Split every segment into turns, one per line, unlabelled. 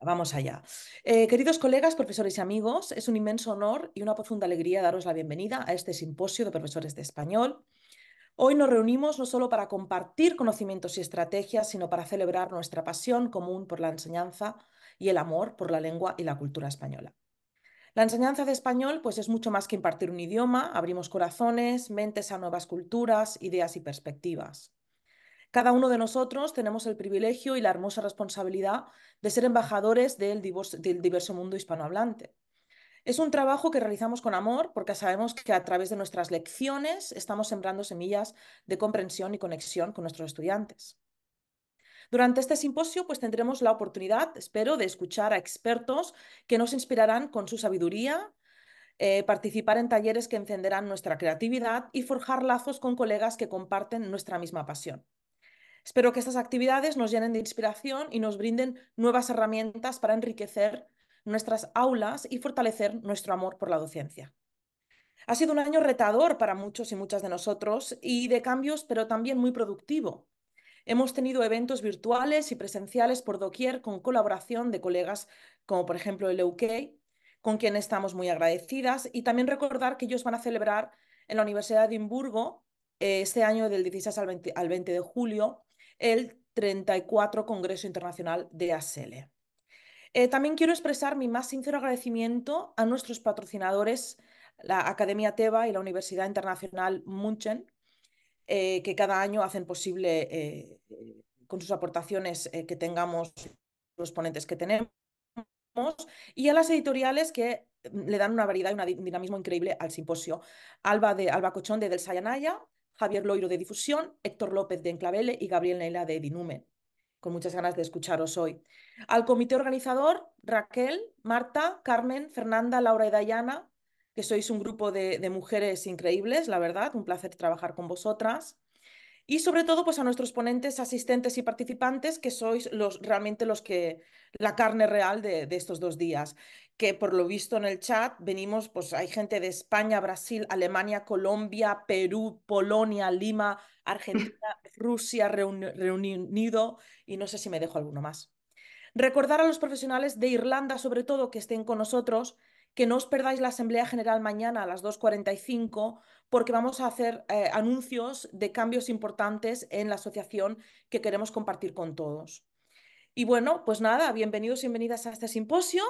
vamos allá. Eh, queridos colegas, profesores y amigos, es un inmenso honor y una profunda alegría daros la bienvenida a este simposio de profesores de español. Hoy nos reunimos no solo para compartir conocimientos y estrategias, sino para celebrar nuestra pasión común por la enseñanza y el amor por la lengua y la cultura española. La enseñanza de español pues, es mucho más que impartir un idioma, abrimos corazones, mentes a nuevas culturas, ideas y perspectivas. Cada uno de nosotros tenemos el privilegio y la hermosa responsabilidad de ser embajadores del, diverso, mundo hispanohablante. Es un trabajo que realizamos con amor porque sabemos que a través de nuestras lecciones estamos sembrando semillas de comprensión y conexión con nuestros estudiantes. Durante este simposio pues, tendremos la oportunidad, espero, de escuchar a expertos que nos inspirarán con su sabiduría, eh, participar en talleres que encenderán nuestra creatividad y forjar lazos con colegas que comparten nuestra misma pasión. Espero que estas actividades nos llenen de inspiración y nos brinden nuevas herramientas para enriquecer nuestras aulas y fortalecer nuestro amor por la docencia. Ha sido un año retador para muchos y muchas de nosotros y de cambios, pero también muy productivo. Hemos tenido eventos virtuales y presenciales por doquier con colaboración de colegas como por ejemplo el e UK, con quien estamos muy agradecidas, y también recordar que ellos van a celebrar en la Universidad de Edimburgo eh, este año del 16 al 20 de julio el 34 Congreso Internacional de ASELE. Eh, también quiero expresar mi más sincero agradecimiento a nuestros patrocinadores, la Academia Teva y la Universidad Internacional Munchen, eh, que cada año hacen posible, eh, con sus aportaciones, que tengamos los ponentes que tenemos, y a las editoriales que mm, le dan una variedad y un dinamismo increíble al simposio. Alba de Alba Cochón de Del Sayanaya, Javier Loiro de Difusión, Héctor López de Enclavele y Gabriel Neila de Dinumen. Con muchas ganas de escucharos hoy. Al comité organizador, Raquel, Marta, Carmen, Fernanda, Laura y Dayana, que sois un grupo de, mujeres increíbles, la verdad, un placer trabajar con vosotras. Y sobre todo, pues a nuestros ponentes, asistentes y participantes, que sois los, realmente los que, la carne real de estos dos días que por lo visto en el chat venimos, pues hay gente de España, Brasil, Alemania, Colombia, Perú, Polonia, Lima, Argentina, Rusia, Reunido y no sé si me dejo alguno más. Recordar a los profesionales de Irlanda, sobre todo, que estén con nosotros, que no os perdáis la Asamblea General mañana a las 2.45 porque vamos a hacer eh, anuncios de cambios importantes en la asociación que queremos compartir con todos. Y bueno, pues nada, bienvenidos y bienvenidas a este simposio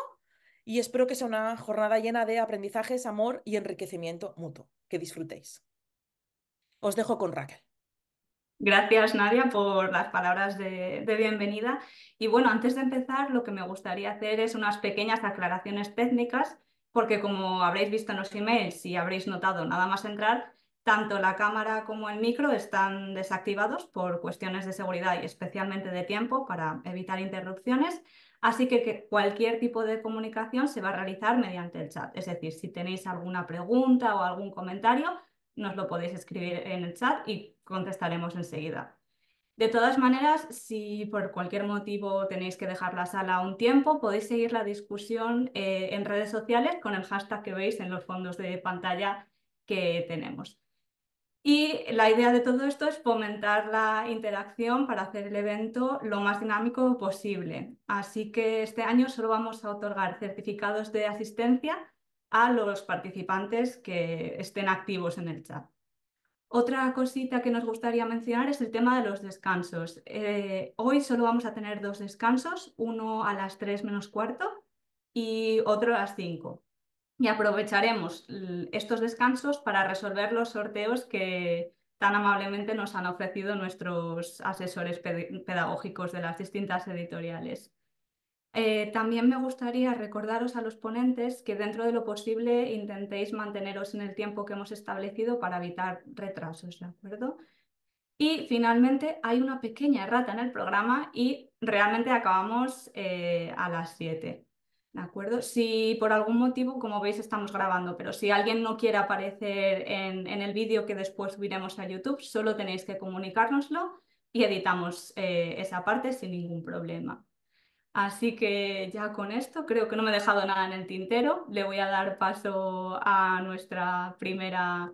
y espero que sea una jornada llena de aprendizajes, amor y enriquecimiento mutuo. Que disfrutéis. Os dejo con Raquel.
Gracias, Nadia, por las palabras de, bienvenida. Y bueno, antes de empezar, lo que me gustaría hacer es unas pequeñas aclaraciones técnicas, porque como habréis visto en los emails y habréis notado nada más entrar, tanto la cámara como el micro están desactivados por cuestiones de seguridad y especialmente de tiempo para evitar interrupciones. Así que, cualquier tipo de comunicación se va a realizar mediante el chat. Es decir, si tenéis alguna pregunta o algún comentario, nos lo podéis escribir en el chat y contestaremos enseguida. De todas maneras, si por cualquier motivo tenéis que dejar la sala un tiempo, podéis seguir la discusión eh, en redes sociales con el hashtag que veis en los fondos de pantalla que tenemos. Y la idea de todo esto es fomentar la interacción para hacer el evento lo más dinámico posible. Así que este año solo vamos a otorgar certificados de asistencia a los participantes que estén activos en el chat. Otra cosita que nos gustaría mencionar es el tema de los descansos. Eh, hoy solo vamos a tener dos descansos, uno a las 3 menos cuarto y otro a las 5 y aprovecharemos estos descansos para resolver los sorteos que tan amablemente nos han ofrecido nuestros asesores pedagógicos de las distintas editoriales. Eh, también me gustaría recordaros a los ponentes que dentro de lo posible intentéis manteneros en el tiempo que hemos establecido para evitar retrasos, ¿de acuerdo? Y finalmente hay una pequeña errata en el programa y realmente acabamos eh, a las siete. ¿De acuerdo? Si por algún motivo, como veis, estamos grabando, pero si alguien no quiere aparecer en, el vídeo que después subiremos a YouTube, solo tenéis que comunicárnoslo y editamos eh, esa parte sin ningún problema. Así que ya con esto creo que no me he dejado nada en el tintero. Le voy a dar paso a nuestra primera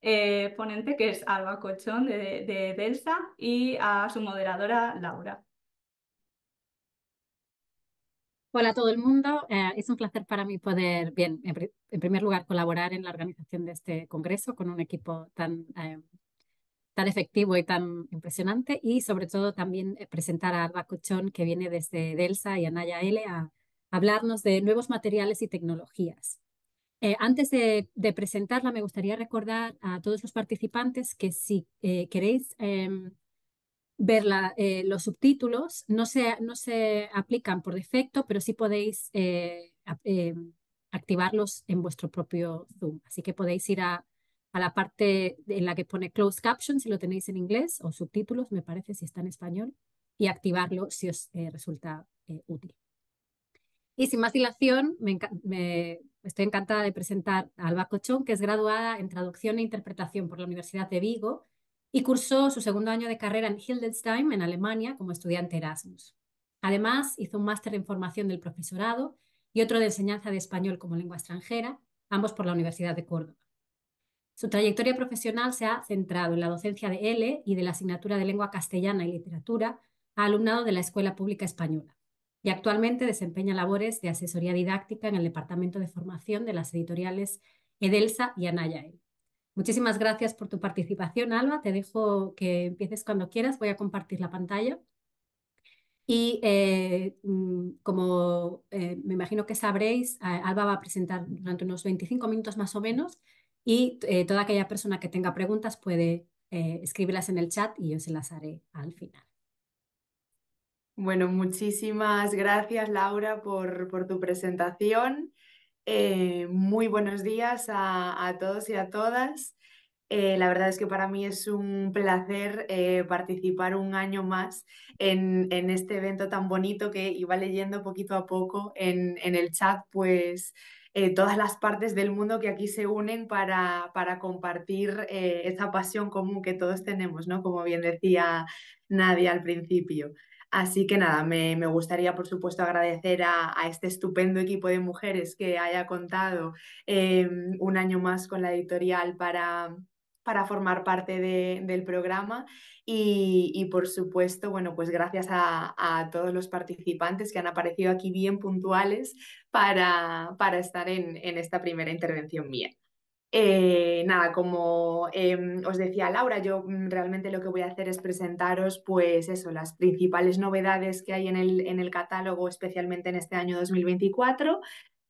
eh, ponente, que es Alba Cochón de, de Delsa, y a su moderadora, Laura.
Hola a todo el mundo. Eh, es un placer para mí poder, bien, en, primer lugar, colaborar en la organización de este congreso con un equipo tan, eh, tan efectivo y tan impresionante y sobre todo también eh, presentar a Alba que viene desde Delsa y Anaya L a hablarnos de nuevos materiales y tecnologías. antes de, de, presentarla, me gustaría recordar a todos los participantes que si queréis em, ver eh, los subtítulos. No se, aplican por defecto, pero sí podéis eh, eh, activarlos en vuestro propio Zoom. Así que podéis ir a, la parte en la que pone Closed Caption, si lo tenéis en inglés, o subtítulos, me parece, si está en español, y activarlo si os resulta útil. Y sin más dilación, me, estoy encantada de presentar a Alba Cochón, que es graduada en Traducción e Interpretación por la Universidad de Vigo y cursó su segundo año de carrera en Hildesheim, en Alemania, como estudiante Erasmus. Además, hizo un máster en formación del profesorado y otro de enseñanza de español como lengua extranjera, ambos por la Universidad de Córdoba. Su trayectoria profesional se ha centrado en la docencia de L y de la asignatura de lengua castellana y literatura a alumnado de la Escuela Pública Española y actualmente desempeña labores de asesoría didáctica en el Departamento de Formación de las editoriales Edelsa y Anaya. E. Muchísimas gracias por tu participación, Alba. Te dejo que empieces cuando quieras. Voy a compartir la pantalla. Y eh, mm, como eh, me imagino que sabréis, Alba va a presentar durante unos 25 minutos más o menos y eh, toda aquella persona que tenga preguntas puede escribirlas en el chat y yo se las haré al final. Bueno,
muchísimas gracias
Laura por tu presentación. Eh,
muy buenos días a, todos y a todas. Eh, la verdad es que para mí es un placer eh, participar un año más en, este evento tan bonito que iba leyendo poquito a poco en, el chat, pues todas las partes del mundo que aquí se unen para, compartir esta pasión común que todos tenemos, ¿no? Como bien decía Nadia al principio. Así que nada, me, gustaría por supuesto agradecer a, este estupendo equipo de mujeres que haya contado eh, un año más con la editorial para, formar parte del programa y, por supuesto, bueno, pues gracias a, todos los participantes que han aparecido aquí bien puntuales para, estar en esta primera intervención mía. Eh, nada, como em, os decía Laura, yo mm, realmente lo que voy a hacer es presentaros, pues eso, las principales novedades que hay en el, en el catálogo, especialmente en este año 2024.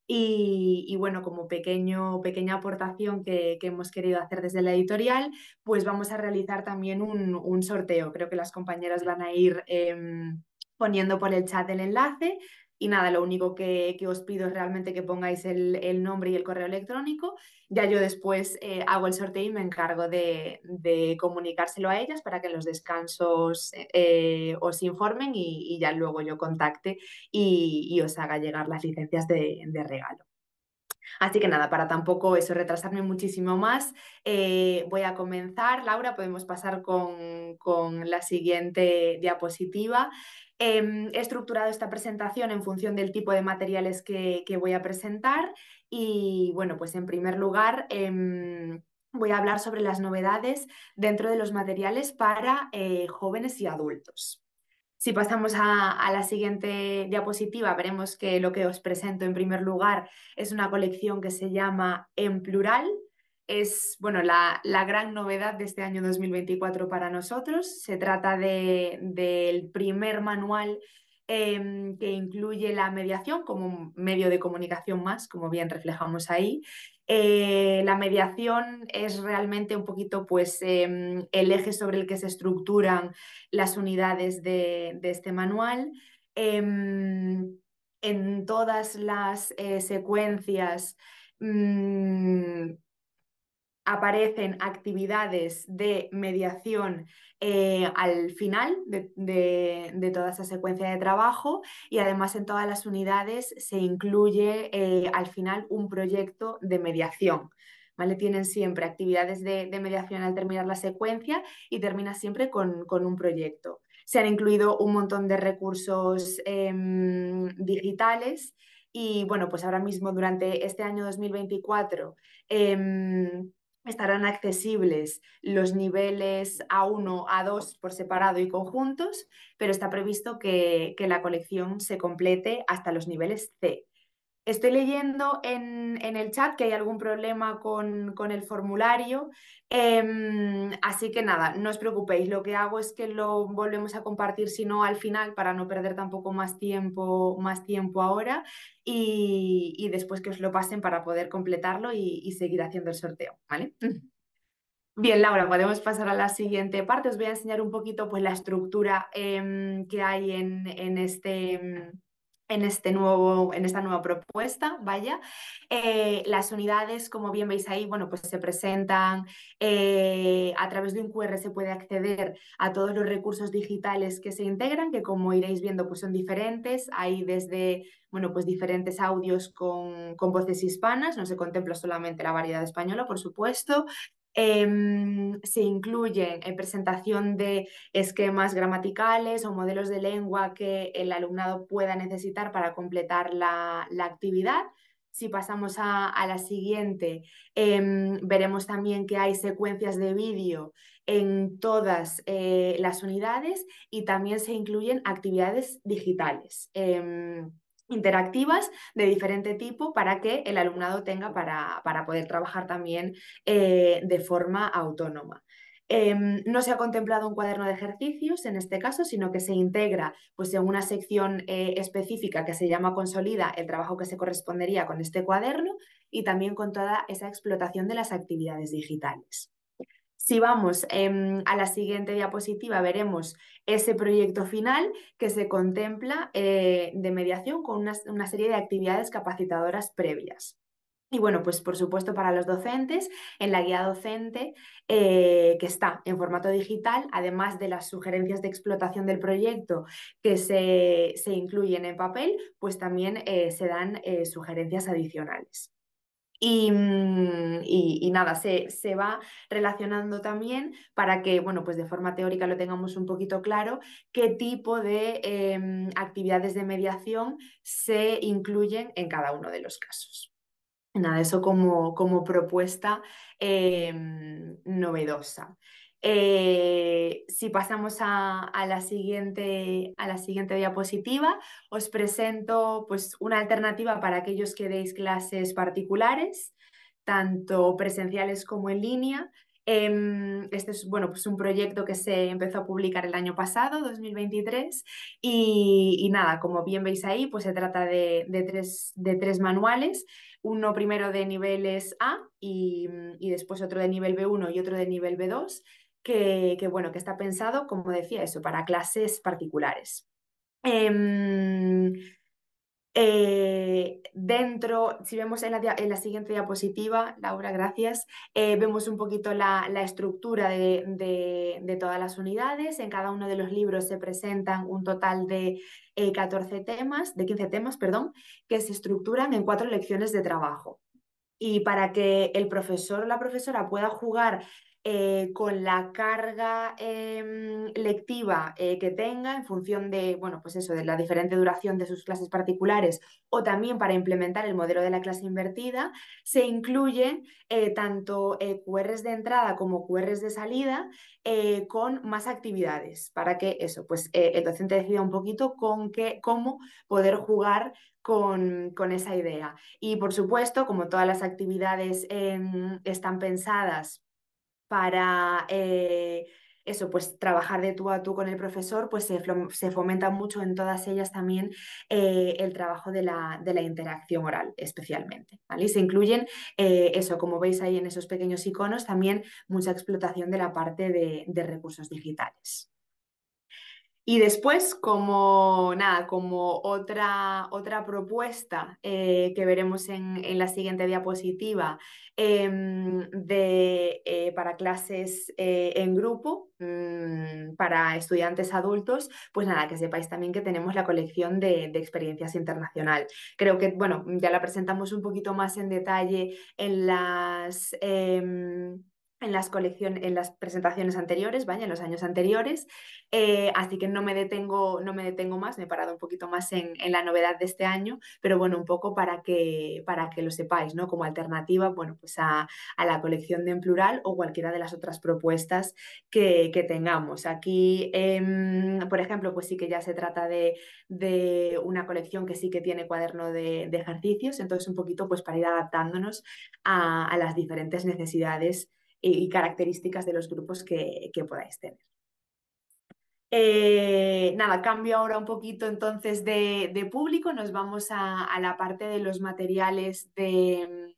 Y, bueno, como pequeño, pequeña aportación que, hemos querido hacer desde la editorial, pues vamos a realizar también un, sorteo. Creo que las compañeras van a ir em, poniendo por el chat el enlace y nada, lo único que, os pido es realmente que pongáis el, nombre y el correo electrónico. Ya yo después eh, hago el sorteo y me encargo de, comunicárselo a ellas para que los descansos eh, os informen y, ya luego yo contacte y, os haga llegar las licencias de, regalo. Así que nada, para tampoco eso retrasarme muchísimo más, eh, voy a comenzar. Laura, podemos pasar con, con la siguiente diapositiva. Em, he estructurado esta presentación en función del tipo de materiales que, voy a presentar y bueno, pues en primer lugar... Em, voy a hablar sobre las novedades dentro de los materiales para eh, jóvenes y adultos. Si pasamos a, la siguiente diapositiva, veremos que lo que os presento en primer lugar es una colección que se llama En Plural, es bueno, la, gran novedad de este año 2024 para nosotros. Se trata del primer manual em, que incluye la mediación como medio de comunicación más, como bien reflejamos ahí. Eh, la mediación es realmente un poquito pues, em, el eje sobre el que se estructuran las unidades de, este manual. Em, en todas las eh, secuencias mm, aparecen actividades de mediación eh, al final de, toda esa secuencia de trabajo y además en todas las unidades se incluye eh, al final un proyecto de mediación. ¿Vale? Tienen siempre actividades de, mediación al terminar la secuencia y termina siempre con, un proyecto. Se han incluido un montón de recursos em, digitales y bueno, pues ahora mismo durante este año 2024 estarán accesibles los niveles A1, A2 por separado y conjuntos, pero está previsto que, que la colección se complete hasta los niveles C, Estoy leyendo en, el chat que hay algún problema con, el formulario, em, así que nada, no os preocupéis, lo que hago es que lo volvemos a compartir, si no al final, para no perder tampoco más tiempo, más tiempo ahora, y, después que os lo pasen para poder completarlo y, seguir haciendo el sorteo, ¿vale? Bien, Laura, podemos pasar a la siguiente parte. Os voy a enseñar un poquito pues, la estructura em, que hay en, en este em, en, este nuevo, en esta nueva propuesta, vaya. Eh, las unidades, como bien veis ahí, bueno, pues se presentan eh, a través de un QR se puede acceder a todos los recursos digitales que se integran, que como iréis viendo, pues son diferentes. Hay desde, bueno, pues diferentes audios con, con voces hispanas, no se contempla solamente la variedad española, por supuesto. Em, se incluyen en presentación de esquemas gramaticales o modelos de lengua que el alumnado pueda necesitar para completar la, actividad. Si pasamos a, la siguiente, em, veremos también que hay secuencias de vídeo en todas eh, las unidades y también se incluyen actividades digitales. Em, interactivas de diferente tipo para que el alumnado tenga para, poder trabajar también eh, de forma autónoma. Em, no se ha contemplado un cuaderno de ejercicios en este caso, sino que se integra pues, en una sección eh, específica que se llama Consolida el trabajo que se correspondería con este cuaderno y también con toda esa explotación de las actividades digitales. Si vamos em, a la siguiente diapositiva, veremos ese proyecto final que se contempla eh, de mediación con una, serie de actividades capacitadoras previas. Y bueno, pues por supuesto para los docentes, en la guía docente eh, que está en formato digital, además de las sugerencias de explotación del proyecto que se, incluyen en papel, pues también eh, se dan sugerencias adicionales. Mm, y, nada, se, va relacionando también para que, bueno, pues de forma teórica lo tengamos un poquito claro, qué tipo de em, actividades de mediación se incluyen en cada uno de los casos. Nada, eso como, como propuesta em, novedosa. Eh, si pasamos a, la siguiente, a la siguiente diapositiva, os presento pues, una alternativa para aquellos que deis clases particulares, tanto presenciales como en línea. Em, este es bueno, pues un proyecto que se empezó a publicar el año pasado, 2023, y, nada, como bien veis ahí, pues se trata de, tres, manuales, uno primero de niveles A y después otro de nivel B1 y otro de nivel B2 que, bueno, que está pensado, como decía eso, para clases particulares. Em, eh, dentro, si vemos en la, siguiente diapositiva, Laura, gracias, eh, vemos un poquito la, estructura de, todas las unidades. En cada uno de los libros se presentan un total de 14 eh, temas, de 15 temas, perdón, que se estructuran en cuatro lecciones de trabajo. Y para que el profesor o la profesora pueda jugar eh, con la carga em, lectiva eh, que tenga en función de, bueno, pues eso, de la diferente duración de sus clases particulares o también para implementar el modelo de la clase invertida, se incluyen eh, tanto QRs de entrada como QRs de salida con más actividades para que eso, pues el docente decida un poquito con qué, cómo poder jugar con, con esa idea. Y por supuesto, como todas las actividades em, están pensadas para eh, eso, pues trabajar de tú a tú con el profesor, pues se, fomenta mucho en todas ellas también eh, el trabajo de la, interacción oral especialmente. Y se incluyen, eh, eso, como veis ahí en esos pequeños iconos, también mucha explotación de la parte de recursos digitales. Y después, como nada, como otra, otra propuesta eh, que veremos en, la siguiente diapositiva em, de, eh, para clases eh, en grupo mm, para estudiantes adultos, pues nada, que sepáis también que tenemos la colección de, de, experiencias internacional. Creo que, bueno, ya la presentamos un poquito más en detalle en las em, en las, en las presentaciones anteriores, vaya, en los años anteriores. Eh, así que no me, detengo, no me detengo más, me he parado un poquito más en, la novedad de este año, pero bueno, un poco para que, para que lo sepáis, ¿no? Como alternativa, bueno, pues a, la colección de en plural o cualquiera de las otras propuestas que, tengamos. Aquí, em, por ejemplo, pues sí que ya se trata de, una colección que sí que tiene cuaderno de, ejercicios, entonces un poquito pues para ir adaptándonos a, a las diferentes necesidades y características de los grupos que, podáis tener. Eh, nada, cambio ahora un poquito entonces de, público, nos vamos a, la parte de los materiales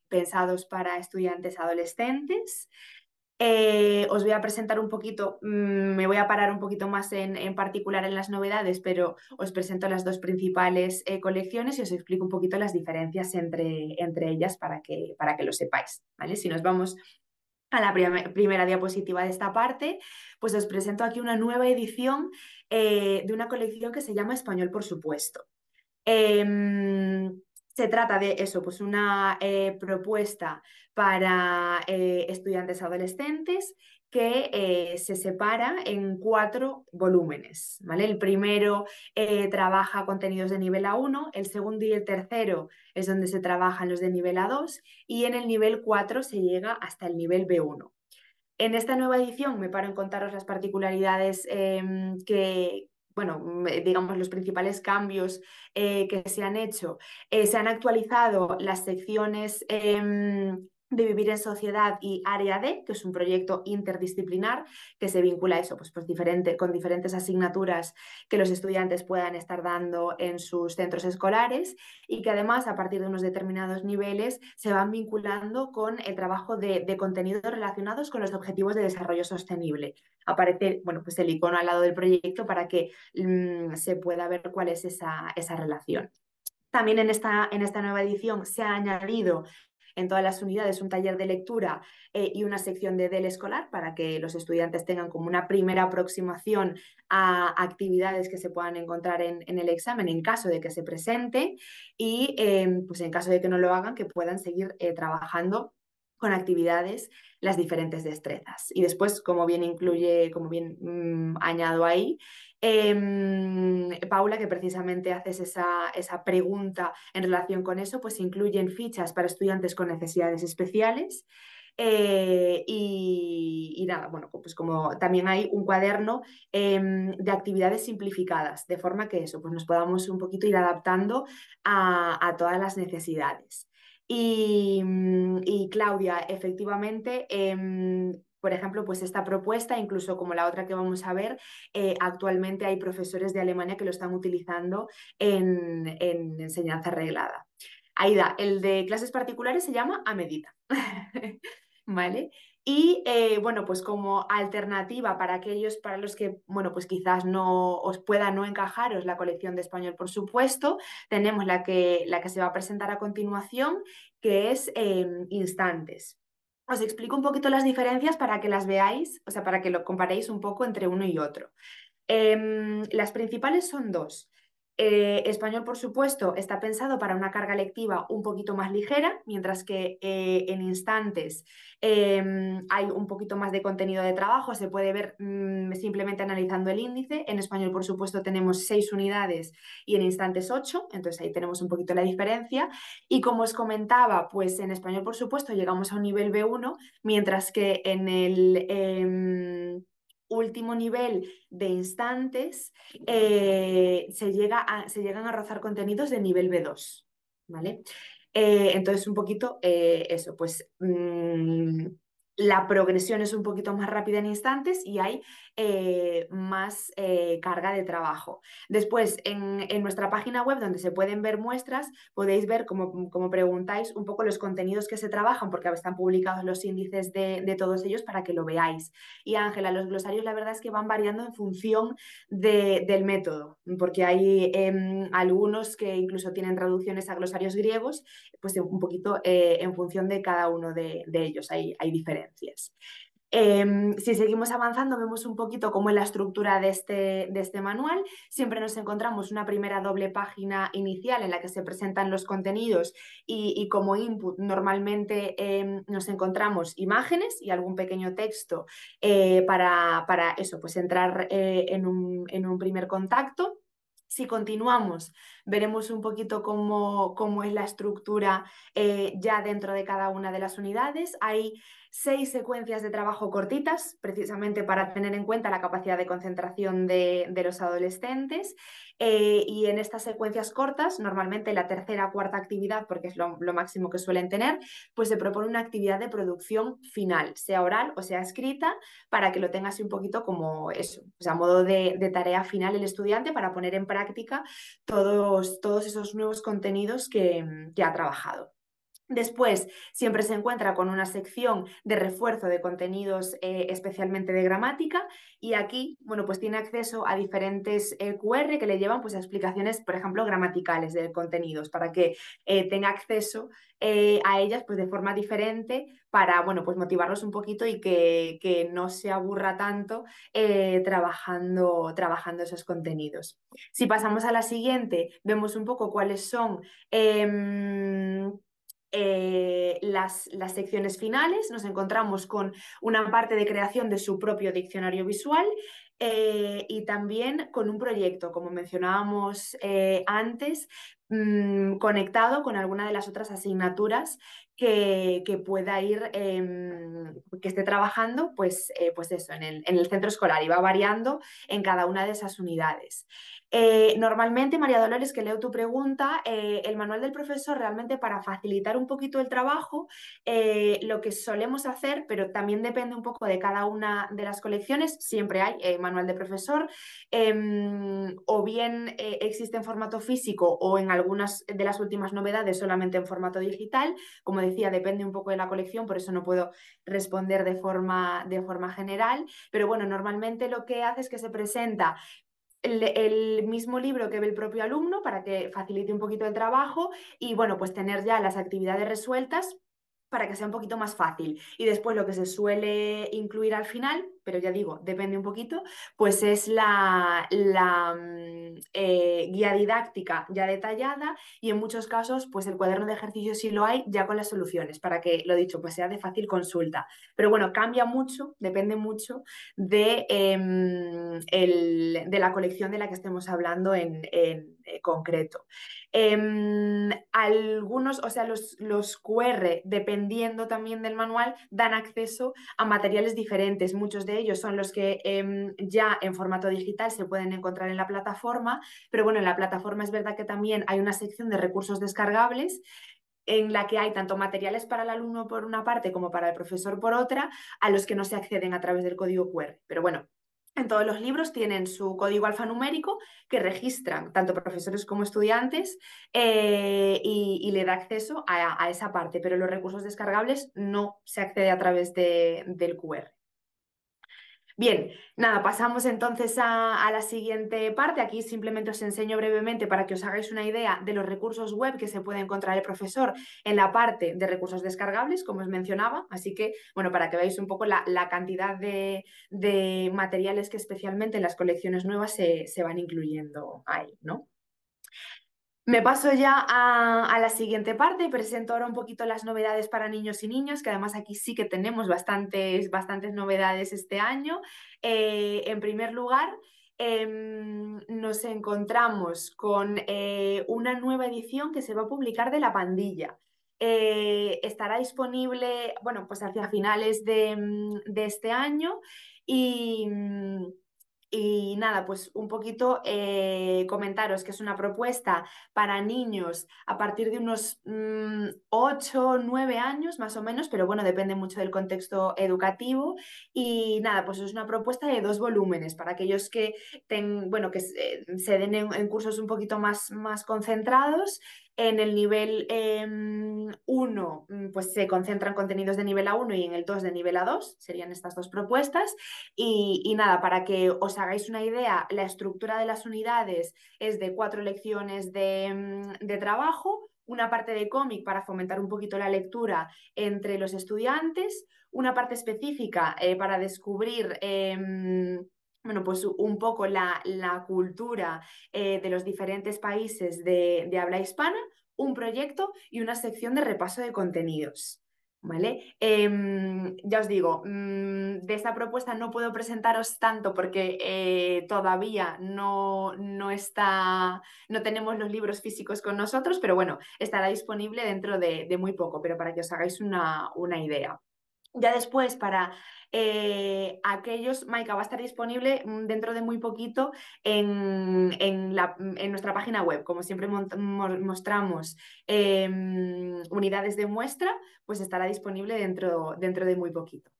pensados para estudiantes adolescentes. Eh, os voy a presentar un poquito, mm, me voy a parar un poquito más en, particular en las novedades, pero os presento las dos principales eh, colecciones y os explico un poquito las diferencias entre, entre ellas para que, para que lo sepáis. ¿vale? Si nos vamos a la primera diapositiva de esta parte, pues os presento aquí una nueva edición eh, de una colección que se llama Español, por supuesto. Em, se trata de eso, pues una eh, propuesta para eh, estudiantes adolescentes que eh, se separa en cuatro volúmenes. ¿vale? El primero eh, trabaja contenidos de nivel A1, el segundo y el tercero es donde se trabajan los de nivel A2 y en el nivel 4 se llega hasta el nivel B1. En esta nueva edición me paro en contaros las particularidades em, que, bueno, digamos los principales cambios eh, que se han hecho. se han actualizado las secciones em, de Vivir en Sociedad y Área D, que es un proyecto interdisciplinar que se vincula a eso, pues, pues, diferente, con diferentes asignaturas que los estudiantes puedan estar dando en sus centros escolares y que además a partir de unos determinados niveles se van vinculando con el trabajo de, de contenidos relacionados con los objetivos de desarrollo sostenible. Aparece bueno, pues el icono al lado del proyecto para que mm, se pueda ver cuál es esa, esa relación. También en esta, en esta, nueva edición se ha añadido en todas las unidades un taller de lectura eh, y una sección de DEL escolar para que los estudiantes tengan como una primera aproximación a actividades que se puedan encontrar en, el examen en caso de que se presente y eh, pues en caso de que no lo hagan que puedan seguir eh, trabajando con actividades las diferentes destrezas. Y después, como bien incluye, como bien mm, añado ahí, em, Paula, que precisamente haces esa, pregunta en relación con eso, pues incluyen fichas para estudiantes con necesidades especiales. Eh, y, nada, bueno, pues como también hay un cuaderno em, de actividades simplificadas, de forma que eso, pues nos podamos un poquito ir adaptando a todas las necesidades. Mm, y, Claudia, efectivamente, em, por ejemplo, pues esta propuesta, incluso como la otra que vamos a ver, eh, actualmente hay profesores de Alemania que lo están utilizando en, enseñanza reglada. Aida, el de clases particulares se llama Amedita. ¿Vale? Y eh, bueno, pues como alternativa para aquellos para los que, bueno, pues quizás no os pueda no encajaros la colección de español, por supuesto, tenemos la que, la que se va a presentar a continuación, que es em, Instantes. Os explico un poquito las diferencias para que las veáis, o sea, para que lo comparéis un poco entre uno y otro. Em, las principales son dos. Eh, español, por supuesto, está pensado para una carga lectiva un poquito más ligera, mientras que eh, en instantes em, hay un poquito más de contenido de trabajo, se puede ver mm, simplemente analizando el índice. En español, por supuesto, tenemos seis unidades y en instantes ocho, entonces ahí tenemos un poquito la diferencia. Y como os comentaba, pues en español, por supuesto, llegamos a un nivel B1, mientras que en el em, último nivel de instantes, eh, se, llega se llegan a rozar contenidos de nivel B2, ¿vale? Eh, entonces, un poquito eh, eso, pues mm, la progresión es un poquito más rápida en instantes y hay eh, más eh, carga de trabajo. Después, en, nuestra página web donde se pueden ver muestras, podéis ver, como, preguntáis, un poco los contenidos que se trabajan, porque están publicados los índices de, todos ellos para que lo veáis. Y Ángela, los glosarios la verdad es que van variando en función del método, porque hay em, algunos que incluso tienen traducciones a glosarios griegos, pues un poquito eh, en función de cada uno de, ellos hay, hay diferencias. Em, si seguimos avanzando, vemos un poquito cómo es la estructura este, de este, manual. Siempre nos encontramos una primera doble página inicial en la que se presentan los contenidos y, como input normalmente em, nos encontramos imágenes y algún pequeño texto eh, para, eso, pues entrar eh, en un primer contacto. Si continuamos, veremos un poquito cómo, es la estructura eh, ya dentro de cada una de las unidades. Hay seis secuencias de trabajo cortitas, precisamente para tener en cuenta la capacidad de concentración de los adolescentes. Eh, y en estas secuencias cortas, normalmente la tercera o cuarta actividad, porque es lo, máximo que suelen tener, pues se propone una actividad de producción final, sea oral o sea escrita, para que lo tengas un poquito como eso, o sea, modo de, tarea final el estudiante para poner en práctica todos, esos nuevos contenidos que, que ha trabajado. Después, siempre se encuentra con una sección de refuerzo de contenidos eh, especialmente de gramática y aquí, bueno, pues tiene acceso a diferentes eh, QR que le llevan pues a explicaciones, por ejemplo, gramaticales de contenidos para que eh, tenga acceso a ellas pues de forma diferente para, bueno, pues motivarlos un poquito y que, no se aburra tanto trabajando, trabajando esos contenidos. Si pasamos a la siguiente, vemos un poco cuáles son em, eh, las, secciones finales, nos encontramos con una parte de creación de su propio diccionario visual eh, y también con un proyecto, como mencionábamos eh, antes, mm, conectado con alguna de las otras asignaturas que, pueda ir, em, que esté trabajando, pues, pues eso, en el centro escolar y va variando en cada una de esas unidades. Eh, normalmente, María Dolores, que leo tu pregunta, eh, el manual del profesor realmente para facilitar un poquito el trabajo, eh, lo que solemos hacer, pero también depende un poco de cada una de las colecciones, siempre hay manual de profesor, em, o bien existe en formato físico o en algunas de las últimas novedades solamente en formato digital. Como decía, depende un poco de la colección, por eso no puedo responder de forma, de forma general, pero bueno, normalmente lo que hace es que se presenta el, mismo libro que ve el propio alumno para que facilite un poquito el trabajo y bueno, pues tener ya las actividades resueltas para que sea un poquito más fácil. Y después lo que se suele incluir al final pero ya digo, depende un poquito, pues es la, mm, eh, guía didáctica ya detallada y en muchos casos, pues el cuaderno de ejercicios sí lo hay ya con las soluciones, para que, lo dicho, pues sea de fácil consulta. Pero bueno, cambia mucho, depende mucho de, em, de la colección de la que estemos hablando en eh, concreto. Em, algunos, o sea, los, los QR, dependiendo también del manual, dan acceso a materiales diferentes. Muchos de ellos son los que em, ya en formato digital se pueden encontrar en la plataforma, pero bueno, en la plataforma es verdad que también hay una sección de recursos descargables en la que hay tanto materiales para el alumno por una parte como para el profesor por otra, a los que no se acceden a través del código QR. Pero bueno, en todos los libros tienen su código alfanumérico que registran tanto profesores como estudiantes eh, y, le da acceso a, esa parte, pero los recursos descargables no se accede a través del QR. Bien, nada, pasamos entonces a, la siguiente parte. Aquí simplemente os enseño brevemente para que os hagáis una idea de los recursos web que se puede encontrar el profesor en la parte de recursos descargables, como os mencionaba. Así que, bueno, para que veáis un poco la, cantidad de, materiales que especialmente en las colecciones nuevas se, se van incluyendo ahí, ¿no? Me paso ya a, la siguiente parte. y Presento ahora un poquito las novedades para niños y niños, que además aquí sí que tenemos bastantes, bastantes novedades este año. Eh, en primer lugar, em, nos encontramos con eh, una nueva edición que se va a publicar de La Pandilla. Eh, estará disponible, bueno, pues hacia finales de, de este año y y nada, pues un poquito eh, comentaros que es una propuesta para niños a partir de unos 8 8, 9 años más o menos, pero bueno, depende mucho del contexto educativo. Y nada, pues es una propuesta de dos volúmenes para aquellos que, ten, bueno, que se, eh, den en, en, cursos un poquito más, más concentrados en el nivel 1, em, mm, pues se concentran contenidos de nivel A1 y en el 2 de nivel A2, serían estas dos propuestas. Y, nada, para que os hagáis una idea, la estructura de las unidades es de cuatro lecciones de, mm, trabajo, una parte de cómic para fomentar un poquito la lectura entre los estudiantes, una parte específica eh, para descubrir... Em, bueno, pues un poco la, cultura eh, de los diferentes países de, habla hispana, un proyecto y una sección de repaso de contenidos. ¿Vale? Em, ya os digo, mm, de esta propuesta no puedo presentaros tanto porque eh, todavía no, tenemos los libros físicos con nosotros, pero bueno, estará disponible dentro de, muy poco, pero para que os hagáis una idea. Ya después, para eh, aquellos, Maika, va a estar disponible mm, dentro de muy poquito mm, en, nuestra página web. Como siempre mostramos em, unidades de muestra, pues estará disponible dentro, dentro de muy poquito.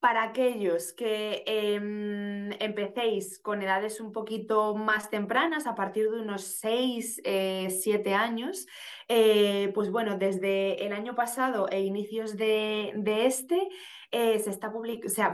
Para aquellos que em, empecéis con edades un poquito más tempranas, a partir de unos 6, 7 eh, años, eh, pues bueno, desde el año pasado e inicios de, este, eh, se,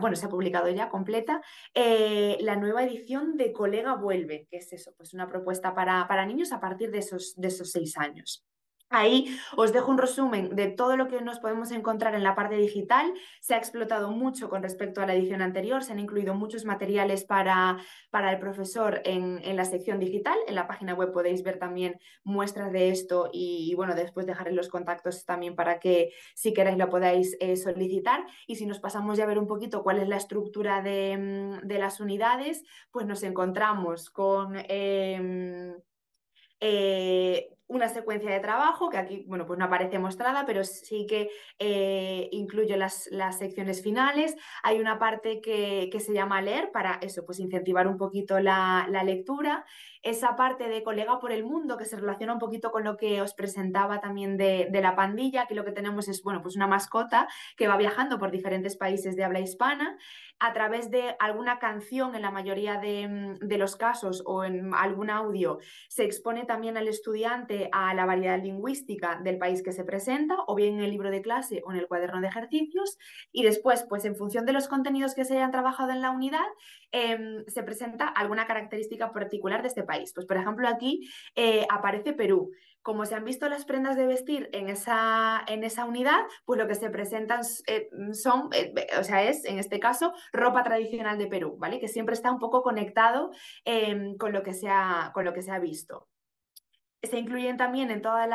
bueno, se ha publicado ya completa la nueva edición de Colega Vuelve, que es eso, pues una propuesta para, niños a partir de esos, de esos 6 años. Ahí os dejo un resumen de todo lo que nos podemos encontrar en la parte digital. Se ha explotado mucho con respecto a la edición anterior, se han incluido muchos materiales para, para el profesor en, la sección digital. En la página web podéis ver también muestras de esto y, bueno, después dejaré los contactos también para que si queréis lo podáis eh, solicitar. Y si nos pasamos ya a ver un poquito cuál es la estructura de, mm, las unidades, pues nos encontramos con... Em, eh, una secuencia de trabajo que aquí, bueno, pues no aparece mostrada, pero sí que eh, incluyo las, secciones finales. Hay una parte que, se llama leer para eso, pues incentivar un poquito la, lectura. Esa parte de colega por el mundo que se relaciona un poquito con lo que os presentaba también de, la pandilla, que lo que tenemos es, bueno, pues una mascota que va viajando por diferentes países de habla hispana a través de alguna canción en la mayoría de los casos o en algún audio. Se expone también al estudiante a la variedad lingüística del país que se presenta, o bien en el libro de clase o en el cuaderno de ejercicios. Y después, pues en función de los contenidos que se hayan trabajado en la unidad, em, se presenta alguna característica particular de este país. Pues por ejemplo, aquí eh, aparece Perú. Como se han visto las prendas de vestir en esa, unidad, pues lo que se presentan eh, son, eh, o sea, es en este caso ropa tradicional de Perú, ¿vale? Que siempre está un poco conectado em, con, lo que con lo que se ha visto se incluyen también en todas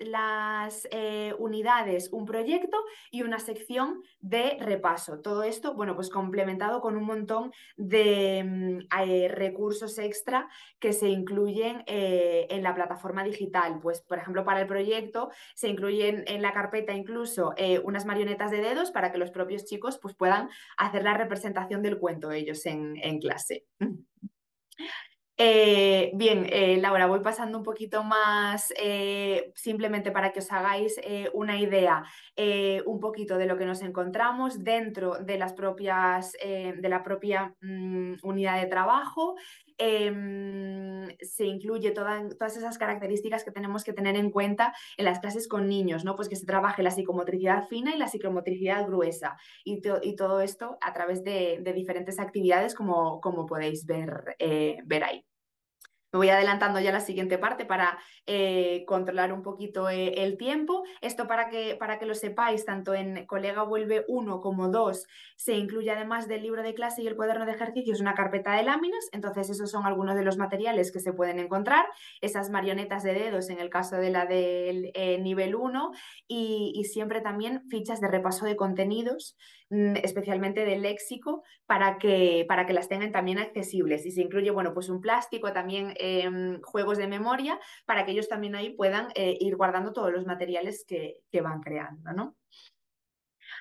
las, eh, unidades un proyecto y una sección de repaso. Todo esto, bueno, pues complementado con un montón de mm, eh, recursos extra que se incluyen eh, en la plataforma digital. Pues, por ejemplo, para el proyecto se incluyen en la carpeta incluso unas marionetas de dedos para que los propios chicos pues, puedan hacer la representación del cuento ellos en clase. Eh, bien, eh, Laura, voy pasando un poquito más eh, simplemente para que os hagáis una idea un poquito de lo que nos encontramos dentro de las propias de la propia mm, unidad de trabajo Em, se incluye todas esas características que tenemos que tener en cuenta en las clases con niños, ¿no? Pues que se trabaje la psicomotricidad fina y la psicomotricidad gruesa y, todo esto a través de, diferentes actividades como, podéis ver, eh, ver ahí. Me voy adelantando ya la siguiente parte para eh, controlar un poquito eh, el tiempo. Esto para que, para que lo sepáis, tanto en Colega Vuelve 1 como 2 se incluye además del libro de clase y el cuaderno de ejercicios una carpeta de láminas. Entonces esos son algunos de los materiales que se pueden encontrar. Esas marionetas de dedos en el caso de la del eh, nivel 1 y, y siempre también fichas de repaso de contenidos Mm, especialmente de léxico, para que, para que las tengan también accesibles. Y se incluye, bueno, pues un plástico, también em, juegos de memoria, para que ellos también ahí puedan eh, ir guardando todos los materiales que, van creando,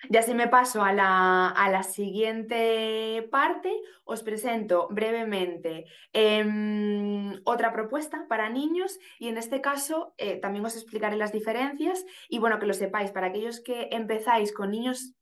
Ya si me paso a la, siguiente parte, os presento brevemente em, otra propuesta para niños y en este caso eh, también os explicaré las diferencias y bueno, que lo sepáis, para aquellos que empezáis con niños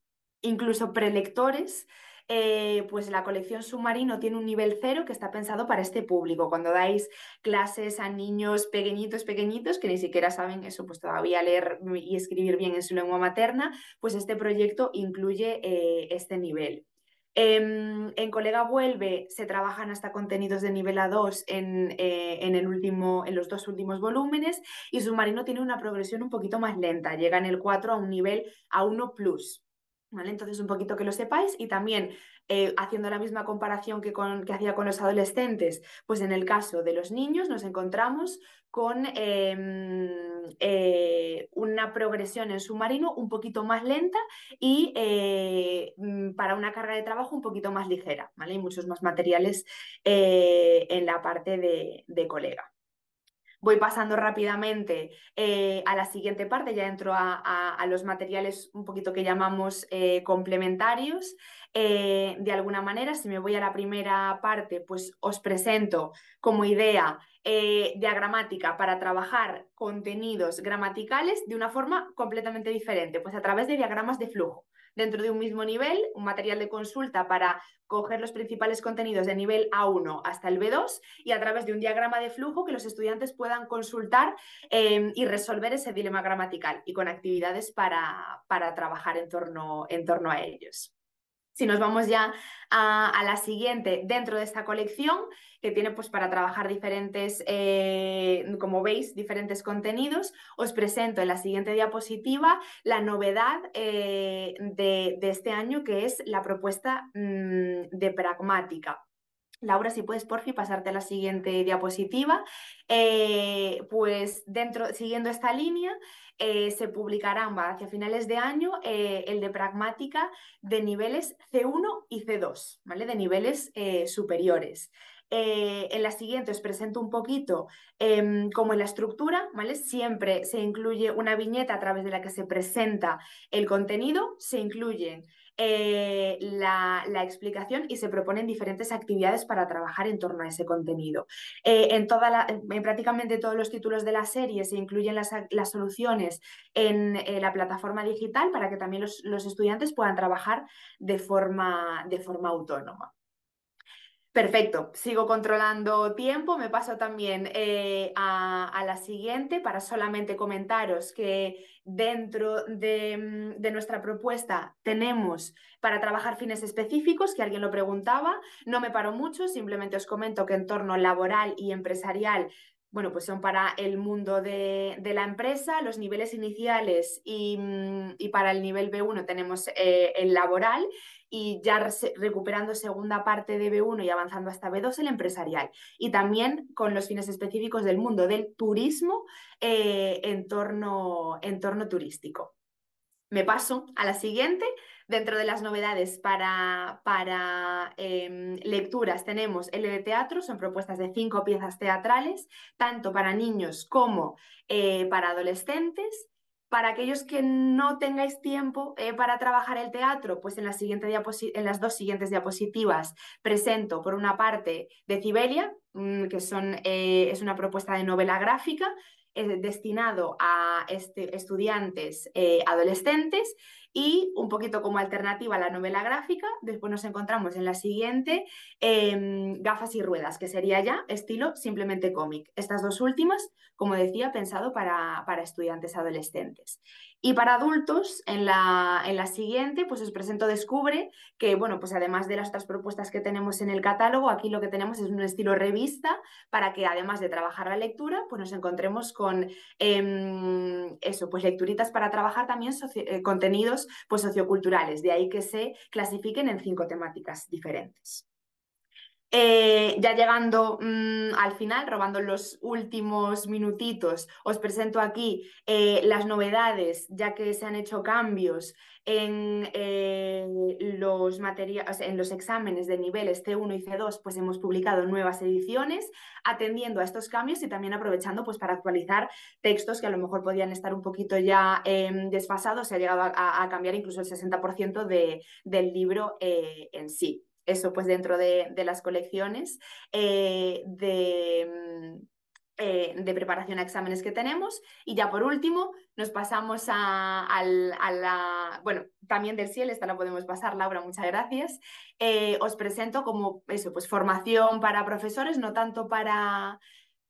incluso prelectores, eh, pues la colección Submarino tiene un nivel cero que está pensado para este público. Cuando dais clases a niños pequeñitos, pequeñitos, que ni siquiera saben eso, pues todavía leer y escribir bien en su lengua materna, pues este proyecto incluye eh, este nivel. Em, en, Colega Vuelve se trabajan hasta contenidos de nivel A2 eh, en, el último, en los dos últimos volúmenes y Submarino tiene una progresión un poquito más lenta, llega en el 4 a un nivel A1+. Entonces, un poquito que lo sepáis y también eh, haciendo la misma comparación que, hacía con los adolescentes, pues en el caso de los niños nos encontramos con em, eh, una progresión en submarino un poquito más lenta y eh, mm, para una carga de trabajo un poquito más ligera, ¿vale? Hay muchos más materiales en la parte de, de colega voy pasando rápidamente eh, a la siguiente parte, ya entro a, los materiales un poquito que llamamos eh, complementarios. Eh, de alguna manera, si me voy a la primera parte, pues os presento como idea diagramática para trabajar contenidos gramaticales de una forma completamente diferente, pues a través de diagramas de flujo dentro de un mismo nivel, un material de consulta para coger los principales contenidos de nivel A1 hasta el B2 y a través de un diagrama de flujo que los estudiantes puedan consultar em, y resolver ese dilema gramatical y con actividades para, trabajar en torno a ellos. Si nos vamos ya a, la siguiente, dentro de esta colección, que tiene pues para trabajar diferentes, eh, como veis, diferentes contenidos, os presento en la siguiente diapositiva la novedad eh, de, este año, que es la propuesta mm, de pragmática. Laura, si puedes, fin pasarte a la siguiente diapositiva. Eh, pues dentro, siguiendo esta línea, eh, se publicarán hacia finales de año eh, el de pragmática de niveles C1 y C2, De niveles superiores. en la siguiente os presento un poquito em, cómo es la estructura, Siempre se incluye una viñeta a través de la que se presenta el contenido, se incluyen eh, la, explicación y se proponen diferentes actividades para trabajar en torno a ese contenido. Eh, en, en prácticamente todos los títulos de la serie se incluyen las, soluciones en eh, la plataforma digital para que también los, estudiantes puedan trabajar forma, de forma autónoma. Perfecto, sigo controlando tiempo, me paso también eh, a, la siguiente para solamente comentaros que dentro mm, de, nuestra propuesta tenemos para trabajar fines específicos, que alguien lo preguntaba, no me paro mucho, simplemente os comento que en torno laboral y empresarial, bueno, pues son para el mundo de, la empresa, los niveles iniciales y, mm, para el nivel B1 tenemos eh, el laboral y ya recuperando segunda parte de B1 y avanzando hasta B2 el empresarial. Y también con los fines específicos del mundo del turismo eh, en, torno, turístico. Me paso a la siguiente. Dentro de las novedades para, em, lecturas tenemos el de teatro, son propuestas de cinco piezas teatrales, tanto para niños como eh, para adolescentes. Para aquellos que no tengáis tiempo eh, para trabajar el teatro, pues en, la en, las dos siguientes diapositivas presento, por una parte, Decibelia, Cibelia, mm, que son, eh, es una propuesta de novela gráfica eh, destinado a este, estudiantes eh, adolescentes y un poquito como alternativa a la novela gráfica, después nos encontramos en la siguiente, em, Gafas y Ruedas, que sería ya estilo simplemente cómic. Estas dos últimas, como decía, pensado para, para estudiantes adolescentes. Y para adultos, en la, siguiente, pues os presento Descubre, que bueno, pues además de las otras propuestas que tenemos en el catálogo, aquí lo que tenemos es un estilo revista para que además de trabajar la lectura, pues nos encontremos con em, eso, pues lecturitas para trabajar también eh, contenidos pues socioculturales, de ahí que se clasifiquen en cinco temáticas diferentes. Eh, ya llegando mm, al final, robando los últimos minutitos, os presento aquí eh, las novedades, ya que se han hecho cambios en, eh, los en los exámenes de niveles C1 y C2, pues hemos publicado nuevas ediciones atendiendo a estos cambios y también aprovechando pues, para actualizar textos que a lo mejor podían estar un poquito ya em, desfasados, se ha llegado a, cambiar incluso el 60% del libro en sí eso pues dentro de, las colecciones eh, mm, eh, de, preparación a exámenes que tenemos. Y ya por último, nos pasamos a, la, bueno, también del CIEL, esta la podemos pasar, Laura, muchas gracias. Eh, os presento como eso, pues formación para profesores, no tanto para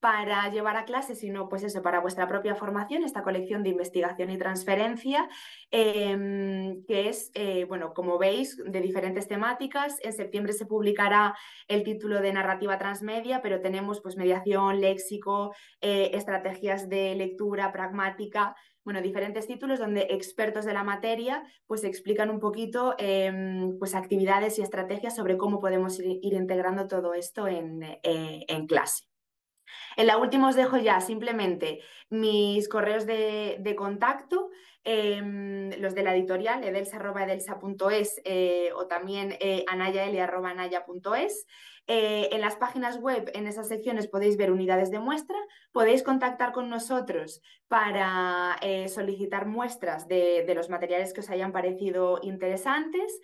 para llevar a clase, sino pues eso, para vuestra propia formación, esta colección de investigación y transferencia, em, que es, eh, bueno, como veis, de diferentes temáticas. En septiembre se publicará el título de narrativa transmedia, pero tenemos pues mediación, léxico, eh, estrategias de lectura pragmática, bueno, diferentes títulos donde expertos de la materia pues explican un poquito em, pues actividades y estrategias sobre cómo podemos ir, integrando todo esto en eh, clase. En la última os dejo ya simplemente mis correos de, contacto, em, los de la editorial, edelsa.edelsa.es eh, o también eh, eh, en las páginas web, en esas secciones podéis ver unidades de muestra, podéis contactar con nosotros para eh, solicitar muestras de, de los materiales que os hayan parecido interesantes.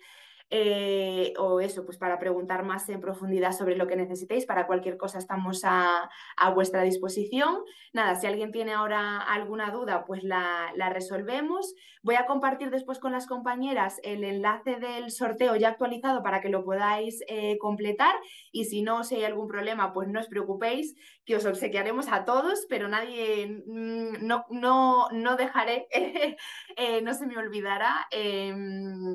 Eh, o eso, pues para preguntar más en profundidad sobre lo que necesitéis, para cualquier cosa estamos a, vuestra disposición. Nada, si alguien tiene ahora alguna duda, pues la, resolvemos. Voy a compartir después con las compañeras el enlace del sorteo ya actualizado para que lo podáis eh, completar y si no, si hay algún problema, pues no os preocupéis, que os obsequiaremos a todos, pero nadie, mm, no, no, no dejaré, eh, no se me olvidará em,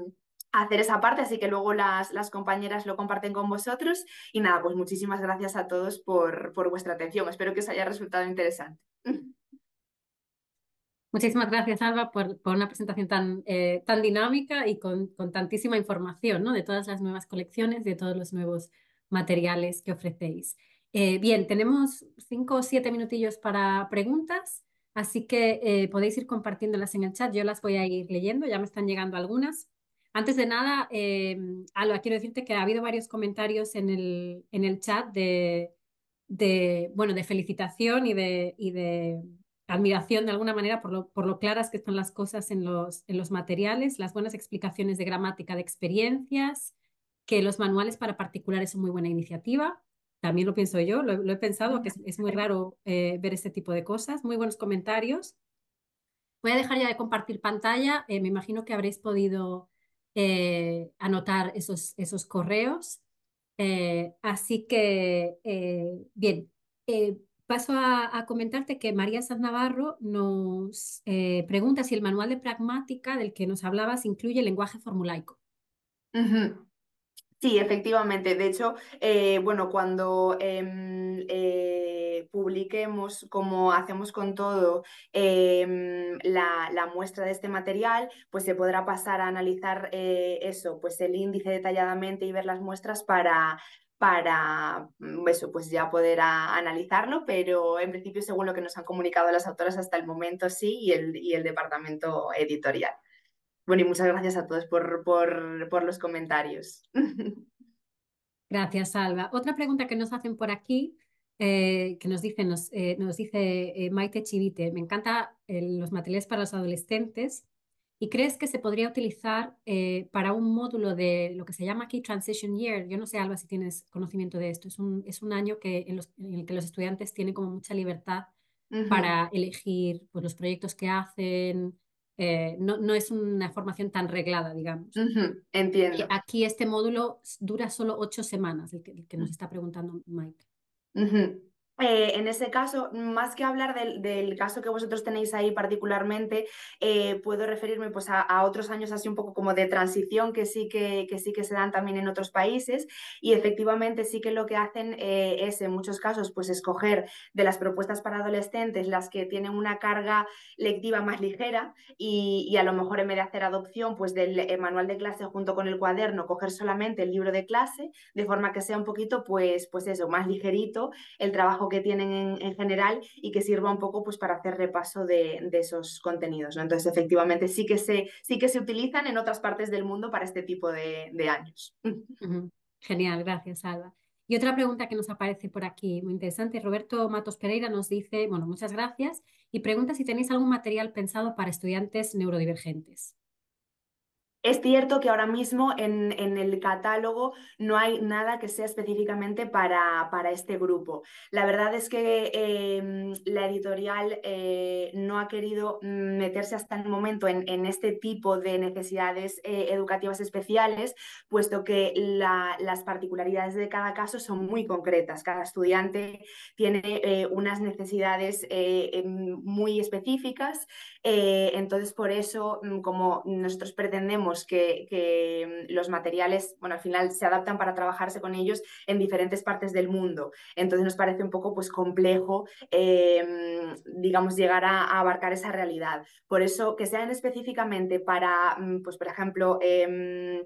hacer esa parte, así que luego las, compañeras lo comparten con vosotros. Y nada, pues muchísimas gracias a todos por, vuestra atención. Espero que os haya resultado interesante.
Muchísimas gracias, Alba, por, una presentación tan, eh, tan dinámica y con, tantísima información ¿no? de todas las nuevas colecciones, de todos los nuevos materiales que ofrecéis. Eh, bien, tenemos cinco o siete minutillos para preguntas. Así que eh, podéis ir compartiéndolas en el chat. Yo las voy a ir leyendo, ya me están llegando algunas. Antes de nada, eh, quiero decirte que ha habido varios comentarios en el, chat de, bueno, de felicitación y de, de admiración de alguna manera por lo, por lo claras que están las cosas en los, en los materiales, las buenas explicaciones de gramática de experiencias, que los manuales para particulares son muy buena iniciativa. También lo pienso yo, lo, he pensado, que es, muy raro eh, ver este tipo de cosas. Muy buenos comentarios. Voy a dejar ya de compartir pantalla. Eh, me imagino que habréis podido eh, anotar esos, esos correos. Eh, así que, eh, bien, paso a, comentarte que María Sanz Navarro nos pregunta si el manual de pragmática del que nos hablabas incluye lenguaje formulaico.
Sí, efectivamente. De hecho, eh, bueno, cuando em, eh, publiquemos, como hacemos con todo, em, la, muestra de este material, pues se podrá pasar a analizar eh, eso, pues el índice detalladamente y ver las muestras para, mm, eso, pues ya poder analizarlo, pero en principio, según lo que nos han comunicado las autoras hasta el momento, sí, y el departamento editorial. Bueno, y muchas gracias a todos por, por, por los comentarios.
Gracias, Alba. Otra pregunta que nos hacen por aquí, eh, que nos dice, nos, eh, nos dice eh, Maite Chivite, me encanta los materiales para los adolescentes. ¿Y crees que se podría utilizar para un módulo de lo que se llama aquí Transition Year? Yo no sé, Alba, si tienes conocimiento de esto. Es un, es un año que, en, los, en el que los estudiantes tienen como mucha libertad para elegir pues, los proyectos que hacen, eh, no, no, es una formación tan reglada, digamos. entiendo. Aquí este módulo dura solo ocho semanas, el que, nos mm. está preguntando Mike.
Eh, en ese caso, más que hablar del, caso que vosotros tenéis ahí particularmente, eh, puedo referirme pues, a, otros años así un poco como de transición que sí que, sí que se dan también en otros países y efectivamente sí que lo que hacen eh, es en muchos casos pues escoger de las propuestas para adolescentes las que tienen una carga lectiva más ligera y, a lo mejor en vez de hacer adopción pues del manual de clase junto con el cuaderno, coger solamente el libro de clase de forma que sea un poquito pues, pues eso, más ligerito el trabajo que tienen en, general y que sirva un poco pues, para hacer repaso de, esos contenidos. Entonces, efectivamente, sí que, se, sí que se utilizan en otras partes del mundo para este tipo de, de años.
Genial, gracias, Alba. Y otra pregunta que nos aparece por aquí, muy interesante. Roberto Matos Pereira nos dice, bueno, muchas gracias, y pregunta si tenéis algún material pensado para estudiantes neurodivergentes.
Es cierto que ahora mismo en, el catálogo no hay nada que sea específicamente para, para este grupo. La verdad es que em, la editorial eh, no ha querido meterse hasta el momento en, este tipo de necesidades eh, educativas especiales, puesto que las particularidades de cada caso son muy concretas. Cada estudiante tiene eh, unas necesidades em, muy específicas. entonces, por eso, mm, como nosotros pretendemos que, mm, los materiales, bueno, al final se adaptan para trabajarse con ellos en diferentes partes del mundo. Entonces nos parece un poco pues, complejo, eh, mm, digamos, llegar a, abarcar esa realidad. Por eso que sean específicamente para, mm, pues, por ejemplo, em,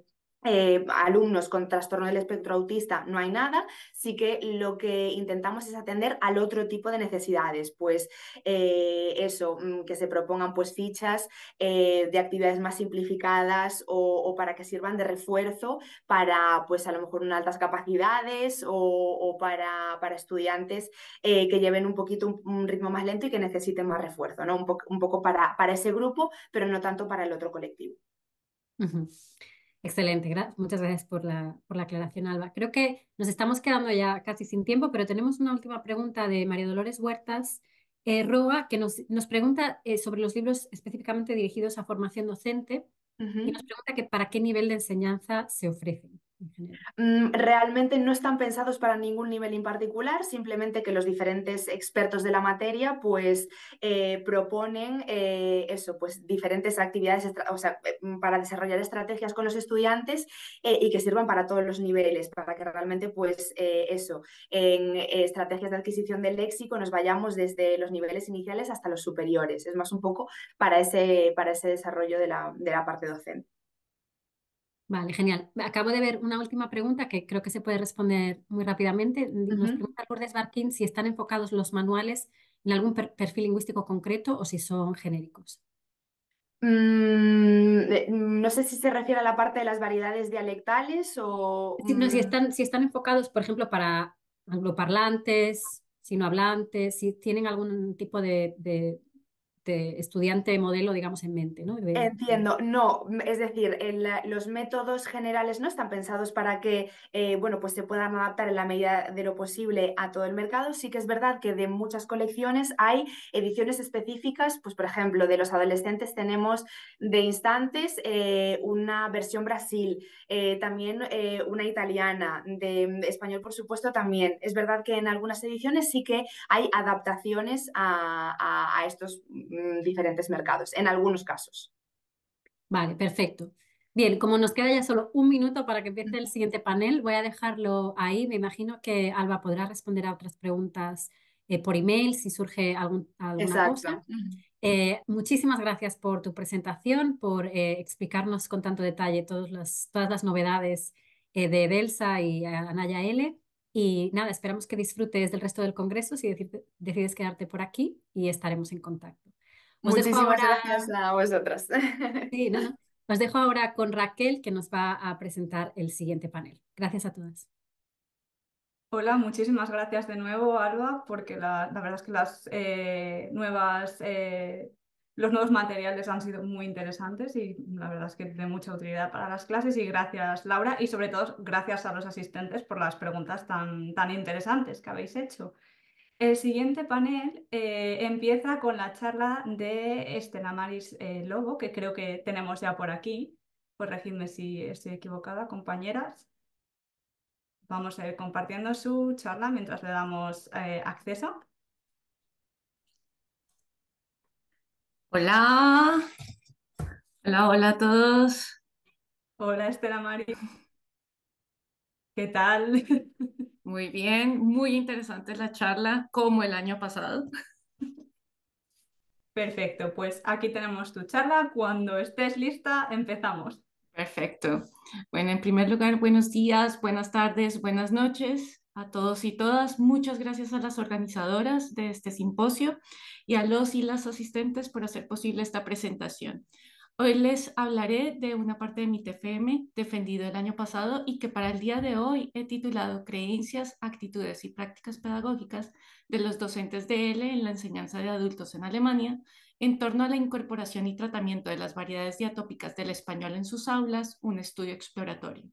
eh, alumnos con trastorno del espectro autista no hay nada, sí que lo que intentamos es atender al otro tipo de necesidades, pues eh, eso, mm, que se propongan pues fichas eh, de actividades más simplificadas o, para que sirvan de refuerzo para pues a lo mejor unas altas capacidades o, para, para, estudiantes que lleven un poquito un, ritmo más lento y que necesiten más refuerzo, ¿no? Un, poco para, para, ese grupo, pero no tanto para el otro colectivo.
Excelente, gracias. muchas gracias por la, por la aclaración, Alba. Creo que nos estamos quedando ya casi sin tiempo, pero tenemos una última pregunta de María Dolores Huertas eh, Roa, que nos, nos pregunta eh, sobre los libros específicamente dirigidos a formación docente y nos pregunta que para qué nivel de enseñanza se ofrecen. Mm, realmente no están pensados
para ningún nivel en particular, simplemente que los diferentes expertos de la materia pues eh, proponen eh, eso, pues diferentes actividades eh, mm, para desarrollar estrategias con los estudiantes y que sirvan para todos los niveles, para que realmente pues eso, en estrategias de adquisición del léxico nos vayamos desde los niveles iniciales hasta los superiores. Es más un poco para ese, para ese desarrollo de la, de la parte docente.
Vale, genial. Acabo de ver una última pregunta que creo que se puede responder muy rápidamente. Nos pregunta Lourdes Barkin si están enfocados los manuales en algún perfil lingüístico concreto o si son genéricos.
Mm, no sé si se refiere a la parte de las variedades dialectales o... si, mm.
están, si están enfocados, por ejemplo, para angloparlantes, sinohablantes, si tienen algún tipo de este, estudiante modelo, digamos, en mente, ¿no? Entiendo,
no, es decir, los métodos generales no están pensados para que, eh, bueno, pues se puedan adaptar en la medida de lo posible a todo el mercado. Sí que es verdad que de muchas colecciones hay ediciones específicas, pues por ejemplo, de los adolescentes tenemos de instantes eh, una versión Brasil, eh, también una italiana, de mm, español, por supuesto, también. Es verdad que en algunas ediciones sí que hay adaptaciones a, a, a estos mm, diferentes mercados, en algunos casos.
Vale, perfecto. Bien, como nos queda ya solo un minuto para que empiece el siguiente panel, voy a dejarlo ahí. Me imagino que Alba podrá responder a otras preguntas eh, por email si surge algún, alguna cosa. Eh, muchísimas gracias por tu presentación, por eh, explicarnos con tanto detalle todas las, todas las novedades de Delsa y Anaya L. Y nada, esperamos que disfrutes del resto del congreso si decides quedarte por aquí y estaremos en contacto. Muchísimas
gracias a vosotras. Sí, ¿no?
Os dejo ahora con Raquel, que nos va a presentar el siguiente panel. Gracias a todas.
Hola, muchísimas gracias de nuevo, Alba, porque la, verdad es que las eh, nuevas, eh, los nuevos materiales han sido muy interesantes y la verdad es que de mucha utilidad para las clases. Y gracias, Laura, y sobre todo gracias a los asistentes por las preguntas tan, tan interesantes que habéis hecho. El siguiente panel eh, empieza con la charla de Estela Maris eh, Lobo, que creo que tenemos ya por aquí. Corregidme si estoy equivocada, compañeras. Vamos a ir compartiendo su charla mientras le damos eh, acceso. Hola. Hola, hola a todos. Hola Estela Maris.
¿Qué tal? Muy
bien, muy interesante la charla, como el año pasado. Perfecto, pues aquí tenemos tu charla. Cuando estés lista, empezamos.
Perfecto. Bueno, en primer lugar, buenos días, buenas tardes, buenas noches a todos y todas. Muchas gracias a las organizadoras de este simposio y a los y las asistentes por hacer posible esta presentación. Hoy les hablaré de una parte de mi TFM defendido el año pasado y que para el día de hoy he titulado Creencias, actitudes y prácticas pedagógicas de los docentes de L en la enseñanza de adultos en Alemania en torno a la incorporación y tratamiento de las variedades diatópicas del español en sus aulas, un estudio exploratorio.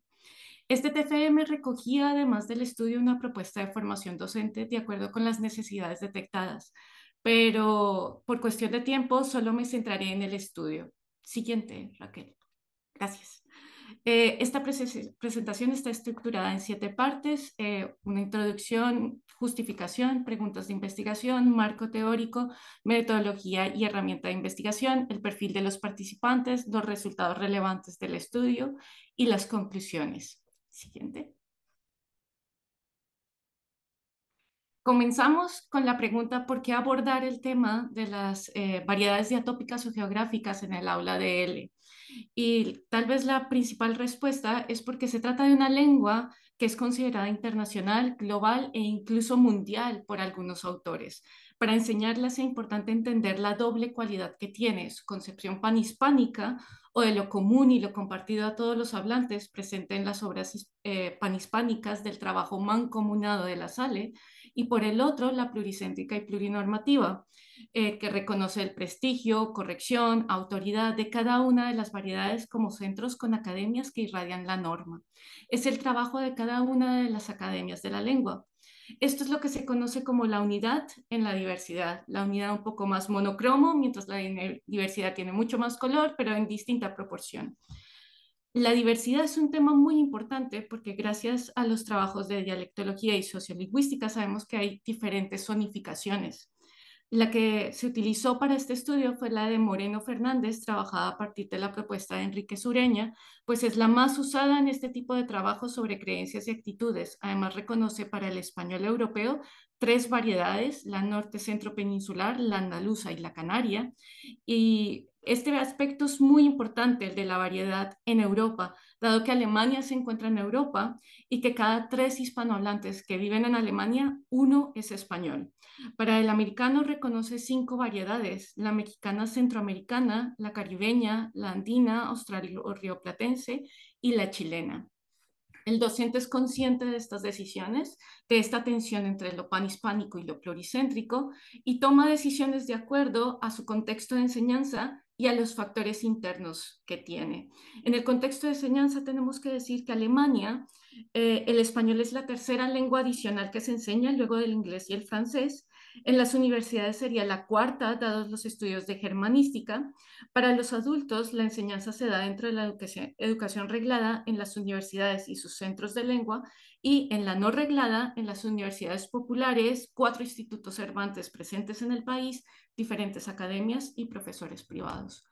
Este TFM recogía además del estudio una propuesta de formación docente de acuerdo con las necesidades detectadas, pero por cuestión de tiempo solo me centraré en el estudio. Siguiente, Raquel. Gracias. Eh, esta presentación está estructurada en siete partes, eh, una introducción, justificación, preguntas de investigación, marco teórico, metodología y herramienta de investigación, el perfil de los participantes, los resultados relevantes del estudio y las conclusiones. Siguiente. Comenzamos con la pregunta por qué abordar el tema de las eh, variedades diatópicas o geográficas en el aula de L. Y tal vez la principal respuesta es porque se trata de una lengua que es considerada internacional, global e incluso mundial por algunos autores. Para enseñarlas es importante entender la doble cualidad que tiene, su concepción panhispánica o de lo común y lo compartido a todos los hablantes presente en las obras eh, panhispánicas del trabajo mancomunado de la Sale, y por el otro la pluricéntrica y plurinormativa, eh, que reconoce el prestigio, corrección, autoridad de cada una de las variedades como centros con academias que irradian la norma. Es el trabajo de cada una de las academias de la lengua. Esto es lo que se conoce como la unidad en la diversidad, la unidad un poco más monocromo, mientras la diversidad tiene mucho más color, pero en distinta proporción. La diversidad es un tema muy importante porque gracias a los trabajos de dialectología y sociolingüística sabemos que hay diferentes zonificaciones. La que se utilizó para este estudio fue la de Moreno Fernández, trabajada a partir de la propuesta de Enrique Sureña, pues es la más usada en este tipo de trabajo sobre creencias y actitudes. Además, reconoce para el español europeo tres variedades, la norte-centro peninsular, la andaluza y la canaria, y este aspecto es muy importante, el de la variedad en Europa, dado que Alemania se encuentra en Europa y que cada tres hispanohablantes que viven en Alemania, uno es español. Para el americano reconoce cinco variedades, la mexicana centroamericana, la caribeña, la andina, australio-rioplatense y la chilena. El docente es consciente de estas decisiones, de esta tensión entre lo panhispánico y lo pluricéntrico, y toma decisiones de acuerdo a su contexto de enseñanza y a los factores internos que tiene. En el contexto de enseñanza tenemos que decir que Alemania, eh, el español es la tercera lengua adicional que se enseña luego del inglés y el francés, en las universidades sería la cuarta, dados los estudios de germanística. Para los adultos, la enseñanza se da dentro de la educación, reglada en las universidades y sus centros de lengua y en la no reglada en las universidades populares, cuatro institutos Cervantes presentes en el país, diferentes academias y profesores privados.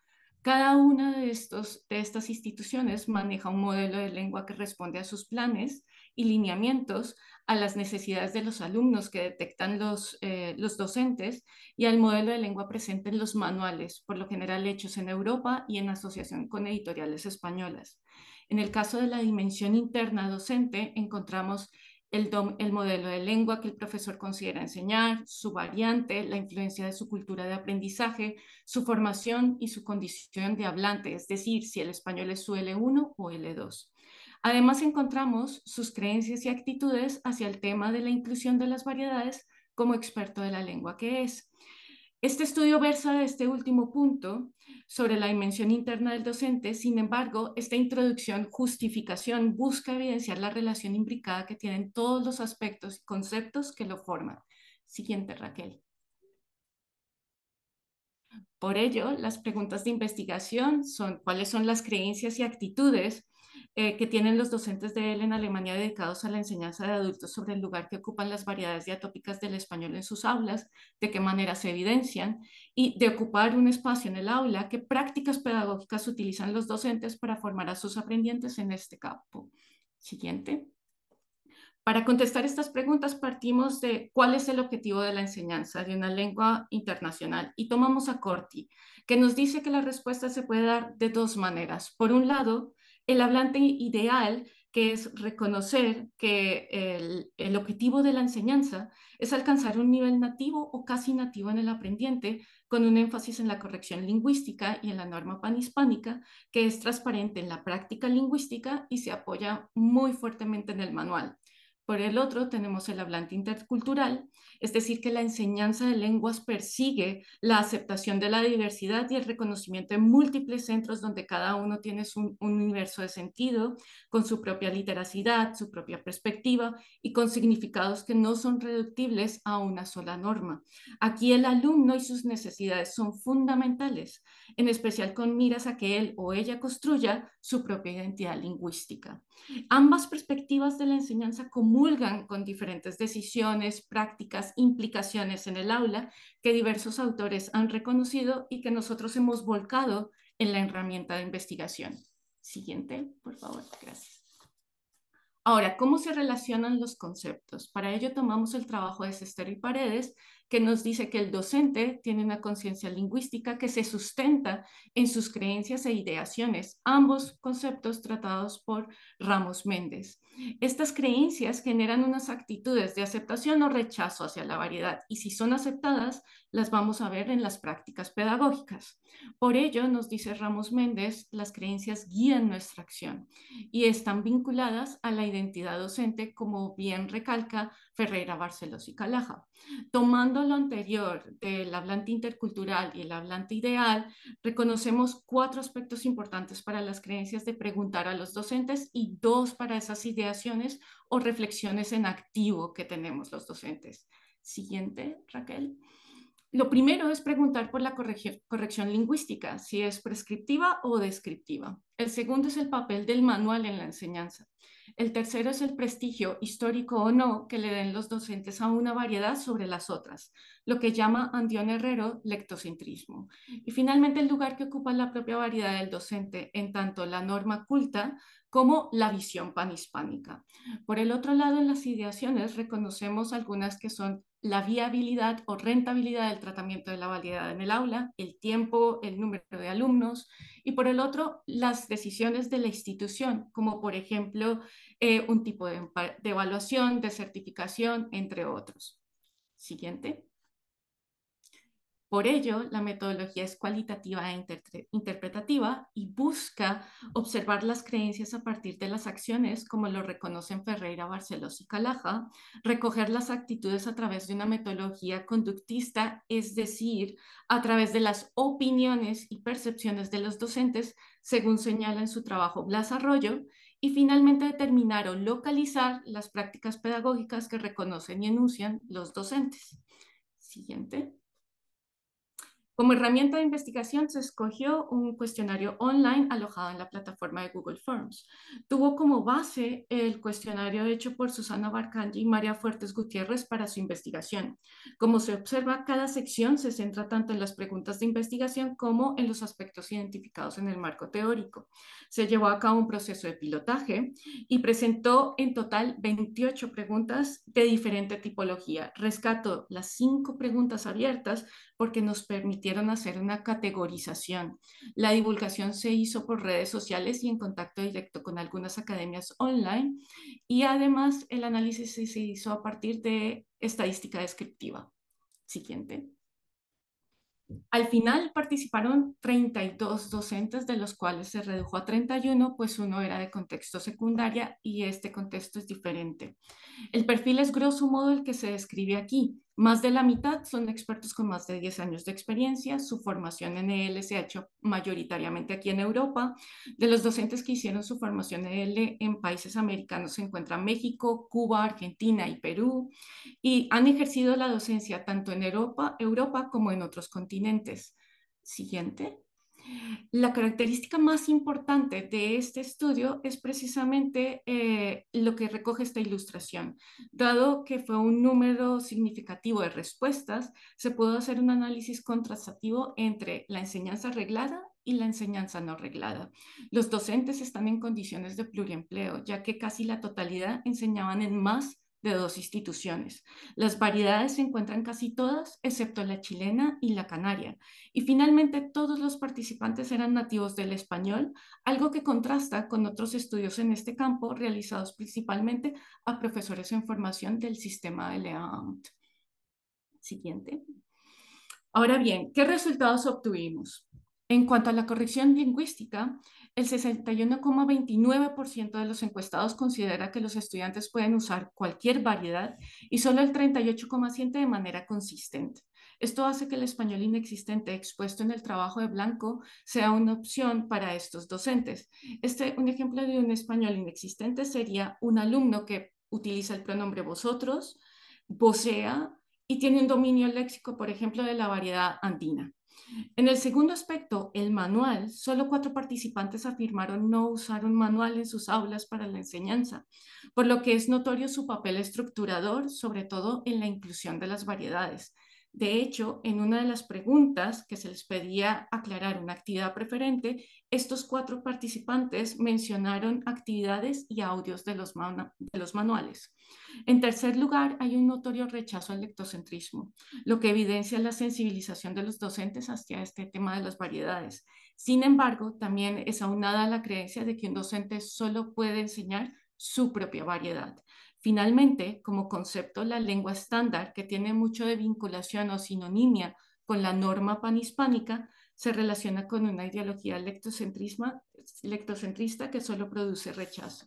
Cada una de, de estas instituciones maneja un modelo de lengua que responde a sus planes y lineamientos, a las necesidades de los alumnos que detectan eh, los, docentes y al modelo de lengua presente en los manuales, por lo general hechos en Europa y en asociación con editoriales españolas. En el caso de la dimensión interna docente, encontramos el, el, modelo de lengua que el profesor considera enseñar, su variante, la influencia de su cultura de aprendizaje, su formación y su condición de hablante, es decir, si el español es su L1 o L2. Además, encontramos sus creencias y actitudes hacia el tema de la inclusión de las variedades como experto de la lengua que es. Este estudio versa de este último punto sobre la dimensión interna del docente, sin embargo, esta introducción, justificación, busca evidenciar la relación imbricada que tienen todos los aspectos y conceptos que lo forman. Siguiente, Raquel. Por ello, las preguntas de investigación son cuáles son las creencias y actitudes eh, que tienen los docentes de él en Alemania dedicados a la enseñanza de adultos sobre el lugar que ocupan las variedades diatópicas del español en sus aulas, de qué manera se evidencian y de ocupar un espacio en el aula, qué prácticas pedagógicas utilizan los docentes para formar a sus aprendientes en este campo. Siguiente. Para contestar estas preguntas partimos de cuál es el objetivo de la enseñanza de una lengua internacional y tomamos a Corti, que nos dice que la respuesta se puede dar de dos maneras. Por un lado, el hablante ideal, que es reconocer que el, objetivo de la enseñanza es alcanzar un nivel nativo o casi nativo en el aprendiente, con un énfasis en la corrección lingüística y en la norma panhispánica, que es transparente en la práctica lingüística y se apoya muy fuertemente en el manual. Por el otro, tenemos el hablante intercultural, es decir, que la enseñanza de lenguas persigue la aceptación de la diversidad y el reconocimiento de múltiples centros donde cada uno tiene su, un universo de sentido, con su propia literacidad, su propia perspectiva y con significados que no son reductibles a una sola norma. Aquí el alumno y sus necesidades son fundamentales, en especial con miras a que él o ella construya su propia identidad lingüística. Ambas perspectivas de la enseñanza común con diferentes decisiones, prácticas, implicaciones en el aula que diversos autores han reconocido y que nosotros hemos volcado en la herramienta de investigación. Siguiente, por favor, gracias. Ahora, ¿cómo se relacionan los conceptos? Para ello tomamos el trabajo de Sester y Paredes, que nos dice que el docente tiene una conciencia lingüística que se sustenta en sus creencias e ideaciones, ambos conceptos tratados por Ramos Méndez. Estas creencias generan unas actitudes de aceptación o rechazo hacia la variedad y si son aceptadas, las vamos a ver en las prácticas pedagógicas. Por ello, nos dice Ramos Méndez, las creencias guían nuestra acción y están vinculadas a la identidad docente, como bien recalca Ferreira, Barcelos y Calaja. Tomando lo anterior del hablante intercultural y el hablante ideal, reconocemos cuatro aspectos importantes para las creencias de preguntar a los docentes y dos para esas ideaciones o reflexiones en activo que tenemos los docentes. Siguiente, Raquel. Lo primero es preguntar por la corrección lingüística, si es prescriptiva o descriptiva. El segundo es el papel del manual en la enseñanza. El tercero es el prestigio, histórico o no, que le den los docentes a una variedad sobre las otras, lo que llama Andión Herrero lectocentrismo. Y finalmente el lugar que ocupa la propia variedad del docente, en tanto la norma culta como la visión panhispánica. Por el otro lado, en las ideaciones reconocemos algunas que son la viabilidad o rentabilidad del tratamiento de la validez en el aula, el tiempo, el número de alumnos, y por el otro, las decisiones de la institución, como por ejemplo eh, un tipo de evaluación, de certificación, entre otros. Siguiente. Por ello, la metodología es cualitativa e interpretativa y busca observar las creencias a partir de las acciones, como lo reconocen Ferreira, Barcelos y Calaja, recoger las actitudes a través de una metodología conductista, es decir, a través de las opiniones y percepciones de los docentes, según señala en su trabajo Blas Arroyo, y finalmente determinar o localizar las prácticas pedagógicas que reconocen y enuncian los docentes. Siguiente. Como herramienta de investigación se escogió un cuestionario online alojado en la plataforma de Google Forms. Tuvo como base el cuestionario hecho por Susana Barcandi y María Fuertes Gutiérrez para su investigación. Como se observa, cada sección se centra tanto en las preguntas de investigación como en los aspectos identificados en el marco teórico. Se llevó a cabo un proceso de pilotaje y presentó en total 28 preguntas de diferente tipología. Rescato las cinco preguntas abiertas porque nos permitieron hacer una categorización. La divulgación se hizo por redes sociales y en contacto directo con algunas academias online y además el análisis se hizo a partir de estadística descriptiva. Siguiente. Al final participaron 32 docentes, de los cuales se redujo a 31, pues uno era de contexto secundaria y este contexto es diferente. El perfil es grosso modo el que se describe aquí. Más de la mitad son expertos con más de 10 años de experiencia, su formación en EL se ha hecho mayoritariamente aquí en Europa. De los docentes que hicieron su formación en EL en países americanos se encuentran México, Cuba, Argentina y Perú, y han ejercido la docencia tanto en Europa, Europa como en otros continentes. Siguiente. La característica más importante de este estudio es precisamente eh, lo que recoge esta ilustración. Dado que fue un número significativo de respuestas, se pudo hacer un análisis contrastativo entre la enseñanza reglada y la enseñanza no reglada. Los docentes están en condiciones de pluriempleo, ya que casi la totalidad enseñaban en más de dos instituciones. Las variedades se encuentran casi todas, excepto la chilena y la canaria. Y finalmente, todos los participantes eran nativos del español, algo que contrasta con otros estudios en este campo realizados principalmente a profesores en formación del sistema de Leamt. Siguiente. Ahora bien, ¿qué resultados obtuvimos? En cuanto a la corrección lingüística, el 61,29% de los encuestados considera que los estudiantes pueden usar cualquier variedad y solo el 38,7% de manera consistente. Esto hace que el español inexistente expuesto en el trabajo de blanco sea una opción para estos docentes. Este, un ejemplo de un español inexistente sería un alumno que utiliza el pronombre vosotros, vocea y tiene un dominio léxico, por ejemplo, de la variedad andina. En el segundo aspecto, el manual, solo cuatro participantes afirmaron no usar un manual en sus aulas para la enseñanza, por lo que es notorio su papel estructurador, sobre todo en la inclusión de las variedades. De hecho, en una de las preguntas que se les pedía aclarar una actividad preferente, estos cuatro participantes mencionaron actividades y audios de los, manuales. En tercer lugar, hay un notorio rechazo al lectocentrismo, lo que evidencia la sensibilización de los docentes hacia este tema de las variedades. Sin embargo, también es aunada la creencia de que un docente solo puede enseñar su propia variedad. Finalmente, como concepto, la lengua estándar, que tiene mucho de vinculación o sinonimia con la norma panhispánica, se relaciona con una ideología lectocentrista que solo produce rechazo.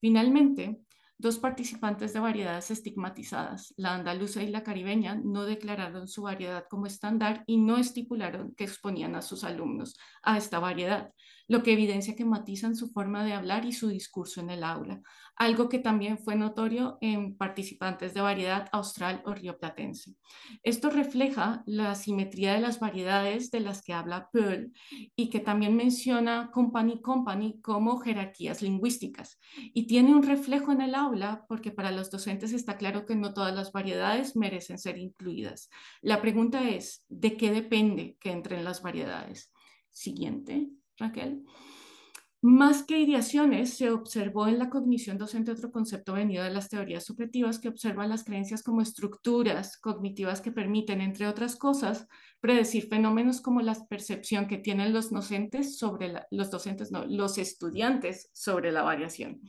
Finalmente, dos participantes de variedades estigmatizadas, la andaluza y la caribeña, no declararon su variedad como estándar y no estipularon que exponían a sus alumnos a esta variedad, lo que evidencia que matizan su forma de hablar y su discurso en el aula, algo que también fue notorio en participantes de variedad austral o rioplatense. Esto refleja la simetría de las variedades de las que habla Pearl y que también menciona Company Company como jerarquías lingüísticas y tiene un reflejo en el aula porque para los docentes está claro que no todas las variedades merecen ser incluidas. La pregunta es, ¿de qué depende que entren las variedades? Siguiente. Raquel. Más que ideaciones, se observó en la cognición docente otro concepto venido de las teorías subjetivas que observan las creencias como estructuras cognitivas que permiten, entre otras cosas, predecir fenómenos como la percepción que tienen los docentes sobre los docentes, los estudiantes sobre la variación.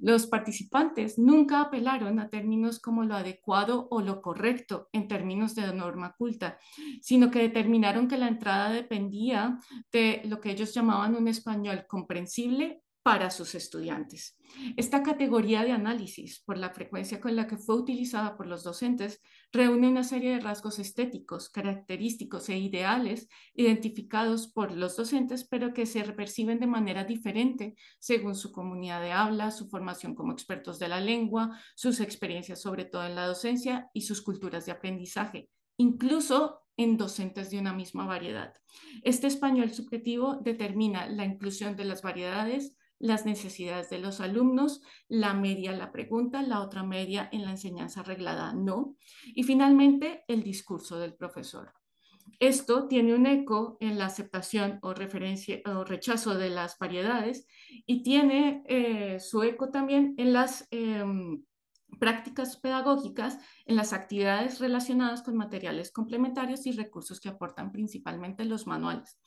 Los participantes nunca apelaron a términos como lo adecuado o lo correcto en términos de norma culta, sino que determinaron que la entrada dependía de lo que ellos llamaban un español comprensible para sus estudiantes. Esta categoría de análisis, por la frecuencia con la que fue utilizada por los docentes, reúne una serie de rasgos estéticos, característicos e ideales identificados por los docentes, pero que se perciben de manera diferente según su comunidad de habla, su formación como expertos de la lengua, sus experiencias sobre todo en la docencia y sus culturas de aprendizaje, incluso en docentes de una misma variedad. Este español subjetivo determina la inclusión de las variedades, las necesidades de los alumnos, la media la pregunta, la otra media en la enseñanza arreglada no, y finalmente el discurso del profesor. Esto tiene un eco en la aceptación o, referencia, o rechazo de las variedades y tiene eh, su eco también en las em, prácticas pedagógicas, en las actividades relacionadas con materiales complementarios y recursos que aportan principalmente los manuales.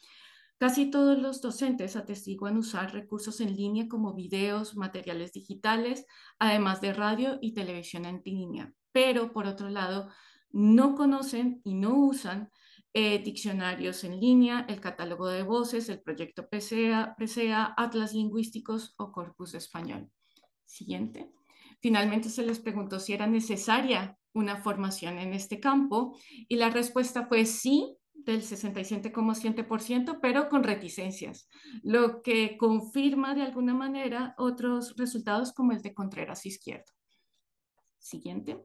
Casi todos los docentes atestiguan usar recursos en línea como videos, materiales digitales, además de radio y televisión en línea. Pero, por otro lado, no conocen y no usan eh, diccionarios en línea, el catálogo de voces, el proyecto PCA, Atlas Lingüísticos o Corpus Español. Siguiente. Finalmente se les preguntó si era necesaria una formación en este campo y la respuesta fue sí, del 67,7%, pero con reticencias, lo que confirma de alguna manera otros resultados como el de Contreras Izquierdo. Siguiente.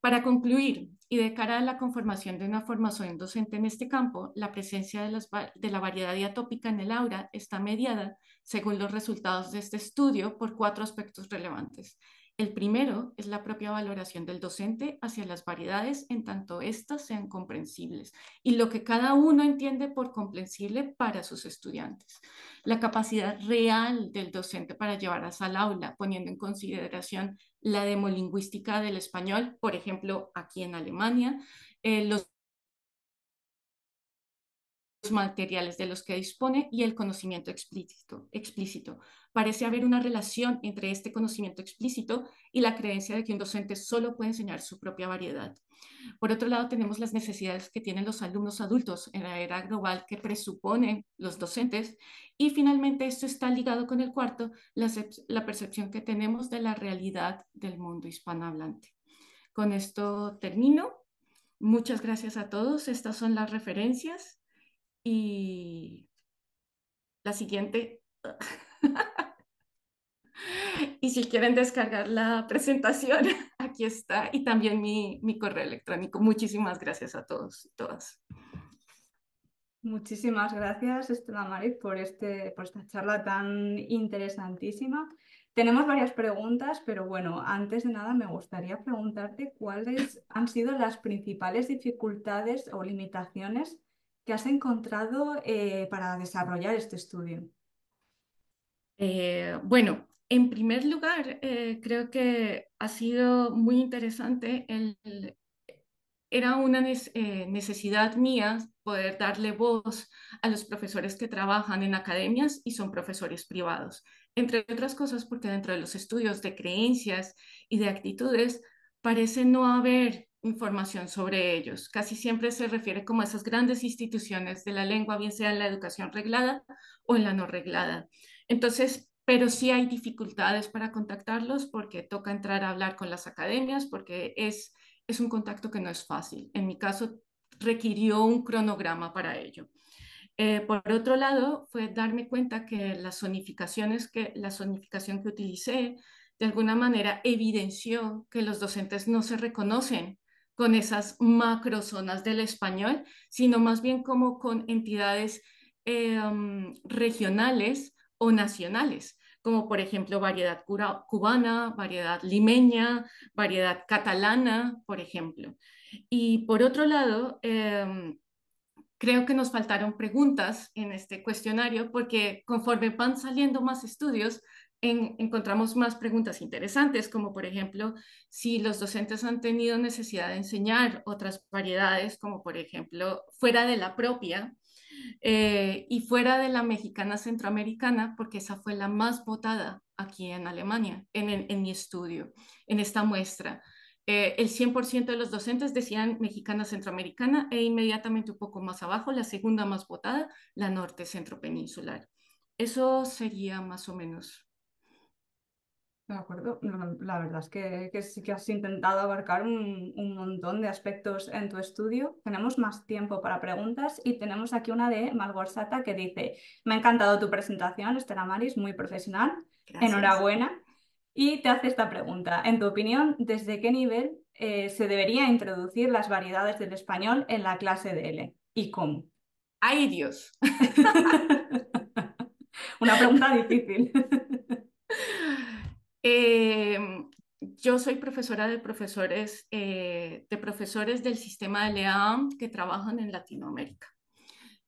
Para concluir, y de cara a la conformación de una formación docente en este campo, la presencia de, la variedad diatópica en el aura está mediada, según los resultados de este estudio, por cuatro aspectos relevantes. El primero es la propia valoración del docente hacia las variedades en tanto éstas sean comprensibles y lo que cada uno entiende por comprensible para sus estudiantes. La capacidad real del docente para llevarlas al aula, poniendo en consideración la demolingüística del español, por ejemplo, aquí en Alemania, eh, los materiales de los que dispone y el conocimiento explícito, explícito. Parece haber una relación entre este conocimiento explícito y la creencia de que un docente solo puede enseñar su propia variedad. Por otro lado, tenemos las necesidades que tienen los alumnos adultos en la era global que presuponen los docentes. Y finalmente, esto está ligado con el cuarto, la percepción que tenemos de la realidad del mundo hispanohablante. Con esto termino. Muchas gracias a todos. Estas son las referencias. Y la siguiente. y si quieren descargar la presentación, aquí está. Y también mi, correo electrónico. Muchísimas gracias a todos y todas.
Muchísimas gracias, Estela Marit por, este, por esta charla tan interesantísima. Tenemos varias preguntas, pero bueno, antes de nada me gustaría preguntarte cuáles han sido las principales dificultades o limitaciones que has encontrado eh, para desarrollar este estudio? Eh, bueno,
en primer lugar, eh, creo que ha sido muy interesante. era una necesidad mía poder darle voz a los profesores que trabajan en academias y son profesores privados, entre otras cosas porque dentro de los estudios de creencias y de actitudes parece no haber información sobre ellos. Casi siempre se refiere como a esas grandes instituciones de la lengua, bien sea en la educación reglada o en la no reglada. Entonces, pero sí hay dificultades para contactarlos porque toca entrar a hablar con las academias, porque es, es un contacto que no es fácil. En mi caso, requirió un cronograma para ello. Eh, por otro lado, fue darme cuenta que las zonificaciones que la zonificación que utilicé de alguna manera evidenció que los docentes no se reconocen con esas macrozonas del español, sino más bien como con entidades eh, um, regionales o nacionales, como por ejemplo variedad cubana, variedad limeña, variedad catalana, por ejemplo. Y por otro lado, em, creo que nos faltaron preguntas en este cuestionario porque conforme van saliendo más estudios, en, encontramos más preguntas interesantes, como por ejemplo si los docentes han tenido necesidad de enseñar otras variedades, como por ejemplo fuera de la propia eh, y fuera de la mexicana centroamericana, porque esa fue la más votada aquí en Alemania, en, mi estudio, en esta muestra. Eh, el 100% de los docentes decían mexicana centroamericana e inmediatamente un poco más abajo, la segunda más votada, la norte centropeninsular. Eso sería más o menos
de acuerdo. La verdad es que, sí que has intentado abarcar un, montón de aspectos en tu estudio. Tenemos más tiempo para preguntas y tenemos aquí una de Malgorsata que dice, me ha encantado tu presentación, Estela Maris, muy profesional. Enhorabuena. Y te hace esta pregunta. En tu opinión, ¿desde qué nivel eh, se debería introducir las variedades del español en la clase de L? ¿Y cómo? ¡Ay, Dios! una pregunta difícil.
Em, yo soy profesora de profesores, eh, de profesores del sistema de LEAM que trabajan en Latinoamérica.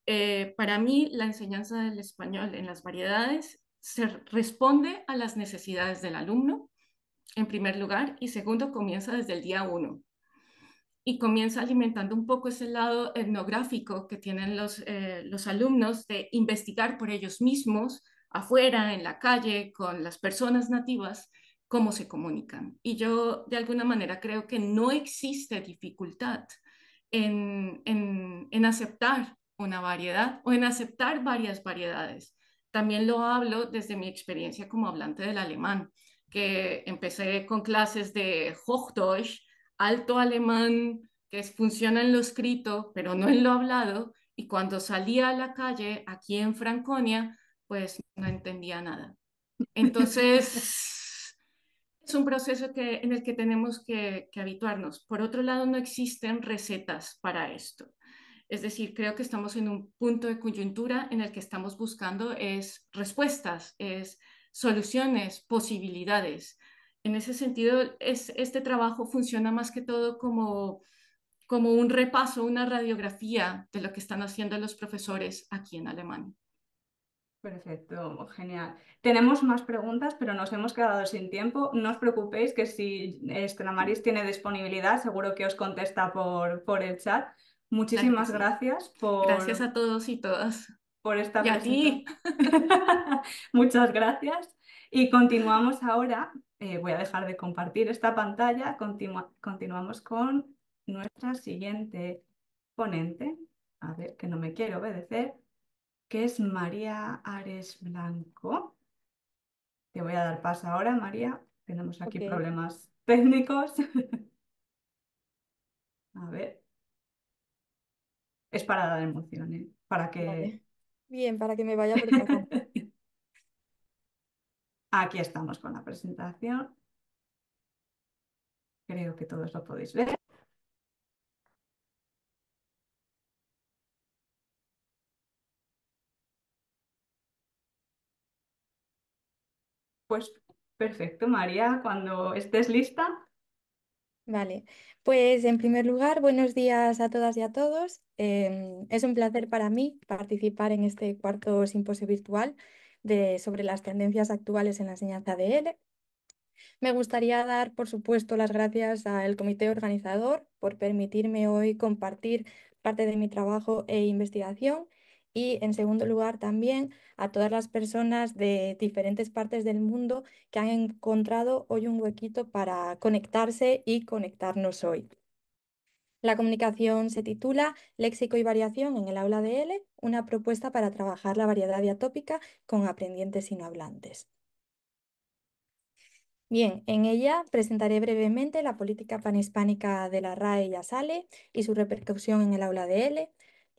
Eh, para mí, la enseñanza del español en las variedades se responde a las necesidades del alumno, en primer lugar, y segundo, comienza desde el día uno. Y comienza alimentando un poco ese lado etnográfico que tienen los eh, alumnos de investigar por ellos mismos, afuera, en la calle, con las personas nativas, cómo se comunican. Y yo de alguna manera creo que no existe dificultad en, aceptar una variedad o en aceptar varias variedades. También lo hablo desde mi experiencia como hablante del alemán, que empecé con clases de Hochdeutsch, alto alemán, que funciona en lo escrito, pero no en lo hablado. Y cuando salía a la calle aquí en Franconia, pues no entendía nada. Entonces, es un proceso que, en el que tenemos que, que habituarnos. Por otro lado, no existen recetas para esto. Es decir, creo que estamos en un punto de coyuntura en el que estamos buscando es respuestas, es soluciones, posibilidades. En ese sentido, es, este trabajo funciona más que todo como, como un repaso, una radiografía de lo que están haciendo los
profesores aquí en Alemania. Perfecto, genial. Tenemos más preguntas, pero nos hemos quedado sin tiempo. No os preocupéis que si Estela tiene disponibilidad, seguro que os contesta por, el chat. Muchísimas gracias, gracias por... a todos y todas. Por estar aquí. Muchas gracias. Y continuamos ahora, eh, voy a dejar de compartir esta pantalla, continuamos con nuestra siguiente ponente. A ver, que no me quiero obedecer que es María Ares Blanco. Te voy a dar paso ahora, María. Tenemos aquí problemas técnicos. a ver. Es para dar emociones, ¿eh? Para que...
Bien, para que me vaya
Aquí estamos con la presentación. Creo que todos lo podéis ver. Pues perfecto, María, cuando estés lista.
Vale, pues en primer lugar, buenos días a todas y a todos. Em, es un placer para mí participar en este cuarto simposio virtual sobre las tendencias actuales en la enseñanza de L. Me gustaría dar, por supuesto, las gracias al comité organizador por permitirme hoy compartir parte de mi trabajo e investigación y en segundo lugar también a todas las personas de diferentes partes del mundo que han encontrado hoy un huequito para conectarse y conectarnos hoy. La comunicación se titula Léxico y variación en el aula de L, una propuesta para trabajar la variedad diatópica con aprendientes y no hablantes. Bien, en ella presentaré brevemente la política panhispánica de la RAE y ASALE y su repercusión en el aula de L,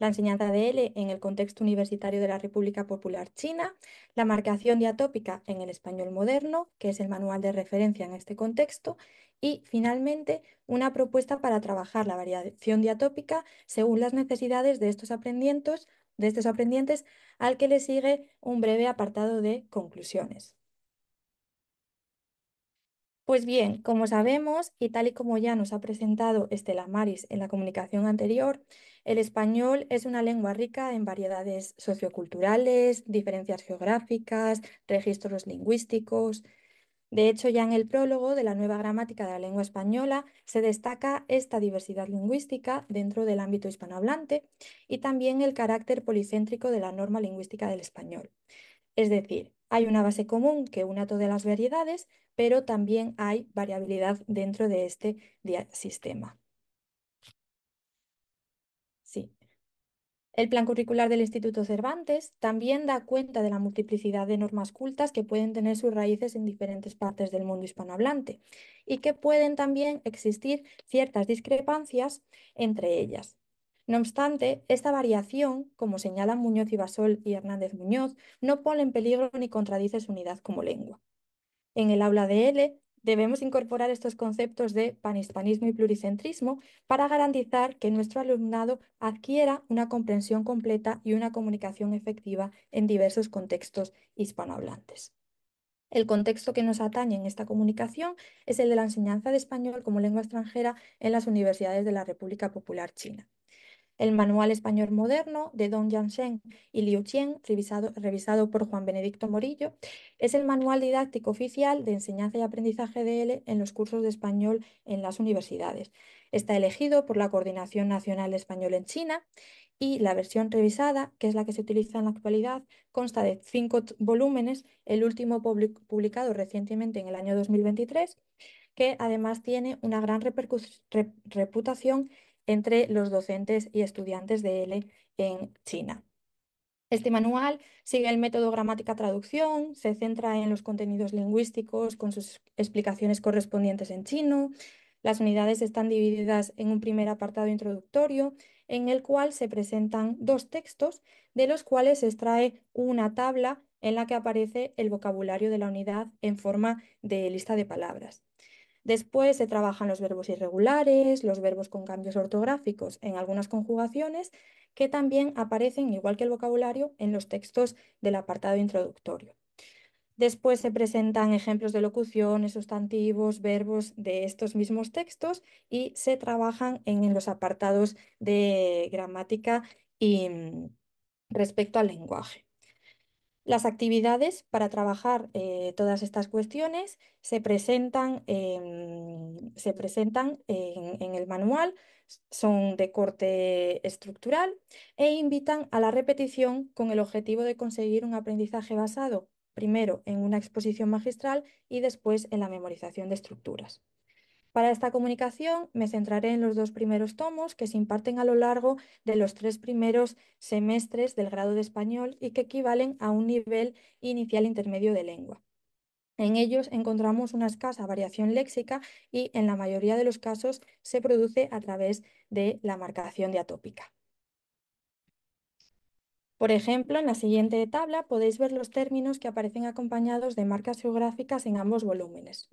la enseñanza de L en el contexto universitario de la República Popular China, la marcación diatópica en el español moderno, que es el manual de referencia en este contexto, y finalmente una propuesta para trabajar la variación diatópica según las necesidades de estos aprendientes, de estos aprendientes al que le sigue un breve apartado de conclusiones. Pues bien, como sabemos y tal y como ya nos ha presentado Estela Maris en la comunicación anterior, el español es una lengua rica en variedades socioculturales, diferencias geográficas, registros lingüísticos. De hecho, ya en el prólogo de la nueva gramática de la lengua española se destaca esta diversidad lingüística dentro del ámbito hispanohablante y también el carácter policéntrico de la norma lingüística del español. Es decir, hay una base común que une a todas las variedades, pero también hay variabilidad dentro de este sistema. Sí. El plan curricular del Instituto Cervantes también da cuenta de la multiplicidad de normas cultas que pueden tener sus raíces en diferentes partes del mundo hispanohablante y que pueden también existir ciertas discrepancias entre ellas. No obstante, esta variación, como señalan Muñoz y Basol y Hernández Muñoz, no pone en peligro ni contradice su unidad como lengua. En el aula de L debemos incorporar estos conceptos de panhispanismo y pluricentrismo para garantizar que nuestro alumnado adquiera una comprensión completa y una comunicación efectiva en diversos contextos hispanohablantes. El contexto que nos atañe en esta comunicación es el de la enseñanza de español como lengua extranjera en las universidades de la República Popular China el Manual Español Moderno de Don Yansheng y Liu Qian, revisado, por Juan Benedicto Morillo, es el manual didáctico oficial de enseñanza y aprendizaje de L en los cursos de español en las universidades. Está elegido por la Coordinación Nacional de Español en China y la versión revisada, que es la que se utiliza en la actualidad, consta de cinco volúmenes, el último publicado recientemente en el año 2023, que además tiene una gran reputación entre los docentes y estudiantes de L en China. Este manual sigue el método gramática-traducción, se centra en los contenidos lingüísticos con sus explicaciones correspondientes en chino. Las unidades están divididas en un primer apartado introductorio en el cual se presentan dos textos de los cuales se extrae una tabla en la que aparece el vocabulario de la unidad en forma de lista de palabras. Después se trabajan los verbos irregulares, los verbos con cambios ortográficos en algunas conjugaciones que también aparecen, igual que el vocabulario, en los textos del apartado introductorio. Después se presentan ejemplos de locuciones, sustantivos, verbos de estos mismos textos y se trabajan en los apartados de gramática y mm, respecto al lenguaje. Las actividades para trabajar eh, todas estas cuestiones se presentan, em, en, el manual, son de corte estructural e invitan a la repetición con el objetivo de conseguir un aprendizaje basado primero en una exposición magistral y después en la memorización de estructuras. Para esta comunicación me centraré en los dos primeros tomos que se imparten a lo largo de los tres primeros semestres del grado de español y que equivalen a un nivel inicial intermedio de lengua. En ellos encontramos una escasa variación léxica y en la mayoría de los casos se produce a través de la marcación diatópica. Por ejemplo, en la siguiente tabla podéis ver los términos que aparecen acompañados de marcas geográficas en ambos volúmenes.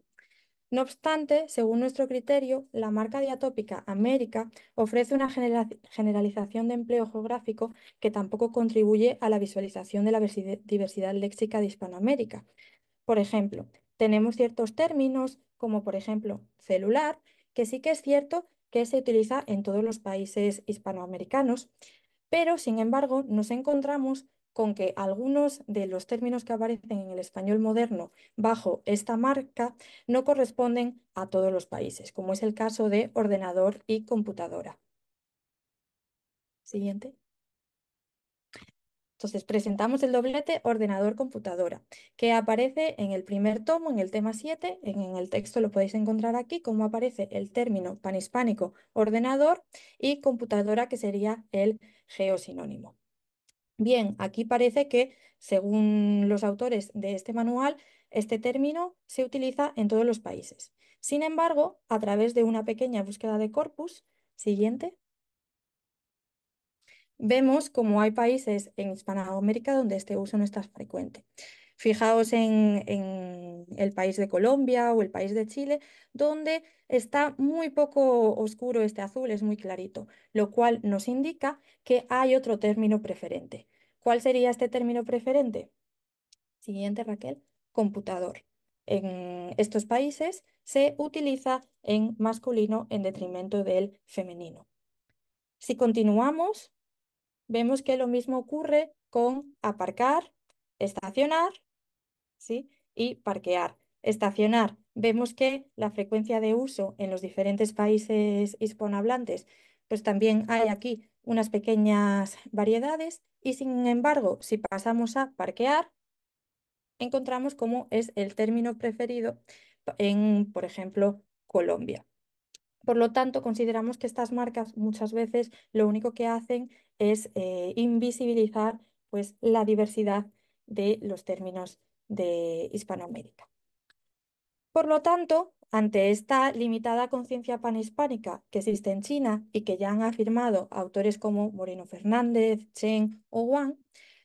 No obstante, según nuestro criterio, la marca diatópica América ofrece una generalización de empleo geográfico que tampoco contribuye a la visualización de la diversidad léxica de Hispanoamérica. Por ejemplo, tenemos ciertos términos, como por ejemplo celular, que sí que es cierto que se utiliza en todos los países hispanoamericanos, pero sin embargo nos encontramos con que algunos de los términos que aparecen en el español moderno bajo esta marca no corresponden a todos los países, como es el caso de ordenador y computadora. Siguiente. Entonces, presentamos el doblete ordenador-computadora, que aparece en el primer tomo, en el tema 7, en el texto lo podéis encontrar aquí, como aparece el término panhispánico ordenador y computadora, que sería el geosinónimo. Bien, aquí parece que, según los autores de este manual, este término se utiliza en todos los países. Sin embargo, a través de una pequeña búsqueda de corpus, siguiente, vemos como hay países en Hispanoamérica donde este uso no es tan frecuente. Fijaos en, el país de Colombia o el país de Chile, donde está muy poco oscuro este azul, es muy clarito, lo cual nos indica que hay otro término preferente. ¿Cuál sería este término preferente? Siguiente, Raquel, computador. En estos países se utiliza en masculino en detrimento del femenino. Si continuamos, vemos que lo mismo ocurre con aparcar, estacionar y parquear. Estacionar. Vemos que la frecuencia de uso en los diferentes países hispanohablantes, pues también hay aquí unas pequeñas variedades y sin embargo, si pasamos a parquear, encontramos cómo es el término preferido en, por ejemplo, Colombia. Por lo tanto, consideramos que estas marcas muchas veces lo único que hacen es eh, invisibilizar pues, la diversidad de los términos de Hispanoamérica. Por lo tanto, ante esta limitada conciencia panhispánica que existe en China y que ya han afirmado autores como Moreno Fernández, Chen o Wang,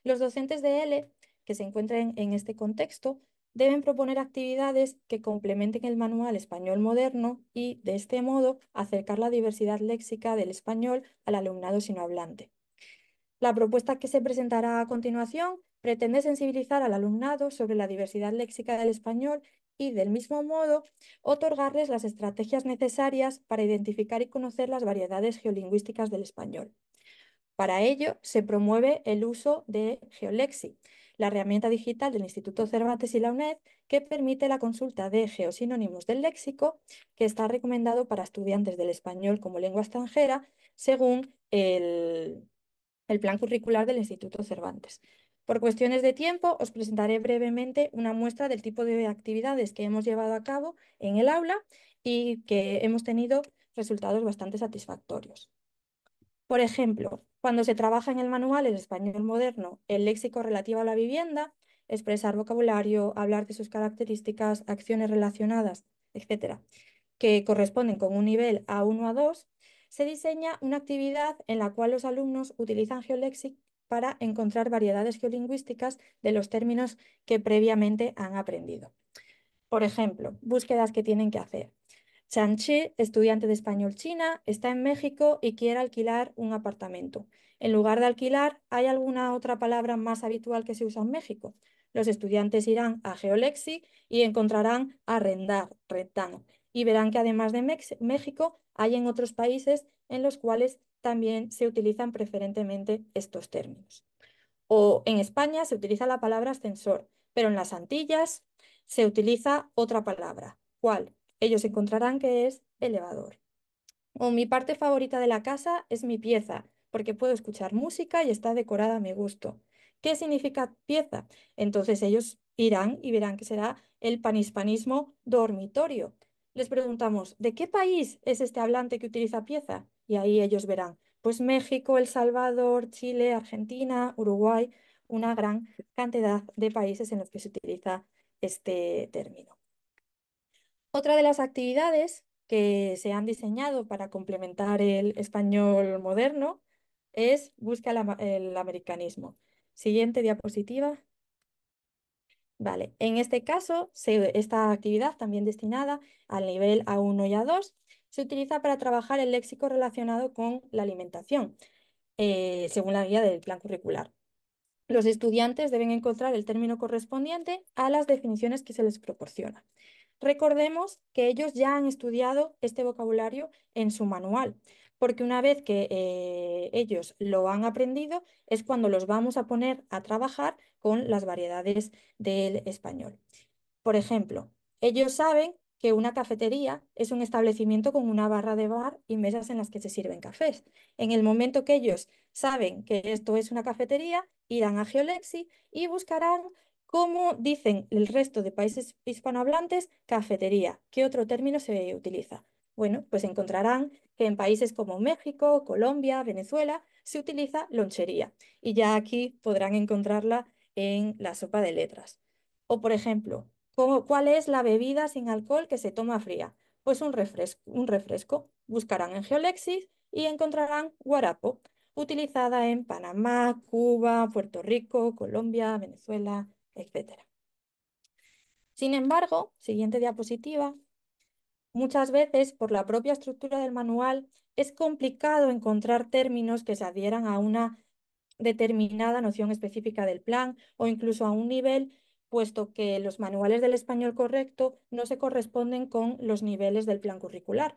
los docentes de L que se encuentren en este contexto deben proponer actividades que complementen el manual español moderno y, de este modo, acercar la diversidad léxica del español al alumnado sinohablante. La propuesta que se presentará a continuación pretende sensibilizar al alumnado sobre la diversidad léxica del español y, del mismo modo, otorgarles las estrategias necesarias para identificar y conocer las variedades geolingüísticas del español. Para ello, se promueve el uso de Geolexi, la herramienta digital del Instituto Cervantes y la UNED que permite la consulta de geosinónimos del léxico, que está recomendado para estudiantes del español como lengua extranjera, según el plan curricular del Instituto Cervantes. Por cuestiones de tiempo, os presentaré brevemente una muestra del tipo de actividades que hemos llevado a cabo en el aula y que hemos tenido resultados bastante satisfactorios. Por ejemplo, cuando se trabaja en el manual El español moderno, el léxico relativo a la vivienda, expresar vocabulario, hablar de sus características, acciones relacionadas, etcétera, que corresponden con un nivel A1 a 2, se diseña una actividad en la cual los alumnos utilizan geolexic para encontrar variedades geolingüísticas de los términos que previamente han aprendido. Por ejemplo, búsquedas que tienen que hacer. Chi, estudiante de español china, está en México y quiere alquilar un apartamento. En lugar de alquilar, ¿hay alguna otra palabra más habitual que se usa en México? Los estudiantes irán a Geolexi y encontrarán arrendar, rentar, y verán que además de México, hay en otros países en los cuales también se utilizan preferentemente estos términos. O en España se utiliza la palabra ascensor, pero en las Antillas se utiliza otra palabra, ¿cuál? Ellos encontrarán que es elevador. O mi parte favorita de la casa es mi pieza, porque puedo escuchar música y está decorada a mi gusto. ¿Qué significa pieza? Entonces ellos irán y verán que será el panhispanismo dormitorio. Les preguntamos, ¿de qué país es este hablante que utiliza pieza? y ahí ellos verán, pues México, El Salvador, Chile, Argentina, Uruguay, una gran cantidad de países en los que se utiliza este término. Otra de las actividades que se han diseñado para complementar el español moderno es Busca el, el americanismo. Siguiente diapositiva en este caso, esta actividad también destinada al nivel A1 y A2 se utiliza para trabajar el léxico relacionado con la alimentación, eh, según la guía del plan curricular. Los estudiantes deben encontrar el término correspondiente a las definiciones que se les proporciona. Recordemos que ellos ya han estudiado este vocabulario en su manual, porque una vez que eh, ellos lo han aprendido es cuando los vamos a poner a trabajar con las variedades del español. Por ejemplo, ellos saben que una cafetería es un establecimiento con una barra de bar y mesas en las que se sirven cafés. En el momento que ellos saben que esto es una cafetería, irán a Geolexi y buscarán como dicen el resto de países hispanohablantes cafetería, qué otro término se utiliza. Bueno, pues encontrarán que en países como México, Colombia, Venezuela, se utiliza lonchería y ya aquí podrán encontrarla en la sopa de letras. O, por ejemplo, ¿cuál es la bebida sin alcohol que se toma fría? Pues un refresco. Buscarán en Geolexis y encontrarán guarapo, utilizada en Panamá, Cuba, Puerto Rico, Colombia, Venezuela, etc. Sin embargo, siguiente diapositiva, Muchas veces, por la propia estructura del manual, es complicado encontrar términos que se adhieran a una determinada noción específica del plan o incluso a un nivel, puesto que los manuales del español correcto no se corresponden con los niveles del plan curricular.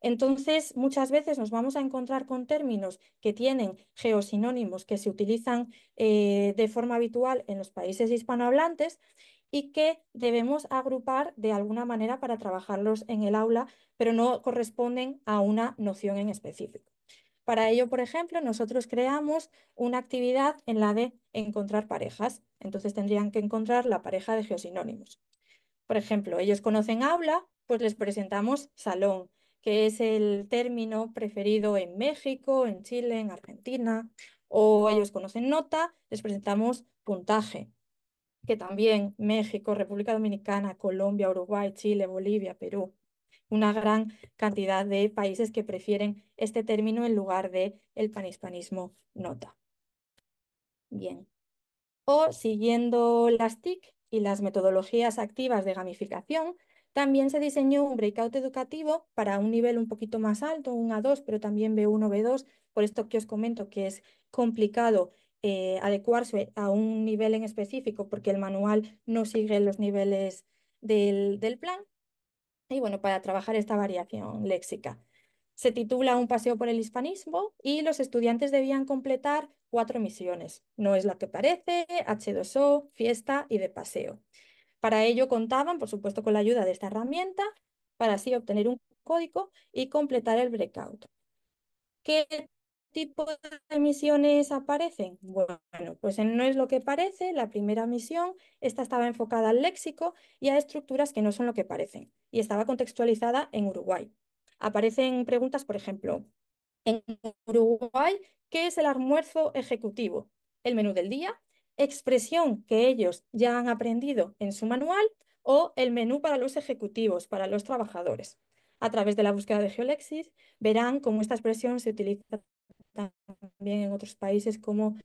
Entonces, muchas veces nos vamos a encontrar con términos que tienen geosinónimos que se utilizan eh, de forma habitual en los países hispanohablantes y que debemos agrupar de alguna manera para trabajarlos en el aula, pero no corresponden a una noción en específico. Para ello, por ejemplo, nosotros creamos una actividad en la de encontrar parejas. Entonces tendrían que encontrar la pareja de geosinónimos. Por ejemplo, ellos conocen aula, pues les presentamos salón, que es el término preferido en México, en Chile, en Argentina. O ellos conocen nota, les presentamos puntaje que también México, República Dominicana, Colombia, Uruguay, Chile, Bolivia, Perú, una gran cantidad de países que prefieren este término en lugar de el panhispanismo nota. Bien. O siguiendo las TIC y las metodologías activas de gamificación, también se diseñó un breakout educativo para un nivel un poquito más alto, un A2, pero también B1, B2, por esto que os comento que es complicado eh, adecuarse a un nivel en específico porque el manual no sigue los niveles del, plan. Y bueno, para trabajar esta variación léxica. Se titula Un paseo por el hispanismo y los estudiantes debían completar cuatro misiones. No es la que parece, H2O, fiesta y de paseo. Para ello contaban, por supuesto, con la ayuda de esta herramienta para así obtener un código y completar el breakout. ¿Qué tipo de misiones aparecen? Bueno, pues No es lo que parece, la primera misión, esta estaba enfocada al léxico y a estructuras que no son lo que parecen, y estaba contextualizada en Uruguay. Aparecen preguntas, por ejemplo, en Uruguay, ¿qué es el almuerzo ejecutivo? El menú del día, expresión que ellos ya han aprendido en su manual o el menú para los ejecutivos, para los trabajadores. A través de la búsqueda de Geolexis verán cómo esta expresión se utiliza también en otros países como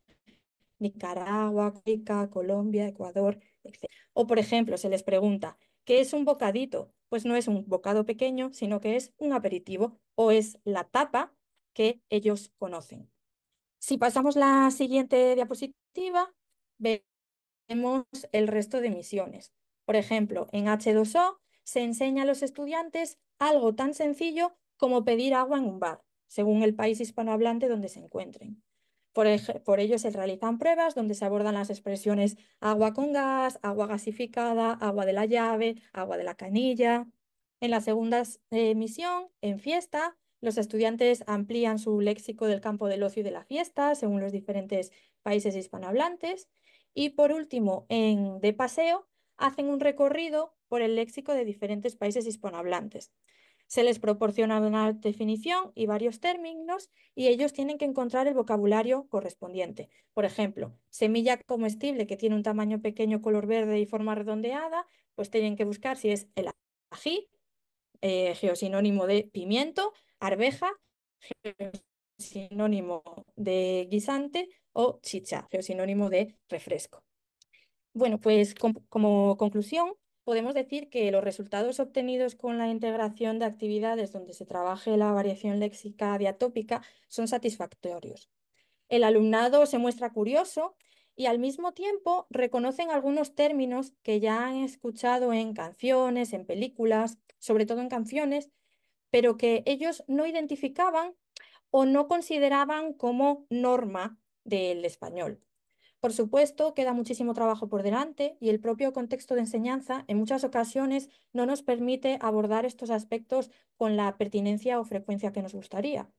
Nicaragua, Rica, Colombia, Ecuador, etc. O, por ejemplo, se les pregunta, ¿qué es un bocadito? Pues no es un bocado pequeño, sino que es un aperitivo o es la tapa que ellos conocen. Si pasamos la siguiente diapositiva, vemos el resto de misiones. Por ejemplo, en H2O se enseña a los estudiantes algo tan sencillo como pedir agua en un bar según el país hispanohablante donde se encuentren. Por, ello se realizan pruebas donde se abordan las expresiones agua con gas, agua gasificada, agua de la llave, agua de la canilla. En la segunda emisión, en fiesta, los estudiantes amplían su léxico del campo del ocio y de la fiesta según los diferentes países hispanohablantes. Y por último, en de paseo, hacen un recorrido por el léxico de diferentes países hispanohablantes. Se les proporciona una definición y varios términos y ellos tienen que encontrar el vocabulario correspondiente. Por ejemplo, semilla comestible que tiene un tamaño pequeño, color verde y forma redondeada, pues tienen que buscar si es el ají, eh, geosinónimo de pimiento, arveja, geosinónimo de guisante o chicha, geosinónimo de refresco. Bueno, pues como conclusión, podemos decir que los resultados obtenidos con la integración de actividades donde se trabaje la variación léxica diatópica son satisfactorios. El alumnado se muestra curioso y al mismo tiempo reconocen algunos términos que ya han escuchado en canciones, en películas, sobre todo en canciones, pero que ellos no identificaban o no consideraban como norma del español. Por supuesto, queda muchísimo trabajo por delante y el propio contexto de enseñanza en muchas ocasiones no nos permite abordar estos aspectos con la pertinencia o frecuencia que nos gustaría.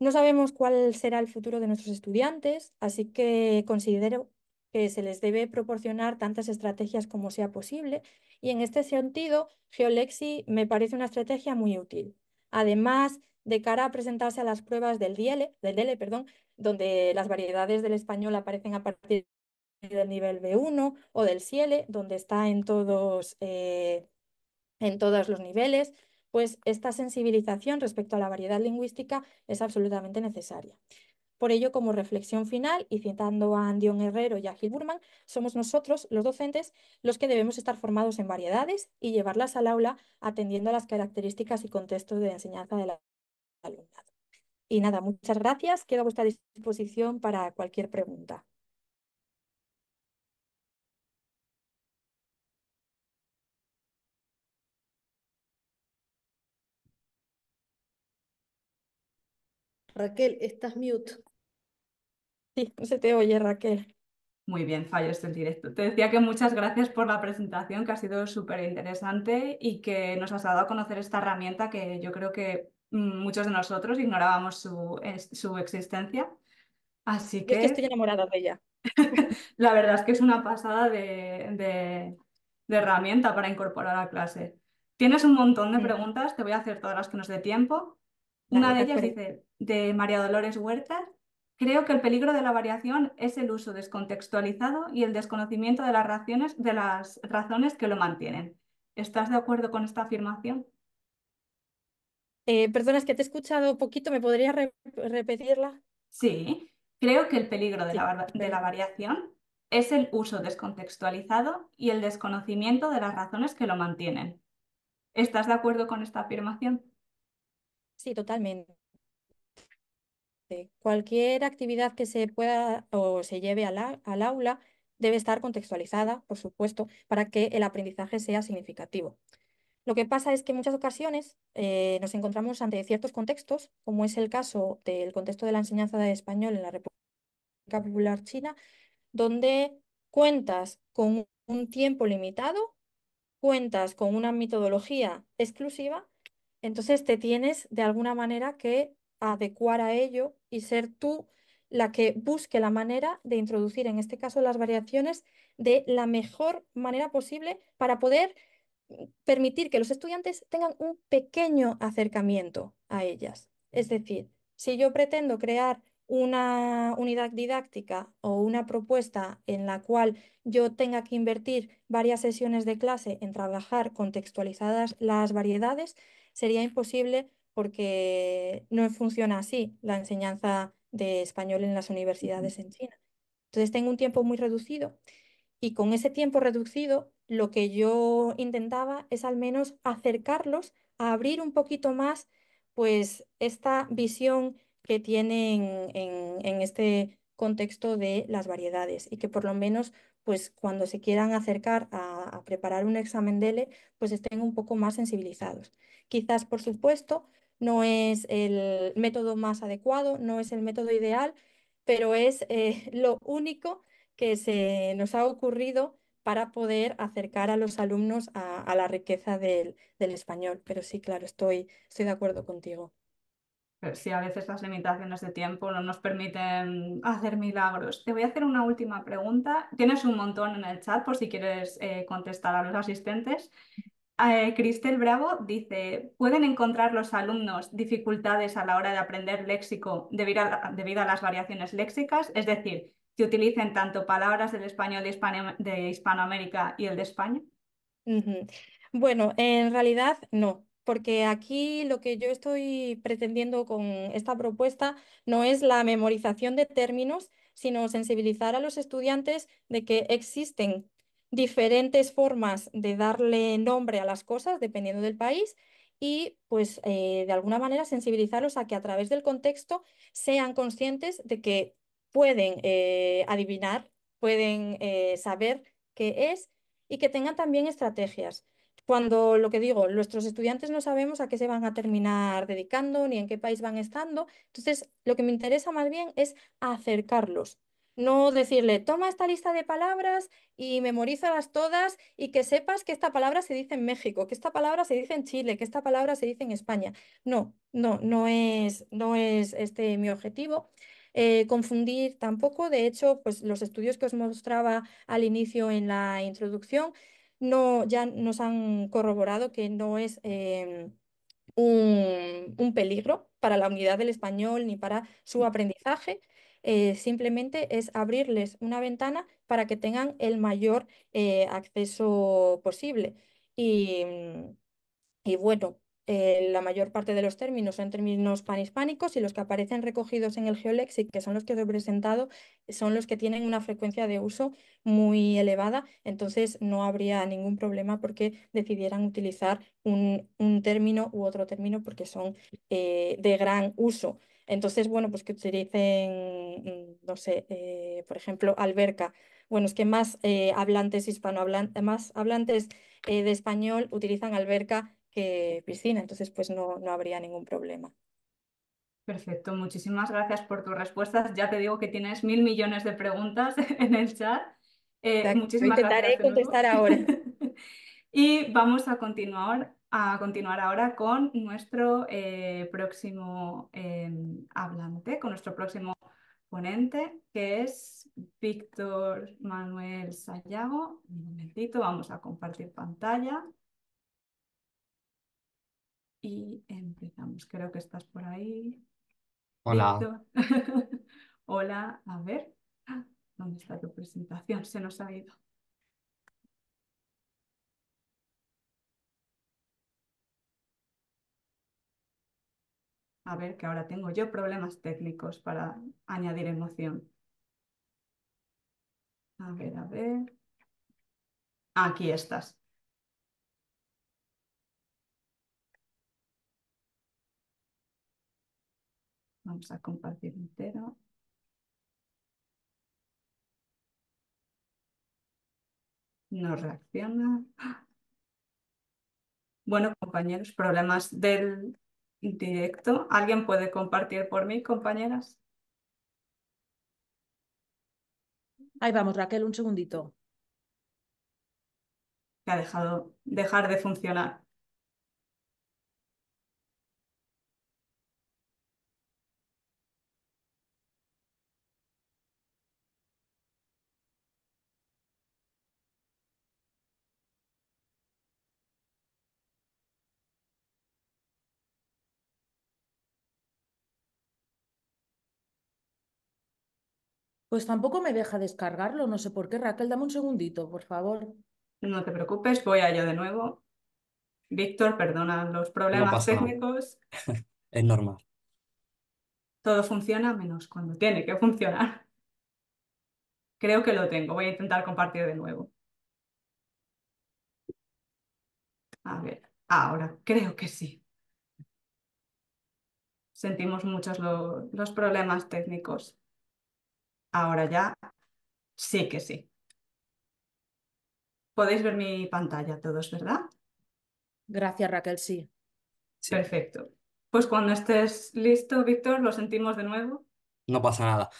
No sabemos cuál será el futuro de nuestros estudiantes, así que considero que se les debe proporcionar tantas estrategias como sea posible y en este sentido, GeoLexi me parece una estrategia muy útil. Además, de cara a presentarse a las pruebas del DL, del perdón, donde las variedades del español aparecen a partir del nivel B1 o del CIELE, donde está en todos, eh, en todos los niveles, pues esta sensibilización respecto a la variedad lingüística es absolutamente necesaria. Por ello, como reflexión final, y citando a Andión Herrero y a Gil Burman, somos nosotros, los docentes, los que debemos estar formados en variedades y llevarlas al aula atendiendo a las características y contextos de enseñanza de la alumnado. Y nada, muchas gracias. Quedo a vuestra disposición para cualquier pregunta.
Raquel, estás mute. Sí, se te oye, Raquel. Muy bien, fallos en directo. Te decía que muchas gracias por la presentación, que ha sido súper interesante y que nos has dado a conocer esta herramienta que yo creo que Mm, muchos de nosotros ignorábamos su, existencia. Así que... Es que estoy enamorada de ella. la verdad es que es una pasada de, herramienta para incorporar a clase. Tienes un montón de mm. preguntas, te voy a hacer todas las que nos dé tiempo.
Una de ellas dice,
de María Dolores Huertas, creo que el peligro de la variación es el uso descontextualizado y el desconocimiento de las, de las razones que lo mantienen. ¿Estás de acuerdo con esta afirmación? Eh, perdona, es que te he escuchado poquito, ¿me podrías repetirla? Sí, creo que el peligro de, la, variación es el uso descontextualizado y el desconocimiento de las razones que lo mantienen. ¿Estás de acuerdo con esta afirmación? Sí, totalmente.
Cualquier actividad que se pueda o se lleve al aula debe estar contextualizada, por supuesto, para que el aprendizaje sea significativo. Lo que pasa es que en muchas ocasiones eh, nos encontramos ante ciertos contextos, como es el caso del contexto de la enseñanza de español en la República Popular China, donde cuentas con un tiempo limitado, cuentas con una metodología exclusiva, entonces te tienes de alguna manera que adecuar a ello y ser tú la que busque la manera de introducir, en este caso, las variaciones de la mejor manera posible para poder permitir que los estudiantes tengan un pequeño acercamiento a ellas. Es decir, si yo pretendo crear una unidad didáctica o una propuesta en la cual yo tenga que invertir varias sesiones de clase en trabajar contextualizadas las variedades, sería imposible porque no funciona así la enseñanza de español en las universidades mm. en China. Entonces tengo un tiempo muy reducido y con ese tiempo reducido lo que yo intentaba es al menos acercarlos a abrir un poquito más pues esta visión que tienen en, este contexto de las variedades y que por lo menos pues cuando se quieran acercar a, preparar un examen DELE pues estén un poco más sensibilizados. Quizás por supuesto no es el método más adecuado, no es el método ideal, pero es eh, lo único que se nos ha ocurrido para poder acercar a los alumnos a, la riqueza del, español. Pero sí, claro, estoy, estoy de acuerdo contigo.
sí, a veces las limitaciones de tiempo no nos permiten hacer milagros. Te voy a hacer una última pregunta. Tienes un montón en el chat por si quieres eh, contestar a los asistentes. Eh, Cristel Bravo dice, ¿pueden encontrar los alumnos dificultades a la hora de aprender léxico debido a las variaciones léxicas? Es decir, que utilicen tanto palabras del español de, Hispanoamérica y el de España?
Bueno, en realidad no, porque aquí lo que yo estoy pretendiendo con esta propuesta no es la memorización de términos, sino sensibilizar a los estudiantes de que existen diferentes formas de darle nombre a las cosas dependiendo del país y pues eh, de alguna manera sensibilizarlos a que a través del contexto sean conscientes de que pueden eh, adivinar, pueden eh, saber qué es y que tengan también estrategias. Cuando lo que digo, nuestros estudiantes no sabemos a qué se van a terminar dedicando ni en qué país van estando, entonces lo que me interesa más bien es acercarlos, no decirle, toma esta lista de palabras y memorízalas todas y que sepas que esta palabra se dice en México, que esta palabra se dice en Chile, que esta palabra se dice en España. No, no, no es, no es este mi objetivo. Eh, confundir tampoco. De hecho, pues los estudios que os mostraba al inicio en la introducción no, ya nos han corroborado que no es em, un, peligro para la unidad del español ni para su aprendizaje. Eh, simplemente es abrirles una ventana para que tengan el mayor eh, acceso posible. Y, y bueno, eh, la mayor parte de los términos son términos panhispánicos y los que aparecen recogidos en el geolexic, que son los que os he presentado, son los que tienen una frecuencia de uso muy elevada, entonces no habría ningún problema porque decidieran utilizar un, término u otro término porque son eh, de gran uso. Entonces, bueno, pues que utilicen, mm, no sé, eh, por ejemplo, alberca. Bueno, es que más hablantes hispanohablantes, más hablantes de español utilizan alberca que piscina, entonces pues no, habría ningún problema.
Perfecto, muchísimas gracias por tus respuestas. Ya te digo que tienes mil millones de preguntas en el chat. Eh, intentaré contestar ahora. y vamos a continuar, a continuar ahora con nuestro eh, próximo em, hablante, con nuestro próximo ponente, que es Víctor Manuel Sayago. Un momentito, vamos a compartir pantalla. Y empezamos. Creo que estás por ahí.
Hola.
Hola, a ver. Ah, ¿Dónde está tu presentación? Se nos ha ido. A ver, que ahora tengo yo problemas técnicos para añadir emoción. A ver, a ver. Aquí estás. Vamos a compartir entero. No reacciona. Bueno, compañeros, problemas del directo. ¿Alguien puede compartir por mí, compañeras? Ahí
vamos, Raquel, un segundito.
Que ha dejado dejar de funcionar.
Pues tampoco me deja descargarlo, no sé por qué. Raquel, dame un segundito, por favor. No te preocupes, voy
a de nuevo. Víctor, perdona los problemas técnicos.
es normal.
Todo funciona menos cuando tiene que funcionar. Creo que lo tengo. Voy a intentar compartir de nuevo. A ver, ahora creo que sí. Sentimos muchos los problemas técnicos. Ahora ya sí que sí. Podéis ver mi pantalla todos, ¿verdad? Gracias, Raquel, sí.
Perfecto.
Pues cuando estés listo, Víctor, lo sentimos de nuevo.
No pasa nada.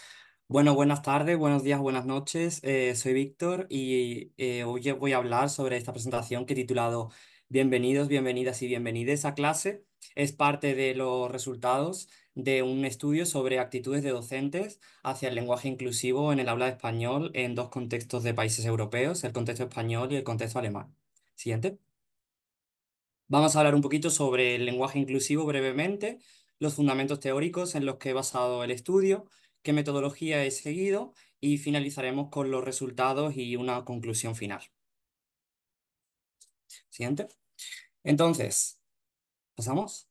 Bueno, buenas tardes, buenos días, buenas noches. Eh, soy Víctor y eh, hoy voy a hablar sobre esta presentación que he titulado Bienvenidos, bienvenidas y bienvenides a clase. Es parte de los resultados de un estudio sobre actitudes de docentes hacia el lenguaje inclusivo en el habla de español en dos contextos de países europeos, el contexto español y el contexto alemán. Siguiente. Vamos a hablar un poquito sobre el lenguaje inclusivo brevemente, los fundamentos teóricos en los que he basado el estudio, qué metodología he seguido y finalizaremos con los resultados y una conclusión final. Siguiente. Entonces, ¿pasamos?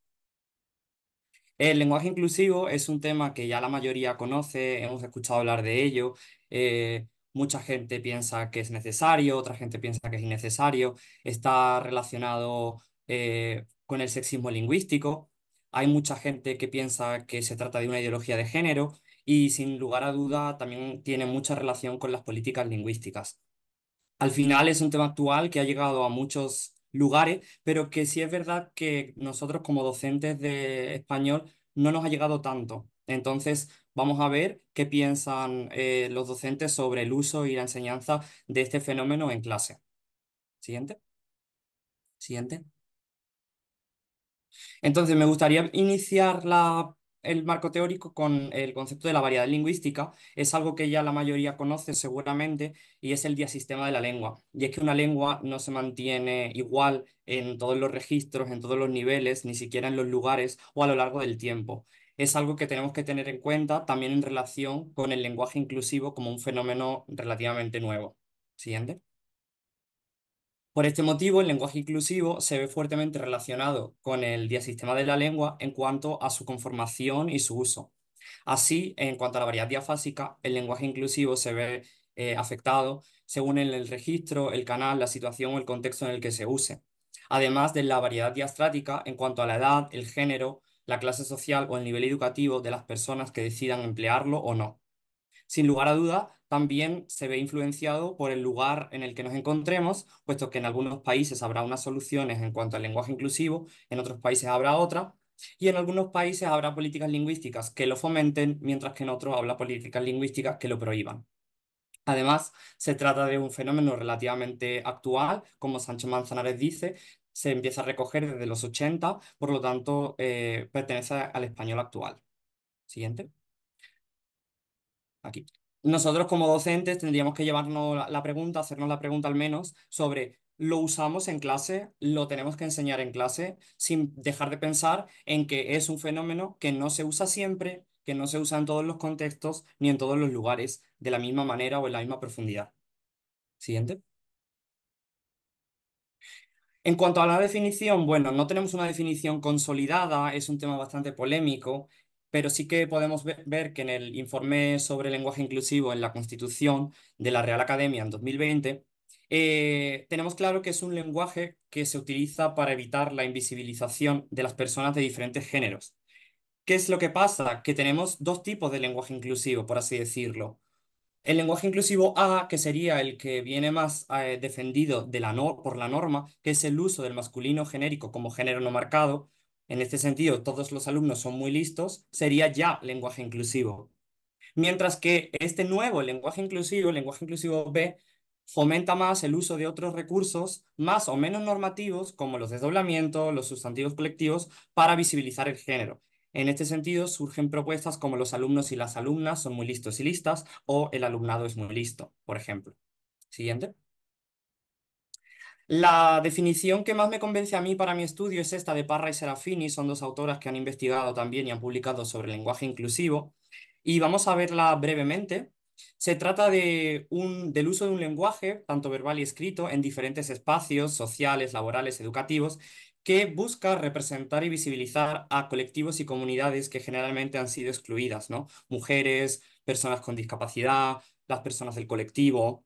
El lenguaje inclusivo es un tema que ya la mayoría conoce, hemos escuchado hablar de ello. Eh, mucha gente piensa que es necesario, otra gente piensa que es innecesario. Está relacionado eh, con el sexismo lingüístico. Hay mucha gente que piensa que se trata de una ideología de género y sin lugar a duda también tiene mucha relación con las políticas lingüísticas. Al final es un tema actual que ha llegado a muchos lugares, pero que sí es verdad que nosotros como docentes de español no nos ha llegado tanto. Entonces, vamos a ver qué piensan eh, los docentes sobre el uso y la enseñanza de este fenómeno en clase. Siguiente. Siguiente. Entonces, me gustaría iniciar la el marco teórico con el concepto de la variedad lingüística. Es algo que ya la mayoría conoce seguramente y es el diasistema de la lengua. Y es que una lengua no se mantiene igual en todos los registros, en todos los niveles, ni siquiera en los lugares o a lo largo del tiempo. Es algo que tenemos que tener en cuenta también en relación con el lenguaje inclusivo como un fenómeno relativamente nuevo. Siguiente. Por este motivo, el lenguaje inclusivo se ve fuertemente relacionado con el diasistema de la lengua en cuanto a su conformación y su uso. Así, en cuanto a la variedad diafásica, el lenguaje inclusivo se ve eh, afectado según el, registro, el canal, la situación o el contexto en el que se use. Además de la variedad diastrática en cuanto a la edad, el género, la clase social o el nivel educativo de las personas que decidan emplearlo o no. Sin lugar a duda, también se ve influenciado por el lugar en el que nos encontremos, puesto que en algunos países habrá unas soluciones en cuanto al lenguaje inclusivo, en otros países habrá otras, y en algunos países habrá políticas lingüísticas que lo fomenten, mientras que en otros habrá políticas lingüísticas que lo prohíban. Además, se trata de un fenómeno relativamente actual, como Sancho Manzanares dice, se empieza a recoger desde los 80, por lo tanto, eh, pertenece al español actual. Siguiente aquí. Nosotros como docentes tendríamos que llevarnos la pregunta, hacernos la pregunta al menos sobre lo usamos en clase, lo tenemos que enseñar en clase, sin dejar de pensar en que es un fenómeno que no se usa siempre, que no se usa en todos los contextos ni en todos los lugares de la misma manera o en la misma profundidad. Siguiente. En cuanto a la definición, bueno, no tenemos una definición consolidada, es un tema bastante polémico pero sí que podemos ver que en el informe sobre lenguaje inclusivo en la Constitución de la Real Academia en 2020, eh, tenemos claro que es un lenguaje que se utiliza para evitar la invisibilización de las personas de diferentes géneros. ¿Qué es lo que pasa? Que tenemos dos tipos de lenguaje inclusivo, por así decirlo. El lenguaje inclusivo A, que sería el que viene más eh, defendido por la norma, que es el uso del masculino genérico como género no marcado, en este sentido todos los alumnos son muy listos, sería ya lenguaje inclusivo. Mientras que este nuevo lenguaje inclusivo, el lenguaje inclusivo B, fomenta más el uso de otros recursos más o menos normativos, como los desdoblamientos, los sustantivos colectivos, para visibilizar el género. En este sentido, surgen propuestas como los alumnos y las alumnas son muy listos y listas, o el alumnado es muy listo, por ejemplo. Siguiente. La definición que más me convence a mí para mi estudio es esta de Parra y Serafini, son dos autoras que han investigado también y han publicado sobre lenguaje inclusivo, y vamos a verla brevemente. Se trata de un, del uso de un lenguaje, tanto verbal y escrito, en diferentes espacios sociales, laborales, educativos, que busca representar y visibilizar a colectivos y comunidades que generalmente han sido excluidas, ¿no? Mujeres, personas con discapacidad, las personas del colectivo,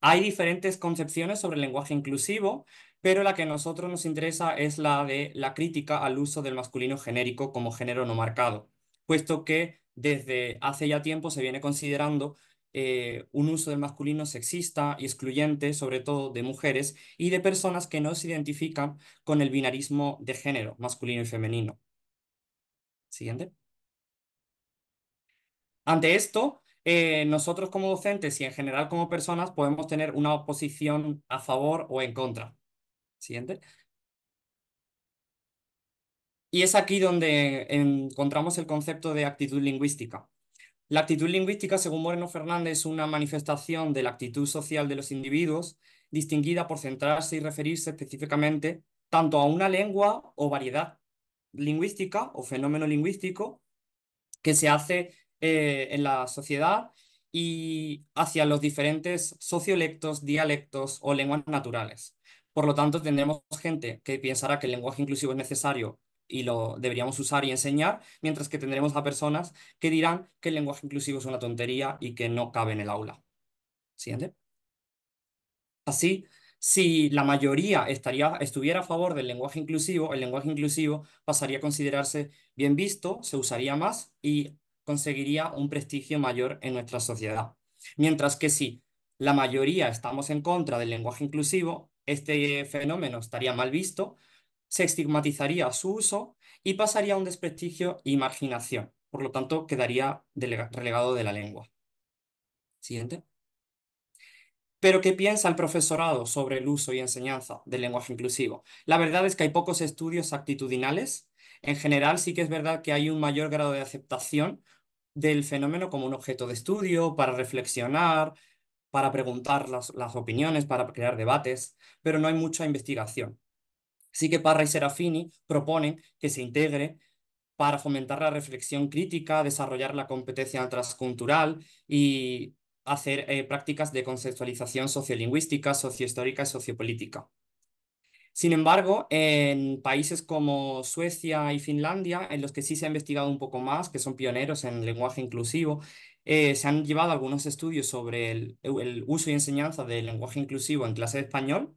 hay diferentes concepciones sobre el lenguaje inclusivo, pero la que a nosotros nos interesa es la de la crítica al uso del masculino genérico como género no marcado, puesto que desde hace ya tiempo se viene considerando eh, un uso del masculino sexista y excluyente, sobre todo de mujeres y de personas que no se identifican con el binarismo de género, masculino y femenino. Siguiente. Ante esto, eh, nosotros como docentes y en general como personas podemos tener una oposición a favor o en contra. Siguiente. Y es aquí donde encontramos el concepto de actitud lingüística. La actitud lingüística, según Moreno Fernández, es una manifestación de la actitud social de los individuos, distinguida por centrarse y referirse específicamente tanto a una lengua o variedad lingüística o fenómeno lingüístico que se hace eh, en la sociedad y hacia los diferentes sociolectos, dialectos o lenguas naturales. Por lo tanto, tendremos gente que pensará que el lenguaje inclusivo es necesario y lo deberíamos usar y enseñar, mientras que tendremos a personas que dirán que el lenguaje inclusivo es una tontería y que no cabe en el aula. ¿Siguiente? Así, si la mayoría estaría, estuviera a favor del lenguaje inclusivo, el lenguaje inclusivo pasaría a considerarse bien visto, se usaría más y conseguiría un prestigio mayor en nuestra sociedad. Mientras que si la mayoría estamos en contra del lenguaje inclusivo, este fenómeno estaría mal visto, se estigmatizaría su uso y pasaría a un desprestigio y marginación. Por lo tanto, quedaría relegado de la lengua. Siguiente. Pero, ¿qué piensa el profesorado sobre el uso y enseñanza del lenguaje inclusivo? La verdad es que hay pocos estudios actitudinales. En general, sí que es verdad que hay un mayor grado de aceptación del fenómeno como un objeto de estudio, para reflexionar, para preguntar las, opiniones, para crear debates, pero no hay mucha investigación. Así que Parra y Serafini proponen que se integre para fomentar la reflexión crítica, desarrollar la competencia transcultural y hacer eh, prácticas de conceptualización sociolingüística, sociohistórica y sociopolítica. Sin embargo, en países como Suecia y Finlandia, en los que sí se ha investigado un poco más, que son pioneros en lenguaje inclusivo, eh, se han llevado algunos estudios sobre el, uso y enseñanza del lenguaje inclusivo en clase de español,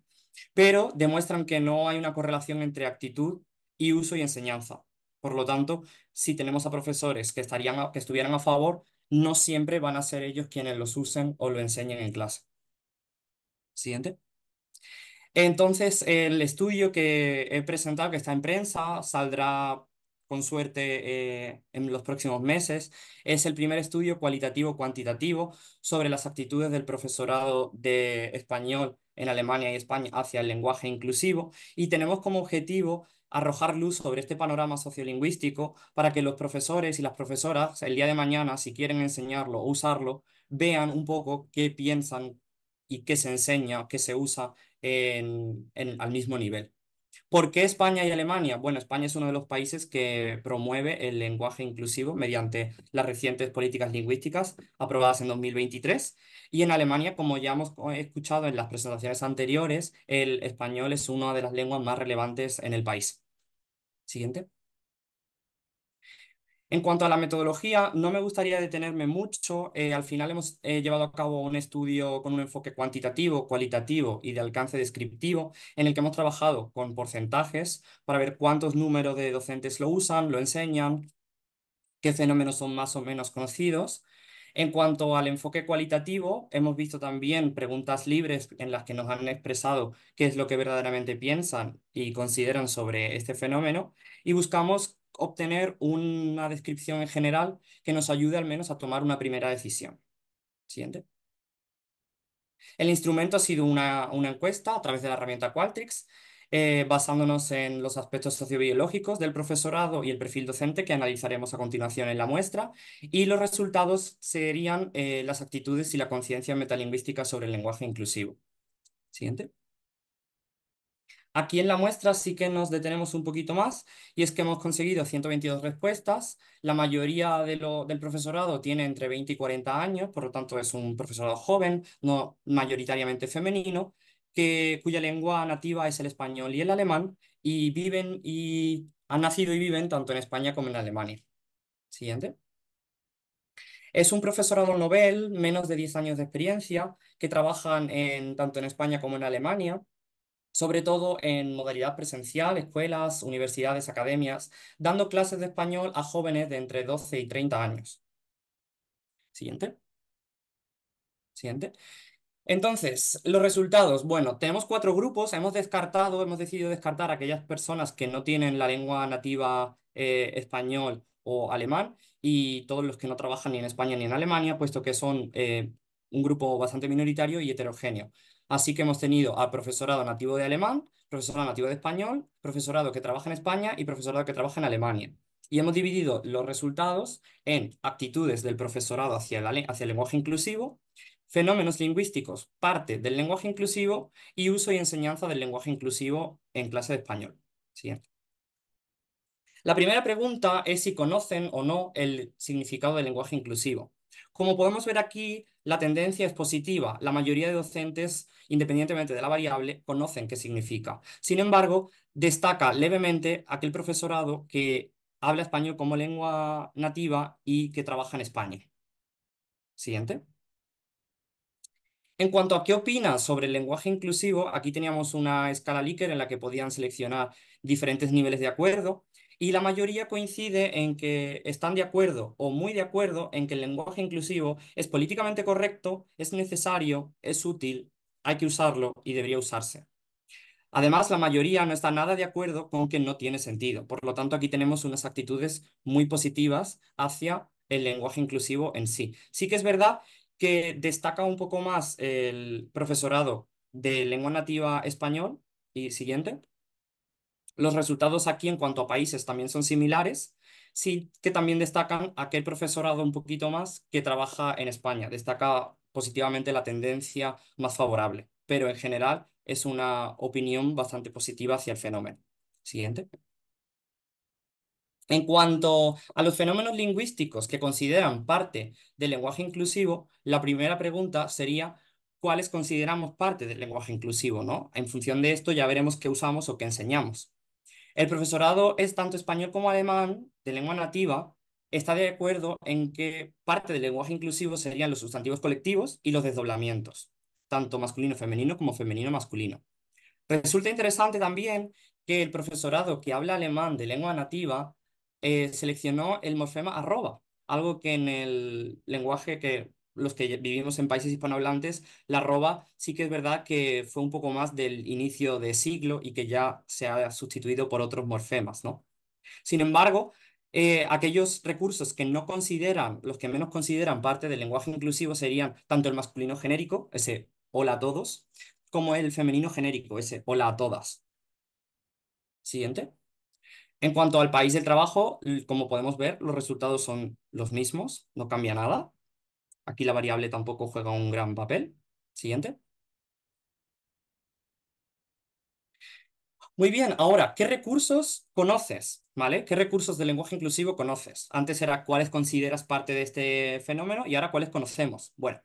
pero demuestran que no hay una correlación entre actitud y uso y enseñanza. Por lo tanto, si tenemos a profesores que, estarían que estuvieran a favor, no siempre van a ser ellos quienes los usen o lo enseñen en clase. Siguiente. Entonces, el estudio que he presentado, que está en prensa, saldrá con suerte eh, en los próximos meses. Es el primer estudio cualitativo-cuantitativo sobre las actitudes del profesorado de español en Alemania y España hacia el lenguaje inclusivo y tenemos como objetivo arrojar luz sobre este panorama sociolingüístico para que los profesores y las profesoras el día de mañana, si quieren enseñarlo o usarlo, vean un poco qué piensan y qué se enseña, qué se usa en, al mismo nivel. ¿Por qué España y Alemania? Bueno, España es uno de los países que promueve el lenguaje inclusivo mediante las recientes políticas lingüísticas aprobadas en 2023. Y en Alemania, como ya hemos escuchado en las presentaciones anteriores, el español es una de las lenguas más relevantes en el país. Siguiente. En cuanto a la metodología, no me gustaría detenerme mucho. Eh, al final hemos eh, llevado a cabo un estudio con un enfoque cuantitativo, cualitativo y de alcance descriptivo, en el que hemos trabajado con porcentajes para ver cuántos números de docentes lo usan, lo enseñan, qué fenómenos son más o menos conocidos. En cuanto al enfoque cualitativo, hemos visto también preguntas libres en las que nos han expresado qué es lo que verdaderamente piensan y consideran sobre este fenómeno y buscamos obtener una descripción en general que nos ayude al menos a tomar una primera decisión. Siguiente. El instrumento ha sido una, encuesta a través de la herramienta Qualtrics, eh, basándonos en los aspectos sociobiológicos del profesorado y el perfil docente que analizaremos a continuación en la muestra, y los resultados serían eh, las actitudes y la conciencia metalingüística sobre el lenguaje inclusivo. Siguiente. Aquí en la muestra sí que nos detenemos un poquito más y es que hemos conseguido 122 respuestas. La mayoría de del profesorado tiene entre 20 y 40 años, por lo tanto es un profesorado joven, no mayoritariamente femenino, que, cuya lengua nativa es el español y el alemán y viven y han nacido y viven tanto en España como en Alemania. Siguiente. Es un profesorado novel, menos de 10 años de experiencia, que trabajan en, tanto en España como en Alemania sobre todo en modalidad presencial, escuelas, universidades, academias, dando clases de español a jóvenes de entre 12 y 30 años. Siguiente. Siguiente. Entonces, los resultados. Bueno, tenemos cuatro grupos, hemos descartado, hemos decidido descartar a aquellas personas que no tienen la lengua nativa eh, español o alemán y todos los que no trabajan ni en España ni en Alemania, puesto que son eh, un grupo bastante minoritario y heterogéneo. Así que hemos tenido a profesorado nativo de alemán, profesorado nativo de español, profesorado que trabaja en España y profesorado que trabaja en Alemania. Y hemos dividido los resultados en actitudes del profesorado hacia el, hacia el lenguaje inclusivo, fenómenos lingüísticos, parte del lenguaje inclusivo y uso y enseñanza del lenguaje inclusivo en clase de español. Siguiente. La primera pregunta es si conocen o no el significado del lenguaje inclusivo. Como podemos ver aquí, la tendencia es positiva. La mayoría de docentes, independientemente de la variable, conocen qué significa. Sin embargo, destaca levemente aquel profesorado que habla español como lengua nativa y que trabaja en España. Siguiente. En cuanto a qué opina sobre el lenguaje inclusivo, aquí teníamos una escala Likert en la que podían seleccionar diferentes niveles de acuerdo y la mayoría coincide en que están de acuerdo o muy de acuerdo en que el lenguaje inclusivo es políticamente correcto, es necesario, es útil, hay que usarlo y debería usarse. Además, la mayoría no está nada de acuerdo con que no tiene sentido. Por lo tanto, aquí tenemos unas actitudes muy positivas hacia el lenguaje inclusivo en sí. Sí que es verdad que destaca un poco más el profesorado de lengua nativa español y siguiente, los resultados aquí en cuanto a países también son similares, sí que también destacan aquel profesorado un poquito más que trabaja en España. Destaca positivamente la tendencia más favorable, pero en general es una opinión bastante positiva hacia el fenómeno. Siguiente. En cuanto a los fenómenos lingüísticos que consideran parte del lenguaje inclusivo, la primera pregunta sería cuáles consideramos parte del lenguaje inclusivo, ¿no? En función de esto ya veremos qué usamos o qué enseñamos. El profesorado es tanto español como alemán, de lengua nativa, está de acuerdo en que parte del lenguaje inclusivo serían los sustantivos colectivos y los desdoblamientos, tanto masculino-femenino como femenino-masculino. Resulta interesante también que el profesorado que habla alemán de lengua nativa eh, seleccionó el morfema arroba, algo que en el lenguaje que los que vivimos en países hispanohablantes, la arroba sí que es verdad que fue un poco más del inicio de siglo y que ya se ha sustituido por otros morfemas, ¿no? Sin embargo, eh, aquellos recursos que no consideran, los que menos consideran parte del lenguaje inclusivo serían tanto el masculino genérico, ese hola a todos, como el femenino genérico, ese hola a todas. Siguiente. En cuanto al país del trabajo, como podemos ver, los resultados son los mismos, no cambia nada. Aquí la variable tampoco juega un gran papel. Siguiente. Muy bien, ahora, ¿qué recursos conoces? ¿Vale? ¿Qué recursos del lenguaje inclusivo conoces? Antes era cuáles consideras parte de este fenómeno y ahora cuáles conocemos. Bueno,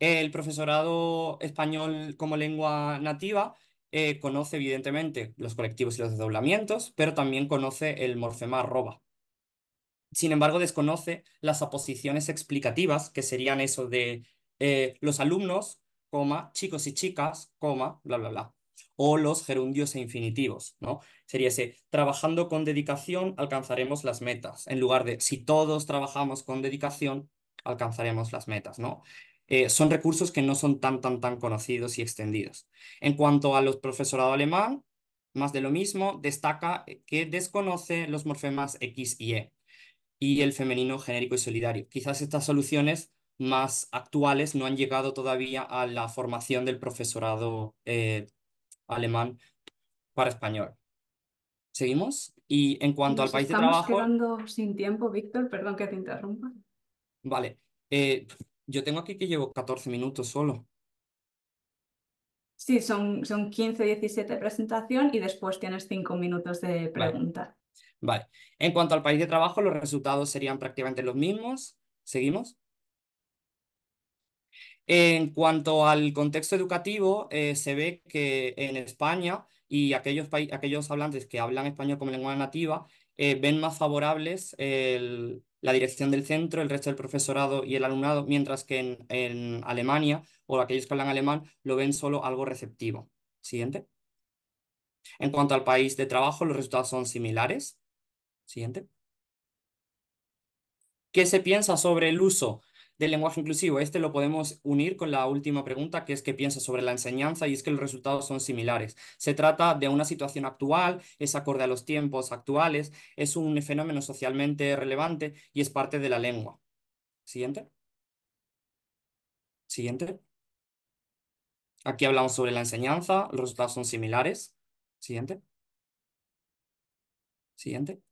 el profesorado español como lengua nativa eh, conoce evidentemente los colectivos y los desdoblamientos, pero también conoce el morfema arroba sin embargo, desconoce las aposiciones explicativas, que serían eso de eh, los alumnos, coma, chicos y chicas, coma, bla, bla, bla. O los gerundios e infinitivos, ¿no? Sería ese, trabajando con dedicación alcanzaremos las metas, en lugar de, si todos trabajamos con dedicación, alcanzaremos las metas, ¿no? Eh, son recursos que no son tan, tan, tan conocidos y extendidos. En cuanto a los profesorado alemán, más de lo mismo, destaca que desconoce los morfemas X y E, y el femenino genérico y solidario. Quizás estas soluciones más actuales no han llegado todavía a la formación del profesorado eh, alemán para español. ¿Seguimos? Y en cuanto al país de trabajo... Estamos
quedando sin tiempo, Víctor, perdón que te interrumpa.
Vale, eh, yo tengo aquí que llevo 14 minutos solo.
Sí, son, son 15, 17 presentación y después tienes 5 minutos de pregunta.
En cuanto al país de trabajo, los resultados serían prácticamente los mismos. Seguimos. En cuanto al contexto educativo, eh, se ve que en España y aquellos, aquellos hablantes que hablan español como lengua nativa eh, ven más favorables la dirección del centro, el resto del profesorado y el alumnado, mientras que en, en Alemania o aquellos que hablan alemán lo ven solo algo receptivo. Siguiente. En cuanto al país de trabajo, los resultados son similares. Siguiente. ¿Qué se piensa sobre el uso del lenguaje inclusivo? Este lo podemos unir con la última pregunta, que es qué piensa sobre la enseñanza y es que los resultados son similares. Se trata de una situación actual, es acorde a los tiempos actuales, es un fenómeno socialmente relevante y es parte de la lengua. Siguiente. Siguiente. Aquí hablamos sobre la enseñanza, los resultados son similares. Siguiente. Siguiente.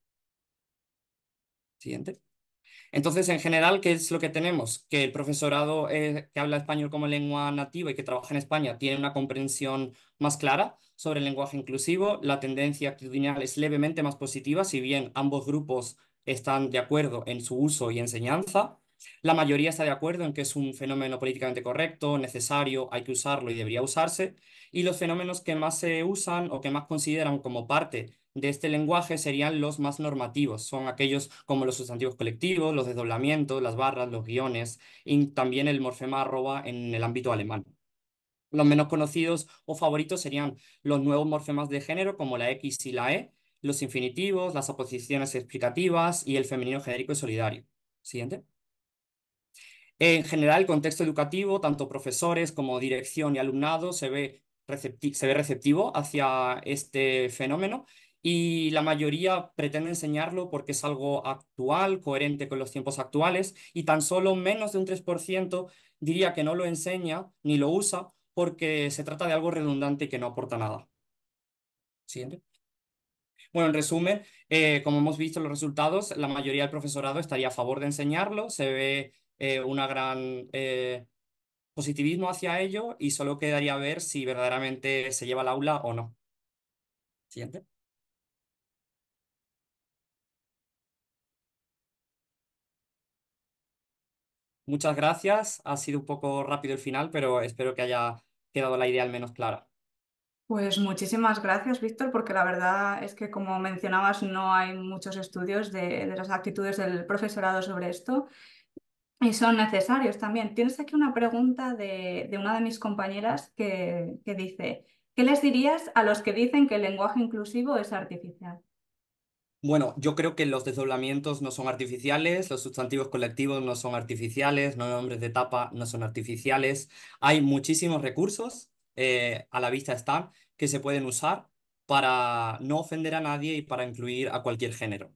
Entonces, en general, ¿qué es lo que tenemos? Que el profesorado eh, que habla español como lengua nativa y que trabaja en España tiene una comprensión más clara sobre el lenguaje inclusivo, la tendencia actitudinal es levemente más positiva, si bien ambos grupos están de acuerdo en su uso y enseñanza, la mayoría está de acuerdo en que es un fenómeno políticamente correcto, necesario, hay que usarlo y debería usarse. Y los fenómenos que más se usan o que más consideran como parte de este lenguaje serían los más normativos. Son aquellos como los sustantivos colectivos, los desdoblamientos, las barras, los guiones y también el morfema arroba en el ámbito alemán. Los menos conocidos o favoritos serían los nuevos morfemas de género como la X y la E, los infinitivos, las aposiciones explicativas y el femenino genérico y solidario. Siguiente. En general, el contexto educativo, tanto profesores como dirección y alumnado, se ve, receptivo hacia este fenómeno y la mayoría pretende enseñarlo porque es algo actual, coherente con los tiempos actuales y tan solo menos de un 3% diría que no lo enseña ni lo usa porque se trata de algo redundante que no aporta nada. Siguiente. Bueno, en resumen, eh, como hemos visto los resultados, la mayoría del profesorado estaría a favor de enseñarlo, se ve eh, una gran eh, positivismo hacia ello y solo quedaría ver si verdaderamente se lleva al aula o no. Siguiente. Muchas gracias. Ha sido un poco rápido el final, pero espero que haya quedado la idea al menos clara.
Pues muchísimas gracias, Víctor, porque la verdad es que, como mencionabas, no hay muchos estudios de, de las actitudes del profesorado sobre esto y son necesarios también. Tienes aquí una pregunta de, de una de mis compañeras que, que, dice, ¿qué les dirías a los que dicen que el lenguaje inclusivo es artificial?
Bueno, yo creo que los desdoblamientos no son artificiales, los sustantivos colectivos no son artificiales, los nombres de etapa no son artificiales. Hay muchísimos recursos, eh, a la vista están, que se pueden usar para no ofender a nadie y para incluir a cualquier género.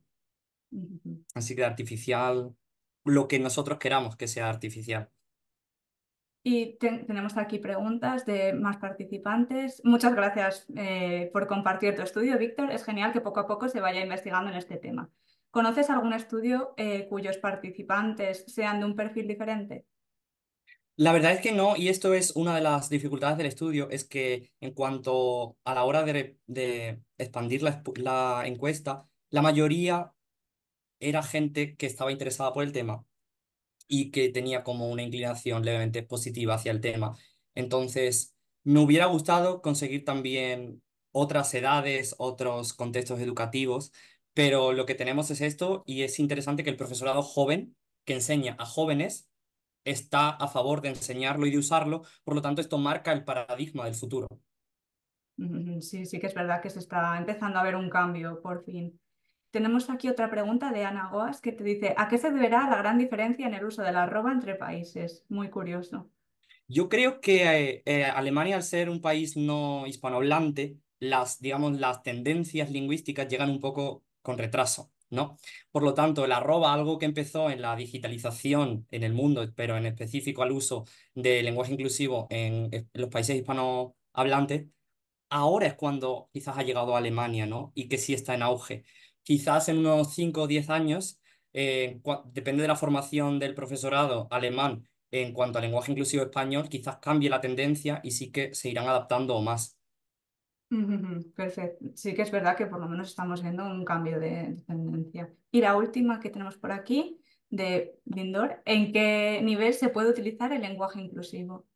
Así que artificial, lo que nosotros queramos que sea artificial.
Y tenemos aquí preguntas de más participantes. Muchas gracias eh, por compartir tu estudio, Víctor. Es genial que poco a poco se vaya investigando en este tema. ¿Conoces algún estudio eh, cuyos participantes sean de un perfil diferente?
La verdad es que no, y esto es una de las dificultades del estudio, es que en cuanto a la hora de, expandir la encuesta, la mayoría era gente que estaba interesada por el tema y que tenía como una inclinación levemente positiva hacia el tema. Entonces, me hubiera gustado conseguir también otras edades, otros contextos educativos, pero lo que tenemos es esto y es interesante que el profesorado joven que enseña a jóvenes está a favor de enseñarlo y de usarlo, por lo tanto esto marca el paradigma del futuro.
Sí, sí que es verdad que se está empezando a ver un cambio, por fin. Tenemos aquí otra pregunta de Ana Goas que te dice, ¿a qué se deberá la gran diferencia en el uso de la arroba entre países? Muy curioso.
Yo creo que eh, eh, Alemania, al ser un país no hispanohablante, las, digamos, las tendencias lingüísticas llegan un poco con retraso, ¿no? Por lo tanto, el arroba, algo que empezó en la digitalización en el mundo, pero en específico al uso del lenguaje inclusivo en, eh, los países hispanohablantes, ahora es cuando quizás ha llegado a Alemania, ¿no? Y que sí está en auge quizás en unos 5 o 10 años, eh, depende de la formación del profesorado alemán en cuanto al lenguaje inclusivo español, quizás cambie la tendencia y sí que se irán adaptando o más.
Perfecto. Sí que es verdad que por lo menos estamos viendo un cambio de tendencia. Y la última que tenemos por aquí de Lindor, ¿en qué nivel se puede utilizar el lenguaje inclusivo?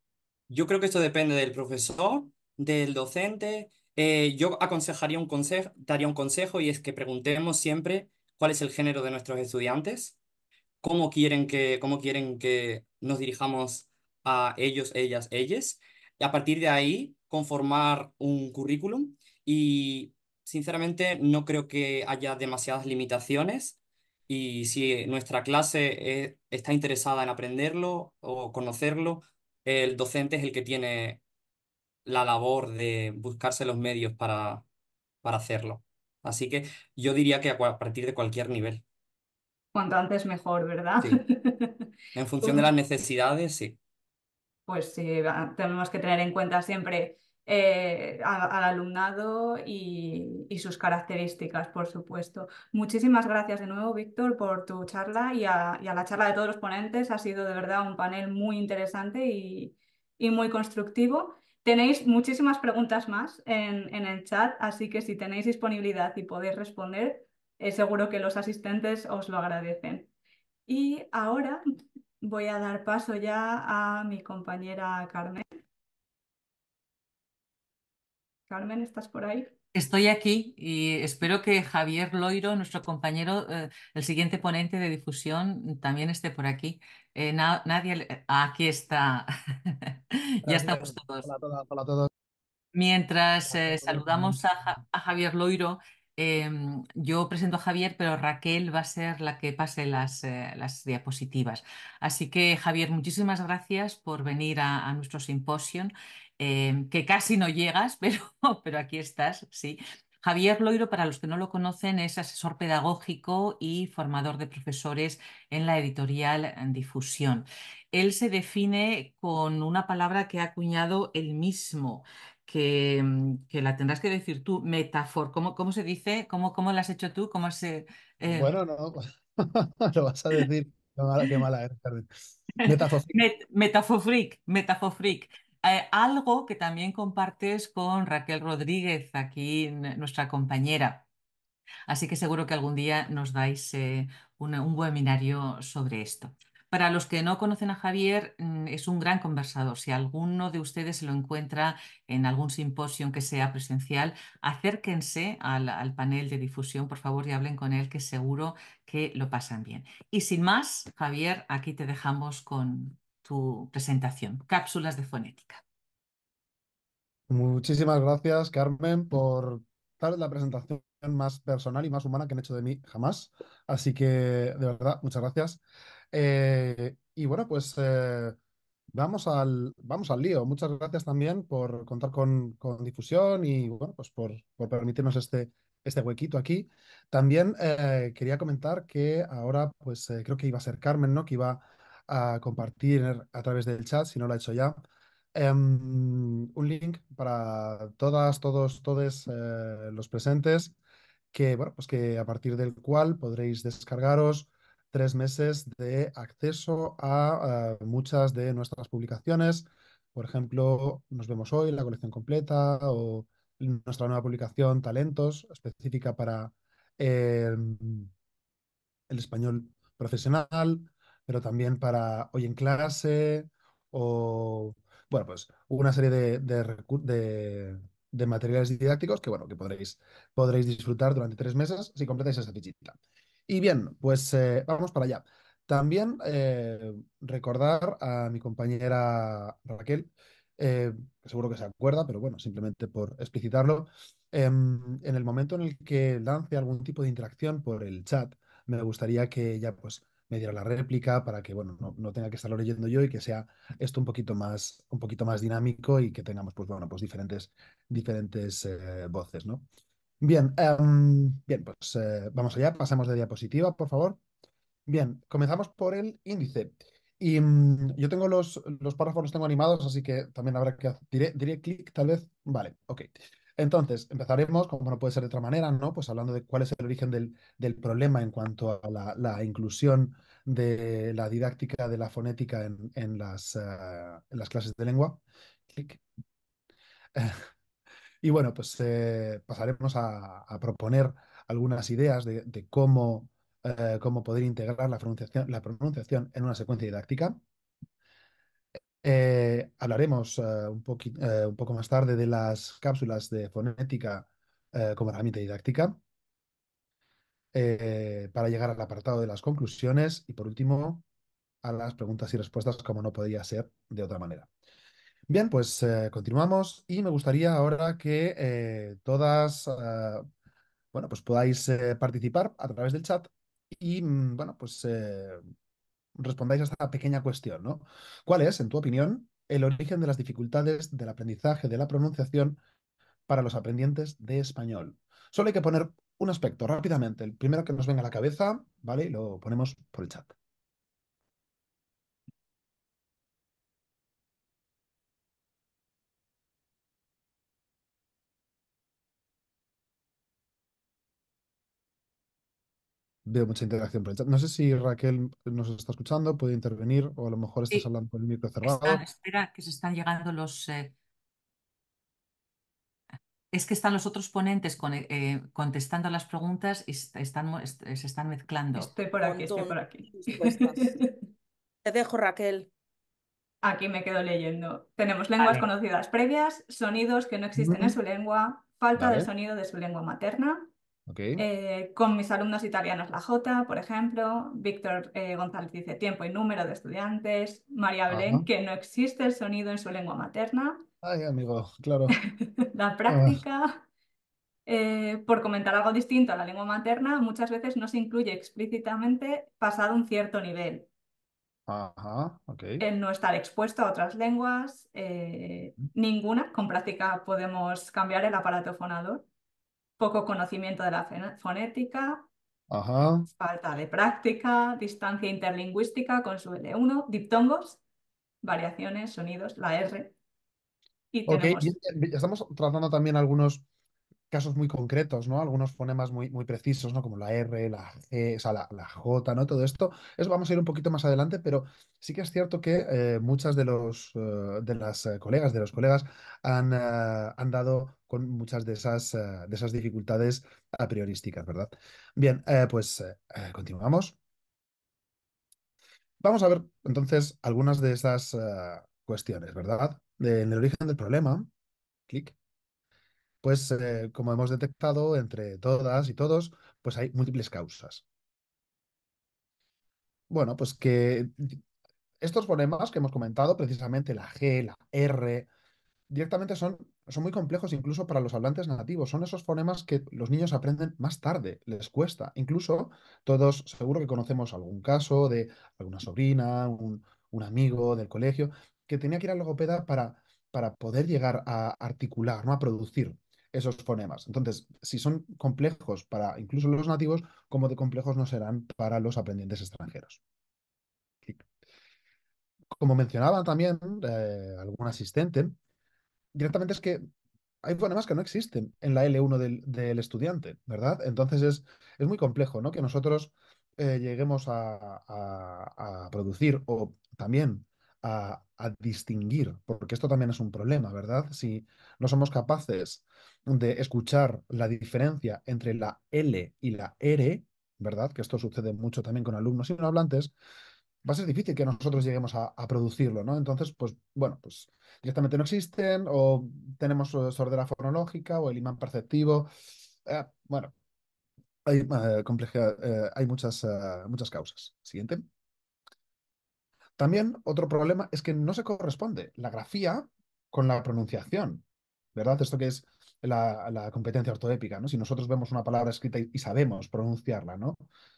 Yo creo que esto depende del profesor, del docente eh, yo aconsejaría un consejo, daría un consejo y es que preguntemos siempre cuál es el género de nuestros estudiantes, cómo quieren que, cómo quieren que nos dirijamos a ellos, ellas, ellas. Y a partir de ahí, conformar un currículum y sinceramente no creo que haya demasiadas limitaciones y si nuestra clase e, está interesada en aprenderlo o conocerlo, el docente es el que tiene la labor de buscarse los medios para, hacerlo. Así que yo diría que a, partir de cualquier nivel.
Cuanto antes mejor, ¿verdad?
En función de pues las necesidades, sí.
Pues sí, tenemos que tener en cuenta siempre eh, al, alumnado y, sus características, por supuesto. Muchísimas gracias de nuevo, Víctor, por tu charla y a, la charla de todos los ponentes. Ha sido de verdad un panel muy interesante y muy constructivo. Tenéis muchísimas preguntas más en, el chat, así que si tenéis disponibilidad y podéis responder, eh, seguro que los asistentes os lo agradecen. Y ahora voy a dar paso ya a mi compañera Carmen. Carmen, ¿estás por ahí?
Estoy aquí y espero que Javier Loiro, nuestro compañero, eh, el siguiente ponente de difusión, también esté por aquí. Eh, nadie, eh, aquí está. ya estamos
todos.
Mientras saludamos a, Javier Loiro, em, yo presento a Javier, pero Raquel va a ser la que pase las, diapositivas. Así que, Javier, muchísimas gracias por venir a, a nuestro simposio. Em, que casi no llegas, pero, pero aquí estás, sí. Javier Loiro, para los que no lo conocen, es asesor pedagógico y formador de profesores en la editorial Difusión. Él se define con una palabra que ha acuñado él mismo, que, em, la tendrás que decir tú, metafor. ¿Cómo, cómo se dice? ¿Cómo, ¿Cómo la has hecho tú? ¿Cómo se, eh, eh? Bueno,
no, lo vas a decir. Qué mala, qué mala
Eh, algo que también compartes con Raquel Rodríguez, aquí nuestra compañera. Así que seguro que algún día nos dais eh, un webinario sobre esto. Para los que no conocen a Javier, mm, es un gran conversador. Si alguno de ustedes lo encuentra en algún simposio que sea presencial, acérquense al, panel de difusión, por favor, y hablen con él, que seguro que lo pasan bien. Y sin más, Javier, aquí te dejamos con, tu presentación, Cápsulas de Fonética.
Muchísimas gracias, Carmen, por dar la presentación más personal y más humana que han hecho de mí jamás. Así que, de verdad, muchas gracias. Eh, y bueno, pues eh, vamos, al, vamos al lío. Muchas gracias también por contar con, con difusión y bueno, pues por, por permitirnos este, este huequito aquí. También eh, quería comentar que ahora, pues creo que iba a ser Carmen, ¿no? Que iba a compartir a través del chat, si no lo ha hecho ya, em, un link para todas, todos, todos eh, los presentes, que, bueno, pues que a partir del cual podréis descargaros tres meses de acceso a eh, muchas de nuestras publicaciones. Por ejemplo, nos vemos hoy, la colección completa o nuestra nueva publicación Talentos, específica para em, el español profesional, pero también para hoy en clase o, bueno, pues una serie de, de, de, materiales didácticos que, bueno, que podréis, podréis disfrutar durante tres meses si completáis esa fichita. Y bien, pues eh, vamos para allá. También eh, recordar a mi compañera Raquel, eh, seguro que se acuerda, pero bueno, simplemente por explicitarlo, em, en el momento en el que lance algún tipo de interacción por el chat, me gustaría que ya pues me diera la réplica para que bueno, no, tenga que estarlo leyendo yo y que sea esto un poquito más, un poquito más dinámico y que tengamos pues, bueno, pues diferentes, diferentes eh, voces. ¿no? Bien, em, bien, pues eh, vamos allá, pasamos de diapositiva, por favor. Bien, comenzamos por el índice. Y mm, yo tengo los, los párrafos, los tengo animados, así que también habrá que... Diré, diré clic, tal vez. Vale, ok. Entonces, empezaremos, como no puede ser de otra manera, ¿no? Pues hablando de cuál es el origen del, problema en cuanto a la, inclusión de la didáctica de la fonética en, ah, las, clases de lengua. y bueno, pues eh, pasaremos a, proponer algunas ideas de, cómo, eh, cómo poder integrar la pronunciación, la pronunciación en una secuencia didáctica. Eh, hablaremos eh, eh, un, poco más tarde de las cápsulas de fonética como herramienta didáctica para llegar al apartado de las conclusiones y por último a las preguntas y respuestas como no podía ser de otra manera. Bien, pues continuamos y me gustaría ahora que todas, bueno, pues podáis participar a través del chat y, mm, bueno, pues respondáis a esta pequeña cuestión, ¿no? ¿Cuál es, en tu opinión, el origen de las dificultades del aprendizaje de la pronunciación para los aprendientes de español? Solo hay que poner un aspecto rápidamente, el primero que nos venga a la cabeza, ¿vale? lo ponemos por el chat. veo mucha interacción No sé si Raquel nos está escuchando, puede intervenir o a lo mejor estás hablando con el micro cerrado.
espera, que se están llegando los... Eh, es que están los otros ponentes eh, contestando las preguntas y están, se están mezclando. Estoy por
aquí, estoy por aquí. Te dejo, Raquel. Aquí me quedo leyendo. Tenemos lenguas conocidas previas, sonidos que no existen en su lengua, falta de sonido de su lengua materna, eh, con mis alumnos italianos, la J, por ejemplo, Víctor eh, González dice tiempo y número de estudiantes, María Belén, que no existe el sonido en su lengua materna.
Ay, amigo, claro.
la ah. práctica. Eh, por comentar algo distinto a la lengua materna, muchas veces no se incluye explícitamente pasado un cierto nivel.
Ajá, okay.
El no estar expuesto a otras lenguas, ninguna, con práctica podemos cambiar el aparato fonador poco conocimiento de la fonética, falta de práctica, distancia interlingüística con su L1, diptongos, variaciones, sonidos, la R. Y eh,
estamos tratando también algunos casos muy concretos, ¿no? Algunos fonemas muy, muy precisos, ¿no? Como la R, la G, la, J, ¿no? Todo esto. Eso vamos a ir un poquito más adelante, pero sí que es cierto que eh, muchas de eh, las colegas, de los colegas, han dado con muchas de esas, eh, de esas dificultades a priorísticas, ¿verdad? Bien, eh, pues eh, continuamos. Vamos a ver entonces algunas de esas cuestiones, ¿verdad? en el origen del problema, clic, pues como hemos detectado entre todas y todos, pues hay múltiples causas. Bueno, pues que estos problemas que hemos comentado, precisamente la G, la R, directamente son son muy complejos incluso para los hablantes nativos. Son esos fonemas que los niños aprenden más tarde, les cuesta. Incluso todos seguro que conocemos algún caso de alguna sobrina, un, amigo del colegio, que tenía que ir al logopeda para, para poder llegar a articular, a producir esos fonemas. Entonces, si son complejos para incluso los nativos, como de complejos no serán para los aprendientes extranjeros? Como mencionaba también eh, algún asistente, directamente es que hay fonemas que no existen en la L1 del, estudiante, ¿verdad? Entonces es, es, muy complejo, ¿no? Que nosotros eh, lleguemos a, producir o también a, a, distinguir, porque esto también es un problema, ¿verdad? Si no somos capaces de escuchar la diferencia entre la L y la R, ¿verdad? Que esto sucede mucho también con alumnos y no hablantes, va a ser difícil que nosotros lleguemos a, producirlo, ¿no? Entonces, pues bueno, pues directamente no existen o tenemos sordera fonológica o el imán perceptivo. Eh, bueno, hay, eh, eh, hay muchas, muchas causas. Siguiente. También otro problema es que no se corresponde la grafía con la pronunciación, ¿verdad? Esto que es la, competencia ortodépica, ¿no? Si nosotros vemos una palabra escrita y, sabemos pronunciarla, ¿no?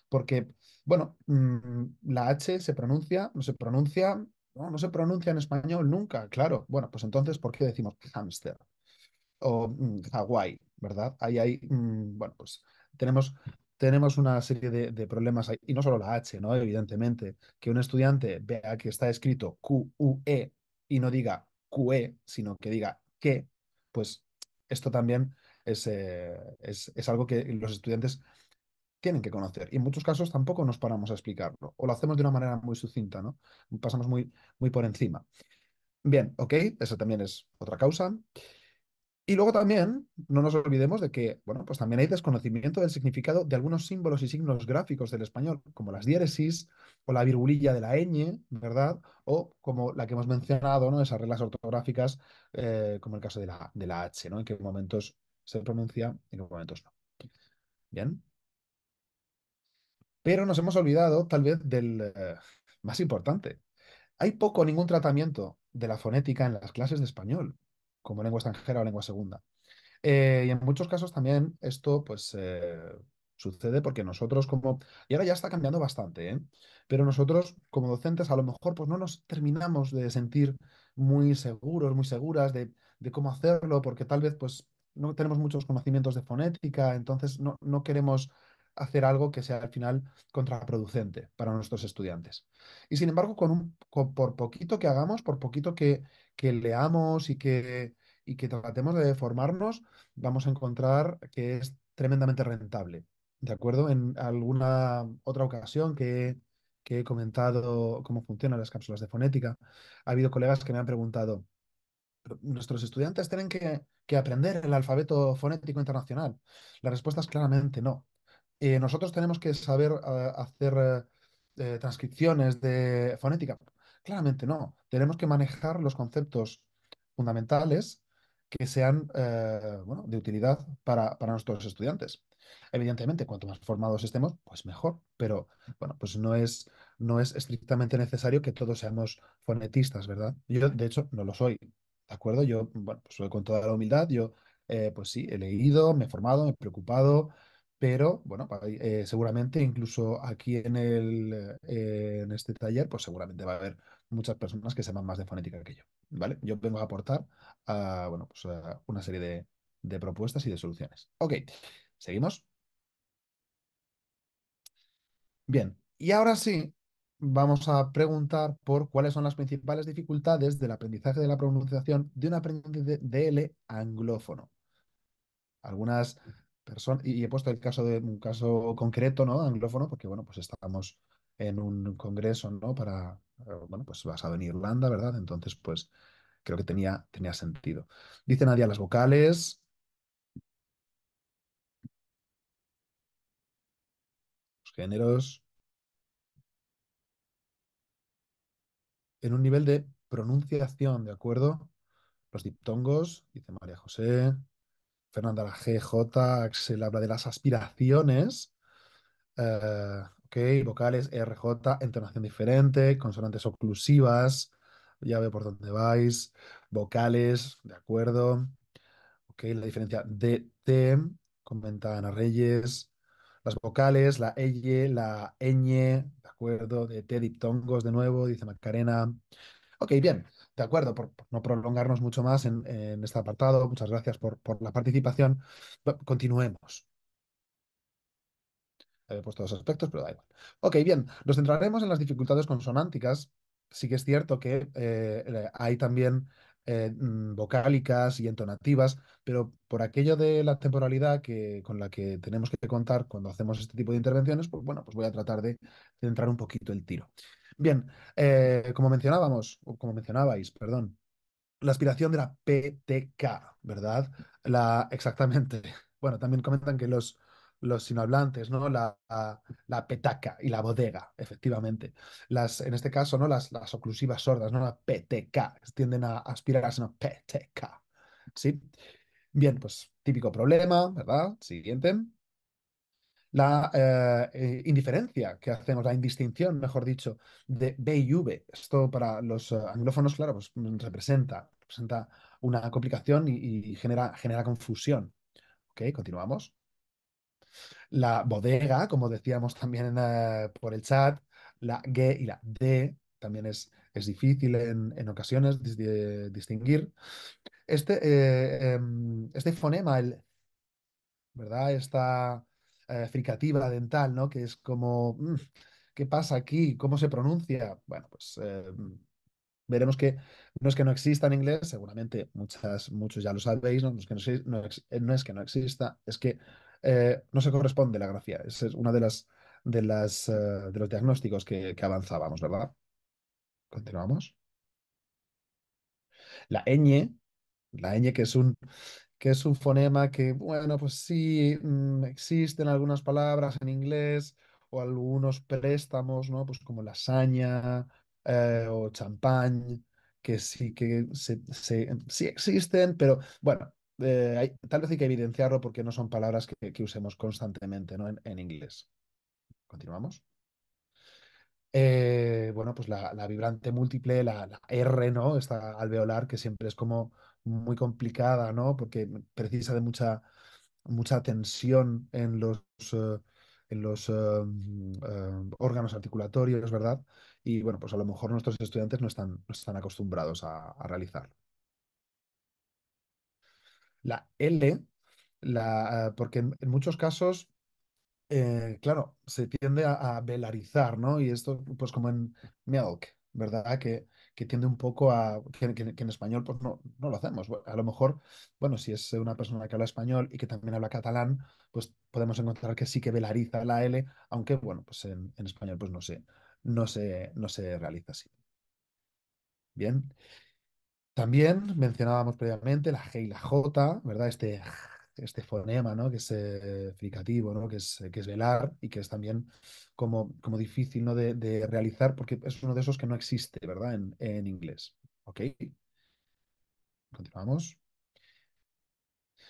Porque, bueno, mm, la H se pronuncia, no se pronuncia, no, se pronuncia en español nunca, claro. Bueno, pues entonces, ¿por qué decimos hamster? O mm, Hawaii, ¿verdad? Ahí hay, mm, bueno, pues tenemos tenemos una serie de, problemas ahí, y no solo la H, ¿no? Evidentemente, que un estudiante vea que está escrito Q-U-E y no diga QE, sino que diga que, pues esto también eh, es, algo que los estudiantes tienen que conocer. Y en muchos casos tampoco nos paramos a explicarlo. O lo hacemos de una manera muy sucinta, ¿no? Pasamos muy, muy por encima. Bien, ok, esa también es otra causa. Y luego también, no nos olvidemos de que, bueno, pues también hay desconocimiento del significado de algunos símbolos y signos gráficos del español, como las diéresis o la virgulilla de la ñ, ¿verdad? O como la que hemos mencionado, ¿no? Esas reglas ortográficas, eh, como el caso de la, de la H, ¿no? En qué momentos se pronuncia y en qué momentos no. Bien. Pero nos hemos olvidado, tal vez, del eh, más importante. Hay poco o ningún tratamiento de la fonética en las clases de español como lengua extranjera o lengua segunda. Eh, y en muchos casos también esto pues eh, sucede porque nosotros como, y ahora ya está cambiando bastante, ¿eh? pero nosotros como docentes a lo mejor pues no nos terminamos de sentir muy seguros, muy seguras de, cómo hacerlo, porque tal vez pues no tenemos muchos conocimientos de fonética, entonces no, queremos hacer algo que sea al final contraproducente para nuestros estudiantes. Y sin embargo, con un, por poquito que hagamos, por poquito que que leamos y que, y que tratemos de formarnos, vamos a encontrar que es tremendamente rentable. ¿De acuerdo? En alguna otra ocasión que, que he comentado cómo funcionan las cápsulas de fonética, ha habido colegas que me han preguntado, nuestros estudiantes tienen que, aprender el alfabeto fonético internacional? La respuesta es claramente no. Eh, nosotros tenemos que saber eh, hacer eh, transcripciones de fonética. Claramente no. Tenemos que manejar los conceptos fundamentales que sean eh, de utilidad para, nuestros estudiantes. Evidentemente, cuanto más formados estemos, pues mejor, pero bueno, pues no es, no es estrictamente necesario que todos seamos fonetistas, ¿verdad? Yo, de hecho, no lo soy, ¿de acuerdo? Yo, bueno, pues con toda la humildad, yo, eh, pues sí, he leído, me he formado, me he preocupado, pero bueno, eh, seguramente incluso aquí en, el, eh, en este taller, pues seguramente va a haber muchas personas que sepan más de fonética que yo. ¿Vale? Yo vengo a aportar bueno, pues una serie de, de propuestas y de soluciones. Ok, seguimos. Bien, y ahora sí, vamos a preguntar por cuáles son las principales dificultades del aprendizaje de la pronunciación de un aprendiz de L anglófono. Algunas y he puesto el caso de un caso concreto, ¿no? Anglófono, porque bueno, pues estábamos en un congreso, ¿no? Para, eh, bueno, pues basado en Irlanda, ¿verdad? Entonces, pues creo que tenía, tenía sentido. Dice Nadia las vocales. Los géneros. En un nivel de pronunciación, ¿de acuerdo? Los diptongos, dice María José. Fernanda la GJ, Axel habla de las aspiraciones. Eh, ok, vocales e RJ, entonación diferente, consonantes oclusivas, ya ve por dónde vais, vocales, de acuerdo. Ok, la diferencia de T, comenta Ana Reyes, las vocales, la E, la ñ, de acuerdo, de T diptongos de nuevo, dice Macarena. Ok, bien. De acuerdo, por, no prolongarnos mucho más en, este apartado, muchas gracias por, la participación. Continuemos. He puesto dos aspectos, pero da igual. Ok, bien, nos centraremos en las dificultades consonánticas. Sí que es cierto que eh, hay también eh, mm, vocálicas y entonativas, pero por aquello de la temporalidad que, con la que tenemos que contar cuando hacemos este tipo de intervenciones, pues bueno, pues voy a tratar de centrar un poquito el tiro. Bien, eh, como mencionábamos, o como mencionabais, perdón, la aspiración de la PTK, ¿verdad? La, exactamente. Bueno, también comentan que los, los sinohablantes, ¿no? La, la, petaca y la bodega, efectivamente. Las, en este caso, ¿no? Las, las oclusivas sordas, ¿no? La PTK, tienden a aspirar a sino PTK, ¿sí? Bien, pues típico problema, ¿verdad? Siguiente la eh, eh, indiferencia que hacemos, la indistinción, mejor dicho, de B y V. Esto para los eh, anglófonos, claro, pues mm, representa, representa una complicación y, genera, genera confusión. Ok, continuamos. La bodega, como decíamos también por el chat, la G y la D también es, es difícil en, ocasiones distinguir. Este, em, este fonema, el, ¿verdad? Esta, eh, fricativa dental, ¿no? Que es como, mm, ¿qué pasa aquí? ¿Cómo se pronuncia? Bueno, pues eh, veremos que no es que no exista en inglés, seguramente muchos ya lo sabéis, no, es, que eh, no, es que no exista, es que no se corresponde la grafía. es una de, las, de, las, de los diagnósticos que, que avanzábamos, ¿verdad? Continuamos. La ñ, la ñ que es un, que es un fonema que, bueno, pues sí, mm, existen algunas palabras en inglés o algunos préstamos, ¿no? Pues como lasaña eh, o champán, que sí que sí existen, pero bueno, eh, tal vez hay que evidenciarlo porque no son palabras que, usemos constantemente, ¿no? En, inglés. Continuamos. Eh, bueno, pues la, vibrante múltiple, la, la, R, ¿no? Esta alveolar que siempre es como muy complicada, ¿no? Porque precisa de mucha, mucha en los, eh, en los em, em, órganos articulatorios, ¿verdad? Y bueno, pues a lo mejor nuestros estudiantes no están, están acostumbrados a, realizarlo. La L, la, eh, porque en, muchos casos, eh, claro, se tiende a, a, velarizar, ¿no? Y esto, pues como en milk, ¿verdad? Que que tiende un poco a, que, en español pues no, no, lo hacemos. A lo mejor, bueno, si es una persona que habla español y que también habla catalán, pues podemos encontrar que sí que velariza la L, aunque bueno, pues en, español pues no se, no se, no se realiza así. Bien. También mencionábamos previamente la G y la J, ¿verdad? Este este fonema, ¿no? Que es eh, ¿no? Que es, que es velar y que es también como, como difícil, ¿no? De, realizar porque es uno de esos que no existe, ¿verdad? En, inglés. ¿Ok? Continuamos.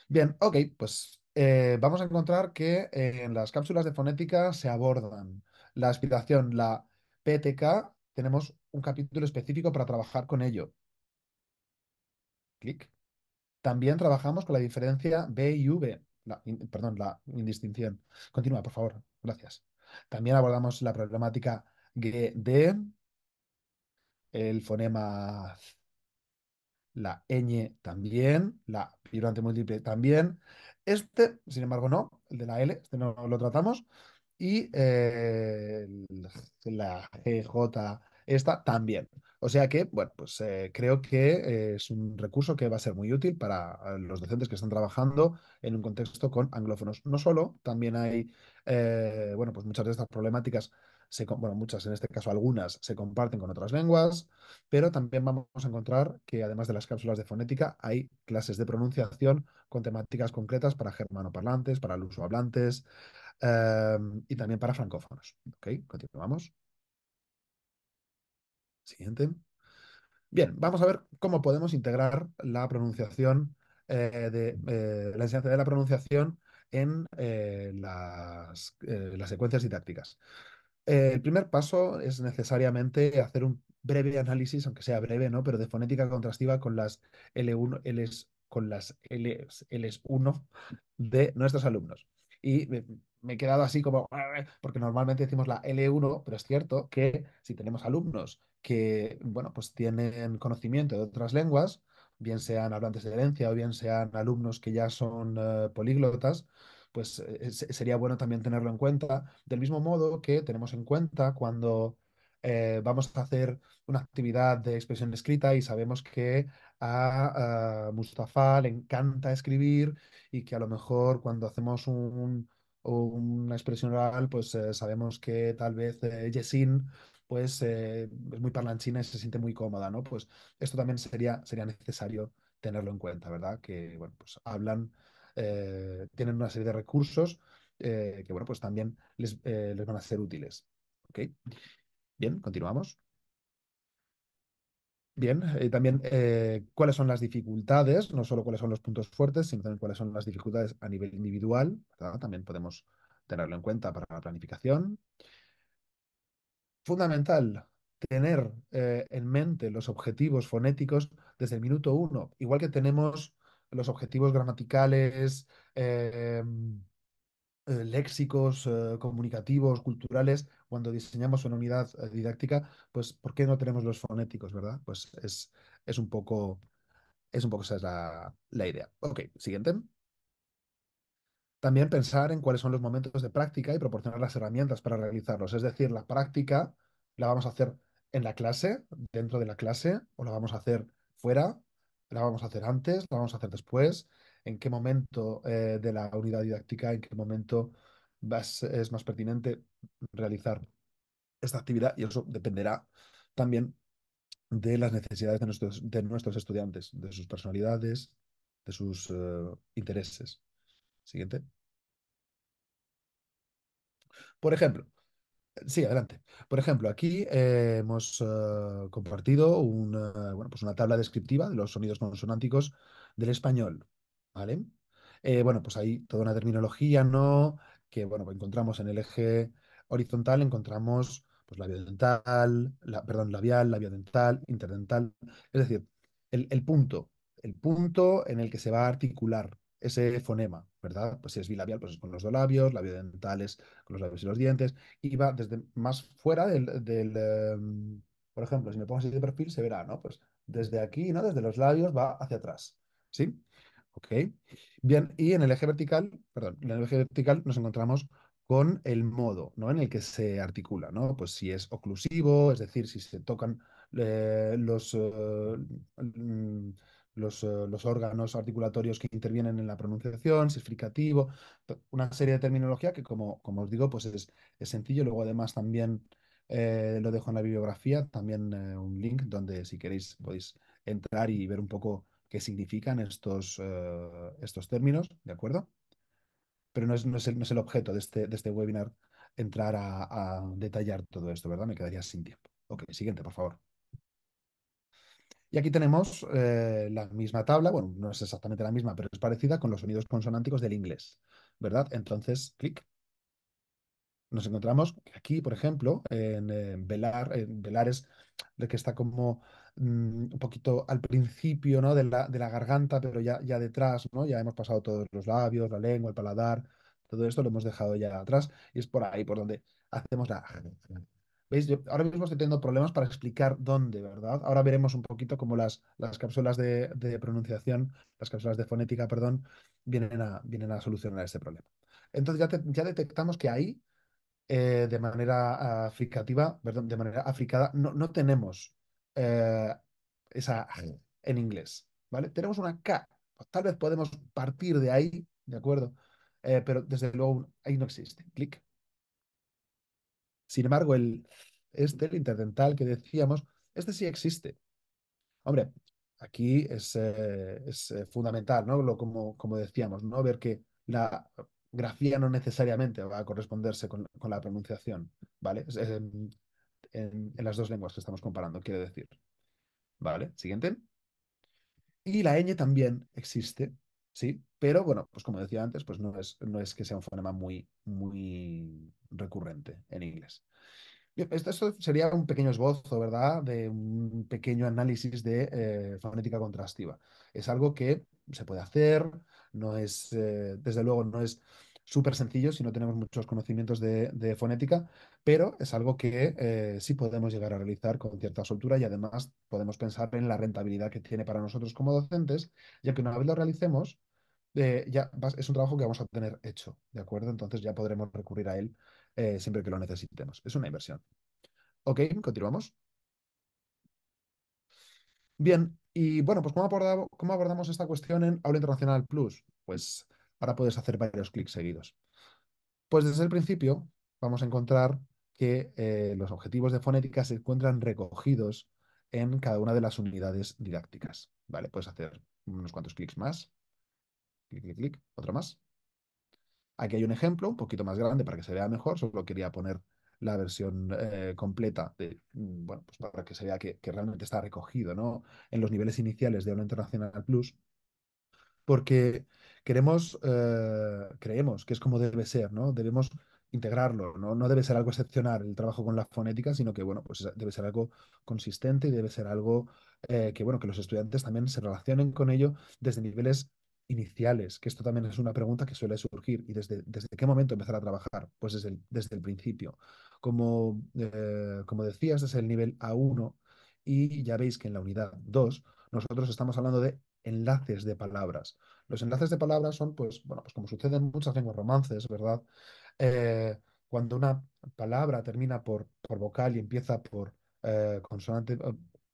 Bien, ok, pues eh, vamos a encontrar que en eh, las cápsulas de fonética se abordan la aspiración, la PTK, tenemos un capítulo específico para trabajar con ello. Clic. También trabajamos con la diferencia B y V, perdón, la indistinción. Continúa, por favor. Gracias. También abordamos la problemática GD, el fonema la ñ también, la vibrante múltiple también. Este, sin embargo, no, el de la L, este no lo tratamos. Y eh, la GJ esta también. O sea que, bueno, pues eh, creo que eh, es un recurso que va a ser muy útil para eh, los docentes que están trabajando en un contexto con anglófonos. No solo, también hay, bueno, pues muchas de estas problemáticas se, bueno, muchas en este caso algunas se comparten con otras lenguas, pero también vamos a encontrar que además de las cápsulas de fonética hay clases de pronunciación con temáticas concretas para germanoparlantes, para lusohablantes hablantes em, y también para francófonos. ¿Ok? Continuamos. Siguiente. Bien, vamos a ver cómo podemos integrar la pronunciación eh, de eh, la enseñanza de la pronunciación en eh, las, las, secuencias didácticas. el primer paso es necesariamente hacer un breve análisis, aunque sea breve, ¿no? Pero de fonética contrastiva con las L1, con las Ls, 1 de nuestros alumnos. Y me he quedado así como, ah, porque normalmente decimos la L1, pero es cierto que si tenemos alumnos que, bueno, pues tienen conocimiento de otras lenguas, bien sean hablantes de herencia o bien sean alumnos que ya son eh, políglotas, pues eh, sería bueno también tenerlo en cuenta, del mismo modo que tenemos en cuenta cuando eh, vamos a hacer una actividad de expresión escrita y sabemos que a, Mustafa le encanta escribir y que a lo mejor cuando hacemos un, una expresión oral, pues sabemos que tal vez Yesin pues es muy parlanchina y se siente muy cómoda, ¿no? Pues esto también sería, sería necesario tenerlo en cuenta, ¿verdad? Que, bueno, pues hablan, eh, tienen una serie de recursos eh, que, bueno, pues también les, van a ser útiles. ¿Ok? Bien, continuamos. Bien, también cuáles son las dificultades, no solo cuáles son los puntos fuertes, sino también cuáles son las dificultades a nivel individual, ¿verdad? También podemos tenerlo en cuenta para la planificación fundamental tener eh, en mente los objetivos fonéticos desde el minuto uno, igual que tenemos los objetivos gramaticales, eh, mm, eh, léxicos, comunicativos, culturales, cuando diseñamos una unidad didáctica, pues ¿por qué no tenemos los fonéticos, verdad? Pues es, es un poco, es un poco esa es la, la idea. Ok, siguiente. También pensar en cuáles son los momentos de práctica y proporcionar las herramientas para realizarlos. Es decir, la práctica la vamos a hacer en la clase, dentro de la clase, o la vamos a hacer fuera, la vamos a hacer antes, la vamos a hacer después, en qué momento eh, de la unidad didáctica, en qué momento es más pertinente realizar esta actividad y eso dependerá también de las necesidades de nuestros, de nuestros estudiantes, de sus personalidades, de sus eh, intereses. Siguiente. Por ejemplo, sí, adelante. Por ejemplo, aquí eh, hemos eh, compartido una, eh, bueno, pues una tabla descriptiva de los sonidos consonánticos del español. ¿Vale? bueno, pues hay toda una terminología, ¿no? Que, bueno, encontramos en el eje horizontal, encontramos pues dental la, perdón, labial, labiodental, interdental. Es decir, el punto, el punto en el que se va a articular ese fonema, ¿verdad? Pues si es bilabial, pues es con los dos labios, labio dentales, con los labios y los dientes, y va desde más fuera del, em, por ejemplo, si me pongo así de perfil, se verá, ¿no? Pues desde aquí, ¿no? Desde los labios va hacia atrás, ¿sí? Ok. Bien, y en el eje vertical, perdón, en el eje vertical nos encontramos con el modo ¿no? en el que se articula, ¿no? Pues si es oclusivo, es decir, si se tocan eh, los, eh, eh, los, órganos articulatorios que intervienen en la pronunciación, si es una serie de terminología que, como, como os digo, pues es, sencillo. Luego, además, también eh, lo dejo en la bibliografía, también eh, un link donde, si queréis, podéis entrar y ver un poco qué significan estos, estos términos, ¿de acuerdo? Pero no es, el, no es el, objeto de este, de este webinar entrar a, a detallar todo esto, ¿verdad? Me quedaría sin tiempo. Ok, siguiente, por favor. Y aquí tenemos eh, la misma tabla, bueno, no es exactamente la misma, pero es parecida con los sonidos consonánticos del inglés, ¿verdad? Entonces, clic. Nos encontramos aquí, por ejemplo, en, eh, velar, en velares es que está como mm, un poquito al principio ¿no? de, la, de la garganta, pero ya, ya detrás, ¿no? Ya hemos pasado todos los labios, la lengua, el paladar, todo esto lo hemos dejado ya atrás y es por ahí por donde hacemos la... ¿Veis? ahora mismo estoy teniendo problemas para explicar dónde, ¿verdad? Ahora veremos un poquito cómo las, las cápsulas de, pronunciación, las cápsulas de fonética, perdón, vienen a, vienen a solucionar este problema. Entonces ya, ya detectamos que ahí, eh, de manera africativa, perdón, de manera africada, no, no tenemos eh, esa mm. en inglés, ¿vale? Tenemos una K. Pues tal vez podemos partir de ahí, ¿de acuerdo? Eh, pero desde luego ahí no existe. Clic. Sin embargo, el este, interdental que decíamos, este sí existe. Hombre, aquí es, eh, eh, fundamental, ¿no? Lo, como, como decíamos, ¿no? Ver que la grafía no necesariamente va a corresponderse con, la pronunciación, ¿vale? en, las dos lenguas que estamos comparando, quiero decir. ¿Vale? Siguiente. Y la ñ también existe, ¿sí? Pero bueno, pues como decía antes, pues no es, no es que sea un fonema muy, muy recurrente en inglés. Esto sería un pequeño esbozo, ¿verdad? De un pequeño análisis de eh, fonética contrastiva. Es algo que se puede hacer, no es, eh, desde luego, no es súper sencillo si no tenemos muchos conocimientos de, fonética, pero es algo que eh, sí podemos llegar a realizar con cierta soltura y además podemos pensar en la rentabilidad que tiene para nosotros como docentes, ya que una vez lo realicemos, eh, ya es un trabajo que vamos a tener hecho, ¿de acuerdo? Entonces ya podremos recurrir a él eh, siempre que lo necesitemos. Es una inversión. Ok, continuamos. Bien, y bueno, pues cómo abordamos esta cuestión en Aula Internacional Plus? Pues ahora puedes hacer varios clics seguidos. Pues desde el principio vamos a encontrar que eh, los objetivos de fonética se encuentran recogidos en cada una de las unidades didácticas. Vale, puedes hacer unos cuantos clics más. Clic, clic, clic, otro más. Aquí hay un ejemplo un poquito más grande para que se vea mejor. Solo quería poner la versión eh, completa, de, mm, bueno, pues para que se vea que, realmente está recogido ¿no? en los niveles iniciales de aula internacional plus porque queremos, eh, creemos que es como debe ser, ¿no? Debemos integrarlo, ¿no? ¿no? debe ser algo excepcional el trabajo con la fonética, sino que, bueno, pues debe ser algo consistente y debe ser algo eh, que, bueno, que los estudiantes también se relacionen con ello desde niveles iniciales, que esto también es una pregunta que suele surgir. ¿Y desde, desde qué momento empezar a trabajar? Pues desde el, desde el principio. Como, eh, como decías, desde el nivel A1 y ya veis que en la unidad 2 nosotros estamos hablando de enlaces de palabras. Los enlaces de palabras son, pues, bueno, pues como sucede en muchas lenguas romances, ¿verdad? Eh, cuando una palabra termina por, por vocal y empieza por eh, consonante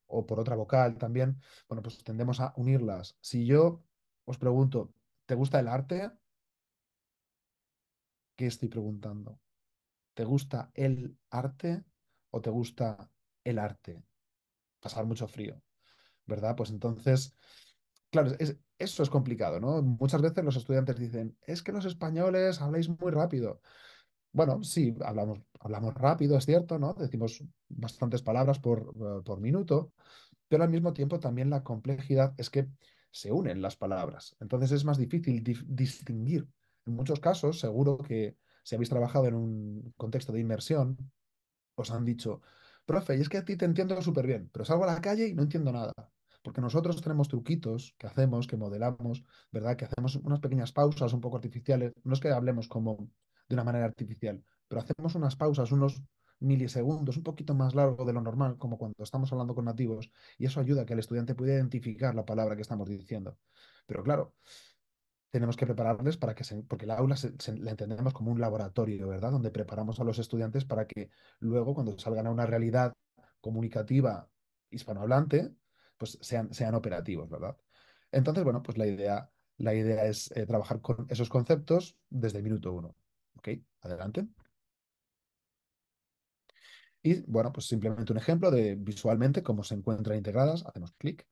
o por otra vocal también, bueno, pues tendemos a unirlas. Si yo os pregunto, ¿te gusta el arte? ¿Qué estoy preguntando? ¿Te gusta el arte o te gusta el arte? Pasar mucho frío, ¿verdad? Pues entonces, claro, eso es complicado, ¿no? Muchas veces los estudiantes dicen, es que los españoles habláis muy rápido. Bueno, sí, hablamos, rápido, es cierto, ¿no? Decimos bastantes palabras eh, por, minuto, pero al mismo tiempo también la complejidad es que se unen las palabras. Entonces es más difícil distinguir. En muchos casos, seguro que si habéis trabajado en un contexto de inmersión, os han dicho, profe, y es que a ti te entiendo súper bien, pero salgo a la calle y no entiendo nada porque nosotros tenemos truquitos que hacemos, que modelamos, ¿verdad? Que hacemos unas pequeñas pausas un poco artificiales, no es que hablemos como de una manera artificial, pero hacemos unas pausas, unos milisegundos, un poquito más largo de lo normal, como cuando estamos hablando con nativos, y eso ayuda a que el estudiante pueda identificar la palabra que estamos diciendo. Pero claro, tenemos que prepararles para que se, porque el aula la entendemos como un laboratorio, ¿verdad? Donde preparamos a los estudiantes para que luego, cuando salgan a una realidad comunicativa hispanohablante, pues sean, sean operativos, ¿verdad? Entonces, bueno, pues la idea, la idea es eh, trabajar con esos conceptos desde el minuto uno. ¿Ok? Adelante. Y bueno, pues simplemente un ejemplo de visualmente cómo se encuentran integradas. Hacemos clic.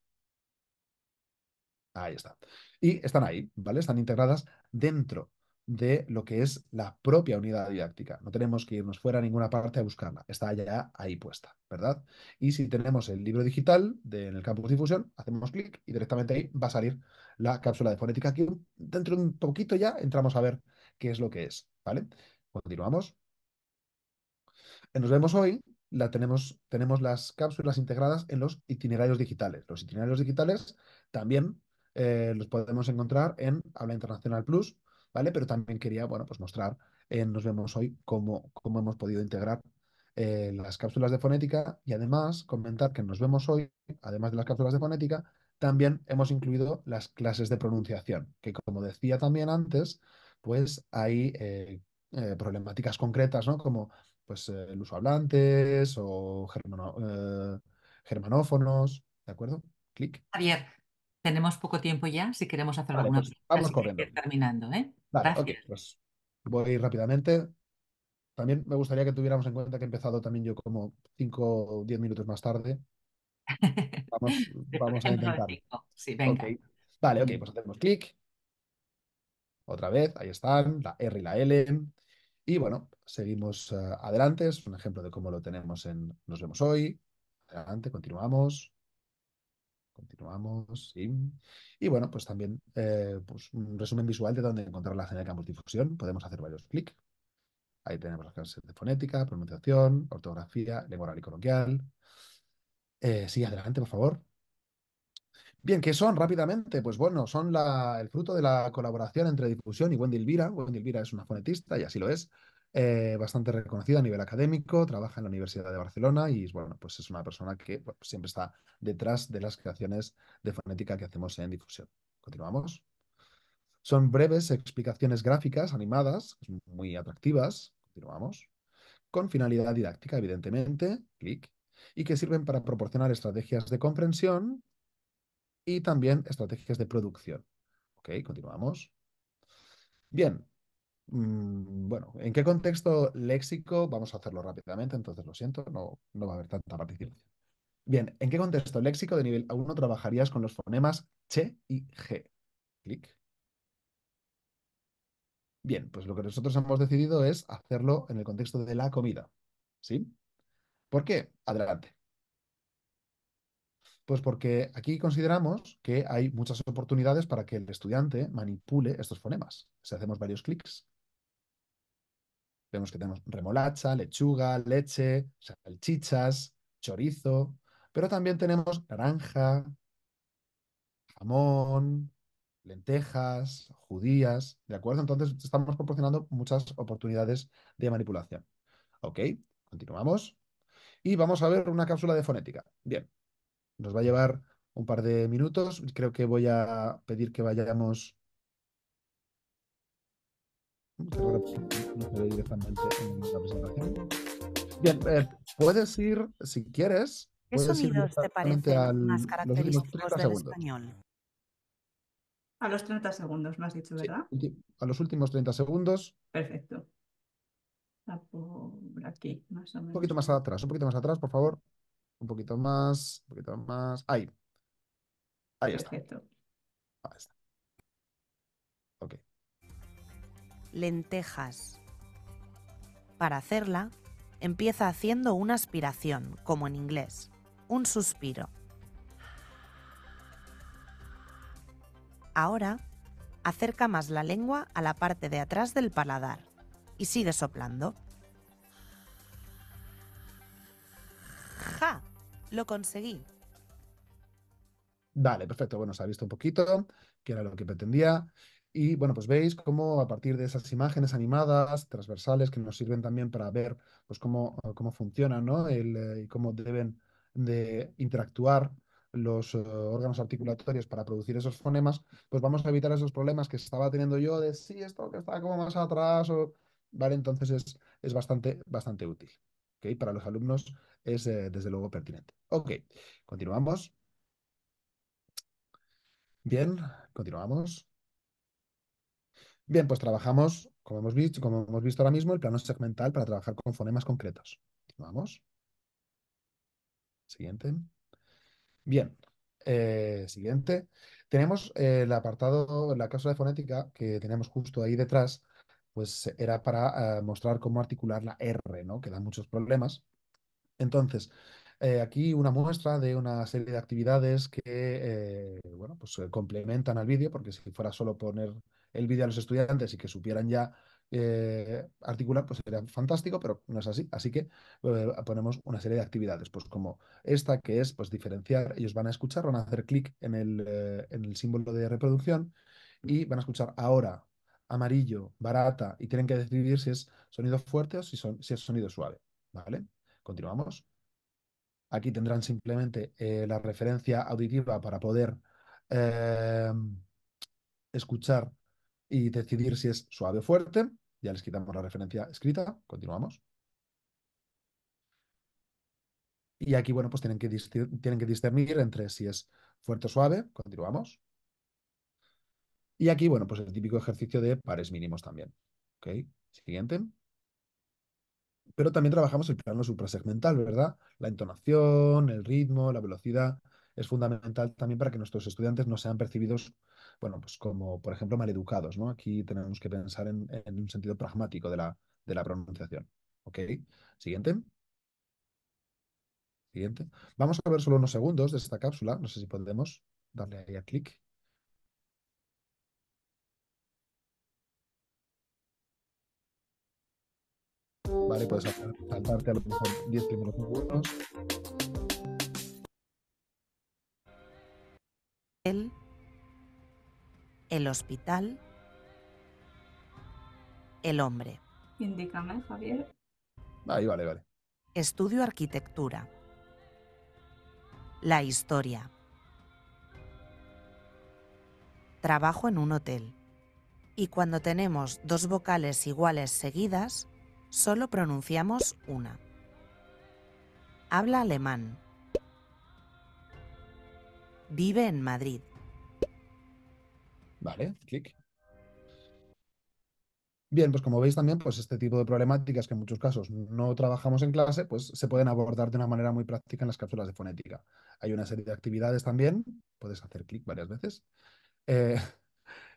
Ahí está. Y están ahí, ¿vale? Están integradas dentro de lo que es la propia unidad didáctica. No tenemos que irnos fuera a ninguna parte a buscarla. Está ya ahí puesta, ¿verdad? Y si tenemos el libro digital en el campus difusión, hacemos clic y directamente ahí va a salir la cápsula de fonética Aquí dentro de un poquito ya entramos a ver qué es lo que es, ¿vale? Continuamos. Eh, nos vemos hoy. La tenemos, tenemos las cápsulas integradas en los itinerarios digitales. Los itinerarios digitales también eh, los podemos encontrar en Habla Internacional Plus, ¿vale? Pero también quería, bueno, pues mostrar eh, Nos vemos hoy cómo, cómo hemos podido integrar eh, las cápsulas de fonética y además comentar que Nos vemos hoy, además de las cápsulas de fonética, también hemos incluido las clases de pronunciación, que como decía también antes, pues hay eh, problemáticas concretas, ¿no? Como pues uso hablantes o germanófonos, ¿de acuerdo? Clic.
Javier, tenemos poco tiempo ya, si queremos hacer alguna pues pregunta, vamos corriendo.
terminando, ¿eh? Vale, ok, pues voy rápidamente. También me gustaría que tuviéramos en cuenta que he empezado también yo como 5 o 10 minutos más tarde. Vamos, a intentar. Vale, ok, pues hacemos clic. Otra vez, ahí están, la R y la L. Y bueno, seguimos eh, adelante. Es un ejemplo de cómo lo tenemos en Nos vemos hoy. Adelante, continuamos. Continuamos. Y, bueno, pues también eh, pues un resumen visual de dónde encontrar la señal de difusión. Podemos hacer varios clics. Ahí tenemos las clases de fonética, pronunciación, ortografía, lengua oral y coloquial. Eh, adelante, por favor. Bien, ¿qué son rápidamente? Pues bueno, son el fruto de la colaboración entre difusión y Wendy Elvira. Wendy Elvira es una fonetista y así lo es. Eh, bastante reconocida a nivel académico, trabaja en la Universidad de Barcelona y bueno, pues es una persona que pues siempre está detrás de las creaciones de fonética que hacemos en difusión. Continuamos. Son breves explicaciones gráficas animadas, muy atractivas, continuamos, con finalidad didáctica, evidentemente, clic, y que sirven para proporcionar estrategias de comprensión y también estrategias de producción. Ok, continuamos. Bien, Mm, bueno, ¿en qué contexto léxico? Vamos a hacerlo rápidamente, entonces lo siento, no, no va a haber tanta participación. Bien, ¿en qué contexto léxico de nivel A1 trabajarías con los fonemas che y g? Clic. Bien, pues lo que nosotros hemos decidido es hacerlo en el contexto de la comida. ¿Sí? ¿Por qué? Adelante. Pues porque aquí consideramos que hay muchas oportunidades para que el estudiante manipule estos fonemas. Si hacemos varios clics, Vemos que tenemos remolacha, lechuga, leche, salchichas, chorizo, pero también tenemos naranja, jamón, lentejas, judías, ¿de acuerdo? Entonces estamos proporcionando muchas oportunidades de manipulación. Ok, continuamos. Y vamos a ver una cápsula de fonética. Bien, nos va a llevar un par de minutos. Creo que voy a pedir que vayamos no se la presentación. Bien, eh, puedes ir, si quieres. ¿Qué sonidos te parecen más característicos del
español? A los 30 segundos, me has dicho, ¿verdad?
a los últimos 30 segundos.
Perfecto.
Está por aquí, más o menos. Un poquito
más atrás, un poquito más atrás, por favor. Un poquito más, un poquito más. Ahí. Ahí Perfecto.
está. Ahí está.
lentejas.
Para hacerla, empieza haciendo una aspiración, como en inglés, un suspiro. Ahora, acerca más la lengua a la parte de atrás del paladar y sigue soplando.
¡Ja! Lo conseguí.
Vale, perfecto. Bueno, se ha visto un poquito, que era lo que pretendía. Y bueno, pues veis cómo a partir de esas imágenes animadas, transversales, que nos sirven también para ver pues, cómo, ah, cómo funciona eh, y cómo deben de interactuar los eh, órganos articulatorios para producir esos fonemas, pues vamos a evitar esos problemas que estaba teniendo yo de sí, esto que está como más atrás, o... ¿vale? Entonces es, bastante, bastante útil. ¿okay? Para los alumnos es eh, desde luego pertinente. Ok, continuamos. Bien, continuamos. Bien, pues trabajamos, como hemos visto, como hemos visto ahora mismo, el plano segmental para trabajar con fonemas concretos. Vamos. Siguiente. Bien. Eh, siguiente. Tenemos eh, el apartado, la cápsula de fonética que tenemos justo ahí detrás, pues era para eh, mostrar cómo articular la R, ¿no? Que da muchos problemas. Entonces, aquí una muestra de una serie de actividades que bueno, pues, complementan al vídeo, porque si fuera solo poner el vídeo a los estudiantes y que supieran ya eh, articular, pues sería fantástico, pero no es así. Así que eh, ponemos una serie de actividades, pues como esta que es pues diferenciar, ellos van a escuchar, van a hacer clic en, el, eh, símbolo de reproducción y van a escuchar ahora, amarillo, barata, y tienen que decidir si es sonido fuerte o si, si es sonido suave. ¿Vale? Continuamos. Aquí tendrán simplemente la referencia auditiva para poder escuchar y decidir si es suave o fuerte. Ya les quitamos la referencia escrita. Continuamos. Y aquí, bueno, pues tienen que, que discernir entre si es fuerte o suave. Continuamos. Y aquí, bueno, pues el típico ejercicio de pares mínimos también. ¿Ok? Siguiente. Pero también trabajamos el plano suprasegmental, ¿verdad? La entonación, el ritmo, la velocidad. Es fundamental también para que nuestros estudiantes no sean percibidos bueno, pues como por ejemplo maleducados, ¿no? Aquí tenemos que pensar en, un sentido pragmático de la, de la pronunciación. ¿Ok? Siguiente. Siguiente. Vamos a ver solo unos segundos de esta cápsula. No sé si podemos darle ahí a clic. Vale, puedes saltarte a lo mejor 10 primeros segundos
el hospital, el hombre.
Indícame, Javier.
Ahí vale, vale.
Estudio arquitectura. La historia. Trabajo en un hotel. Y cuando tenemos dos vocales iguales seguidas,
solo pronunciamos una. Habla alemán. Vive en Madrid.
Vale, clic. Bien, pues como veis también, pues este tipo de problemáticas que en muchos casos no trabajamos en clase, pues se pueden abordar de una manera muy práctica en las cápsulas de fonética. Hay una serie de actividades también, puedes hacer clic varias veces. Eh,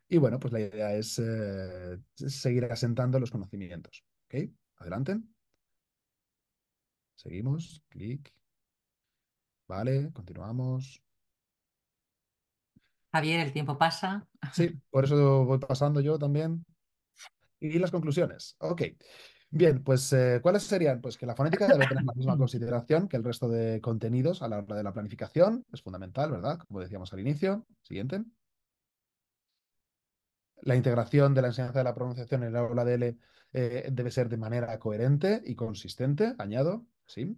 y bueno, pues la idea es eh, seguir asentando los conocimientos. ¿Ok? Adelante. Seguimos, clic. Vale, continuamos.
Javier, el tiempo pasa.
Sí, por eso voy pasando yo también. Y las conclusiones. Ok. Bien, pues eh, ¿cuáles serían? Pues que la fonética debe tener la misma consideración que el resto de contenidos a la hora de la planificación. Es fundamental, ¿verdad? Como decíamos al inicio. Siguiente. La integración de la enseñanza de la pronunciación en la aula de L eh, debe ser de manera coherente y consistente, añado, ¿sí?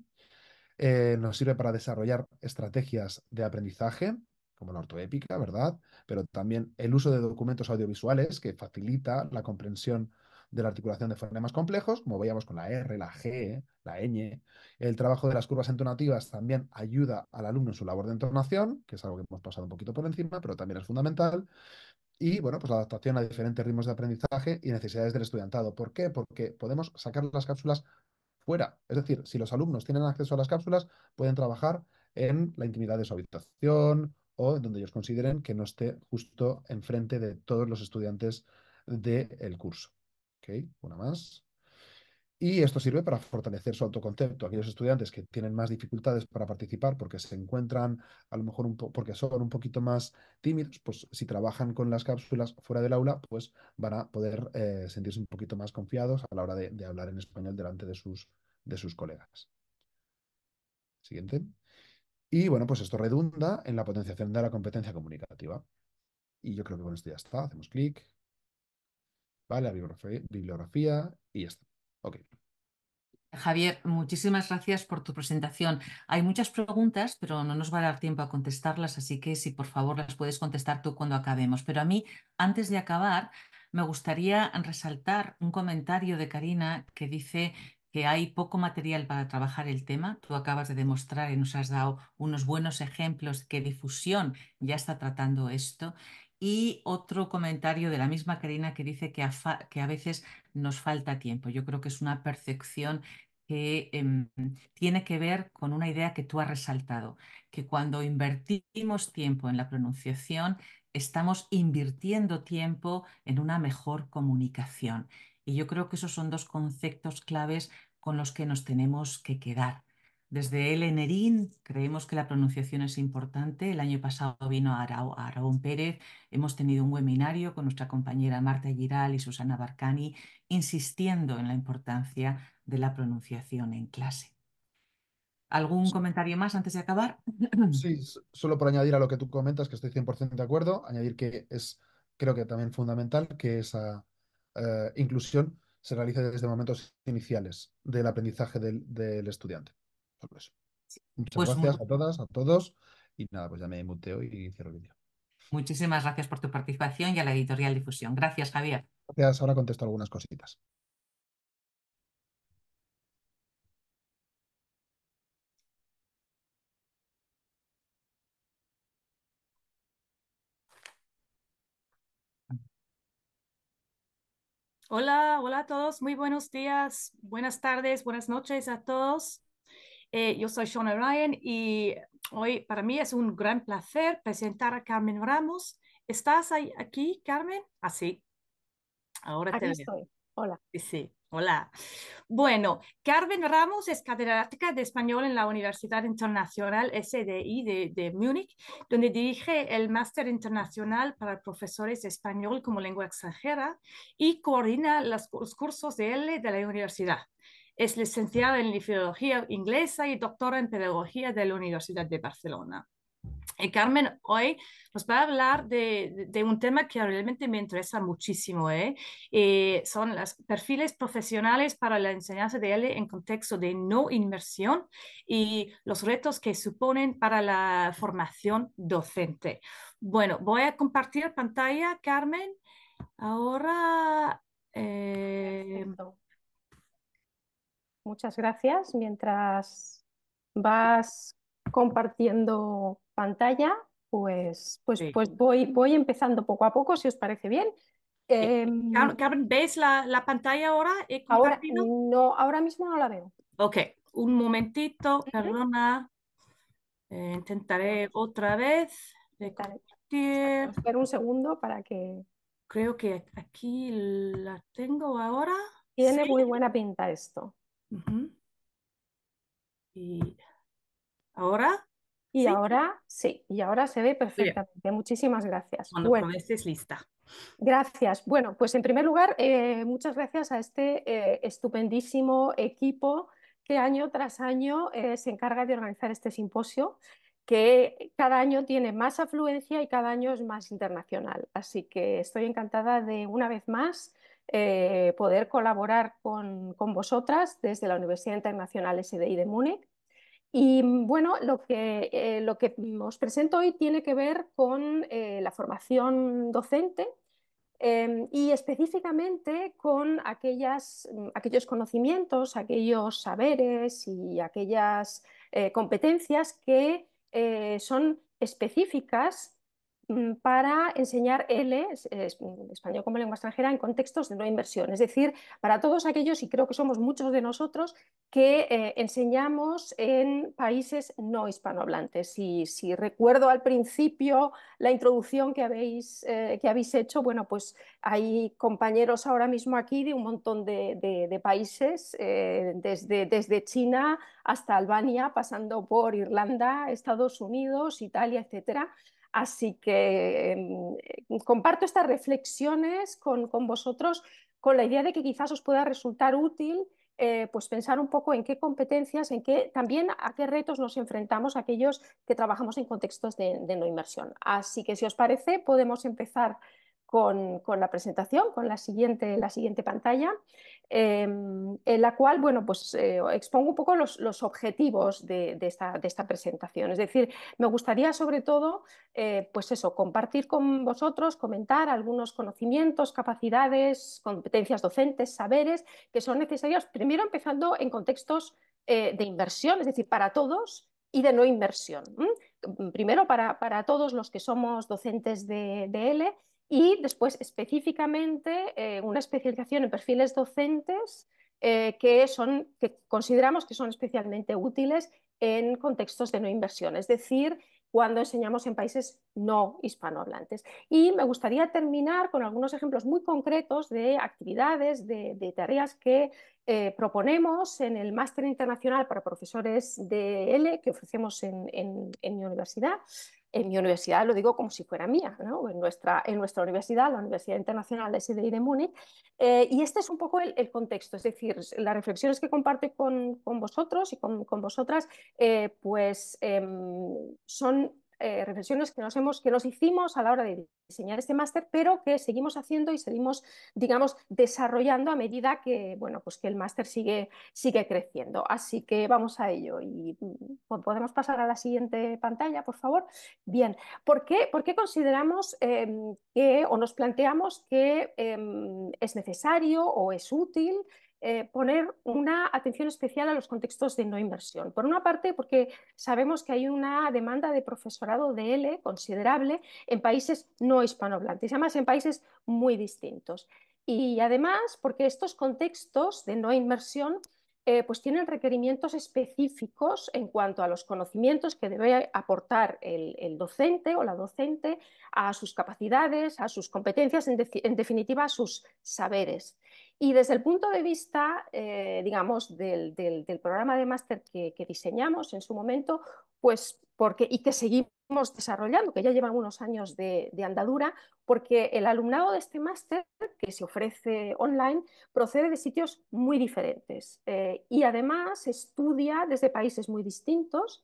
Eh, nos sirve para desarrollar estrategias de aprendizaje como la ortoépica, ¿verdad? Pero también el uso de documentos audiovisuales que facilita la comprensión de la articulación de fonemas complejos, como veíamos con la R, la G, la ñ. El trabajo de las curvas entonativas también ayuda al alumno en su labor de entonación, que es algo que hemos pasado un poquito por encima, pero también es fundamental. Y bueno, pues la adaptación a diferentes ritmos de aprendizaje y necesidades del estudiantado. ¿Por qué? Porque podemos sacar las cápsulas fuera. Es decir, si los alumnos tienen acceso a las cápsulas, pueden trabajar en la intimidad de su habitación o donde ellos consideren que no esté justo enfrente de todos los estudiantes del curso. Una más. Y esto sirve para fortalecer su autoconcepto. Aquellos estudiantes que tienen más dificultades para participar porque se encuentran, a lo mejor, porque son un poquito más tímidos, pues si trabajan con las cápsulas fuera del aula, pues van a poder eh, sentirse un poquito más confiados a la hora de, hablar en español delante de sus, de sus colegas. Siguiente. Y bueno, pues esto redunda en la potenciación de la competencia comunicativa. Y yo creo que con esto ya está. Hacemos clic. Vale, la bibliografía, bibliografía y ya está. Ok.
Javier, muchísimas gracias por tu presentación. Hay muchas preguntas, pero no nos va a dar tiempo a contestarlas, así que si por favor las puedes contestar tú cuando acabemos. Pero a mí, antes de acabar, me gustaría resaltar un comentario de Karina que dice que hay poco material para trabajar el tema. Tú acabas de demostrar y nos has dado unos buenos ejemplos que difusión ya está tratando esto. Y otro comentario de la misma Karina que dice que a, veces nos falta tiempo. Yo creo que es una percepción que em, tiene que ver con una idea que tú has resaltado, que cuando invertimos tiempo en la pronunciación, estamos invirtiendo tiempo en una mejor comunicación. Y yo creo que esos son dos conceptos claves con los que nos tenemos que quedar. Desde el creemos que la pronunciación es importante. El año pasado vino a Araón Pérez. Hemos tenido un webinario con nuestra compañera Marta Giral y Susana Barcani insistiendo en la importancia de la pronunciación en clase. ¿Algún comentario más antes de acabar?
Sí, solo por añadir a lo que tú comentas, que estoy 100% de acuerdo, añadir que es, creo que también fundamental, que esa eh, inclusión se realiza desde momentos iniciales del aprendizaje del, estudiante. Muchas pues gracias a todas, a todos. Y nada, pues ya me muteo y cierro el vídeo.
Muchísimas gracias por tu participación y a la
editorial difusión. Gracias, Javier. Gracias, ahora contesto algunas cositas.
Hola, hola a todos, muy buenos días, buenas tardes, buenas noches a todos. Eh, yo soy Sean Ryan y hoy para mí es un gran placer presentar a Carmen Ramos. ¿Estás ahí, aquí, Carmen? Así. Ah, Ahora te veo. estoy. Hola. Sí, sí. Hola. Bueno, Carmen Ramos es catedrática de español en la Universidad Internacional SDI de, Múnich, donde dirige el Máster Internacional para Profesores de Español como Lengua Extranjera y coordina los, cursos de L de la universidad. Es licenciada en Filología Inglesa y doctora en Pedagogía de la Universidad de Barcelona. Eh, Carmen hoy nos va a hablar de, un tema que realmente me interesa muchísimo. ¿eh? Eh, son los perfiles profesionales para la enseñanza de L en contexto de no inmersión y los retos que suponen para la formación docente. Bueno, voy a compartir pantalla, Carmen. Ahora...
Muchas gracias. Mientras vas compartiendo pantalla, pues, pues, pues voy, voy empezando poco a poco, si os parece
bien. Eh, em, ¿Veis ¿ves la, pantalla ahora? Ahora, no, ahora mismo no la veo. Ok, un momentito, perdona. Eh, intentaré otra vez.
Espera un segundo para que...
Creo que aquí la tengo ahora. Tiene muy buena pinta esto. Y... ¿Ahora?
Y ahora sí, y ahora se ve perfectamente. Muchísimas gracias. Cuando bueno,
estés lista.
Gracias. Bueno, pues en primer lugar, eh, muchas gracias a este eh, estupendísimo equipo que año tras año eh, se encarga de organizar este simposio, que cada año tiene más afluencia y cada año es más internacional. Así que estoy encantada de una vez más poder colaborar con, con vosotras desde la Universidad Internacional SDI de Múnich y mm, bueno, eh, lo que, os presento hoy tiene que ver con eh, la formación docente em, y específicamente con mm, aquellos conocimientos, aquellos saberes y aquellas eh, competencias que son específicas Mm, para enseñar L, mm, español como lengua extranjera, en contextos de no inversión. Es decir, para todos aquellos, y creo que somos muchos de nosotros, que eh, enseñamos en países no hispanohablantes. Y si recuerdo al principio la introducción que habéis, eh, que habéis hecho, bueno, pues hay compañeros ahora mismo aquí de un montón de, países, eh, desde, desde China hasta Albania, pasando por Irlanda, Estados Unidos, Italia, etcétera. Así que em, eh, comparto estas reflexiones con, vosotros con la idea de que quizás os pueda resultar útil eh, pues pensar un poco en qué competencias, en qué, también a qué retos nos enfrentamos aquellos que trabajamos en contextos de, de no inmersión. Así que si os parece, podemos empezar con, la presentación, con la siguiente, pantalla, em, en la cual pues, eh, expongo un poco los, objetivos de, esta, presentación. Es decir, me gustaría sobre todo eh, pues eso, compartir con vosotros, comentar algunos conocimientos, capacidades, competencias docentes, saberes que son necesarios, primero empezando en contextos eh, de inversión, es decir, para todos y de no inversión. Primero para, todos los que somos docentes de, de L y después específicamente eh, una especialización en perfiles docentes eh, que, son, que consideramos que son especialmente útiles en contextos de no inversión, es decir, cuando enseñamos en países no hispanohablantes. Y me gustaría terminar con algunos ejemplos muy concretos de actividades, de, tareas que eh, proponemos en el Máster Internacional para Profesores de L que ofrecemos en mi universidad en mi universidad lo digo como si fuera mía, ¿no? en, nuestra, en nuestra universidad, la Universidad Internacional de SDI de Múnich. Eh, y este es un poco el, contexto, es decir, las reflexiones que comparto con, con vosotros y con, vosotras, eh, pues em, son eh, reflexiones que nos, hemos, que nos hicimos a la hora de diseñar este máster, pero que seguimos haciendo y seguimos, digamos, desarrollando a medida que, bueno, pues que el máster sigue, sigue creciendo. Así que vamos a ello. Y mm, podemos pasar a la siguiente pantalla, por favor. Bien, ¿por qué, consideramos em, que o nos planteamos que em, es necesario o es útil eh, poner una atención especial a los contextos de no inversión. Por una parte, porque sabemos que hay una demanda de profesorado de L considerable en países no hispanohablantes, además en países muy distintos. Y además, porque estos contextos de no inversión eh, pues tienen requerimientos específicos en cuanto a los conocimientos que debe aportar el, docente o la docente a sus capacidades, a sus competencias, en, definitiva a sus saberes. Y desde el punto de vista, eh, digamos, del, programa de máster que diseñamos en su momento, pues porque, y que seguimos desarrollando, que ya llevan unos años de, andadura, porque el alumnado de este máster que se ofrece online procede de sitios muy diferentes eh, y además estudia desde países muy distintos.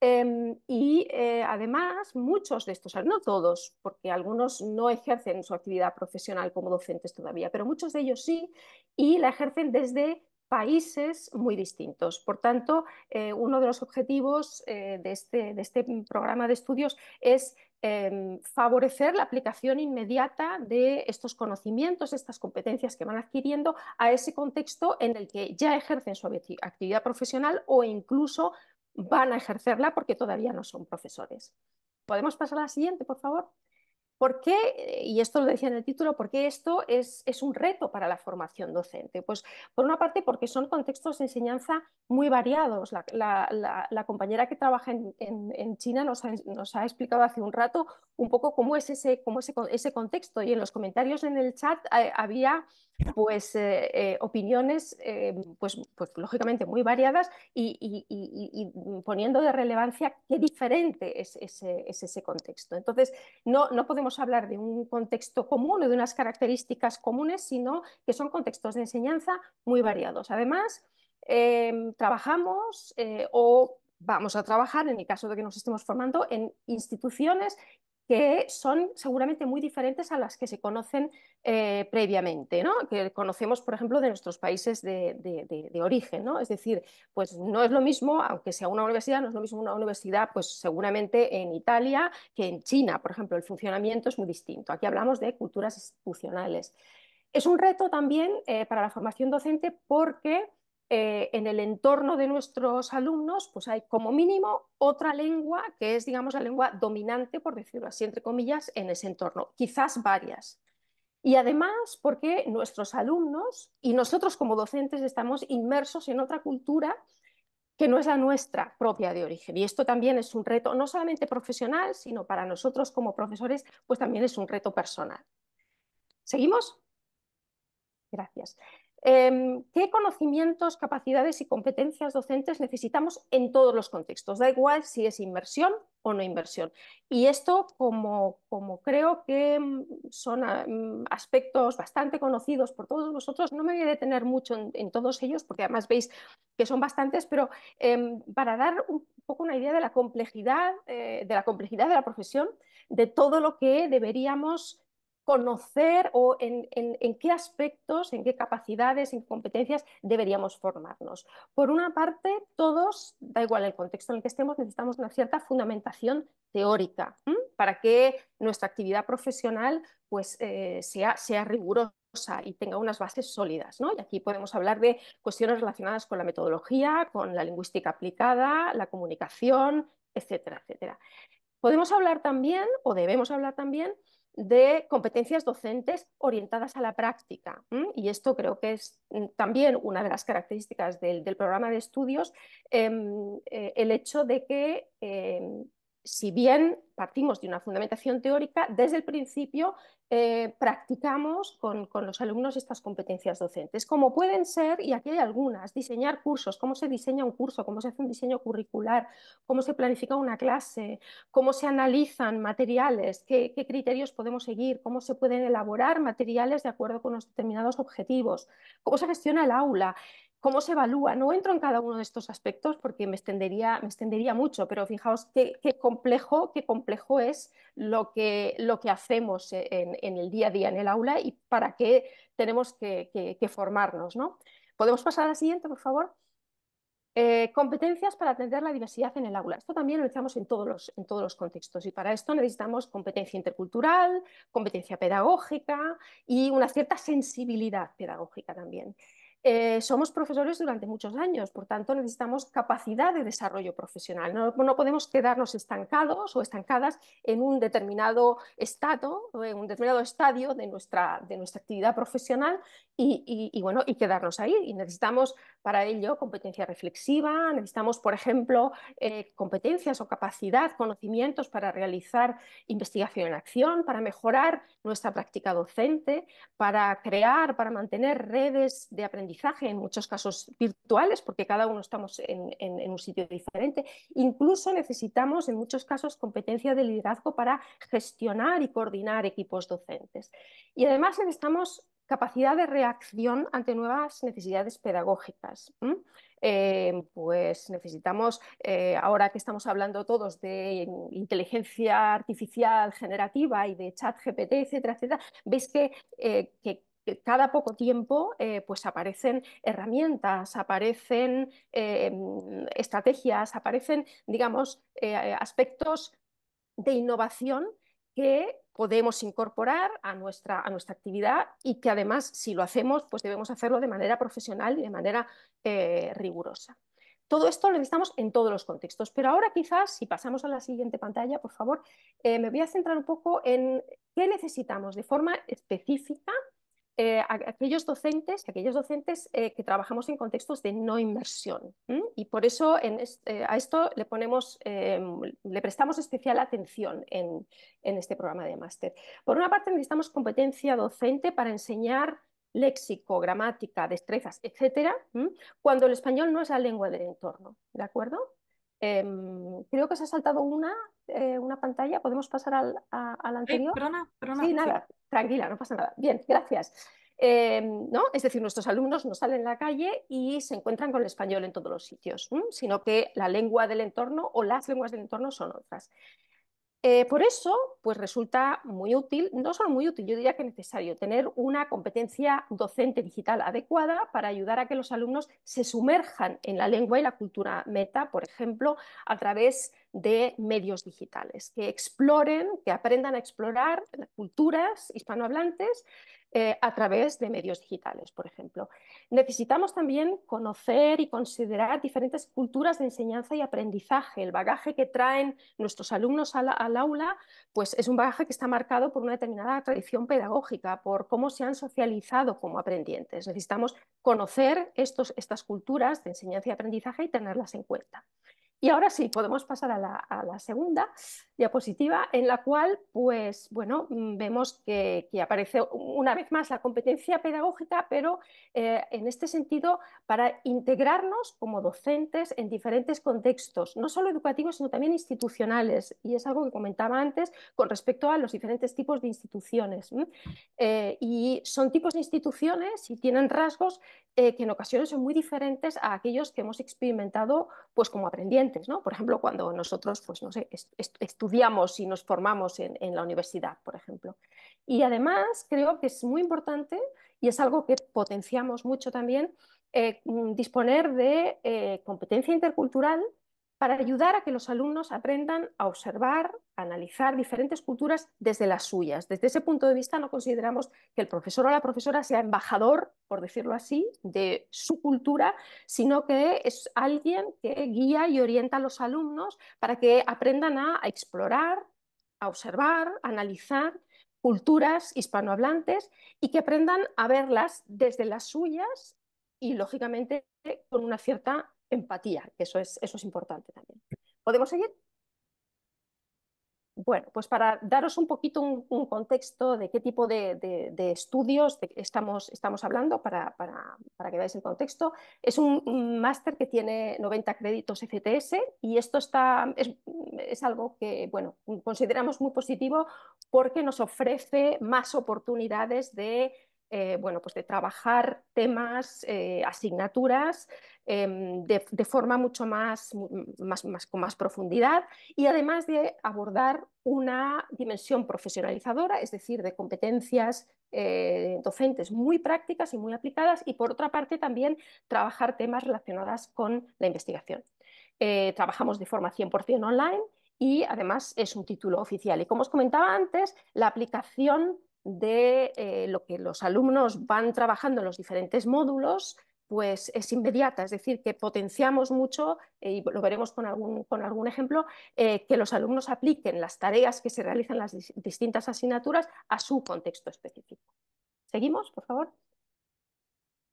Em, y eh, además, muchos de estos, no todos, porque algunos no ejercen su actividad profesional como docentes todavía, pero muchos de ellos sí, y la ejercen desde países muy distintos. Por tanto, eh, uno de los objetivos eh, este, de, este, programa de estudios es em, favorecer la aplicación inmediata de estos conocimientos, estas competencias que van adquiriendo a ese contexto en el que ya ejercen su actividad profesional o incluso van a ejercerla porque todavía no son profesores. ¿Podemos pasar a la siguiente, por favor? ¿Por qué, y esto lo decía en el título, por qué esto es, es, un reto para la formación docente? Pues por una parte porque son contextos de enseñanza muy variados. La, compañera que trabaja en, en, China nos nos ha, explicado hace un rato un poco cómo es ese, contexto. Y en los comentarios en el chat eh, había pues, eh, eh, opiniones, pues, pues, lógicamente, muy variadas y, poniendo de relevancia qué diferente es ese, ese contexto. Entonces, no, no podemos hablar de un contexto común o de unas características comunes, sino que son contextos de enseñanza muy variados. Además, em, trabajamos o vamos a trabajar, en el caso de que nos estemos formando, en instituciones que son seguramente muy diferentes a las que se conocen eh, previamente, que conocemos, por ejemplo, de nuestros países de, origen. Es decir, pues no es lo mismo, aunque sea una universidad, no es lo mismo una universidad, pues seguramente en Italia que en China, por ejemplo, el funcionamiento es muy distinto. Aquí hablamos de culturas institucionales. Es un reto también eh, para la formación docente porque eh, en el entorno de nuestros alumnos, pues hay como mínimo otra lengua que es, digamos, la lengua dominante, por decirlo así, entre comillas, en ese entorno, quizás varias. Y además porque nuestros alumnos y nosotros como docentes estamos inmersos en otra cultura que no es la nuestra propia de origen. Y esto también es un reto, no solamente profesional, sino para nosotros como profesores, pues también es un reto personal. ¿Seguimos? Gracias. Em, qué conocimientos, capacidades y competencias docentes necesitamos en todos los contextos, da igual si es inversión o no inversión. Y esto, como, creo que mm, son ah, mm, aspectos bastante conocidos por todos vosotros, no me voy a detener mucho en, todos ellos, porque además veis que son bastantes, pero em, para dar un poco una idea de la complejidad, eh, de la complejidad de la profesión, de todo lo que deberíamos conocer o en, qué aspectos, en qué capacidades, en qué competencias deberíamos formarnos. Por una parte, todos, da igual el contexto en el que estemos, necesitamos una cierta fundamentación teórica para que nuestra actividad profesional pues, eh, sea, rigurosa y tenga unas bases sólidas. Y aquí podemos hablar de cuestiones relacionadas con la metodología, con la lingüística aplicada, la comunicación, etcétera, etcétera. Podemos hablar también, o debemos hablar también, de competencias docentes orientadas a la práctica. Y esto creo que es mm, también una de las características del, programa de estudios, em, eh, el hecho de que em, si bien partimos de una fundamentación teórica, desde el principio eh, practicamos con, los alumnos estas competencias docentes, como pueden ser, y aquí hay algunas, diseñar cursos, cómo se diseña un curso, cómo se hace un diseño curricular, cómo se planifica una clase, cómo se analizan materiales, qué, qué criterios podemos seguir, cómo se pueden elaborar materiales de acuerdo con los determinados objetivos, cómo se gestiona el aula, cómo se evalúa. No entro en cada uno de estos aspectos porque me extendería, me extendería mucho, pero fijaos qué, complejo, qué complejo es lo que, lo que hacemos e, en, el día a día en el aula y para qué tenemos que, formarnos. ¿no? ¿Podemos pasar a la siguiente, por favor? Eh, competencias para atender la diversidad en el aula. Esto también lo necesitamos en todos, los, en todos los contextos y para esto necesitamos competencia intercultural, competencia pedagógica y una cierta sensibilidad pedagógica también. Eh, somos profesores durante muchos años, por tanto necesitamos capacidad de desarrollo profesional. No, podemos quedarnos estancados o estancadas en un determinado estado, en un determinado estadio de nuestra, de nuestra actividad profesional y, bueno, y quedarnos ahí. Y necesitamos para ello competencia reflexiva, necesitamos, por ejemplo, eh, competencias o capacidad, conocimientos para realizar investigación en acción, para mejorar nuestra práctica docente, para crear, para mantener redes de aprendizaje en muchos casos virtuales, porque cada uno estamos en, un sitio diferente. Incluso necesitamos, en muchos casos, competencia de liderazgo para gestionar y coordinar equipos docentes. Y además necesitamos capacidad de reacción ante nuevas necesidades pedagógicas. Eh, pues necesitamos, eh, ahora que estamos hablando todos de inteligencia artificial generativa y de chat GPT, etcétera, etcétera, veis que eh, cada poco tiempo eh, pues aparecen herramientas, aparecen eh, mm, estrategias, aparecen, digamos, eh, aspectos de innovación que podemos incorporar a nuestra, actividad y que además, si lo hacemos, pues debemos hacerlo de manera profesional y de manera rigurosa. Todo esto lo necesitamos en todos los contextos, pero ahora quizás, si pasamos a la siguiente pantalla, por favor, me voy a centrar un poco en qué necesitamos de forma específica eh, aquellos docentes, aquellos docentes eh, que trabajamos en contextos de no inversión. Y por eso eh, a esto le, ponemos, le prestamos especial atención en, este programa de máster. Por una parte necesitamos competencia docente para enseñar léxico, gramática, destrezas, etcétera, cuando el español no es la lengua del entorno, ¿de acuerdo? Em, creo que se ha saltado una, eh, una pantalla. ¿Podemos pasar al, al anterior? sí, nada, tranquila, no pasa nada. Bien, gracias. Em, ¿no? Es decir, nuestros alumnos no salen a la calle y se encuentran con el español en todos los sitios, sino que la lengua del entorno o las lenguas del entorno son otras. Eh, por eso, pues resulta muy útil, no solo muy útil, yo diría que necesario, tener una competencia docente digital adecuada para ayudar a que los alumnos se sumerjan en la lengua y la cultura meta, por ejemplo, a través de medios digitales, que exploren, que aprendan a explorar culturas hispanohablantes eh, a través de medios digitales, por ejemplo. Necesitamos también conocer y considerar diferentes culturas de enseñanza y aprendizaje. El bagaje que traen nuestros alumnos al, aula pues es un bagaje que está marcado por una determinada tradición pedagógica, por cómo se han socializado como aprendientes. Necesitamos conocer estos, estas culturas de enseñanza y aprendizaje y tenerlas en cuenta. Y ahora sí, podemos pasar a la segunda, diapositiva en la cual, pues bueno, mm, vemos que, aparece una vez más la competencia pedagógica, pero eh, en este sentido para integrarnos como docentes en diferentes contextos, no solo educativos, sino también institucionales. Y es algo que comentaba antes con respecto a los diferentes tipos de instituciones. Eh, y son tipos de instituciones y tienen rasgos eh, que en ocasiones son muy diferentes a aquellos que hemos experimentado pues como aprendientes, Por ejemplo, cuando nosotros, pues no sé, estudiamos estudiamos y nos formamos en, la universidad, por ejemplo. Y además creo que es muy importante y es algo que potenciamos mucho también, eh, disponer de eh, competencia intercultural para ayudar a que los alumnos aprendan a observar, a analizar diferentes culturas desde las suyas. Desde ese punto de vista no consideramos que el profesor o la profesora sea embajador, por decirlo así, de su cultura, sino que es alguien que guía y orienta a los alumnos para que aprendan a, explorar, a observar, a analizar culturas hispanohablantes y que aprendan a verlas desde las suyas y, lógicamente, con una cierta empatía, eso es, eso es importante también. ¿Podemos seguir? Bueno, pues para daros un poquito un, contexto de qué tipo de, de, estudios estamos, estamos, hablando, para, para, para, que veáis el contexto, es un máster que tiene 90 créditos FTS y esto está, es, es, algo que bueno, consideramos muy positivo porque nos ofrece más oportunidades de eh, bueno, pues de trabajar temas, eh, asignaturas em, de, forma mucho más, con más profundidad y además de abordar una dimensión profesionalizadora, es decir, de competencias eh, docentes muy prácticas y muy aplicadas y por otra parte también trabajar temas relacionados con la investigación. trabajamos de forma 100% online y además es un título oficial. Y como os comentaba antes, la aplicación de eh, lo que los alumnos van trabajando en los diferentes módulos, pues es inmediata, es decir, que potenciamos mucho, eh, y lo veremos con algún, ejemplo, eh, que los alumnos apliquen las tareas que se realizan en las distintas asignaturas a su contexto específico. ¿Seguimos, por favor?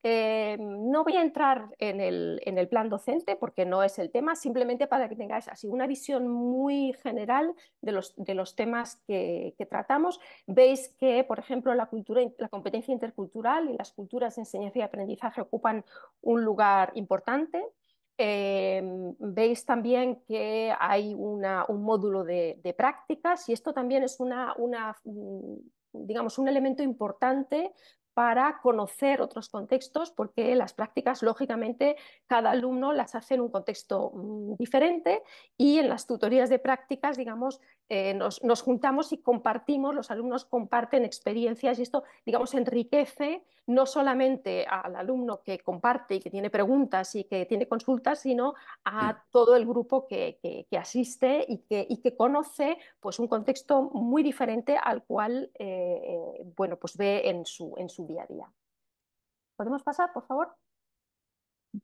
Eh, no voy a entrar en el, plan docente porque no es el tema, simplemente para que tengáis así una visión muy general de los, temas que, tratamos. Veis que, por ejemplo, la, cultura, la competencia intercultural y las culturas de enseñanza y aprendizaje ocupan un lugar importante. Eh, veis también que hay un módulo de, prácticas y esto también es mm, un elemento importante para conocer otros contextos, porque las prácticas, lógicamente, cada alumno las hace en un contexto mm, diferente y en las tutorías de prácticas, digamos, eh, nos, juntamos y compartimos, los alumnos comparten experiencias y esto, digamos, enriquece no solamente al alumno que comparte y que tiene preguntas y que tiene consultas, sino mm. a todo el grupo que, asiste y que, que, conoce pues, un contexto muy diferente al cual eh, eh, bueno, pues ve en su, en su día a día. ¿Podemos pasar, por favor?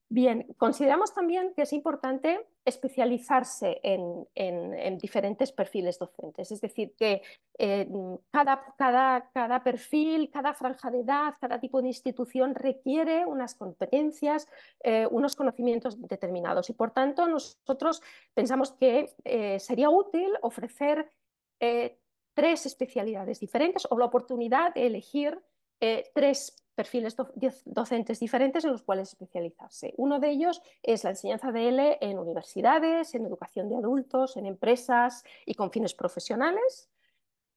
Bien, consideramos también que es importante especializarse en, diferentes perfiles docentes, es decir, que eh, cada, perfil, cada franja de edad, cada tipo de institución requiere unas competencias, eh, unos conocimientos determinados y por tanto nosotros pensamos que eh, sería útil ofrecer tres especialidades diferentes o la oportunidad de elegir eh, tres perfiles docentes diferentes en los cuales especializarse. Uno de ellos es la enseñanza de L en universidades, en educación de adultos, en empresas y con fines profesionales.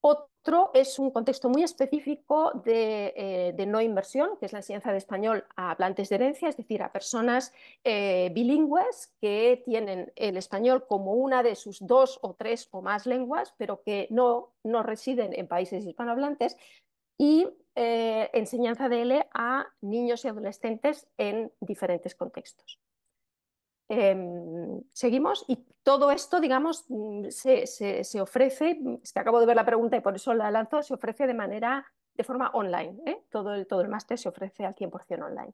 Otro es un contexto muy específico de, eh, no inversión, que es la enseñanza de español a hablantes de herencia, es decir, a personas eh, bilingües que tienen el español como una de sus dos o tres o más lenguas, pero que no, no residen en países hispanohablantes y eh, enseñanza de L a niños y adolescentes en diferentes contextos. Em, seguimos y todo esto, digamos, mm, se, se, ofrece, mm, es que acabo de ver la pregunta y por eso la lanzo, se ofrece de manera, de forma online, ¿eh? todo el, todo el máster se ofrece al 100% online.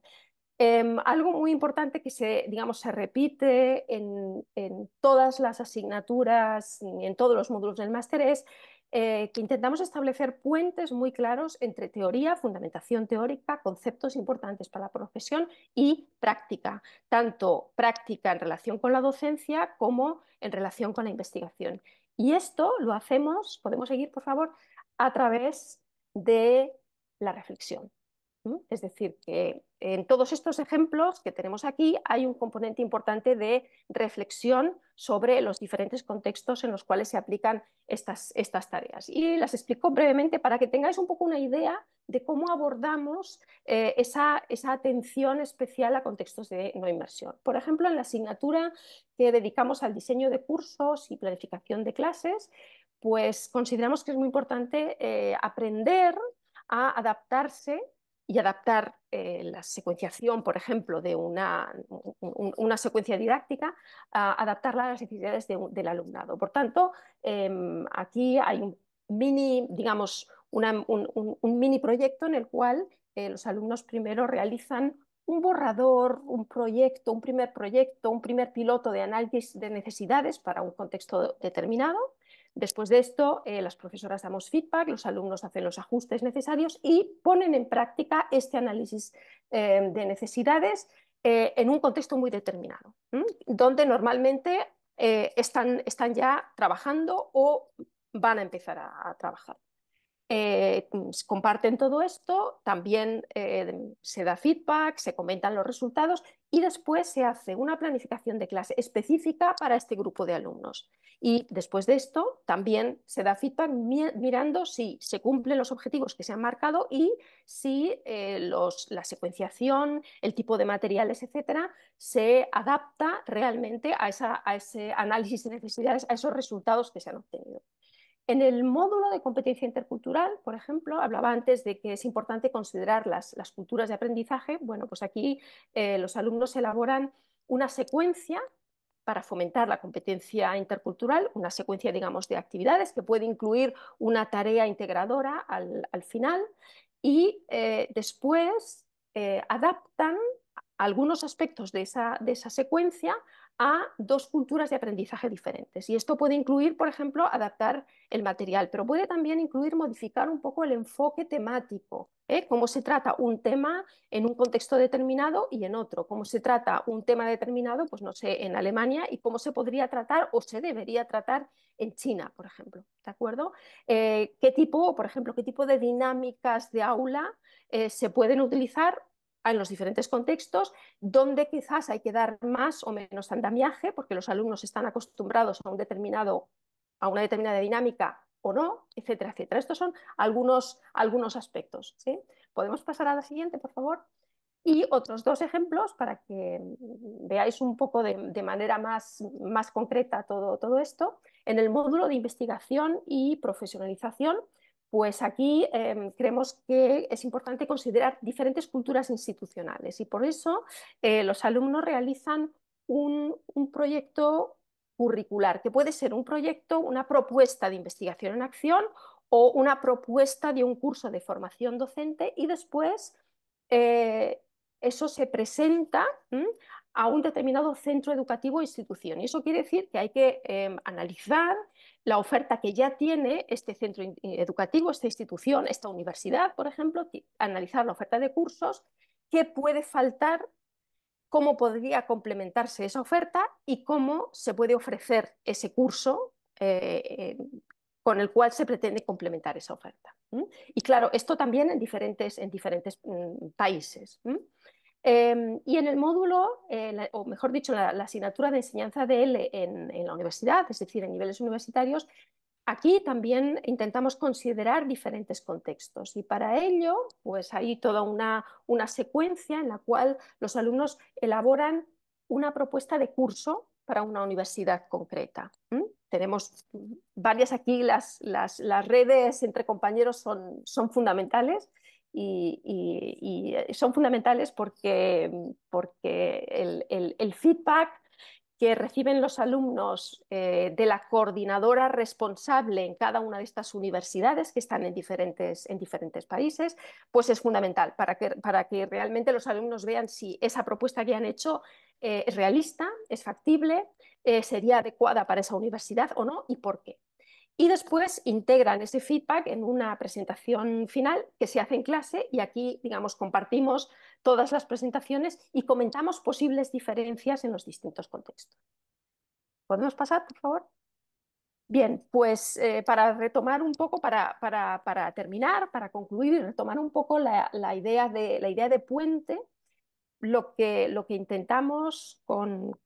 Em, algo muy importante que se, digamos, se repite en, en, todas las asignaturas, en todos los módulos del máster es eh, que intentamos establecer puentes muy claros entre teoría, fundamentación teórica, conceptos importantes para la profesión y práctica, tanto práctica en relación con la docencia como en relación con la investigación. Y esto lo hacemos, podemos seguir por favor, a través de la reflexión. Es decir, que en todos estos ejemplos que tenemos aquí hay un componente importante de reflexión sobre los diferentes contextos en los cuales se aplican estas, tareas. Y las explico brevemente para que tengáis un poco una idea de cómo abordamos eh, esa, atención especial a contextos de no inmersión. Por ejemplo, en la asignatura que dedicamos al diseño de cursos y planificación de clases, pues consideramos que es muy importante eh, aprender a adaptarse y adaptar eh, la secuenciación, por ejemplo, de una, secuencia didáctica, a adaptarla a las necesidades del alumnado. Por tanto, em, aquí hay un mini, digamos, proyecto en el cual eh, los alumnos primero realizan un borrador, un proyecto, un primer proyecto, un primer piloto de análisis de necesidades para un contexto determinado Después de esto, eh, las profesoras damos feedback, los alumnos hacen los ajustes necesarios y ponen en práctica este análisis eh, de necesidades eh, en un contexto muy determinado, donde normalmente están, ya trabajando o van a empezar a trabajar. Eh, mm, comparten todo esto, también eh, se da feedback, se comentan los resultados y después se hace una planificación de clase específica para este grupo de alumnos. Y después de esto también se da feedback mirando si se cumplen los objetivos que se han marcado y si eh, la secuenciación, el tipo de materiales, etcétera, se adapta realmente a, a ese análisis de necesidades, a esos resultados que se han obtenido. En el módulo de competencia intercultural, por ejemplo, hablaba antes de que es importante considerar las, culturas de aprendizaje. Bueno, pues aquí eh, los alumnos elaboran una secuencia para fomentar la competencia intercultural, una secuencia, digamos, de actividades que puede incluir una tarea integradora al, final y eh, después eh, adaptan algunos aspectos de esa secuencia a dos culturas de aprendizaje diferentes. Y esto puede incluir, por ejemplo, adaptar el material, pero puede también incluir modificar un poco el enfoque temático, ¿eh? cómo se trata un tema en un contexto determinado y en otro, cómo se trata un tema determinado, pues no sé, en Alemania y cómo se podría tratar o se debería tratar en China, por ejemplo. ¿De acuerdo? Eh, ¿Qué tipo, por ejemplo, qué tipo de dinámicas de aula eh, se pueden utilizar en los diferentes contextos, donde quizás hay que dar más o menos andamiaje, porque los alumnos están acostumbrados a, a una determinada dinámica o no, etcétera, etcétera. Estos son algunos, algunos aspectos. ¿Podemos pasar a la siguiente, por favor? Y otros dos ejemplos para que veáis un poco de, manera más, concreta todo esto. En el módulo de investigación y profesionalización, pues aquí em, creemos que es importante considerar diferentes culturas institucionales y por eso eh, los alumnos realizan un, proyecto curricular, que puede ser un proyecto, una propuesta de investigación en acción o una propuesta de un curso de formación docente y después eh, eso se presenta a un determinado centro educativo o institución. Y eso quiere decir que hay que em, analizar la oferta que ya tiene este centro eh, educativo, esta institución, esta universidad, por ejemplo, analizar la oferta de cursos, qué puede faltar, cómo podría complementarse esa oferta y cómo se puede ofrecer ese curso eh, con el cual se pretende complementar esa oferta. Y claro, esto también en diferentes, en diferentes mm, países. Em, y en el módulo, eh, o mejor dicho, la, asignatura de enseñanza de él en, la universidad, es decir, en niveles universitarios, aquí también intentamos considerar diferentes contextos. Y para ello, pues hay toda una, secuencia en la cual los alumnos elaboran una propuesta de curso para una universidad concreta. Tenemos varias aquí, las, las, redes entre compañeros son fundamentales y, eh, son fundamentales porque, mm, el, feedback que reciben los alumnos eh, de la coordinadora responsable en cada una de estas universidades que están en diferentes, países, pues es fundamental para que, realmente los alumnos vean si esa propuesta que han hecho eh, es realista, es factible, sería adecuada para esa universidad o no y por qué y después integran ese feedback en una presentación final que se hace en clase y aquí, digamos, compartimos todas las presentaciones y comentamos posibles diferencias en los distintos contextos. ¿Podemos pasar, por favor? Bien, pues eh, para retomar un poco, para, para, para, terminar, para concluir y retomar un poco la, la idea de, la idea de puente, lo que, lo que intentamos con,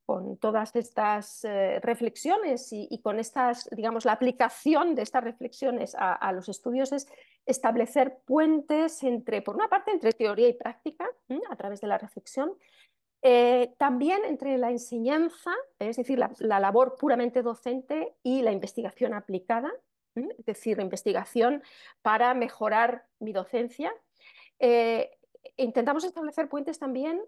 todas estas eh, reflexiones y, con estas, digamos, la aplicación de estas reflexiones a, los estudios es establecer puentes entre, por una parte, entre teoría y práctica, a través de la reflexión, eh, también entre la enseñanza, es decir, la, labor puramente docente y la investigación aplicada, es decir, la investigación para mejorar mi docencia, eh, intentamos establecer puentes también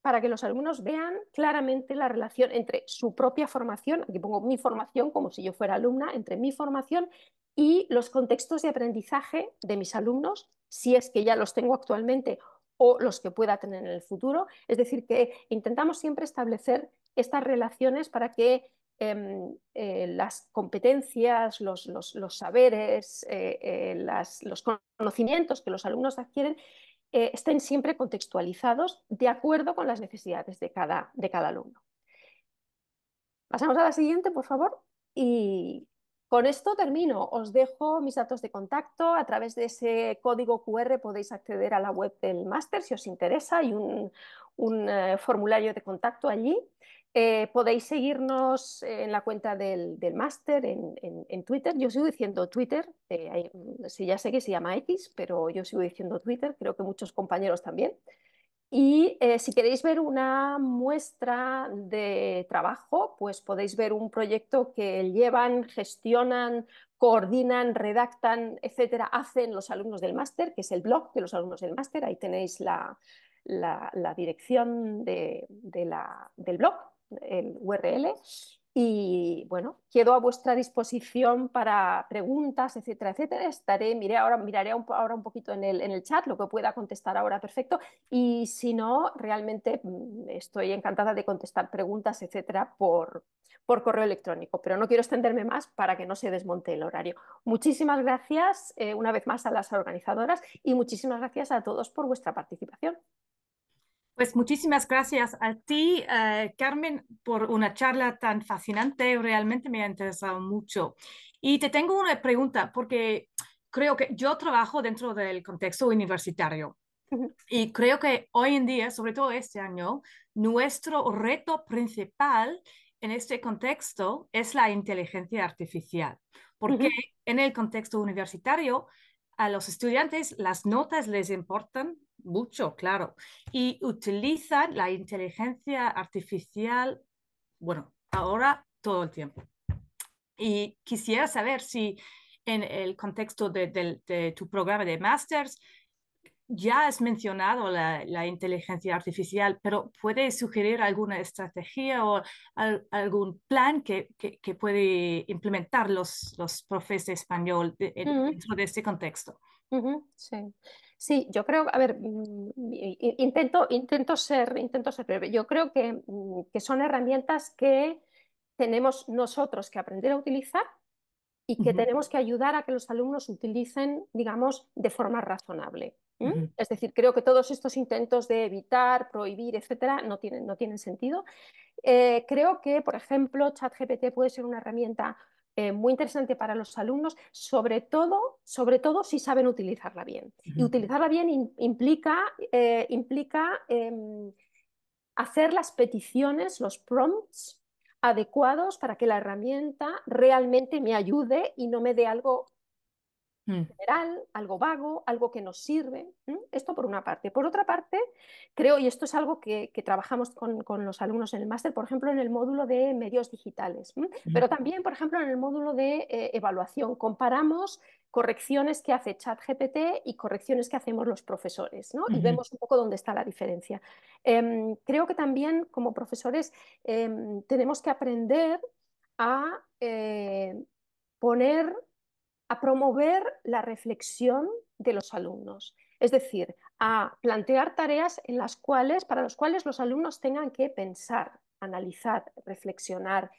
para que los alumnos vean claramente la relación entre su propia formación, aquí pongo mi formación como si yo fuera alumna, entre mi formación y los contextos de aprendizaje de mis alumnos, si es que ya los tengo actualmente o los que pueda tener en el futuro. Es decir, que intentamos siempre establecer estas relaciones para que em, eh, las competencias, los, saberes, eh, eh, los conocimientos que los alumnos adquieren eh, estén siempre contextualizados de acuerdo con las necesidades de cada, de cada alumno. Pasamos a la siguiente, por favor. Y con esto termino. Os dejo mis datos de contacto. A través de ese código QR podéis acceder a la web del máster si os interesa. Hay un, eh, formulario de contacto allí. Eh, podéis seguirnos en la cuenta del, máster en, Twitter. Yo sigo diciendo Twitter, eh, mm, si ya sé que se llama X, pero yo sigo diciendo Twitter, creo que muchos compañeros también. Y eh, si queréis ver una muestra de trabajo, pues podéis ver un proyecto que llevan, gestionan, coordinan, redactan, etcétera, hacen los alumnos del máster, que es el blog de los alumnos del máster. Ahí tenéis la, dirección del blog el URL. Y bueno, quedo a vuestra disposición para preguntas, etcétera, etcétera. Estaré, miré ahora, miraré ahora un poquito en el, en el chat lo que pueda contestar ahora, perfecto. Y si no, realmente mm, estoy encantada de contestar preguntas, etcétera, por, por correo electrónico. Pero no quiero extenderme más para que no se desmonte el horario. Muchísimas gracias eh, una vez más a las organizadoras y muchísimas gracias a todos
por vuestra participación. Pues muchísimas gracias a ti, eh, Carmen, por una charla tan fascinante. Realmente me ha interesado mucho. Y te tengo una pregunta, porque creo que yo trabajo dentro del contexto universitario. Y creo que hoy en día, sobre todo este año, nuestro reto principal en este contexto es la inteligencia artificial, porque en el contexto universitario a los estudiantes las notas les importan mucho, claro. Y utilizan la inteligencia artificial, bueno, ahora todo el tiempo. Y quisiera saber si en el contexto de, tu programa de masters ya has mencionado la, inteligencia artificial, pero ¿puede sugerir alguna estrategia o algún plan que, que, puede implementar los, profes de español dentro de este contexto?
Sí. yo creo, a ver, mm, intento, intento ser, intento ser breve. Yo creo mm, que, son herramientas que tenemos nosotros que aprender a utilizar y que tenemos que ayudar a que los alumnos utilicen, digamos, de forma razonable. ¿Mm? Es decir, creo que todos estos intentos de evitar, prohibir, etcétera, no tienen, sentido. Eh, creo que, por ejemplo, ChatGPT puede ser una herramienta eh, muy interesante para los alumnos, sobre todo, sobre todo si saben utilizarla bien. Y utilizarla bien implica, eh, implica em, hacer las peticiones, los prompts adecuados para que la herramienta realmente me ayude y no me dé algo Mm. general, algo vago, algo que nos sirve. Esto por una parte. Por otra parte, creo, y esto es algo que, trabajamos con, los alumnos en el máster, por ejemplo, en el módulo de medios digitales, pero también, por ejemplo, en el módulo de eh, evaluación. Comparamos correcciones que hace ChatGPT y correcciones que hacemos los profesores, ¿no? Y vemos un poco dónde está la diferencia. Em, creo que también como profesores em, tenemos que aprender a eh, poner a promover la reflexión de los alumnos, es decir, a plantear tareas en las cuales, para las cuales los alumnos tengan que pensar, analizar, reflexionar,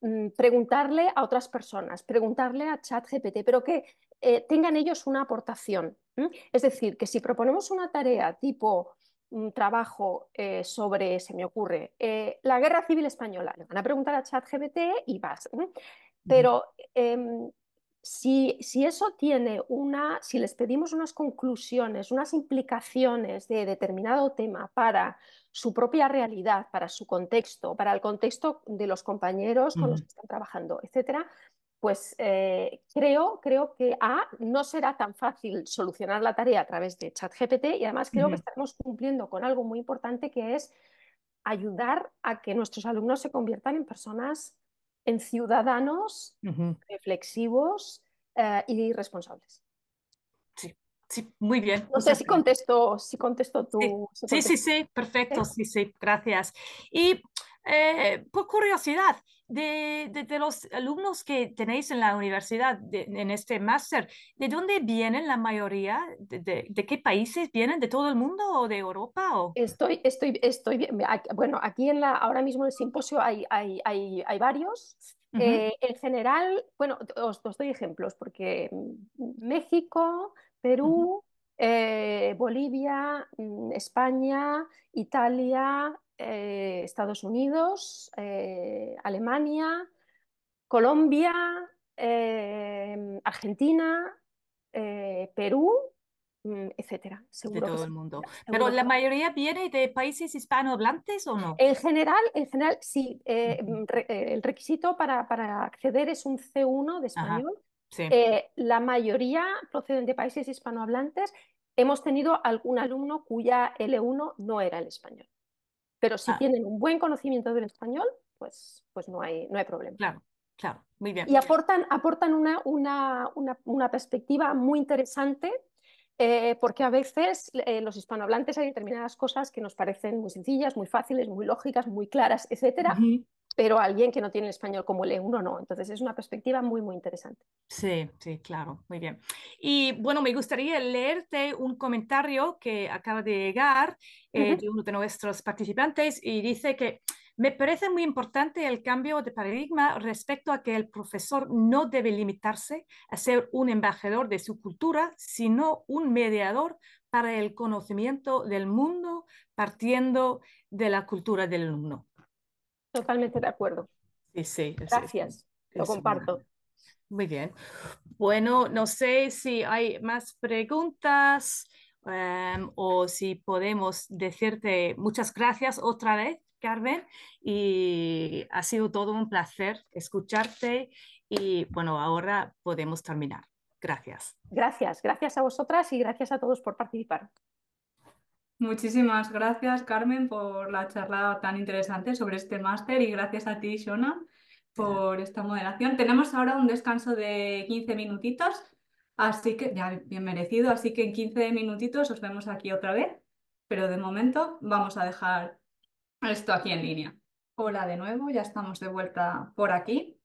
mm, preguntarle a otras personas, preguntarle a ChatGPT, pero que eh, tengan ellos una aportación. Es decir, que si proponemos una tarea tipo un mm, trabajo eh, sobre, se me ocurre, eh, la guerra civil española, le van a preguntar a ChatGPT y vas. Pero em, si, eso tiene una, si les pedimos unas conclusiones, unas implicaciones de determinado tema para su propia realidad, para su contexto, para el contexto de los compañeros con los que están trabajando, etcétera, pues eh, creo, creo que A, no será tan fácil solucionar la tarea a través de ChatGPT y además creo que estamos cumpliendo con algo muy importante que es ayudar a que nuestros alumnos se conviertan en personas en ciudadanos reflexivos eh, y responsables.
Sí, sí, muy
bien. No sé si contesto, si contesto tú. Sí, sí,
sí, perfecto, eh. sí, sí, gracias. Y eh, por curiosidad de, los alumnos que tenéis en la universidad, en este máster, ¿de dónde vienen la mayoría? De, qué países vienen? ¿De todo el mundo o de Europa? Estoy, Bueno,
aquí en la, ahora mismo en el simposio hay, varios. Eh, en general, bueno, os, doy ejemplos porque México, Perú, eh, Bolivia, mm, España, Italia, eh, Estados Unidos, eh, Alemania, Colombia, em, Argentina, Perú, mm, etcétera. el mundo.
Pero la mayoría viene de países hispanohablantes o no? En
general, en general sí. Mm, el requisito para, acceder es un C1 de español. Eh, la mayoría proceden de países hispanohablantes. Hemos tenido algún alumno cuya L1 no era el español. Pero si ah. tienen un buen conocimiento del español, pues, pues no, hay, no hay problema. Claro,
claro, muy bien. Y
aportan, aportan una, perspectiva muy interesante eh, porque a veces eh, los hispanohablantes hay determinadas cosas que nos parecen muy sencillas, muy fáciles, muy lógicas, muy claras, etcétera, pero alguien que no tiene el español como le uno no. Entonces es una perspectiva muy, muy interesante.
Sí, sí, claro, muy bien. Y bueno, me gustaría leerte un comentario que acaba de llegar eh, de uno de nuestros participantes y dice que me parece muy importante el cambio de paradigma respecto a que el profesor no debe limitarse a ser un embajador de su cultura, sino un mediador para el conocimiento del mundo partiendo de la cultura del alumno. Totalmente de acuerdo. Sí, sí. Gracias. Lo comparto. Muy bien. Bueno, no sé si hay más preguntas em, o si podemos decirte muchas gracias otra vez, Carmen. Y ha sido todo un placer escucharte y bueno, ahora podemos terminar. Gracias.
Gracias, gracias a vosotras y gracias a todos por participar.
Muchísimas gracias, Carmen, por la charla tan interesante sobre este máster y gracias a ti, Shona, por esta moderación. Tenemos ahora un descanso de 15 minutitos, así que ya bien merecido, así que en 15 minutitos os vemos aquí otra vez, pero de momento vamos a dejar esto aquí en línea. Hola de nuevo, ya estamos de vuelta por aquí.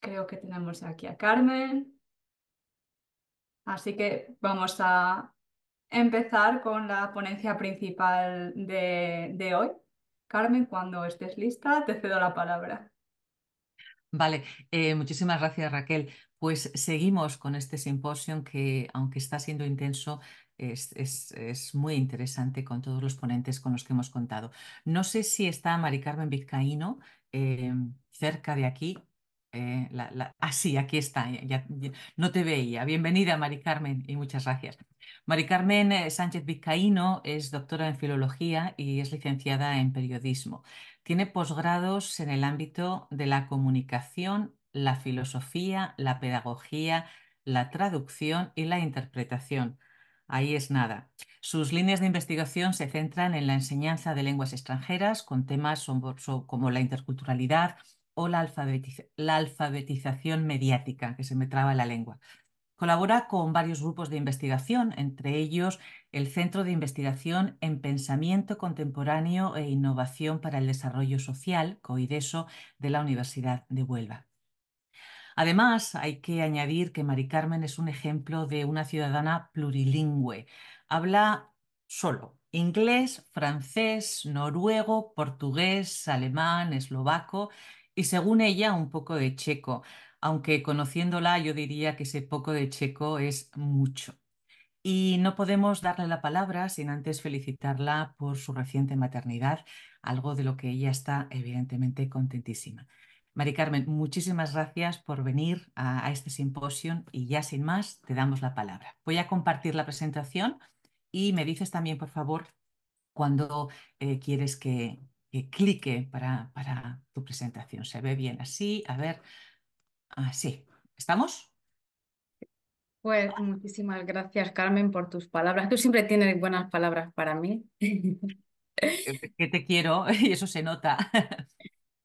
Creo que tenemos aquí a Carmen. Así que vamos a empezar con la ponencia principal de, hoy. Carmen, cuando estés lista, te cedo la palabra.
Vale, eh, muchísimas gracias Raquel. Pues seguimos con este simposio que, aunque está siendo intenso, es, muy interesante con todos los ponentes con los que hemos contado. No sé si está Mari Carmen Vizcaíno eh, cerca de aquí. Ah, eh, sí, aquí está. Eh, ya, no te veía. Bienvenida, Mari Carmen, y muchas gracias. Mari Carmen eh, Sánchez Vizcaíno es doctora en filología y es licenciada en periodismo. Tiene posgrados en el ámbito de la comunicación, la filosofía, la pedagogía, la traducción y la interpretación. Ahí es nada. Sus líneas de investigación se centran en la enseñanza de lenguas extranjeras con temas como la interculturalidad, o la, alfabetización mediática, que se me traba la lengua. Colabora con varios grupos de investigación, entre ellos el Centro de Investigación en Pensamiento Contemporáneo e Innovación para el Desarrollo Social, COIDESO, de la Universidad de Huelva. Además, hay que añadir que Mari Carmen es un ejemplo de una ciudadana plurilingüe. Habla solo inglés, francés, noruego, portugués, alemán, eslovaco y según ella un poco de checo, aunque conociéndola yo diría que ese poco de checo es mucho. Y no podemos darle la palabra sin antes felicitarla por su reciente maternidad, algo de lo que ella está evidentemente contentísima. Mari Carmen, muchísimas gracias por venir a, este simposio y ya sin más te damos la palabra. Voy a compartir la presentación y me dices también, por favor, cuando eh, quieres que, que clique para, para tu presentación. ¿Se ve bien así? A ver, así. ¿Estamos?
Pues muchísimas gracias, Carmen, por tus palabras. Tú siempre
tienes buenas palabras para mí. Eh, que te quiero y eso se nota.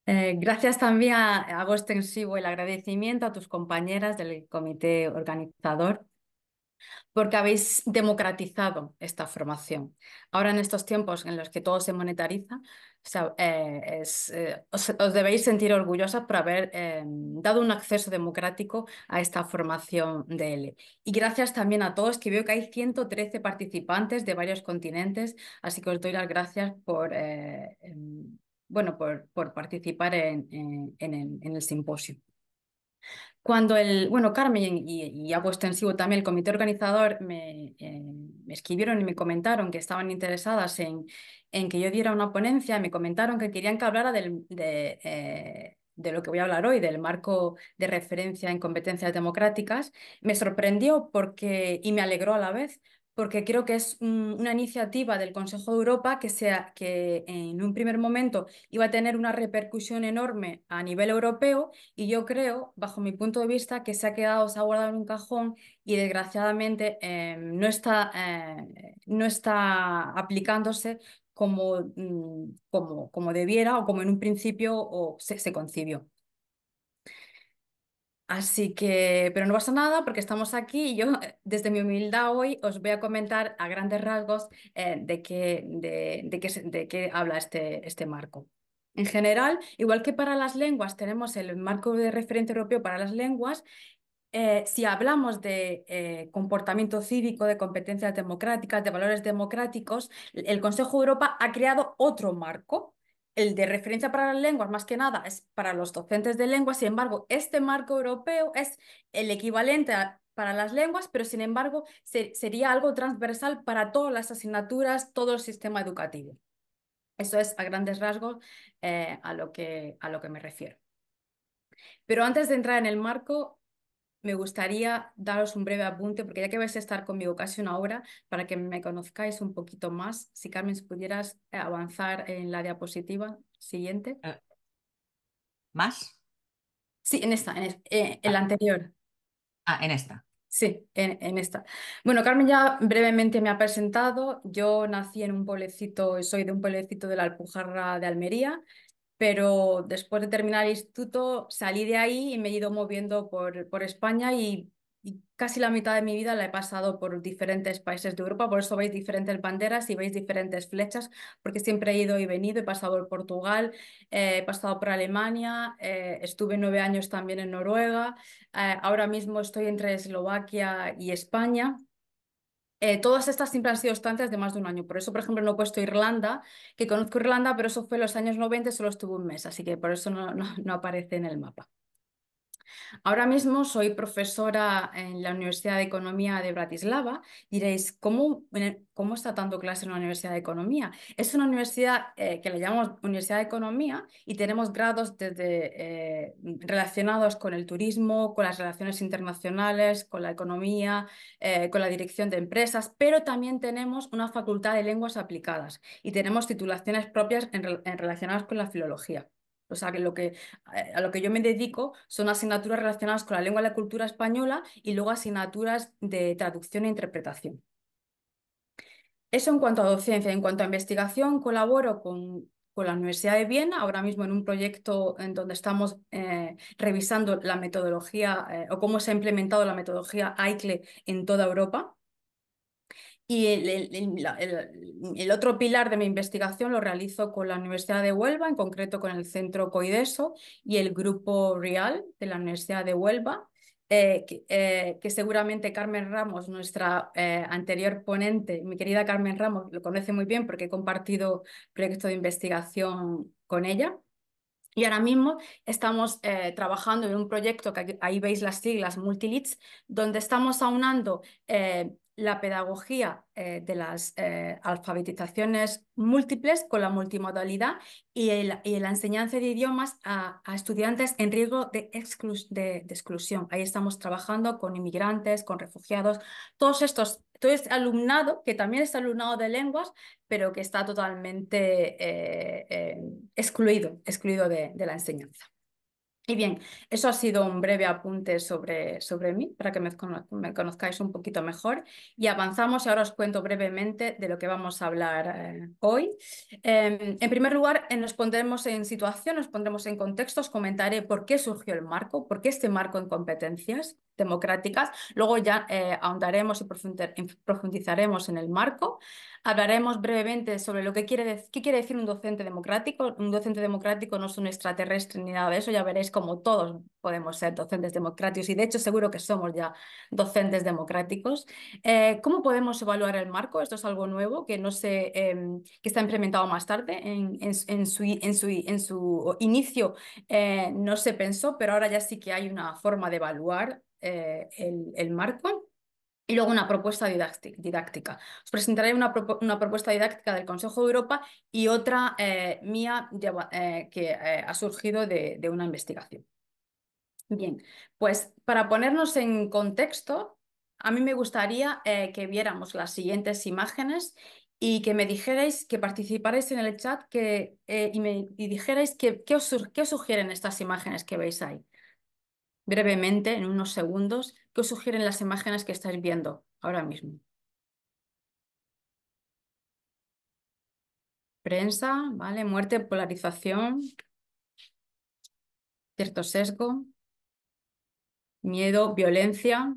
Eh, gracias también a, hago extensivo el agradecimiento a tus compañeras del comité organizador porque habéis democratizado esta formación. Ahora en estos tiempos en los que todo se monetariza, eh, eh, os, debéis sentir orgullosas por haber eh, dado un acceso democrático a esta formación de L. Y gracias también a todos, que veo que hay 113 participantes de varios continentes, así que os doy las gracias por... Em, bueno, por, por participar en, en el simposio cuando el, bueno, Carmen y, y extensivo también el comité organizador eh, me, escribieron y me comentaron que estaban interesadas en, que yo diera una ponencia, me comentaron que querían que hablara de, eh, de lo que voy a hablar hoy, del marco de referencia en competencias democráticas, me sorprendió porque, y me alegró a la vez, porque creo que es una iniciativa del Consejo de Europa que, sea, que en un primer momento iba a tener una repercusión enorme a nivel europeo y yo creo, bajo mi punto de vista, que se ha quedado, se ha guardado en un cajón y desgraciadamente eh, no, está, eh, no está aplicándose como, mm, como, como debiera o como en un principio o se concibió. Así que, pero no pasa nada porque estamos aquí y yo eh, desde mi humildad hoy os voy a comentar a grandes rasgos eh, de, qué, de, habla este, este marco. En general, igual que para las lenguas tenemos el marco de referencia europeo para las lenguas, eh, si hablamos de comportamiento cívico, de competencias democráticas, de valores democráticos, el Consejo de Europa ha creado otro marco el de referencia para las lenguas, más que nada, es para los docentes de lenguas Sin embargo, este marco europeo es el equivalente para las lenguas, pero sin embargo sería algo transversal para todas las asignaturas, todo el sistema educativo. Eso es a grandes rasgos eh, a, lo que, a lo que me refiero. Pero antes de entrar en el marco, me gustaría daros un breve apunte, porque ya que vais a estar conmigo casi una hora, para que me conozcáis un poquito más, si Carmen, si pudieras eh, avanzar en la diapositiva siguiente. Eh, ¿Más? Sí, en esta, en, el, eh, la anterior. Ah, en esta. Sí, en, en, esta. Bueno, Carmen ya brevemente me ha presentado. Yo nací en un pueblecito, soy de un pueblecito de la Alpujarra de Almería pero después de terminar el instituto salí de ahí y me he ido moviendo por, España y, casi la mitad de mi vida la he pasado por diferentes países de Europa, por eso veis diferentes banderas y veis diferentes flechas, porque siempre he ido y venido, he pasado por Portugal, eh, he pasado por Alemania, eh, estuve nueve años también en Noruega, eh, ahora mismo estoy entre Eslovaquia y España. Eh, todas estas siempre han sido estancias de más de un año. Por eso, por ejemplo, no he puesto Irlanda, que conozco Irlanda, pero eso fue en los años 90, solo estuvo un mes, así que por eso no, no aparece en el mapa. Ahora mismo soy profesora en la Universidad de Economía de Bratislava. Diréis, ¿cómo, está dando clase en la Universidad de Economía? Es una universidad eh, que le llamamos Universidad de Economía y tenemos grados eh, relacionados con el turismo, con las relaciones internacionales, con la economía, eh, con la dirección de empresas, pero también tenemos una facultad de lenguas aplicadas y tenemos titulaciones propias relacionadas con la filología. O sea, que lo que, eh, a lo que yo me dedico son asignaturas relacionadas con la lengua y la cultura española y luego asignaturas de traducción e interpretación. Eso en cuanto a docencia. En cuanto a investigación, colaboro con, la Universidad de Viena, ahora mismo en un proyecto en donde estamos eh, revisando la metodología eh, o cómo se ha implementado la metodología AICLE en toda Europa. Y el, otro pilar de mi investigación lo realizo con la Universidad de Huelva, en concreto con el Centro Coideso y el Grupo Real de la Universidad de Huelva, eh, eh, que, seguramente Carmen Ramos, nuestra eh, anterior ponente, mi querida Carmen Ramos, lo conoce muy bien porque he compartido proyectos de investigación con ella. Y ahora mismo estamos trabajando en un proyecto que ahí veis las siglas Multilits, donde estamos aunando la pedagogía eh, de las eh, alfabetizaciones múltiples con la multimodalidad y, la enseñanza de idiomas a, estudiantes en riesgo de, exclusión. Ahí estamos trabajando con inmigrantes, con refugiados, todos estos, todo este alumnado que también es alumnado de lenguas, pero que está totalmente eh, excluido, excluido de la enseñanza. Y bien, eso ha sido un breve apunte sobre, sobre mí para que me, conozcáis un poquito mejor. Y avanzamos y ahora os cuento brevemente de lo que vamos a hablar eh, hoy. Em, en primer lugar, eh, nos pondremos en situación, nos pondremos en contexto, os comentaré por qué surgió el marco, por qué este marco en competencias democráticas. Luego ya eh, ahondaremos y profundizaremos en el marco. Hablaremos brevemente sobre lo que quiere, qué quiere decir un docente democrático. Un docente democrático no es un extraterrestre ni nada de eso. Ya veréis como todos podemos ser docentes democráticos y de hecho seguro que somos ya docentes democráticos. Eh, ¿Cómo podemos evaluar el marco? Esto es algo nuevo que no se em, que está implementado más tarde. En, en, su, su, inicio eh, no se pensó, pero ahora ya sí que hay una forma de evaluar eh, el, marco. Y luego una propuesta didáctica. Os presentaré una, propuesta didáctica del Consejo de Europa y otra eh, mía eh, que ha surgido de, una investigación. Bien, pues para ponernos en contexto, a mí me gustaría que viéramos las siguientes imágenes y que me dijerais, que participarais en el chat que, y me dijerais qué qué os sugieren estas imágenes que veis ahí brevemente, en unos segundos, qué os sugieren las imágenes que estáis viendo ahora mismo. Prensa, ¿vale? Muerte, polarización, cierto sesgo, miedo, violencia,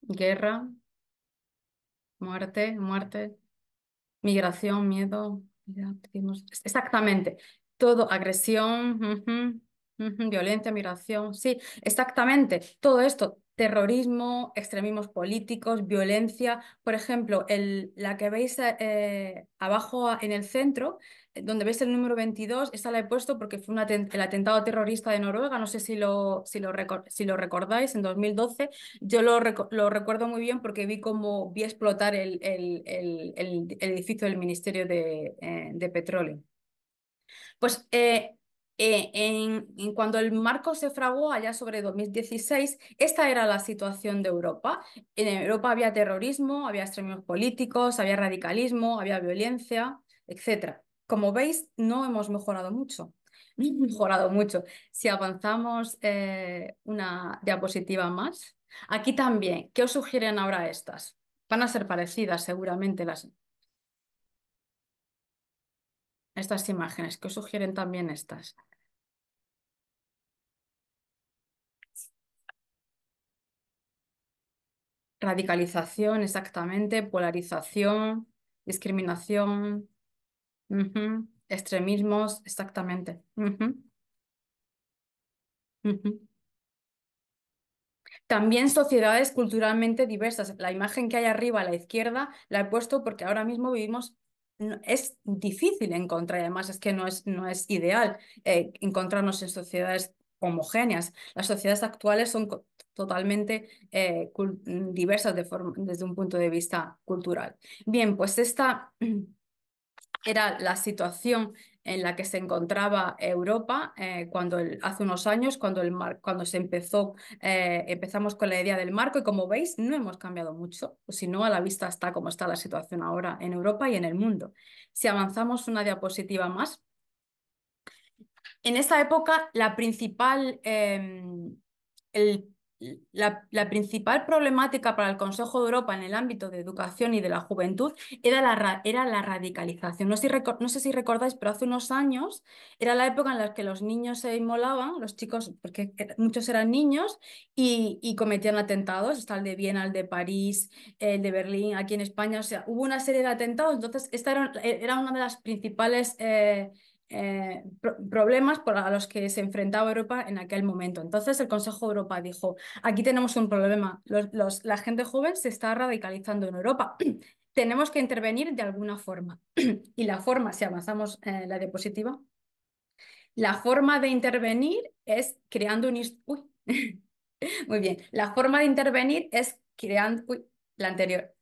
guerra, muerte, muerte, migración, miedo. Exactamente. Todo, agresión violencia, migración, sí, exactamente. Todo esto, terrorismo, extremismos políticos, violencia. Por ejemplo, la que veis eh, abajo en el centro, eh, donde veis el número 22, esa la he puesto porque fue el atentado terrorista de Noruega, no sé si lo, lo, si lo recordáis, en 2012. Yo lo, lo recuerdo muy bien porque vi cómo vi explotar el, edificio del Ministerio de, eh, Petróleo. Pues eh, en, cuando el marco se fraguó allá sobre 2016, esta era la situación de Europa. En Europa había terrorismo, había extremismos políticos, había radicalismo, había violencia, etc. Como veis, no hemos mejorado mucho. mejorado mucho. Si avanzamos eh, una diapositiva más, aquí también, ¿qué os sugieren ahora estas? Van a ser parecidas seguramente las, estas imágenes? ¿Qué sugieren también estas? Radicalización, exactamente, polarización, discriminación, extremismos, exactamente. También sociedades culturalmente diversas. La imagen que hay arriba a la izquierda la he puesto porque ahora mismo vivimos es difícil encontrar, además es que no es, no es ideal eh, encontrarnos en sociedades homogéneas. Las sociedades actuales son totalmente eh, mm, diversas desde un punto de vista cultural. Bien, pues esta era la situación en la que se encontraba Europa eh, cuando hace unos años, cuando, el cuando se empezó, eh, empezamos con la idea del marco y como veis no hemos cambiado mucho, pues sino a la vista está como está la situación ahora en Europa y en el mundo. Si avanzamos una diapositiva más, en esta época la principal, em, el la, principal problemática para el Consejo de Europa en el ámbito de educación y de la juventud era la, era la radicalización. No sé, no sé si recordáis, pero hace unos años era la época en la que los niños se inmolaban, los chicos, porque er, muchos eran niños, y, cometían atentados. Está el de Viena, el de París, el de Berlín, aquí en España. O sea, hubo una serie de atentados. Entonces, esta era, e, una de las principales... Eh, eh, problemas por a los que se enfrentaba Europa en aquel momento. Entonces el Consejo de Europa dijo, aquí tenemos un problema, la gente joven se está radicalizando en Europa, tenemos que intervenir de alguna forma. y la forma, si avanzamos la diapositiva, la forma de intervenir es creando un... Uy. Muy bien, la forma de intervenir es creando... la anterior.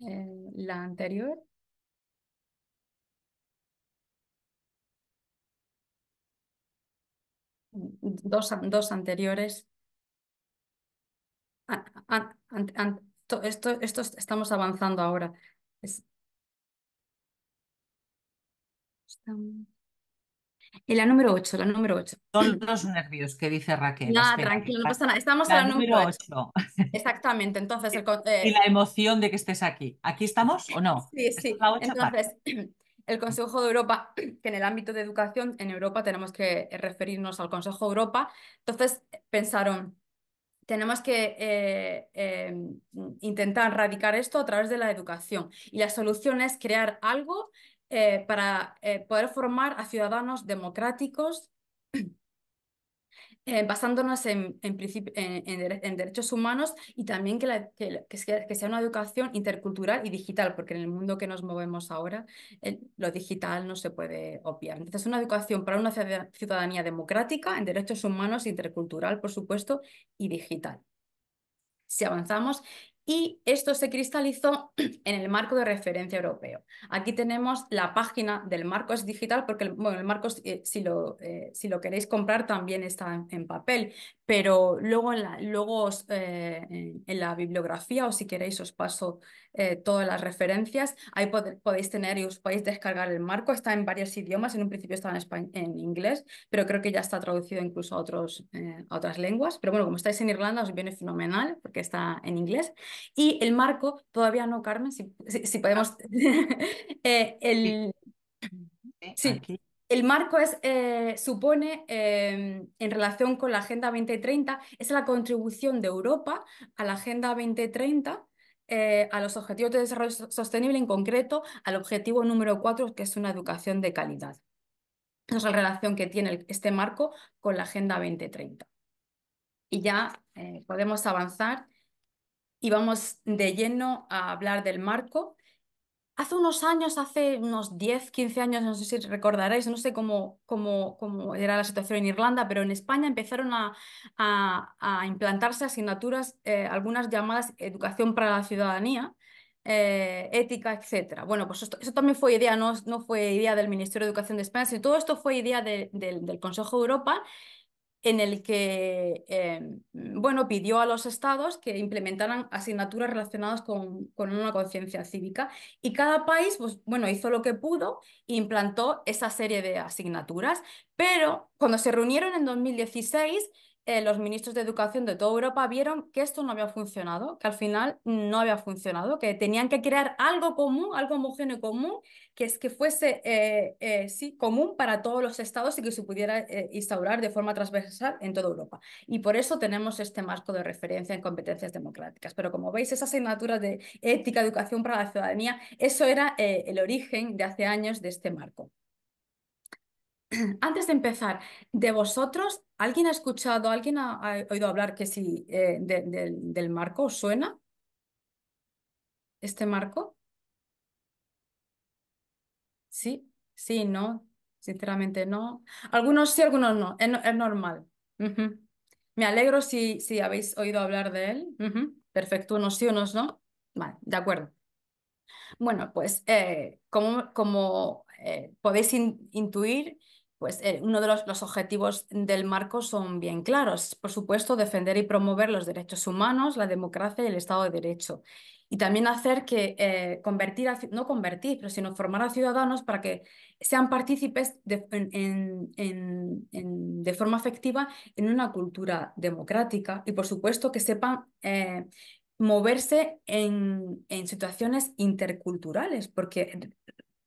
Eh, la anterior. dos, dos anteriores. esto, estamos avanzando ahora.
y la número 8, número Son los nervios que dice Raquel. Nada, tranquilo, no pasa nada. Estamos en la número 8.
Exactamente, entonces... Eh, y la
emoción de que estés aquí. ¿Aquí estamos o no?
Sí, sí. Entonces, el Consejo de Europa, que en el ámbito de educación en Europa tenemos que eh, referirnos al Consejo de Europa. Entonces pensaron, tenemos que eh, em, intentar erradicar esto a través de la educación. Y la solución es crear algo eh, para poder formar a ciudadanos democráticos Eh, basándonos en, en, en, derechos humanos y también que, sea una educación intercultural y digital, porque en el mundo que nos movemos ahora lo digital no se puede obviar. Entonces, una educación para una ciudadanía democrática en derechos humanos, intercultural, por supuesto, y digital. Si avanzamos y esto se cristalizó en el marco de referencia europeo. Aquí tenemos la página del marco, es digital porque el, bueno, marco, eh, si, lo, eh, si lo queréis comprar, también está en, papel, pero luego, en la, luego eh, en la bibliografía o si queréis os paso eh, todas las referencias. Ahí podéis tener y os podéis descargar el marco. Está en varios idiomas. En un principio estaba en, inglés, pero creo que ya está traducido incluso a, otros, eh, otras lenguas. Pero bueno, como estáis en Irlanda, os viene fenomenal porque está en inglés. Y el marco, todavía no, Carmen, si, podemos. Ah. Eh, el... Sí. El marco es, supone, em, en relación con la Agenda 2030, es la contribución de Europa a la Agenda 2030 eh, a los objetivos de desarrollo sostenible, en concreto al objetivo número cuatro, que es una educación de calidad. Esa es la relación que tiene este marco con la Agenda 2030. Y ya eh, podemos avanzar y vamos de lleno a hablar del marco Hace unos años, hace unos 10, 15 años, no sé si recordaréis, no sé cómo, cómo, era la situación en Irlanda, pero en España empezaron a, implantarse asignaturas, eh, algunas llamadas educación para la ciudadanía, eh, ética, etc. Bueno, pues eso también fue idea, no, fue idea del Ministerio de Educación de España, sino todo esto fue idea del Consejo de Europa en el que em, bueno, pidió a los estados que implementaran asignaturas relacionadas con, una conciencia cívica y cada país pues, bueno, hizo lo que pudo e implantó esa serie de asignaturas, pero cuando se reunieron en 2016 eh, los ministros de educación de toda Europa vieron que esto no había funcionado, que al final no había funcionado, que tenían que crear algo común, algo homogéneo común, que es que fuese eh, eh, sí, común para todos los estados y que se pudiera instaurar de forma transversal en toda Europa. Y por eso tenemos este marco de referencia en competencias democráticas. Pero como veis, esa asignatura de ética, educación para la ciudadanía, eso era el origen de hace años de este marco antes de empezar, de vosotros, ¿Alguien ha escuchado, alguien ha, oído hablar que sí, eh, del marco? ¿Os suena? ¿Este marco? Sí, sí, no, sinceramente no. Algunos sí, algunos no, es, normal. Me alegro si, si, habéis oído hablar de
él.
Perfecto, unos sí, unos no. Vale, de acuerdo. Bueno, pues eh, como, como eh, podéis intuir, pues, eh, uno de los, objetivos del marco son bien claros. Por supuesto, defender y promover los derechos humanos, la democracia y el Estado de Derecho. Y también hacer que eh, convertir, no convertir, pero sino formar a ciudadanos para que sean partícipes de, forma efectiva en una cultura democrática y, por supuesto, que sepan eh, moverse en, en situaciones interculturales, porque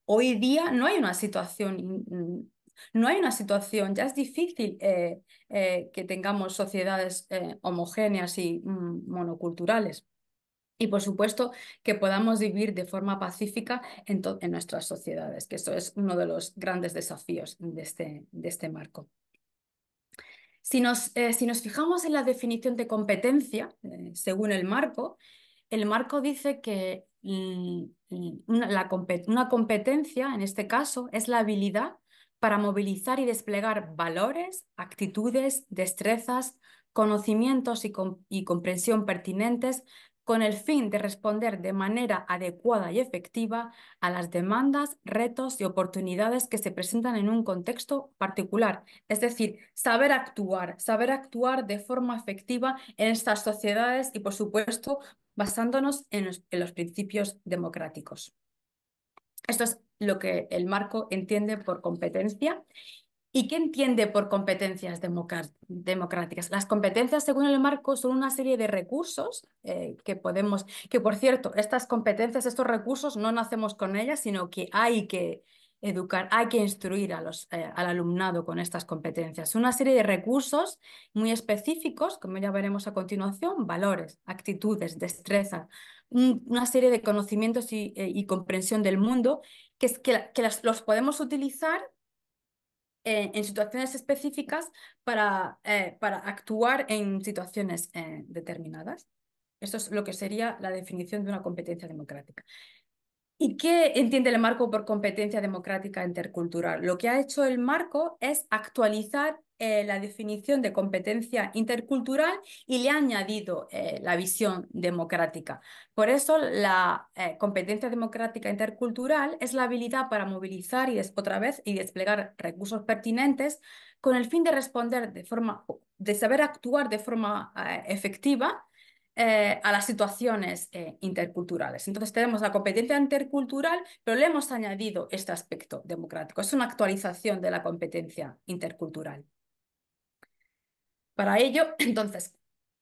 hoy día no hay una situación no hay una situación, ya es difícil eh, eh, que tengamos sociedades eh, homogéneas y mm, monoculturales. Y por supuesto que podamos vivir de forma pacífica en, nuestras sociedades, que eso es uno de los grandes desafíos de este, de este marco. Si nos, fijamos en la definición de competencia, según el marco, el marco dice que mm, mm, una competencia, en este caso, es la habilidad para movilizar y desplegar valores, actitudes, destrezas, conocimientos y, comprensión pertinentes con el fin de responder de manera adecuada y efectiva a las demandas, retos y oportunidades que se presentan en un contexto particular. Es decir, saber actuar, saber actuar de forma efectiva en estas sociedades y, por supuesto, basándonos en los, en los principios democráticos. Esto es lo que el marco entiende por competencia. ¿Y qué entiende por competencias democráticas? Las competencias, según el marco, son una serie de recursos eh, que podemos, que por cierto, estas competencias, estos recursos, no nacemos con ellas, sino que hay que educar, hay que instruir eh, al alumnado con estas competencias. Una serie de recursos muy específicos, como ya veremos a continuación, valores, actitudes, destreza, una serie de conocimientos eh, y, comprensión del mundo que, es que, los podemos utilizar en situaciones específicas para, eh, para actuar en situaciones eh, determinadas. Esto es lo que sería la definición de una competencia democrática. ¿Y qué entiende el marco por competencia democrática intercultural? Lo que ha hecho el marco es actualizar eh, la definición de competencia intercultural y le ha añadido eh, la visión democrática. Por eso la eh, competencia democrática intercultural es la habilidad para movilizar y otra vez y desplegar recursos pertinentes con el fin de responder de forma, de saber actuar de forma efectiva a las situaciones interculturales. Entonces tenemos la competencia intercultural, pero le hemos añadido este aspecto democrático. Es una actualización de la competencia intercultural. Para ello, entonces,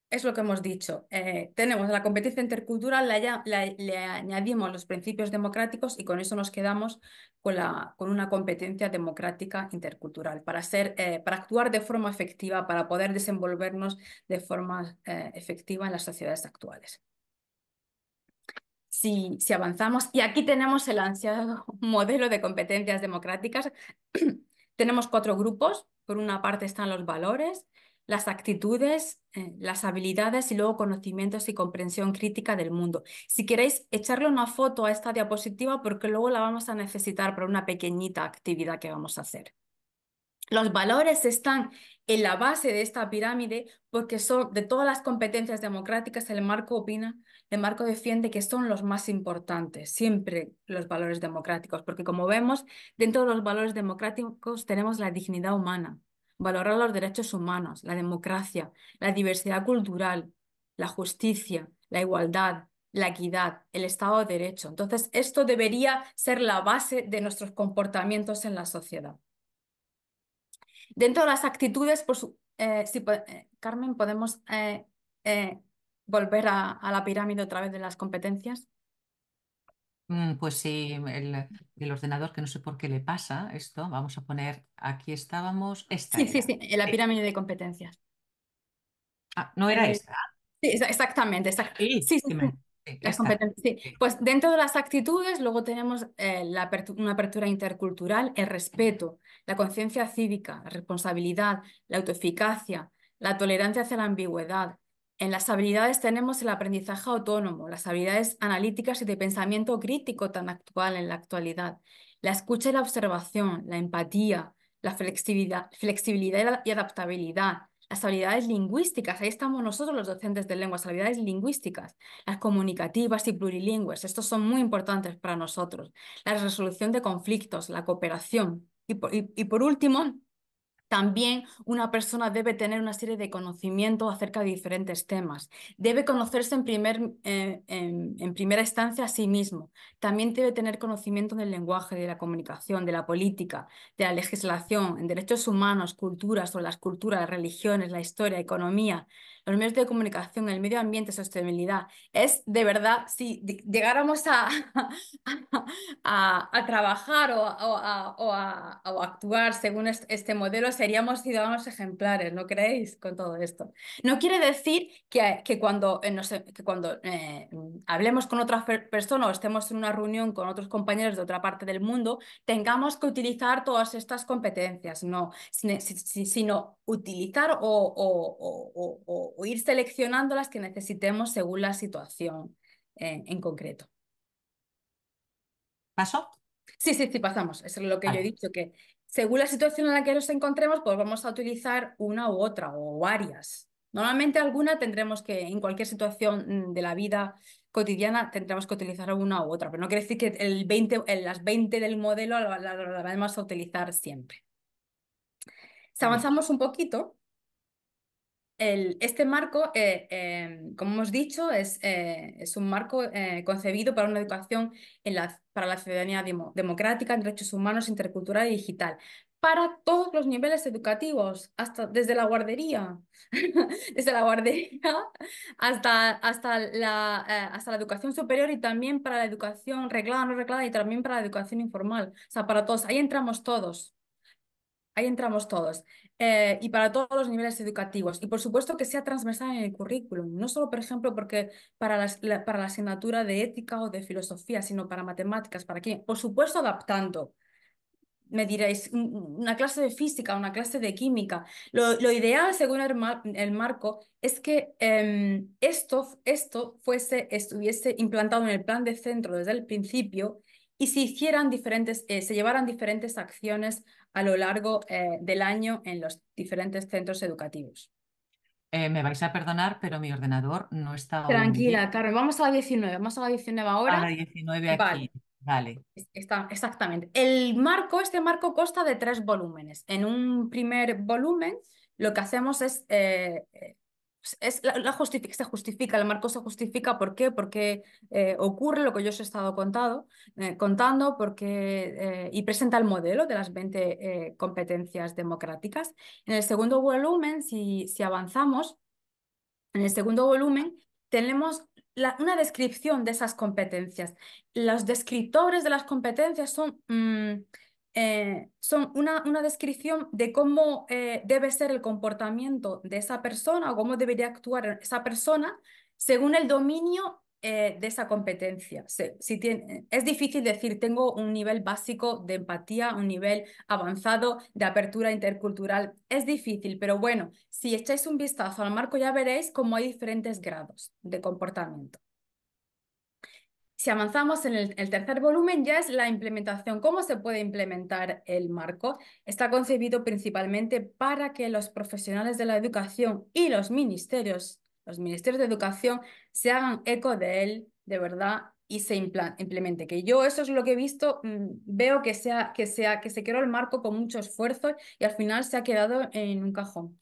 es lo que hemos dicho. Eh, tenemos la competencia intercultural, le añadimos los principios democráticos y con eso nos quedamos con, una competencia democrática intercultural eh, para, actuar de forma efectiva, para poder desenvolvernos de forma eh, efectiva en las sociedades actuales. Si, si avanzamos, y aquí tenemos el ansiado modelo de competencias democráticas, tenemos cuatro grupos. Por una parte están los valores, las actitudes, eh, las habilidades y luego conocimientos y comprensión crítica del mundo. Si queréis echarle una foto a esta diapositiva porque luego la vamos a necesitar para una pequeñita actividad que vamos a hacer.
Los valores
están en la base de esta pirámide porque son de todas las competencias democráticas, el marco opina, el marco defiende que son los más importantes, siempre los valores democráticos, porque como vemos, dentro de los valores democráticos tenemos la dignidad humana, valorar los derechos humanos, la democracia, la diversidad cultural, la justicia, la igualdad, la equidad, el Estado de Derecho. Entonces, esto debería ser la base de nuestros comportamientos en la sociedad. Dentro de las actitudes, por su, eh, si, eh, Carmen, podemos eh, volver a, a la pirámide otra vez de las competencias.
Mm, pues sí, el, ordenador que no sé por qué le pasa esto. Vamos a poner, aquí estábamos, Sí, sí,
sí, en la pirámide de competencias.
Ah, ¿no era eh, esta?
sí, exactamente, Sí, Sí, sí, Pues dentro de las actitudes, luego tenemos eh, una apertura intercultural, el respeto, la conciencia cívica, la responsabilidad, la autoeficacia, la tolerancia hacia la ambigüedad, en las habilidades tenemos el aprendizaje autónomo, las habilidades analíticas y de pensamiento crítico tan actual en la actualidad, la escucha y la observación, la empatía, la flexibilidad, flexibilidad y adaptabilidad, las habilidades lingüísticas, ahí estamos nosotros los docentes de lenguas, habilidades lingüísticas, las comunicativas y plurilingües, estos son muy importantes para nosotros, la resolución de conflictos, la cooperación. y por último, también una persona debe tener una serie de conocimientos acerca de diferentes temas. Debe conocerse en, primer, eh, primera instancia a sí mismo. También debe tener conocimiento del lenguaje, de la comunicación, de la política, de la legislación, en derechos humanos, culturas o las culturas, religiones, la historia, economía, los medios de comunicación, el medio ambiente, sostenibilidad. Es de verdad, si llegáramos a, a, trabajar o, a, actuar según este modelo, seríamos ciudadanos ejemplares, ¿no creéis? Con todo esto. No quiere decir que, cuando, eh, no cuando eh, hablemos con otra persona o estemos en una reunión con otros compañeros de otra parte del mundo, tengamos que utilizar todas estas competencias, no, sino, utilizar o o ir seleccionando las que necesitemos según la situación eh, en concreto. ¿Pasó? Sí, sí, sí, pasamos. Eso es lo que yo he dicho, que según la situación en la que nos encontremos, pues vamos a utilizar una u otra o varias. Normalmente alguna tendremos que, en cualquier situación mm, de la vida cotidiana, tendremos que utilizar una u otra, pero no quiere decir que el 20, las 20 del modelo las la, vamos a utilizar siempre. Si avanzamos un poquito, este marco, eh, em, como hemos dicho, es, eh, un marco eh, concebido para una educación para la ciudadanía democrática, en derechos humanos, intercultural y digital, para todos los niveles educativos, desde la guardería, desde la guardería hasta, hasta, la, hasta la educación superior y también para la educación reglada, no reglada y también para la educación informal, o sea, para todos, ahí entramos todos. Ahí entramos todos. Eh, y para todos los niveles educativos. Y por supuesto que sea transversal en el currículum, no solo, por ejemplo, porque para la, para la asignatura de ética o de filosofía, sino para matemáticas, para quien, por supuesto, adaptando. Me diréis, una clase de física, una clase de química. Lo, ideal, según el, marco, es que em, esto, fuese, estuviese implantado en el plan de centro desde el principio y se hicieran diferentes, eh, se llevaran diferentes acciones a lo largo eh, del año en los diferentes centros educativos.
Eh, me vais a perdonar, pero mi ordenador no está. Tranquila,
Carmen, vamos a la 19, vamos a la 19 ahora. A la
19 aquí. Vale.
Está, exactamente. El marco, este marco consta de tres volúmenes. En un primer volumen, lo que hacemos es eh, pues, la, la se justifica, el marco se justifica, ¿por qué? Porque eh, ocurre lo que yo os he estado contado, eh, contando eh, y presenta el modelo de las 20 competencias democráticas. En el segundo volumen, si, si avanzamos, en el segundo volumen tenemos una descripción de esas competencias. Los descriptores de las competencias son... Mm, eh, son una, descripción de cómo eh, debe ser el comportamiento de esa persona o cómo debería actuar esa persona según el dominio eh, de esa competencia. tiene, es difícil decir, tengo un nivel básico de empatía, un nivel avanzado de apertura intercultural. Es difícil, pero bueno, si echáis un vistazo al marco ya veréis cómo hay diferentes grados de comportamiento. Si avanzamos en el, tercer volumen ya es la implementación, cómo se puede implementar el marco. Está concebido principalmente para que los profesionales de la educación y los ministerios, los ministerios de educación, se hagan eco de él de verdad y se implemente. Que yo eso es lo que he visto, mm, veo que, sea, que, sea, que se creó el marco con mucho esfuerzo y al final se ha quedado en un cajón.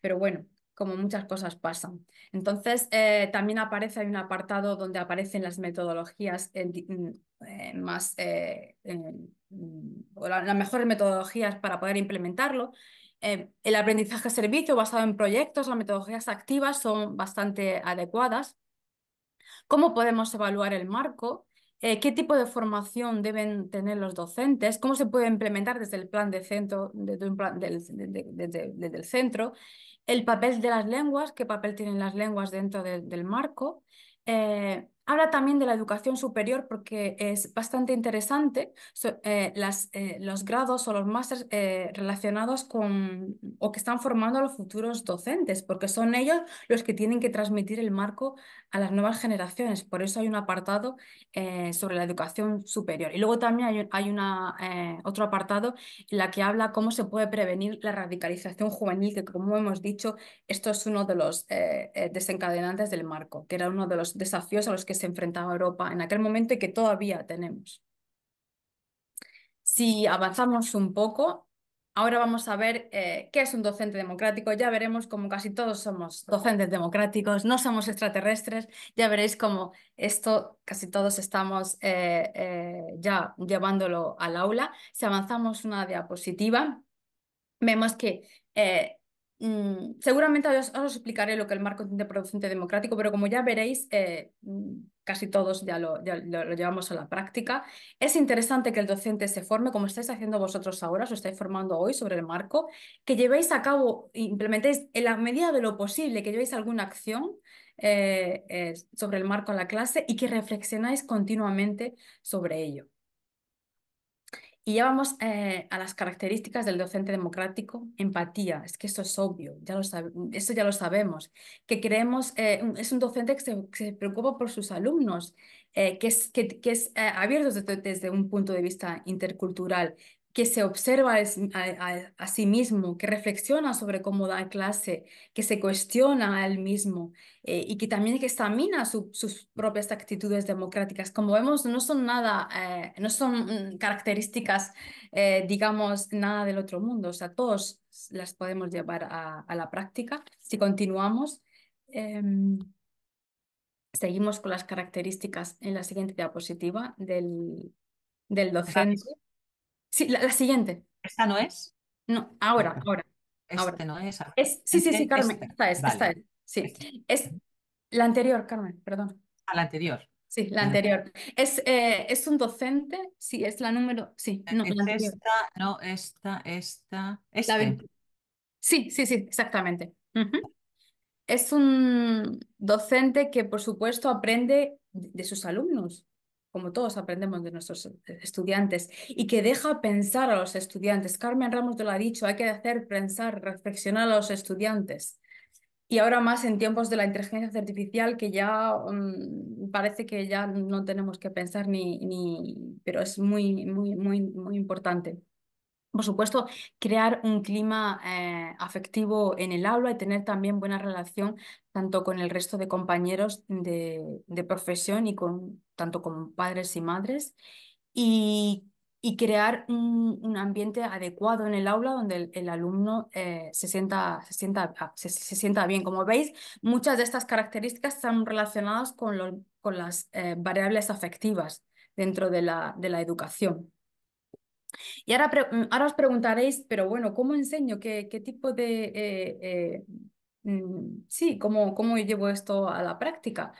Pero bueno, como muchas cosas pasan. Entonces, eh, también aparece, hay un apartado donde aparecen las metodologías mm, eh, más, eh,
mm,
o las mejores metodologías para poder implementarlo. el aprendizaje servicio basado en proyectos, las metodologías activas son bastante adecuadas. ¿Cómo podemos evaluar el marco? qué tipo de formación deben tener los docentes, cómo se puede implementar desde el plan de centro, desde, un centro, el papel de las lenguas, qué papel tienen las lenguas dentro del marco, eh, Habla también de la educación superior porque es bastante interesante eh, las, eh, los grados o los másteres eh, relacionados con o que están formando a los futuros docentes, porque son ellos los que tienen que transmitir el marco a las nuevas generaciones. Por eso hay un apartado sobre la educación superior. Y luego también hay, otro apartado en la que habla cómo se puede prevenir la radicalización juvenil, que como hemos dicho, esto es uno de los desencadenantes del marco, que era uno de los desafíos a los que se enfrentaba Europa en aquel momento y que todavía tenemos. Si avanzamos un poco, ahora vamos a ver eh, qué es un docente democrático. Ya veremos como casi todos somos docentes democráticos, no somos extraterrestres. Ya veréis como esto casi todos estamos eh, eh, ya llevándolo al aula. Si avanzamos una diapositiva, vemos que Mm, seguramente os, explicaré lo que el marco de producente democrático, pero como ya veréis, eh, mm, casi todos ya, lo, llevamos a la práctica. Es interesante que el docente se forme, como estáis haciendo vosotros ahora, os estáis formando hoy sobre el marco, que llevéis a cabo, implementéis en la medida de lo posible, que llevéis alguna acción eh, eh, sobre el marco en la clase y que reflexionáis continuamente sobre ello. Y ya vamos eh, a las características del docente democrático. Empatía, es que eso es obvio, ya lo eso ya lo sabemos. Que creemos, eh, es un docente que se, preocupa por sus alumnos, eh, que es, es abierto desde, un punto de vista intercultural, que se observa a, sí mismo, que reflexiona sobre cómo da clase, que se cuestiona a él mismo eh, y que también examina sus propias actitudes democráticas. Como vemos, no son nada, eh, no son mm, características, eh, digamos, nada del otro mundo. O sea, todos las podemos llevar a, la práctica si continuamos.
Em,
seguimos con las características en la siguiente diapositiva del, del docente. Sí, la, siguiente. ¿Esta no es? No, ahora, ahora. ahora. Este no es, es sí, sí, sí, este, Carmen. Este. Esta es, esta es. Sí. Es la anterior, Carmen, perdón.
A ah, la anterior.
Sí, la anterior. Es, eh, es un docente, sí, es la número. Sí, eh, no, esta, no, esta, esta. ¿Esta? Sí, sí, sí, exactamente. Es un docente que, por supuesto, aprende de sus alumnos como todos aprendemos de nuestros eh, estudiantes, y que deja pensar a los estudiantes. Carmen Ramos lo ha dicho, hay que hacer pensar, reflexionar a los estudiantes. Y ahora más en tiempos de la inteligencia artificial que ya mm, parece que ya no tenemos que pensar ni, ni, pero es muy, muy, muy, muy importante. Por supuesto, crear un clima eh, afectivo en el aula y tener también buena relación tanto con el resto de compañeros de, de profesión y con, tanto como padres y madres, y, crear un, ambiente adecuado en el aula donde el, alumno eh, se, sienta, ah, se, sienta, bien. Como veis, muchas de estas características están relacionadas con, las eh, variables afectivas dentro de la, educación. Y ahora, mm, ahora os preguntaréis, pero bueno, ¿cómo enseño? ¿Qué, tipo de... Eh, mm, sí, ¿cómo, ¿cómo llevo esto a la práctica?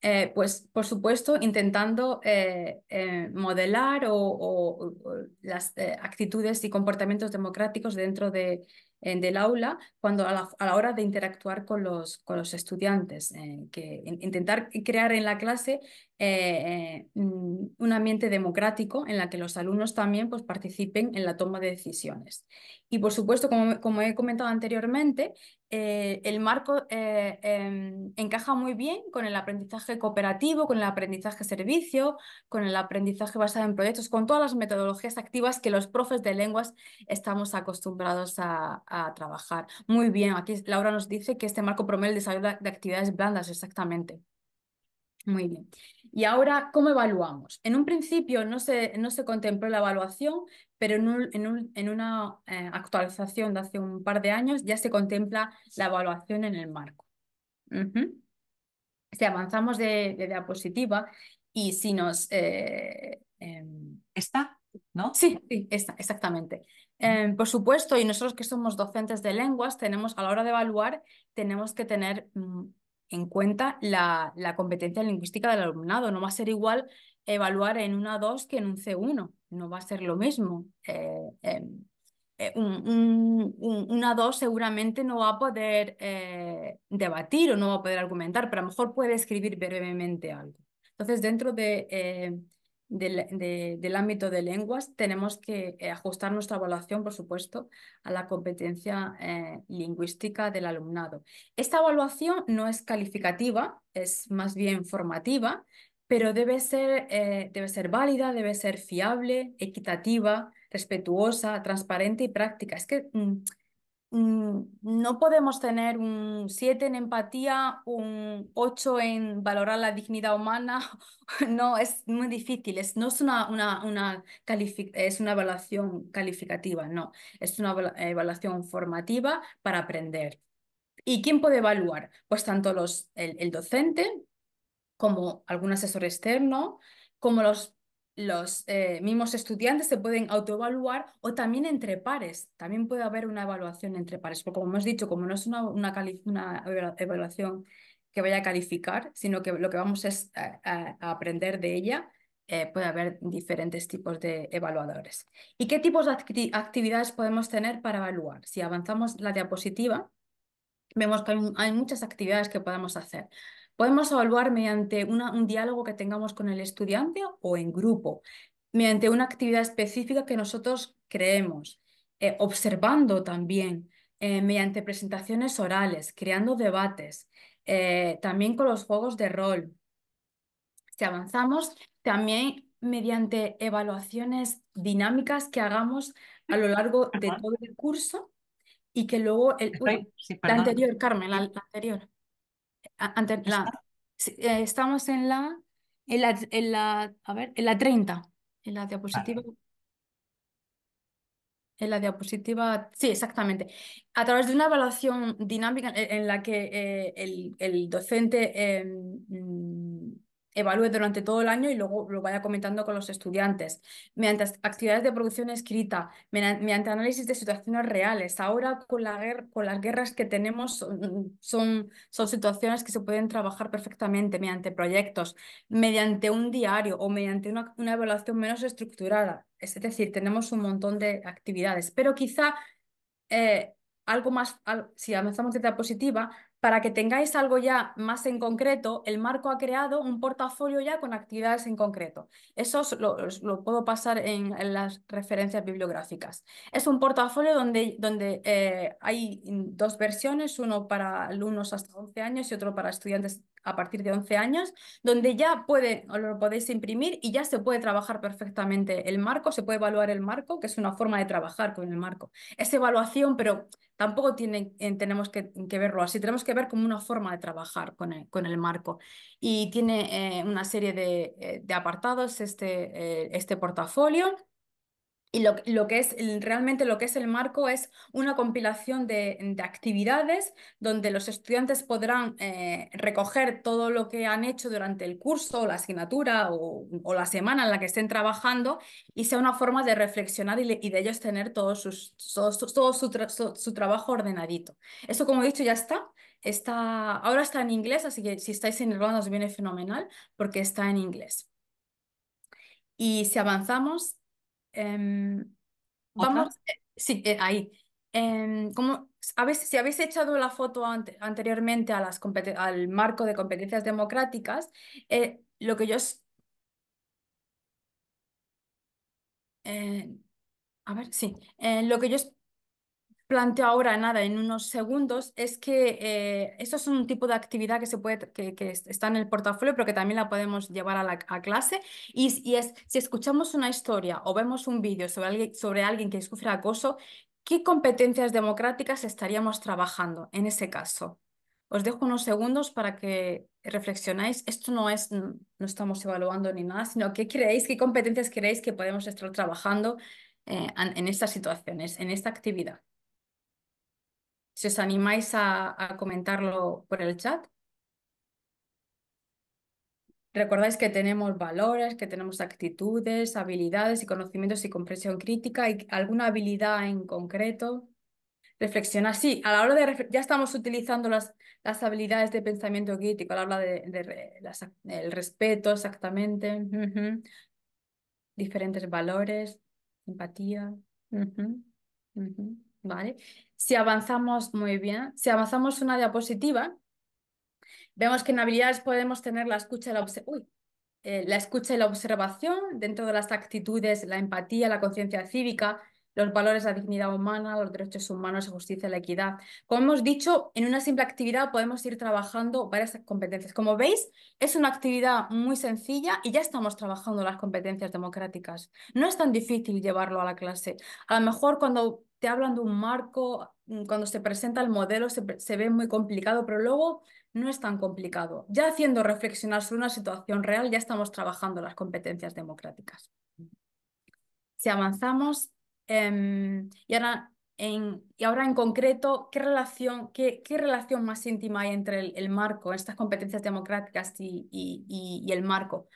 Eh, pues por supuesto intentando eh, eh, modelar las actitudes y comportamientos democráticos dentro de, del aula cuando a la, hora de interactuar con los, con los estudiantes, que intentar crear en la clase eh, eh, un ambiente democrático en la que los alumnos también pues, participen en la toma de decisiones. Y por supuesto, como, he comentado anteriormente, eh, el marco em, encaja muy bien con el aprendizaje cooperativo, con el aprendizaje servicio, con el aprendizaje basado en proyectos, con todas las metodologías activas que los profes de lenguas estamos acostumbrados a, trabajar. Muy bien, aquí Laura nos dice que este marco promueve el desarrollo de actividades blandas, exactamente. Muy bien. Y ahora, ¿cómo evaluamos? En un principio no se, no se contempló la evaluación, pero en, una eh, actualización de hace un par de años ya se contempla la evaluación en el marco. Si avanzamos de, diapositiva y si nos... Eh, em, ¿Está? ¿No? Sí, sí está, exactamente. Em, por supuesto, y nosotros que somos docentes de lenguas, tenemos a la hora de evaluar, tenemos que tener mm, en cuenta la, competencia lingüística del alumnado. No va a ser igual evaluar en una dos 2 que en un C1. No va a ser lo mismo. Eh, em, eh, una un, 2 seguramente no va a poder eh, debatir o no va a poder argumentar, pero a lo mejor puede escribir brevemente algo. Entonces, dentro de del, ámbito de lenguas, tenemos que eh, ajustar nuestra evaluación, por supuesto, a la competencia eh, lingüística del alumnado. Esta evaluación no es calificativa, es más bien formativa, pero debe ser, eh, debe ser válida, debe ser fiable, equitativa, respetuosa, transparente y práctica. Es que mm, Mm, no podemos tener un 7 en empatía, un 8 en valorar la dignidad humana. No, es muy difícil. Es, no es una, una, una es una evaluación calificativa, no. Es una evaluación formativa para aprender. ¿Y quién puede evaluar? Pues tanto los, el, el docente como algún asesor externo, como los los eh, mismos estudiantes se pueden autoevaluar o también entre pares. También puede haber una evaluación entre pares, porque como hemos dicho, como no es una, evaluación que vaya a calificar, sino que lo que vamos es a, aprender de ella, eh, puede haber diferentes tipos de evaluadores. ¿Y qué tipos de actividades podemos tener para evaluar? Si avanzamos la diapositiva, vemos que hay muchas actividades que podemos hacer. Podemos evaluar mediante un diálogo que tengamos con el estudiante o en grupo, mediante una actividad específica que nosotros creemos, eh, observando también, eh, mediante presentaciones orales, creando debates, eh, también con los juegos de rol. Si avanzamos, también mediante evaluaciones dinámicas que hagamos a lo largo de todo el curso y que luego el, la anterior, Carmen, la anterior. Eh, estamos en la, en la, a ver, en la 30, en la diapositiva. En la diapositiva, sí, exactamente. A través de una evaluación dinámica eh, en, la que eh, el, el, docente em, mm, evalúe durante todo el año y luego lo vaya comentando con los estudiantes, mediante actividades de producción escrita, mediante análisis de situaciones reales. Ahora con, la con las guerras que tenemos son, son situaciones que se pueden trabajar perfectamente mediante proyectos, mediante un diario o mediante una, evaluación menos estructurada. Es decir, tenemos un montón de actividades, pero quizá... Eh, algo más, si avanzamos de diapositiva, para que tengáis algo ya más en concreto, el marco ha creado un portafolio ya con actividades en concreto. Eso os lo, puedo pasar en, las referencias bibliográficas. Es un portafolio donde, donde eh, hay dos versiones, uno para alumnos hasta 11 años y otro para estudiantes a partir de 11 años, donde ya puede, lo podéis imprimir y ya se puede trabajar perfectamente el marco, se puede evaluar el marco, que es una forma de trabajar con el marco. Es evaluación, pero tampoco eh, tenemos que, verlo así, tenemos que ver como una forma de trabajar con el, marco. Y tiene eh, una serie de, eh, apartados este, este portafolio y lo, que es realmente lo que es el marco es una compilación de, actividades donde los estudiantes podrán eh, recoger todo lo que han hecho durante el curso o la asignatura o, la semana en la que estén trabajando y sea una forma de reflexionar y, de ellos tener todo, sus, todo, su, trabajo ordenadito. Esto, como he dicho, ya está. está. Ahora está en inglés, así que si estáis en el Irlanda os viene fenomenal porque está en inglés. Y si avanzamos, Em, vamos, eh, sí, eh, ahí. Em, como si habéis echado la foto anteriormente a las al marco de competencias democráticas, eh, lo que yo... Es, a ver, sí. lo que yo planteo ahora, nada, en unos segundos, es que eh, esto es un tipo de actividad que, se puede, que, está en el portafolio, pero que también la podemos llevar a la clase. Y, y, es, si escuchamos una historia o vemos un vídeo sobre alguien, sobre alguien que sufre acoso, ¿qué competencias democráticas estaríamos trabajando en ese caso? Os dejo unos segundos para que reflexionáis. Esto no es, no estamos evaluando ni nada, sino qué creéis, qué competencias creéis que podemos estar trabajando eh, en estas situaciones, en esta actividad si os animáis a, comentarlo por el chat. Recordáis que tenemos valores, que tenemos actitudes, habilidades y conocimientos y comprensión crítica y alguna habilidad en concreto. Reflexionar, sí, a la hora de ya estamos utilizando las, las habilidades de pensamiento crítico, a la hora de, el respeto exactamente, diferentes valores, empatía. Si avanzamos muy bien, si avanzamos una diapositiva, vemos que en habilidades podemos tener la escucha eh, la, escucha y la observación, dentro de las actitudes, la empatía, la conciencia cívica, los valores, de la dignidad humana, los derechos humanos, la justicia, la equidad. Como hemos dicho, en una simple actividad podemos ir trabajando varias competencias. Como veis, es una actividad muy sencilla y ya estamos trabajando las competencias democráticas. No es tan difícil llevarlo a la clase. A lo mejor cuando te hablan de un marco, mm, cuando se presenta el modelo se, ve muy complicado, pero luego no es tan complicado. Ya haciendo reflexionar sobre una situación real, ya estamos trabajando las competencias democráticas. Si avanzamos, Em, y, ahora en, y ahora en concreto, ¿qué relación, qué, qué relación más íntima hay entre el, marco, estas competencias democráticas y, el marco,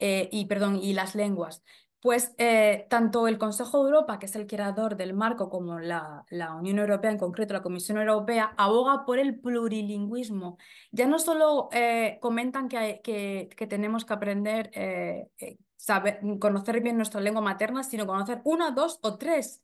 eh, y, perdón, y las lenguas? Pues eh, tanto el Consejo de Europa, que es el creador del marco, como la, la, Unión Europea, en concreto la Comisión Europea, aboga por el plurilingüismo. Ya no solo eh, comentan que, que, tenemos que aprender saber, conocer bien nuestra lengua materna, sino conocer una, dos o tres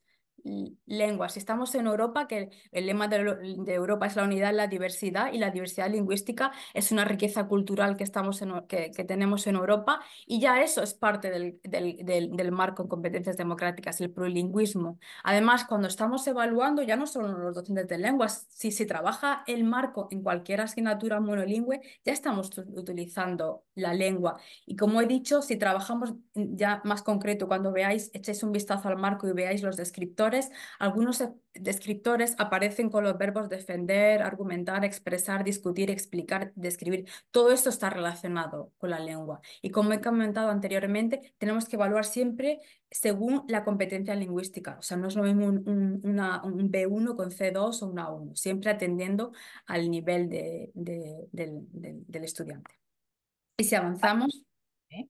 lenguas. Si estamos en Europa, que el lema de, de, Europa es la unidad, la diversidad, y la diversidad lingüística es una riqueza cultural que, estamos en, que, que tenemos en Europa, y ya eso es parte del, del, del, marco en competencias democráticas, el plurilingüismo. Además, cuando estamos evaluando, ya no solo los docentes de lenguas, si se trabaja el marco en cualquier asignatura monolingüe, ya estamos utilizando la lengua. Y como he dicho, si trabajamos ya más concreto, cuando veáis, echéis un vistazo al marco y veáis los descriptores, algunos descriptores aparecen con los verbos defender, argumentar, expresar, discutir, explicar, describir. Todo esto está relacionado con la lengua. Y como he comentado anteriormente, tenemos que evaluar siempre según la competencia lingüística. O sea, no es lo mismo un, B1 con C2 o una A1, siempre atendiendo al nivel del, estudiante. Y si avanzamos... Ah,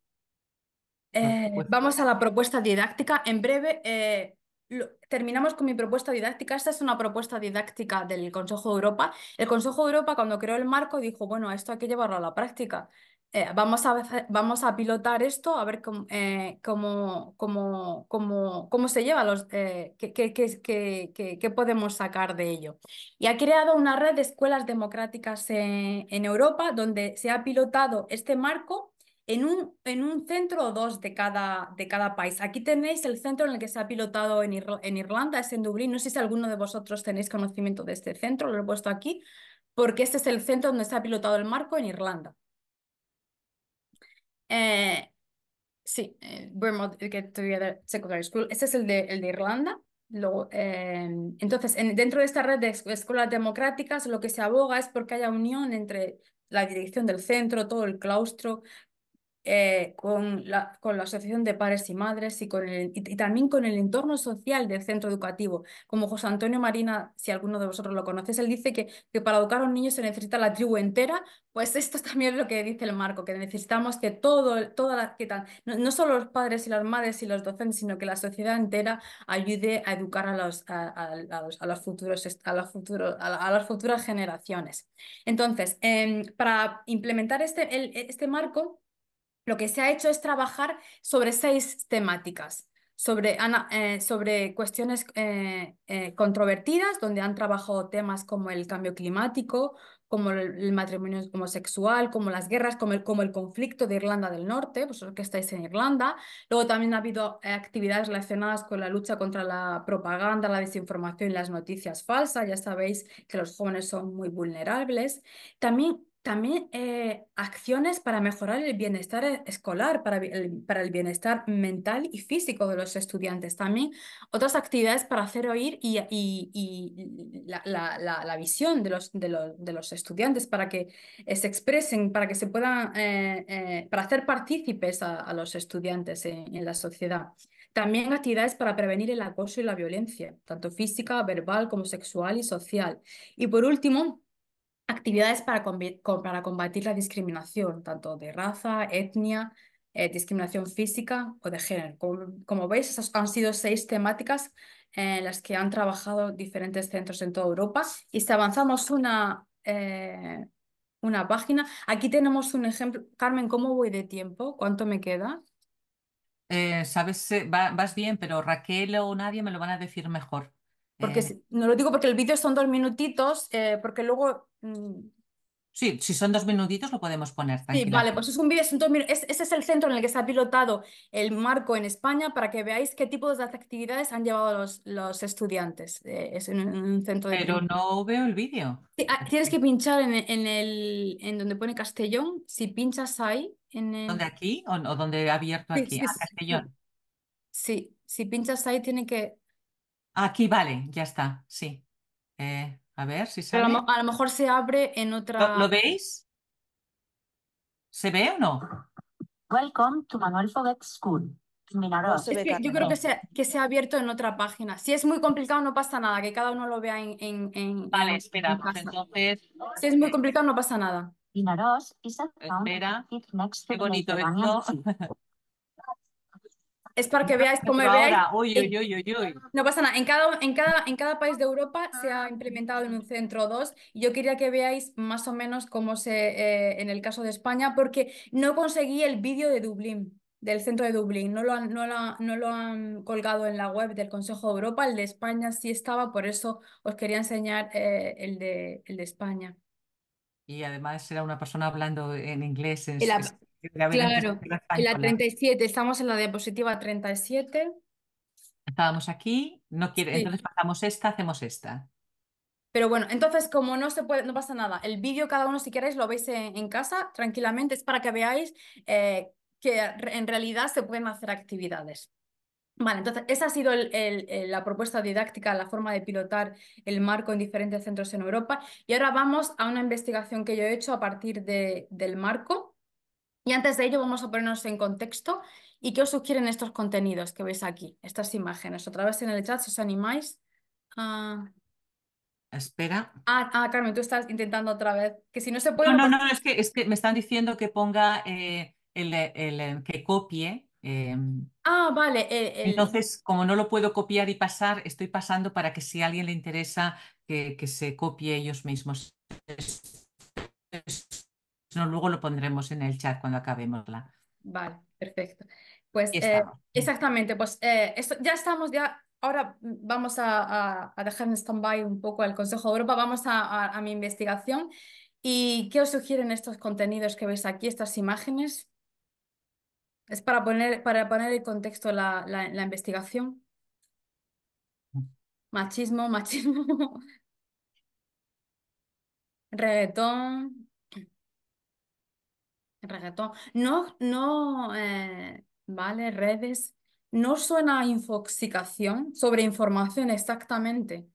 eh, vamos a la propuesta didáctica. En breve, eh, terminamos con mi propuesta didáctica. Esta es una propuesta didáctica del Consejo de Europa. El Consejo de Europa, cuando creó el marco, dijo, bueno, esto hay que llevarlo a la práctica. Eh, vamos, a, vamos a pilotar esto, a ver cómo, eh, se lleva, los, eh, qué, podemos sacar de ello. Y ha creado una red de escuelas democráticas en Europa donde se ha pilotado este marco en un, en un centro o dos de cada, de cada país. Aquí tenéis el centro en el que se ha pilotado en, Irlanda, es en Dublín. No sé si alguno de vosotros tenéis conocimiento de este centro, lo he puesto aquí, porque este es el centro donde se ha pilotado el marco en Irlanda. Eh, sí, eh, que este es el de, el de Irlanda. Luego, eh, entonces, dentro de esta red de escuelas democráticas, lo que se aboga es porque haya unión entre la dirección del centro, todo el claustro, eh, con, la, con, la, Asociación de Padres y Madres y, con también con el entorno social del centro educativo. Como José Antonio Marina, si alguno de vosotros lo conoces, él dice que, para educar a un niño se necesita la tribu entera, pues esto también es lo que dice el marco, que necesitamos que todo, toda la, que no, solo los padres y las madres y los docentes, sino que la sociedad entera ayude a educar a, los, a, los, futuros, a, a, las futuras generaciones. Entonces, em, para implementar este, este marco, lo que se ha hecho es trabajar sobre seis temáticas, sobre, eh, sobre cuestiones eh, eh, controvertidas, donde han trabajado temas como el cambio climático, como el, matrimonio homosexual, como las guerras, como el, como el conflicto de Irlanda del Norte, vosotros que estáis en Irlanda. Luego también ha habido actividades relacionadas con la lucha contra la propaganda, la desinformación y las noticias falsas. Ya sabéis que los jóvenes son muy vulnerables. También también eh, acciones para mejorar el bienestar e-, escolar, para el, bienestar mental y físico de los estudiantes. También otras actividades para hacer oír y, la, visión de los, de, los, estudiantes para que se expresen, para que se puedan, eh, eh, para hacer partícipes a, los estudiantes en la sociedad. También actividades para prevenir el acoso y la violencia, tanto física, verbal como sexual y social. Y por último, actividades para, para combatir la discriminación, tanto de raza, etnia, eh, discriminación física o de género. Como, veis, esas han sido seis temáticas en las que han trabajado diferentes centros en toda Europa. Y si avanzamos una, eh, una página, aquí tenemos un ejemplo. Carmen, ¿cómo voy de tiempo? ¿Cuánto me queda?
Eh, sabes, vas bien, pero Raquel o nadie me lo van a decir mejor.
Porque eh. no lo digo porque el vídeo son dos minutitos, eh, porque luego. Mm,
sí, si son dos minutitos lo podemos poner. Sí, vale,
pues es un vídeo, ese es el centro en el que se ha pilotado el marco en España para que veáis qué tipo de actividades han llevado los, los estudiantes. Eh, es un, centro de. Pero no
veo el vídeo.
Ah, tienes que pinchar en, el, en donde pone Castellón. Si pinchas ahí. En ¿Dónde
aquí o, donde ha abierto aquí? Ah, sí, Castellón.
Sí, si pinchas ahí tiene que
Aquí vale, ya está, sí. Eh, a ver si se a lo,
mejor se abre en otra. ¿Lo,
veis? ¿Se ve o no? Welcome to Manuel Foguet School. yo creo
que se, ha abierto en otra página. Si es muy complicado, no pasa nada, que cada uno lo vea en. vale, espera, entonces. Si es muy complicado, no pasa nada. Espera, qué bonito esto. es para que veáis cómo veáis. no pasa nada. En cada, en, cada, en cada país de Europa se ha implementado en un centro dos, Yo quería que veáis más o menos cómo se, eh, en el caso de España, porque no conseguí el vídeo de Dublín del centro de Dublín. No lo, han, no, lo, han colgado en la web del Consejo de Europa, el de España sí estaba, por eso os quería enseñar eh, el, de, el de España.
Y además era una persona hablando en inglés. Claro, la 37,
estamos en la diapositiva 37.
Estábamos aquí, no quiere, entonces pasamos esta, hacemos esta.
Pero bueno, entonces como no se puede, no pasa nada. El vídeo cada uno si queréis lo veis en, casa tranquilamente, es para que veáis eh, que en realidad se pueden hacer actividades. Vale, entonces esa ha sido la propuesta didáctica, la forma de pilotar el marco en diferentes centros en Europa. Y ahora vamos a una investigación que yo he hecho a partir del marco y antes de ello vamos a ponernos en contexto y qué os sugieren estos contenidos que veis aquí, estas imágenes. Otra vez en el chat si os animáis. Ah. Espera. Ah, ah, Carmen, tú estás intentando otra vez. Que si no se puede... No,
no, no, es que, es que me están diciendo que ponga eh, el, que copie. Em,
ah, vale.
entonces, como no lo puedo copiar y pasar, estoy pasando para que si a alguien le interesa que, se copie ellos mismos luego lo pondremos en el chat cuando acabemos
Vale, perfecto. Pues eh, exactamente, pues eh, ya estamos, ya ahora vamos a, dejar en stand-by un poco al Consejo de Europa, vamos a, mi investigación. ¿Y qué os sugieren estos contenidos que veis aquí, estas imágenes? Es para poner, para poner en contexto la, la, la investigación. Machismo, machismo. Reggaetón, reggaetón. No, no, eh, vale, redes, no suena a infoxicación sobre información exactamente.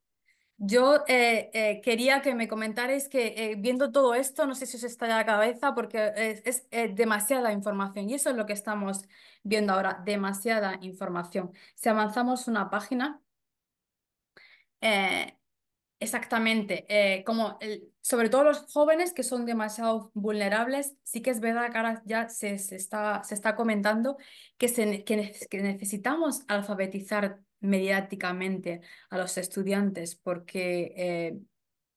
Yo eh, eh, quería que me comentarais que viendo todo esto, no sé si os está en la cabeza porque es, es demasiada información y eso es lo que estamos viendo ahora, demasiada información. Si avanzamos una página, exactamente, como el, sobre todo los jóvenes que son demasiado vulnerables, sí que es verdad que ahora ya se, está, se está comentando que, necesitamos alfabetizar mediáticamente a los estudiantes porque eh,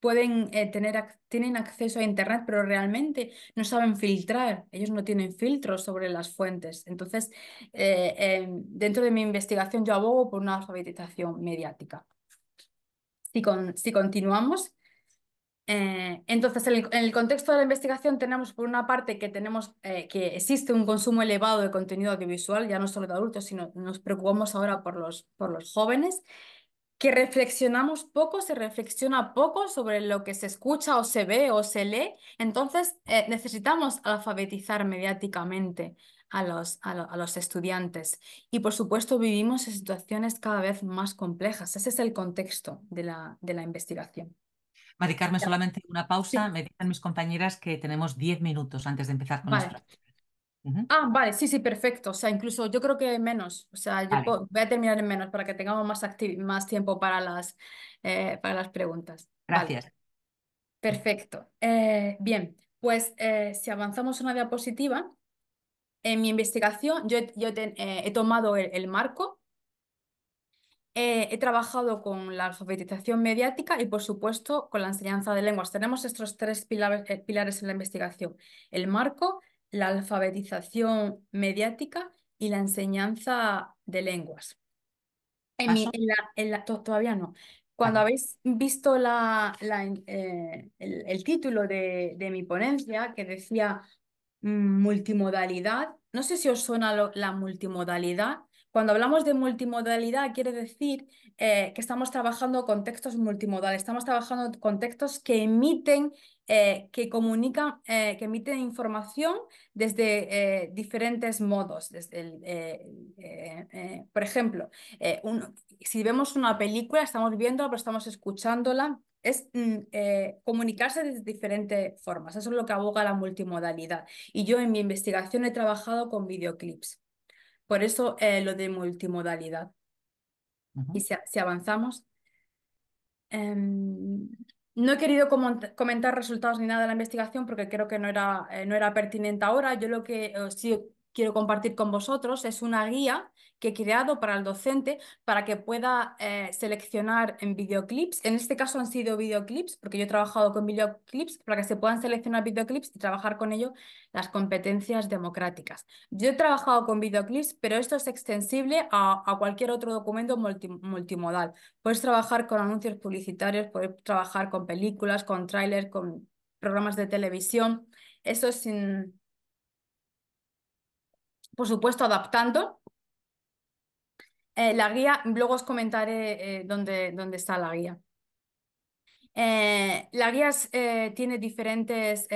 pueden eh, tener tienen acceso a internet pero realmente no saben filtrar ellos no tienen filtros sobre las fuentes entonces eh, em, dentro de mi investigación yo abogo por una alfabetización mediática si continuamos eh, entonces, en el, contexto de la investigación tenemos por una parte que, tenemos, eh, que existe un consumo elevado de contenido audiovisual, ya no solo de adultos, sino nos preocupamos ahora por los, jóvenes, que reflexionamos poco, se reflexiona poco sobre lo que se escucha o se ve o se lee. Entonces, eh, necesitamos alfabetizar mediáticamente a los, estudiantes. Y por supuesto vivimos en situaciones cada vez más complejas. Ese es el contexto de la investigación.
Maricarme solamente una pausa. Me dicen mis compañeras que tenemos 10 minutos antes de empezar con nuestra.
Ah, vale, sí, sí, perfecto. O sea, incluso yo creo que menos. O sea, yo voy a terminar en menos para que tengamos más, más tiempo para las, eh, para las preguntas. Gracias. Perfecto. Eh, bien, pues eh, si avanzamos una diapositiva, en mi investigación yo, he tomado el marco eh, he trabajado con la alfabetización mediática y, por supuesto, con la enseñanza de lenguas. Tenemos estos tres pilares, eh, en la investigación. El marco, la alfabetización mediática y la enseñanza de lenguas. todavía no. Cuando habéis visto la, eh, el, título de, mi ponencia, que decía mm, multimodalidad, no sé si os suena la multimodalidad, cuando hablamos de multimodalidad, quiere decir eh, que estamos trabajando con textos multimodales, estamos trabajando con textos que emiten, eh, que comunican, eh, que emiten información desde diferentes modos. Desde por ejemplo, si vemos una película, estamos viéndola, pero estamos escuchándola, es mm, comunicarse de diferentes formas. Eso es lo que aboga la multimodalidad. Y yo en mi investigación he trabajado con videoclips. Por eso eh, lo de multimodalidad. Y si, avanzamos, em, no he querido comentar resultados ni nada de la investigación porque creo que no era, eh, no era pertinente ahora. Yo lo que eh, sí quiero compartir con vosotros es una guía que he creado para el docente para que pueda eh, seleccionar en videoclips. En este caso han sido videoclips, porque yo he trabajado con videoclips, para que se puedan seleccionar videoclips y trabajar con ello las competencias democráticas. Yo he trabajado con videoclips, pero esto es extensible a, cualquier otro documento multimodal. Puedes trabajar con anuncios publicitarios, puedes trabajar con películas, con trailers, con programas de televisión. Eso es sin, por supuesto, adaptando. Eh, la guía, luego os comentaré eh, dónde, está la guía. Eh, la guía tiene diferentes,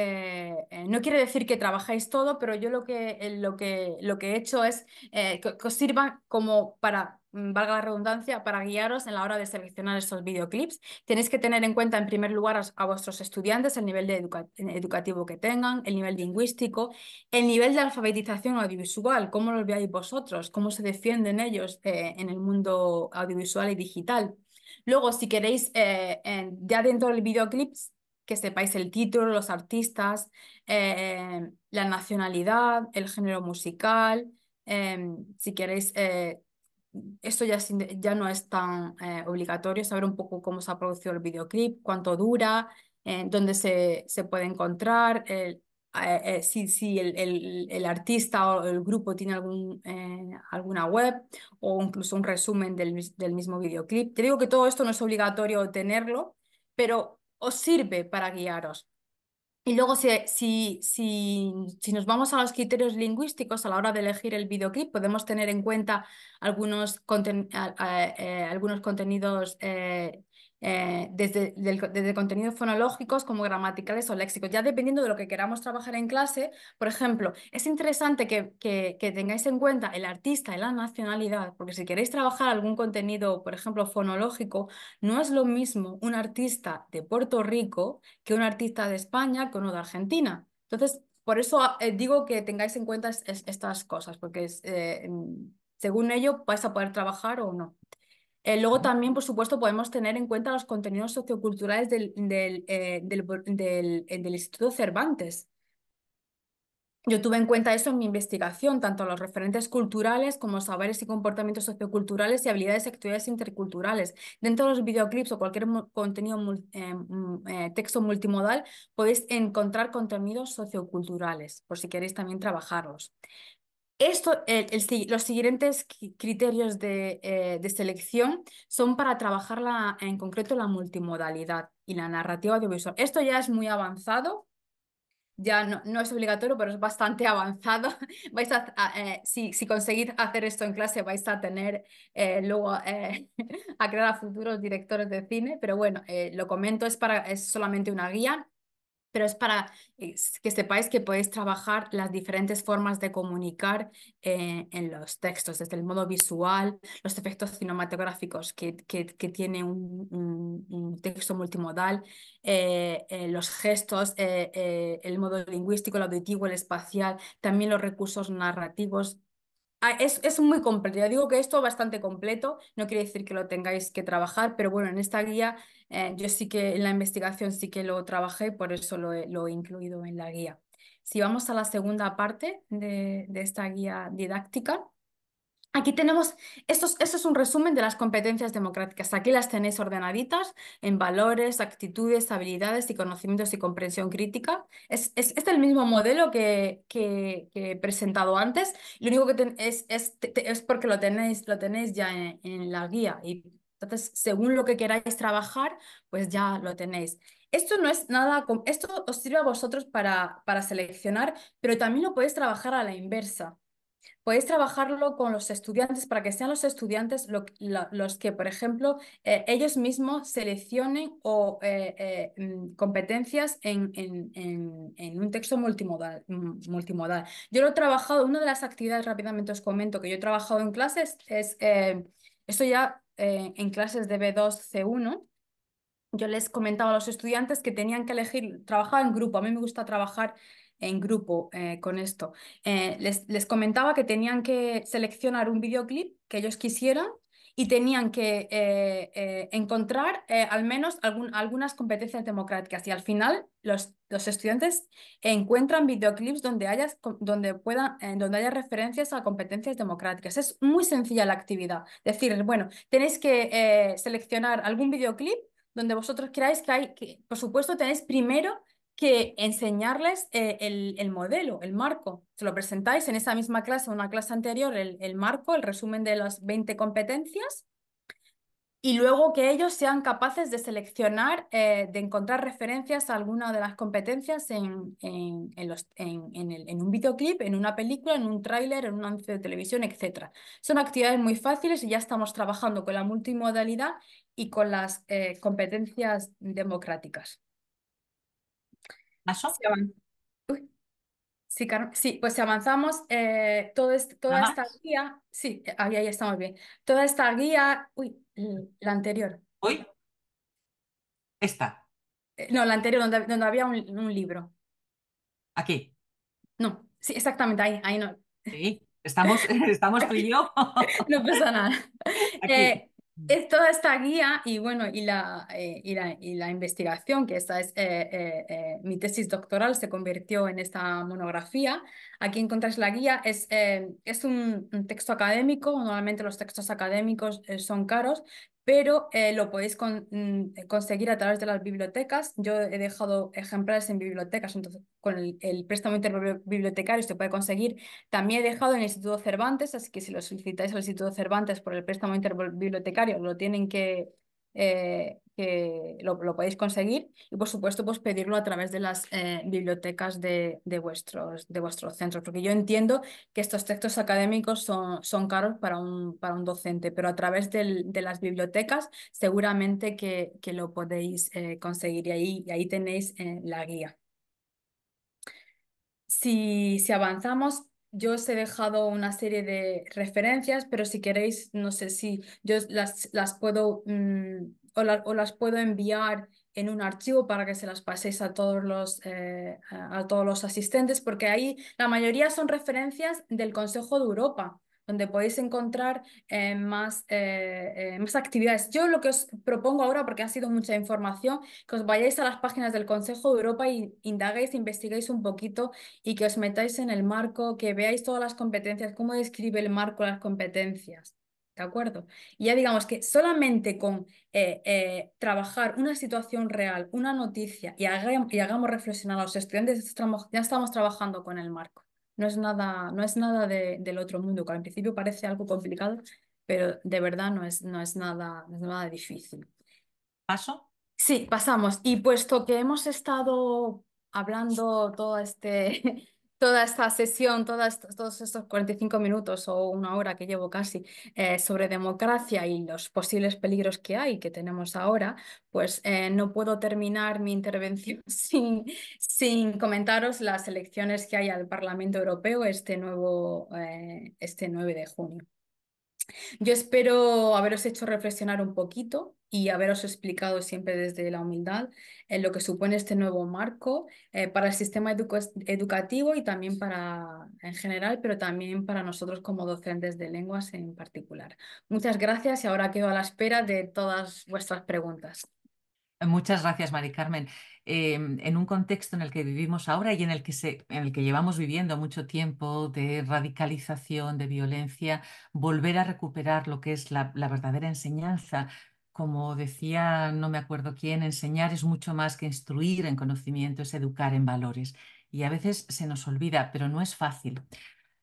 no quiere decir que trabajéis todo, pero yo lo que, lo que, lo que he hecho es que os sirva como para Mm, valga la redundancia, para guiaros en la hora de seleccionar estos videoclips. Tenéis que tener en cuenta, en primer lugar, a, vuestros estudiantes, el nivel de educativo que tengan, el nivel lingüístico, el nivel de alfabetización audiovisual, cómo los veáis vosotros, cómo se defienden ellos eh, en el mundo audiovisual y digital. Luego, si queréis, eh, ya dentro del videoclip, que sepáis el título, los artistas, eh, la nacionalidad, el género musical, em, si queréis esto ya, ya no es tan eh, obligatorio, saber un poco cómo se ha producido el videoclip, cuánto dura, eh, dónde se, puede encontrar, eh, si, el, artista o el grupo tiene algún, alguna web o incluso un resumen del, del mismo videoclip. Te digo que todo esto no es obligatorio tenerlo, pero os sirve para guiaros. Y luego, si, si, si, nos vamos a los criterios lingüísticos a la hora de elegir el videoclip, podemos tener en cuenta algunos, eh, algunos contenidos eh, eh, desde, contenidos fonológicos como gramaticales o léxicos, ya dependiendo de lo que queramos trabajar en clase. Por ejemplo, es interesante que, tengáis en cuenta el artista y la nacionalidad, porque si queréis trabajar algún contenido, por ejemplo, fonológico, no es lo mismo un artista de Puerto Rico que un artista de España que uno de Argentina. Entonces, por eso ah, eh, digo que tengáis en cuenta estas cosas, porque eh, según ello vais a poder trabajar o no. Eh, luego también, por supuesto, podemos tener en cuenta los contenidos socioculturales eh, eh, del, Instituto Cervantes. Yo tuve en cuenta eso en mi investigación, tanto los referentes culturales como saberes y comportamientos socioculturales y habilidades y actividades interculturales. Dentro de los videoclips o cualquier contenido, mm, texto multimodal, podéis encontrar contenidos socioculturales, por si queréis también trabajarlos. Esto, los siguientes criterios eh, de, selección son para trabajar la, en concreto la multimodalidad y la narrativa audiovisual. Esto ya es muy avanzado, ya no, es obligatorio, pero es bastante avanzado. a, eh, si, conseguís hacer esto en clase, vais a tener eh, luego a crear a futuros directores de cine, pero bueno, lo comento, es, para, es solamente una guía, pero es para eh, que sepáis que podéis trabajar las diferentes formas de comunicar eh, en los textos, desde el modo visual, los efectos cinematográficos que, que, tiene un, texto multimodal, eh, los gestos, el modo lingüístico, el auditivo, el espacial, también los recursos narrativos Ah, es, muy completo. Ya digo que esto bastante completo, no quiere decir que lo tengáis que trabajar, pero bueno, en esta guía eh, yo sí que en la investigación sí que lo trabajé, por eso lo he, lo he incluido en la guía. Si vamos a la segunda parte de esta guía didáctica, Aquí tenemos, esto es, un resumen de las competencias democráticas. Aquí las tenéis ordenaditas en valores, actitudes, habilidades y conocimientos y comprensión crítica. Es, es, el mismo modelo que, he presentado antes. Lo único que es, porque lo tenéis, lo tenéis ya en, la guía. Y entonces, según lo que queráis trabajar, pues ya lo tenéis. Esto no es nada, esto os sirve a vosotros para seleccionar, pero también lo podéis trabajar a la inversa. Podéis trabajarlo con los estudiantes para que sean los estudiantes los que, por ejemplo, eh, ellos mismos seleccionen o eh, eh, mm, competencias en, en, un texto multimodal, mm, multimodal. Yo lo he trabajado, una de las actividades, rápidamente os comento, que yo he trabajado en clases es, esto ya en clases de B2, C1, yo les comentaba a los estudiantes que tenían que elegir, trabajar en grupo. A mí me gusta trabajar en grupo eh, con esto. Eh, les, comentaba que tenían que seleccionar un videoclip que ellos quisieran y tenían que eh, encontrar al menos algún, algunas competencias democráticas. Y al final los, estudiantes encuentran videoclips donde haya, donde, puedan, donde haya referencias a competencias democráticas. Es muy sencilla la actividad. decir, bueno, tenéis que seleccionar algún videoclip donde vosotros queráis que hay, que, por supuesto tenéis primero que enseñarles eh, el, modelo, el marco. Se lo presentáis en esa misma clase, en una clase anterior, el, marco, el resumen de las 20 competencias y luego que ellos sean capaces de seleccionar, eh, de encontrar referencias a alguna de las competencias en, un videoclip, en una película, en un tráiler, en un anuncio de televisión, etc. Son actividades muy fáciles y ya estamos trabajando con la multimodalidad y con las eh, competencias democráticas. ¿Paso? sí, Sí, pues si avanzamos, eh, todo toda esta guía, sí, ahí, estamos bien. Toda esta guía, uy, la anterior,
Uy. Esta. Eh,
no, la anterior, donde, donde había un, libro. Aquí. No, sí, exactamente, ahí, ahí no,
Sí. Estamos, estamos tú y yo
no pasa nada. Eh, Mm. es toda esta guía y eh, y la, y la, investigación, que esta es eh, eh, mi tesis doctoral, se convirtió en esta monografía. Aquí encontráis la guía, es, un, un, texto académico, normalmente los textos académicos son caros, pero eh, lo podéis mm, conseguir a través de las bibliotecas. Yo he dejado ejemplares en bibliotecas, entonces con el, el préstamo interbibliotecario se puede conseguir. También he dejado en el Instituto Cervantes, así que si lo solicitáis al Instituto Cervantes por el préstamo interbibliotecario, lo tienen que, eh, que lo, podéis conseguir y por supuesto pues pedirlo a través de las eh, bibliotecas de, de, vuestros, de centros, porque yo entiendo que estos textos académicos son, son caros para un, para un docente, pero a través de las bibliotecas seguramente que, lo podéis eh, conseguir y ahí, y ahí tenéis la guía. Si, si avanzamos yo os he dejado una serie de referencias, pero si queréis, no sé si yo las, puedo mm, las puedo enviar en un archivo para que se las paséis a todos los, eh, a todos los asistentes, porque ahí la mayoría son referencias del Consejo de Europa donde podéis encontrar eh, más, eh, eh, más actividades. Yo lo que os propongo ahora, porque ha sido mucha información, que os vayáis a las páginas del Consejo de Europa y indaguéis, investiguéis un poquito y que os metáis en el marco, que veáis todas las competencias, cómo describe el marco las competencias. ¿De acuerdo? Y ya digamos que solamente con trabajar una situación real, una noticia y, hagamos reflexionar a los estudiantes, ya estamos trabajando con el marco. No es nada, no es nada de, del otro mundo, que al principio parece algo complicado, pero de verdad no es, no es, nada, no es nada difícil. ¿Paso? Sí, pasamos. Y puesto que hemos estado hablando todo este toda esta sesión, todos estos 45 minutos o una hora que llevo casi eh, sobre democracia y los posibles peligros que hay, que tenemos ahora, pues eh, no puedo terminar mi intervención sin, comentaros las elecciones que hay al Parlamento Europeo este nuevo, eh, este 9 de junio. Yo espero haberos hecho reflexionar un poquito y haberos explicado siempre desde la humildad en eh, lo que supone este nuevo marco eh, para el sistema educativo y también para en general, pero también para nosotros como docentes de lenguas en particular. Muchas gracias y ahora quedo a la espera de todas vuestras preguntas.
Muchas gracias, Mari Carmen. Em, en un contexto en el que vivimos ahora y en el que, se, en el que llevamos viviendo mucho tiempo de radicalización, de violencia, volver a recuperar lo que es la, la verdadera enseñanza, como decía, no me acuerdo quién, enseñar es mucho más que instruir en conocimiento, es educar en valores. Y a veces se nos olvida, pero no es fácil.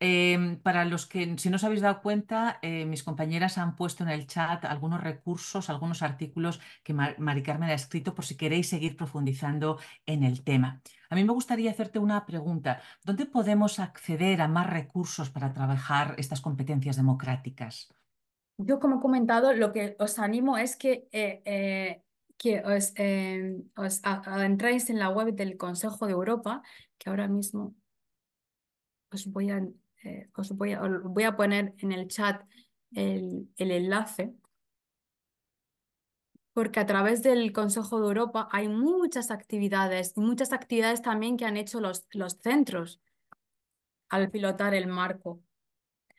Em, para los que, si no os habéis dado cuenta, eh, mis compañeras han puesto en el chat algunos recursos, algunos artículos que Mari Carmen ha escrito por si queréis seguir profundizando en el tema. A mí me gustaría hacerte una pregunta. ¿Dónde podemos acceder a más recursos para trabajar estas competencias democráticas?
Yo, como he comentado, lo que os animo es que, eh, eh, os, em, os entréis en la web del Consejo de Europa, que ahora mismo os voy a eh, os, voy a, poner en el chat el, enlace, porque a través del Consejo de Europa hay muchas actividades, y muchas actividades también que han hecho los, los centros al pilotar el marco.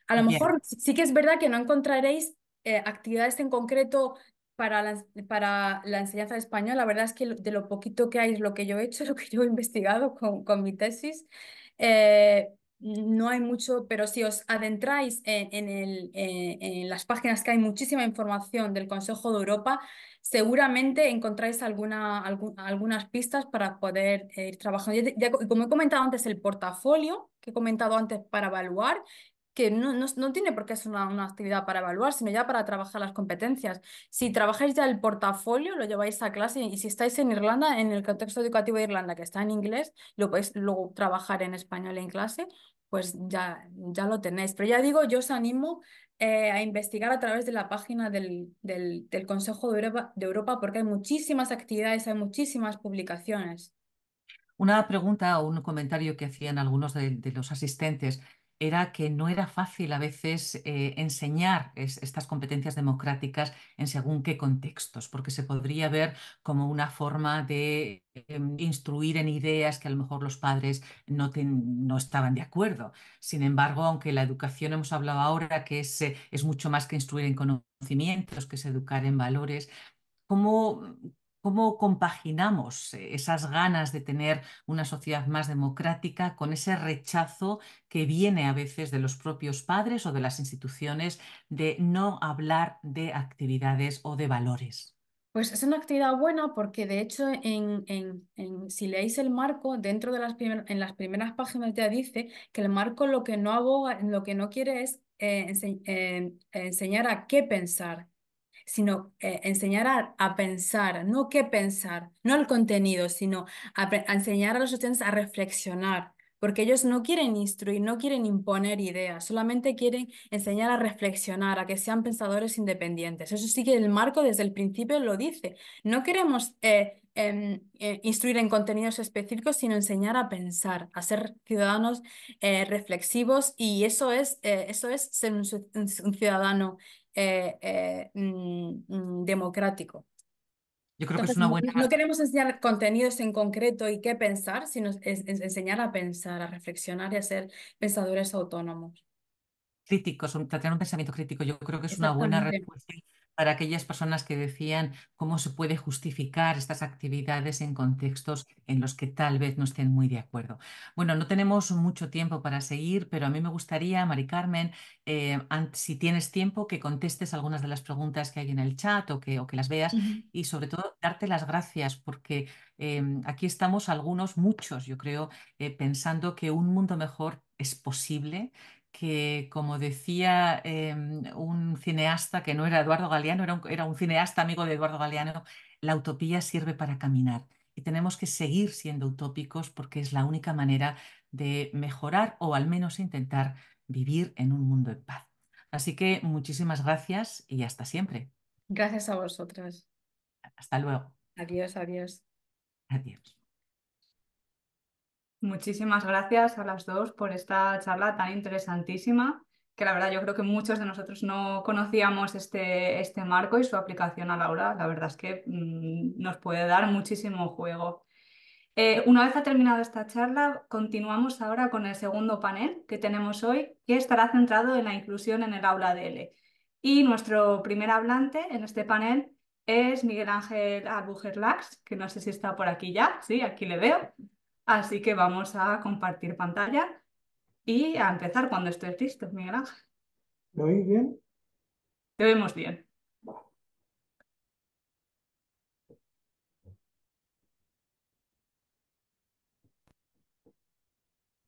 A lo mejor sí que es verdad que no encontraréis eh, actividades en concreto para la, para la enseñanza de español. La verdad es que de lo poquito que hay, lo que yo he hecho, lo que yo he investigado con, con mi tesis, eh, no hay mucho, pero si os adentráis eh, en, las páginas que hay muchísima información del Consejo de Europa, seguramente encontráis alguna, algunas pistas para poder eh, ir trabajando. y como he comentado antes, el portafolio que he comentado antes para evaluar que no, tiene por qué ser una, actividad para evaluar, sino ya para trabajar las competencias. Si trabajáis ya el portafolio, lo lleváis a clase y si estáis en Irlanda, en el contexto educativo de Irlanda, que está en inglés, lo podéis luego trabajar en español en clase, pues ya, ya lo tenéis. Pero ya digo, yo os animo eh, a investigar a través de la página del, Consejo de Europa, de Europa, porque hay muchísimas actividades, hay muchísimas publicaciones.
Una pregunta o un comentario que hacían algunos de, de los asistentes era que no era fácil a veces eh, enseñar estas competencias democráticas en según qué contextos, porque se podría ver como una forma de em, instruir en ideas que a lo mejor los padres no, estaban de acuerdo. Sin embargo, aunque la educación hemos hablado ahora que es, eh, es mucho más que instruir en conocimientos, que es educar en valores, ¿cómo, ¿Cómo compaginamos eh, esas ganas de tener una sociedad más democrática con ese rechazo que viene a veces de los propios padres o de las instituciones de no hablar de actividades o de valores?
Pues es una actividad buena porque de hecho en, si leéis el marco, dentro de las, en las primeras páginas ya dice que el marco lo que no aboga, lo que no quiere es eh, eh, enseñar a qué pensar, sino eh, enseñar a, pensar, no qué pensar, no el contenido, sino a, enseñar a los estudiantes a reflexionar, porque ellos no quieren instruir, no quieren imponer ideas, solamente quieren enseñar a reflexionar, a que sean pensadores independientes. Eso sí que el marco desde el principio lo dice. No queremos eh, em, eh, instruir en contenidos específicos, sino enseñar a pensar, a ser ciudadanos reflexivos y eso es, eso es ser un, un ciudadano eh, eh, mm, mm, democrático.
Yo creo que es una buena...
No queremos enseñar contenidos en concreto y qué pensar, sino enseñar a pensar, a reflexionar y a ser pensadores
autónomos. Críticos, tratar un pensamiento crítico, yo creo que es una buena respuesta para aquellas personas que decían cómo se puede justificar estas actividades en contextos en los que tal vez no estén muy de acuerdo. Bueno, no tenemos mucho tiempo para seguir, pero a mí me gustaría, Mari Carmen, eh, si tienes tiempo, que contestes algunas de las preguntas que hay en el chat o que, las veas y sobre todo darte las gracias porque em, aquí estamos algunos, muchos, yo creo, eh, pensando que un mundo mejor es posible, que, como decía em, un cineasta que no era Eduardo Galeano, era un, era un, cineasta amigo de Eduardo Galeano, la utopía sirve para caminar y tenemos que seguir siendo utópicos porque es la única manera de mejorar o al menos intentar vivir en un mundo en paz. Así que muchísimas gracias y hasta siempre.
Gracias a vosotras. Hasta luego. Adiós, adiós. Adiós. Muchísimas gracias a las dos por esta charla tan interesantísima, que la verdad yo creo que muchos de nosotros no conocíamos este, este marco y su aplicación a aula. La verdad es que mm, nos puede dar muchísimo juego. Eh, una vez ha terminado esta charla, continuamos ahora con el segundo panel que tenemos hoy, que estará centrado en la inclusión en el aula DL. Y nuestro primer hablante en este panel es Miguel Ángel Albujerlax, que no sé si está por aquí ya, sí, aquí le veo. Así que vamos a compartir pantalla y a empezar cuando estés listo, Miguel Ángel.
¿Me oís bien?
Te vemos bien.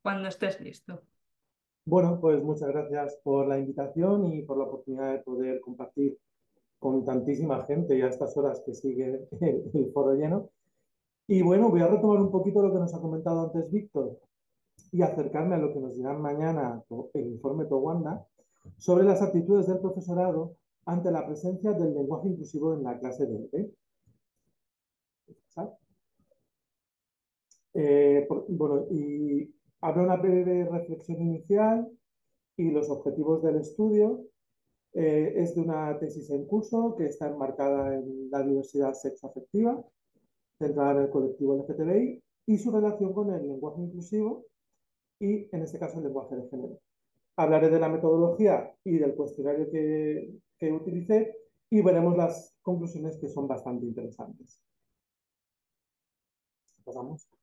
Cuando estés listo.
Bueno, pues muchas gracias por la invitación y por la oportunidad de poder compartir con tantísima gente y a estas horas que sigue el foro lleno. Y bueno, voy a retomar un poquito lo que nos ha comentado antes Víctor y acercarme a lo que nos dirán mañana el informe Towanda sobre las actitudes del profesorado ante la presencia del lenguaje inclusivo en la clase de e. eh, bueno, y habrá una breve reflexión inicial y los objetivos del estudio. Eh, es de una tesis en curso que está enmarcada en la diversidad sexoafectiva centrada en el colectivo LGTBI y su relación con el lenguaje inclusivo y, en este caso, el lenguaje de género. Hablaré de la metodología y del cuestionario que, utilicé y veremos las conclusiones que son bastante interesantes.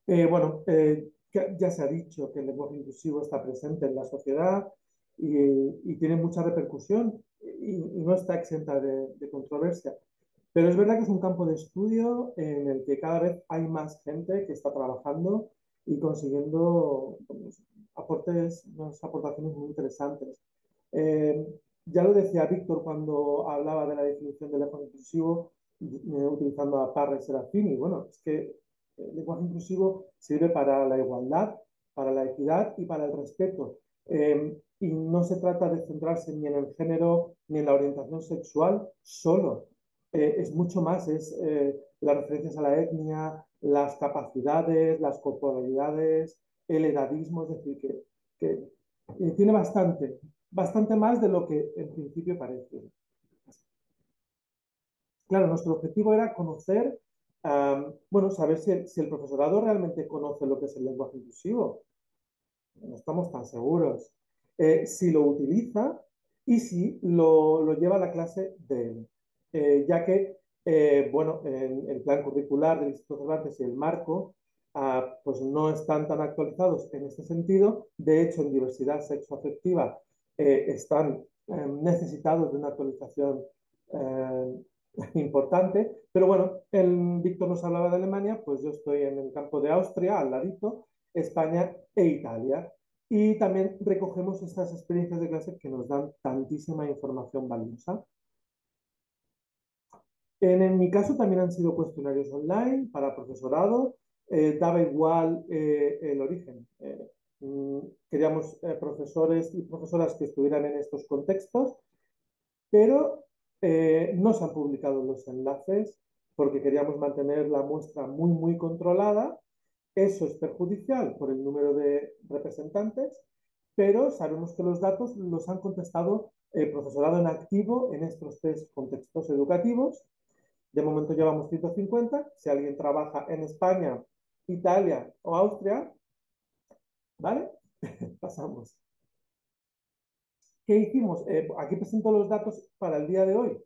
Eh, bueno, eh, ya se ha dicho que el lenguaje inclusivo está presente en la sociedad y, tiene mucha repercusión y, no está exenta de controversia. Pero es verdad que es un campo de estudio en el que cada vez hay más gente que está trabajando y consiguiendo pues, aportes, aportaciones muy interesantes. Eh, ya lo decía Víctor cuando hablaba de la definición del lenguaje inclusivo eh, utilizando a Parra y Serafini. Bueno, es que el lenguaje inclusivo sirve para la igualdad, para la equidad y para el respeto. Eh, y no se trata de centrarse ni en el género ni en la orientación sexual solo, eh, es mucho más, es eh, las referencias a la etnia, las capacidades, las corporalidades, el edadismo, es decir, que, que eh, tiene bastante, bastante más de lo que en principio parece. Claro, nuestro objetivo era conocer, bueno, saber si el, profesorado realmente conoce lo que es el lenguaje inclusivo. No estamos tan seguros. si lo utiliza y si lo, lo, lleva a la clase de él. Eh, ya que, eh, bueno, el plan curricular del Instituto Cervantes y el marco ah, pues no están tan actualizados en este sentido. De hecho, en diversidad sexoafectiva eh, están necesitados de una actualización importante. Pero bueno, el Víctor nos hablaba de Alemania, pues yo estoy en el campo de Austria, al ladito, España e Italia. Y también recogemos estas experiencias de clase que nos dan tantísima información valiosa. En, mi caso también han sido cuestionarios online para profesorado. Eh, daba igual eh, el origen. Eh, mm, queríamos profesores y profesoras que estuvieran en estos contextos, pero no se han publicado los enlaces porque queríamos mantener la muestra muy, muy controlada. Eso es perjudicial por el número de representantes, pero sabemos que los datos los han contestado el profesorado en activo en estos tres contextos educativos de momento llevamos 150. Si alguien trabaja en España, Italia o Austria, ¿vale? Pasamos. ¿Qué hicimos? Eh, aquí presento los datos para el día de hoy,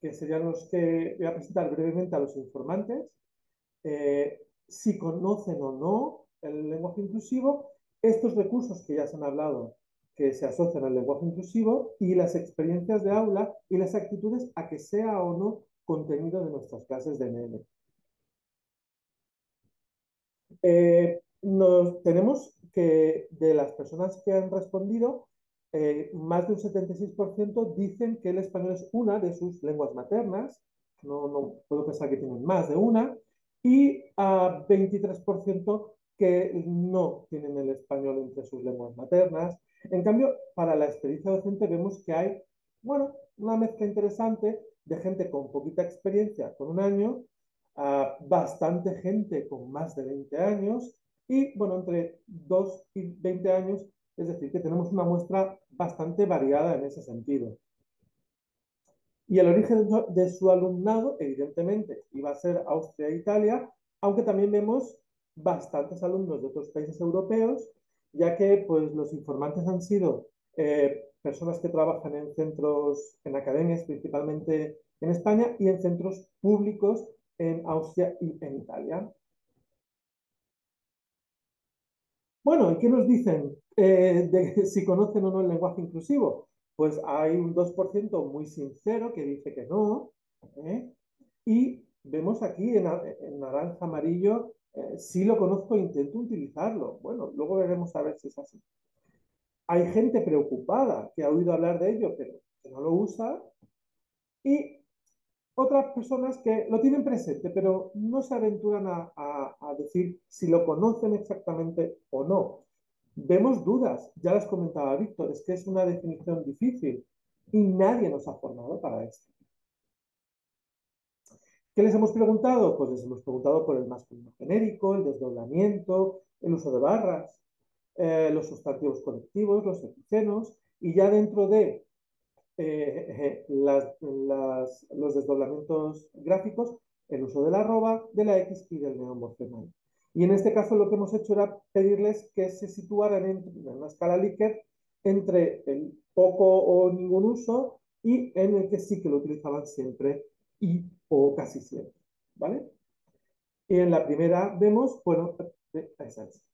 que serían los que voy a presentar brevemente a los informantes. Eh, si conocen o no el lenguaje inclusivo, estos recursos que ya se han hablado que se asocian al lenguaje inclusivo y las experiencias de aula y las actitudes a que sea o no contenido de nuestras clases de NM. Eh, nos, tenemos que de las personas que han respondido, eh, más de un 76% dicen que el español es una de sus lenguas maternas, no, no puedo pensar que tienen más de una, y a 23% que no tienen el español entre sus lenguas maternas. En cambio, para la experiencia docente vemos que hay, bueno, una mezcla interesante de gente con poquita experiencia, con un año, a bastante gente con más de 20 años y, bueno, entre 2 y 20 años, es decir, que tenemos una muestra bastante variada en ese sentido. Y el origen de su alumnado, evidentemente, iba a ser Austria e Italia, aunque también vemos bastantes alumnos de otros países europeos, ya que pues, los informantes han sido eh, personas que trabajan en centros, en academias principalmente en España y en centros públicos en Austria y en Italia. Bueno, ¿y qué nos dicen eh, de si conocen o no el lenguaje inclusivo? Pues hay un 2% muy sincero que dice que no. ¿eh? Y vemos aquí en, naranja amarillo, eh, si lo conozco, intento utilizarlo. Bueno, luego veremos a ver si es así hay gente preocupada que ha oído hablar de ello, pero que no lo usa, y otras personas que lo tienen presente, pero no se aventuran a, decir si lo conocen exactamente o no. Vemos dudas, ya las comentaba Víctor, es que es una definición difícil y nadie nos ha formado para esto. ¿Qué les hemos preguntado? Pues les hemos preguntado por el masculino genérico, el desdoblamiento, el uso de barras. Eh, los sustantivos colectivos, los epicenos, y ya dentro de eh, eh, los desdoblamientos gráficos, el uso de la arroba, de la X y del neomorfema. Y en este caso lo que hemos hecho era pedirles que se situaran en, la una escala Likert entre el poco o ningún uso y en el que sí que lo utilizaban siempre y o casi siempre, ¿vale? Y en la primera vemos, bueno, esa es.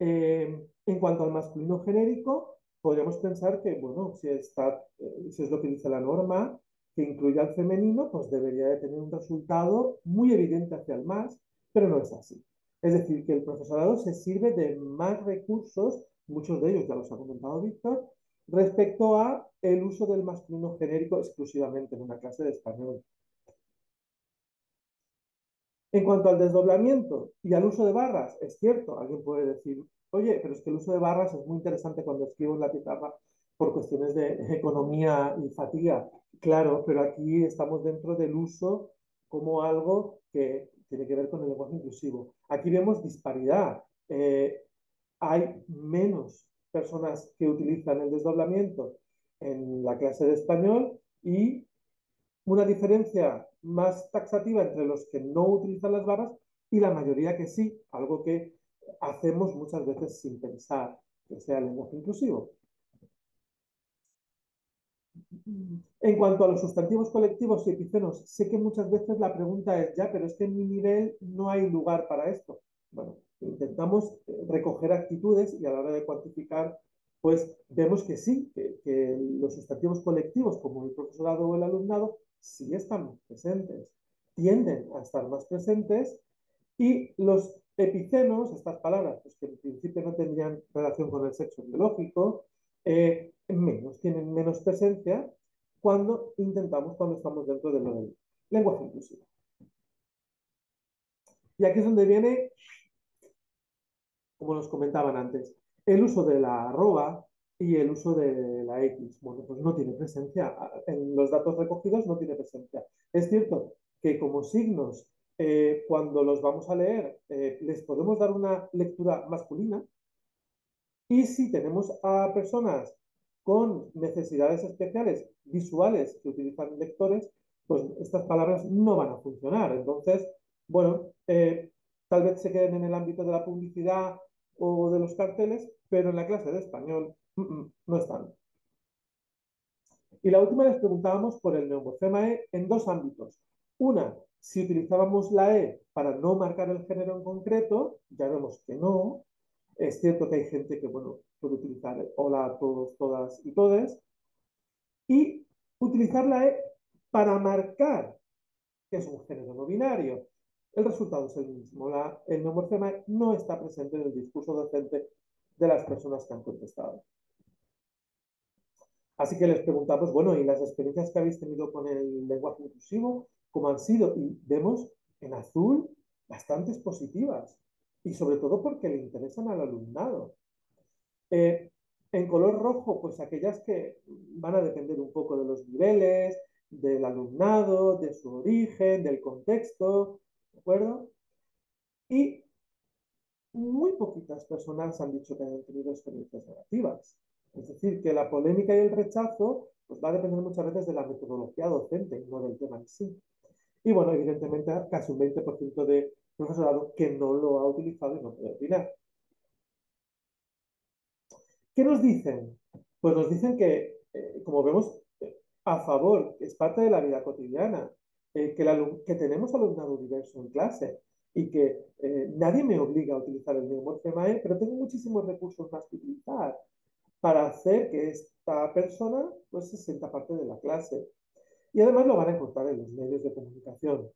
Eh, en cuanto al masculino genérico, podríamos pensar que, bueno, si, está, eh, si es lo que dice la norma, que incluye al femenino, pues debería de tener un resultado muy evidente hacia el más, pero no es así. Es decir, que el profesorado se sirve de más recursos, muchos de ellos ya los ha comentado Víctor, respecto a el uso del masculino genérico exclusivamente en una clase de español. En cuanto al desdoblamiento y al uso de barras, es cierto, alguien puede decir, oye, pero es que el uso de barras es muy interesante cuando escribo en la pizarra por cuestiones de economía y fatiga. Claro, pero aquí estamos dentro del uso como algo que tiene que ver con el lenguaje inclusivo. Aquí vemos disparidad. Eh, hay menos personas que utilizan el desdoblamiento en la clase de español y una diferencia más taxativa entre los que no utilizan las barras y la mayoría que sí, algo que hacemos muchas veces sin pensar que sea el lenguaje inclusivo. En cuanto a los sustantivos colectivos y epicenos, sé que muchas veces la pregunta es, ya, pero es que en mi nivel no hay lugar para esto. Bueno, intentamos eh, recoger actitudes y a la hora de cuantificar, pues vemos que sí, que los sustantivos colectivos, como el profesorado o el alumnado, sí están presentes, tienden a estar más presentes y los epicenos, estas palabras pues, que en principio no tendrían relación con el sexo biológico, eh, menos, tienen menos presencia cuando intentamos, cuando estamos dentro de lo del lenguaje inclusivo. Y aquí es donde viene, como nos comentaban antes, el uso de la arroba, y el uso de la X. Bueno, pues no tiene presencia. En los datos recogidos no tiene presencia. Es cierto que como signos, eh, cuando los vamos a leer, eh, les podemos dar una lectura masculina. Y si tenemos a personas con necesidades especiales visuales que utilizan lectores, pues estas palabras no van a funcionar. Entonces, bueno, eh, tal vez se queden en el ámbito de la publicidad o de los carteles, pero en la clase de español Mm, mm, no están. Y la última les preguntábamos por el neumorfema E en dos ámbitos. Una, si utilizábamos la E para no marcar el género en concreto, ya vemos que no. Es cierto que hay gente que, bueno, puede utilizar hola a todos, todas y todes. Y utilizar la E para marcar que es un género no binario. El resultado es el mismo. La, el E no está presente en el discurso docente de las personas que han contestado. Así que les preguntamos, bueno, ¿y las experiencias que habéis tenido con el lenguaje inclusivo, cómo han sido? Y vemos en azul bastantes positivas y sobre todo porque le interesan al alumnado. Eh, en color rojo, pues aquellas que van a depender un poco de los niveles, del alumnado, de su origen, del contexto, ¿de acuerdo? Y muy poquitas personas han dicho que han tenido experiencias negativas. Es decir, que la polémica y el rechazo pues, va a depender muchas veces de la metodología docente, no del tema en sí. Y bueno, evidentemente casi un 20% de profesorado que no lo ha utilizado y no puede opinar. ¿Qué nos dicen? Pues nos dicen que, eh, como vemos, a favor, es parte de la vida cotidiana, eh, que, que, tenemos alumnado diverso en clase y que eh, nadie me obliga a utilizar el mismo neomorfema, pero tengo muchísimos recursos más que utilizar para hacer que esta persona pues, se sienta parte de la clase. Y además lo van a encontrar en los medios de comunicación.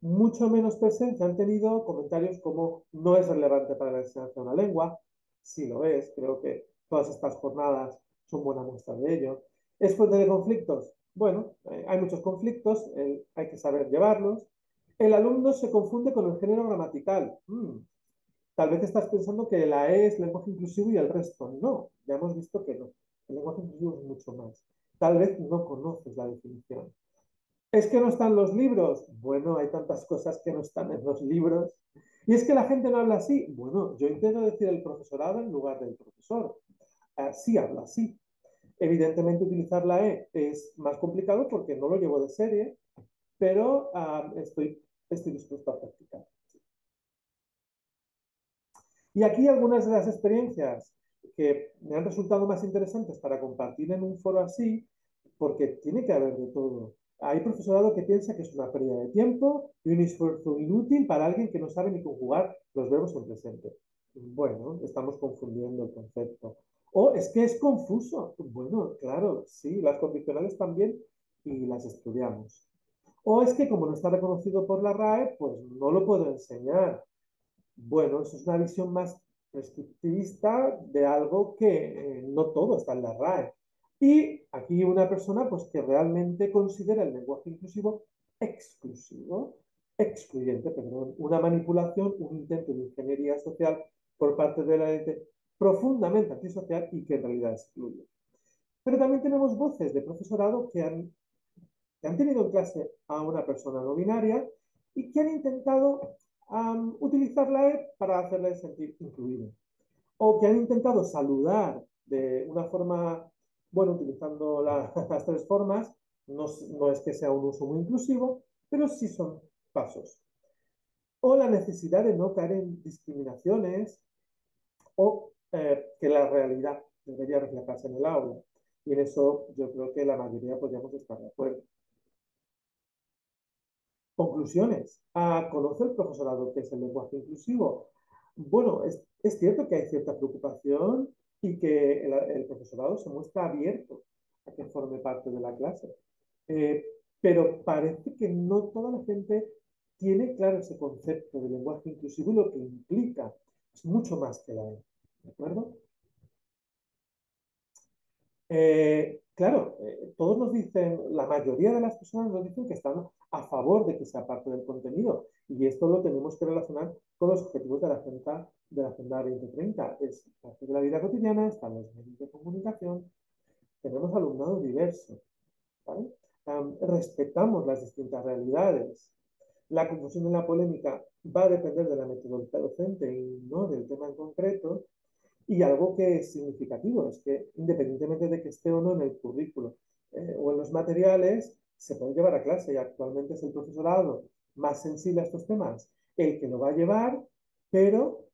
Mucho menos presencia han tenido comentarios como no es relevante para la enseñanza de una lengua, Si lo es, creo que todas estas jornadas son buena muestra de ello. ¿Es fuente de conflictos? Bueno, eh, hay muchos conflictos, eh, hay que saber llevarlos. El alumno se confunde con el género gramatical. Mm, Tal vez estás pensando que la E es lenguaje inclusivo y el resto no. Ya hemos visto que no. El lenguaje inclusivo es mucho más. Tal vez no conoces la definición. ¿Es que no están los libros? Bueno, hay tantas cosas que no están en los libros. ¿Y es que la gente no habla así? Bueno, yo intento decir el profesorado en lugar del profesor. Sí habla así. Evidentemente utilizar la E es más complicado porque no lo llevo de serie, pero ah, estoy, estoy dispuesto a practicar. Y aquí algunas de las experiencias que me han resultado más interesantes para compartir en un foro así, porque tiene que haber de todo. Hay profesorado que piensa que es una pérdida de tiempo y un esfuerzo inútil para alguien que no sabe ni conjugar los verbos en presente. Bueno, estamos confundiendo el concepto. O es que es confuso. Bueno, claro, sí, las condicionales también y las estudiamos. O es que como no está reconocido por la RAE, pues no lo puedo enseñar. Bueno, eso es una visión más prescriptivista de algo que eh, no todo está en la RAE. Y aquí una persona pues, que realmente considera el lenguaje inclusivo exclusivo, excluyente, perdón, una manipulación, un intento de ingeniería social por parte de la gente profundamente antisocial y que en realidad excluye. Pero también tenemos voces de profesorado que han, que han tenido en clase a una persona no binaria y que han intentado utilizar la E para hacerle sentir incluido. O que han intentado saludar de una forma, bueno, utilizando las tres formas, no, es que sea un uso muy inclusivo, pero sí son pasos. O la necesidad de no caer en discriminaciones o eh, que la realidad debería reflejarse en el aula. Y en eso yo creo que la mayoría podríamos estar de acuerdo. Conclusiones. ¿A conocer el profesorado que es el lenguaje inclusivo? Bueno, es, cierto que hay cierta preocupación y que el, profesorado se muestra abierto a que forme parte de la clase. Eh, pero parece que no toda la gente tiene claro ese concepto de lenguaje inclusivo y lo que implica. Es mucho más que la E. ¿De acuerdo? Eh, Claro, eh, todos nos dicen, la mayoría de las personas nos dicen que están a favor de que sea parte del contenido y esto lo tenemos que relacionar con los objetivos de la Agenda, de la agenda 2030. Es parte de la vida cotidiana, están los medios de comunicación, tenemos alumnado diverso, respetamos las distintas realidades. La confusión y la polémica va a depender de la metodología docente y no del tema en concreto y algo que es significativo es que independientemente de que esté o no en el currículo eh, o en los materiales, se puede llevar a clase y actualmente es el profesorado más sensible a estos temas el que lo va a llevar, pero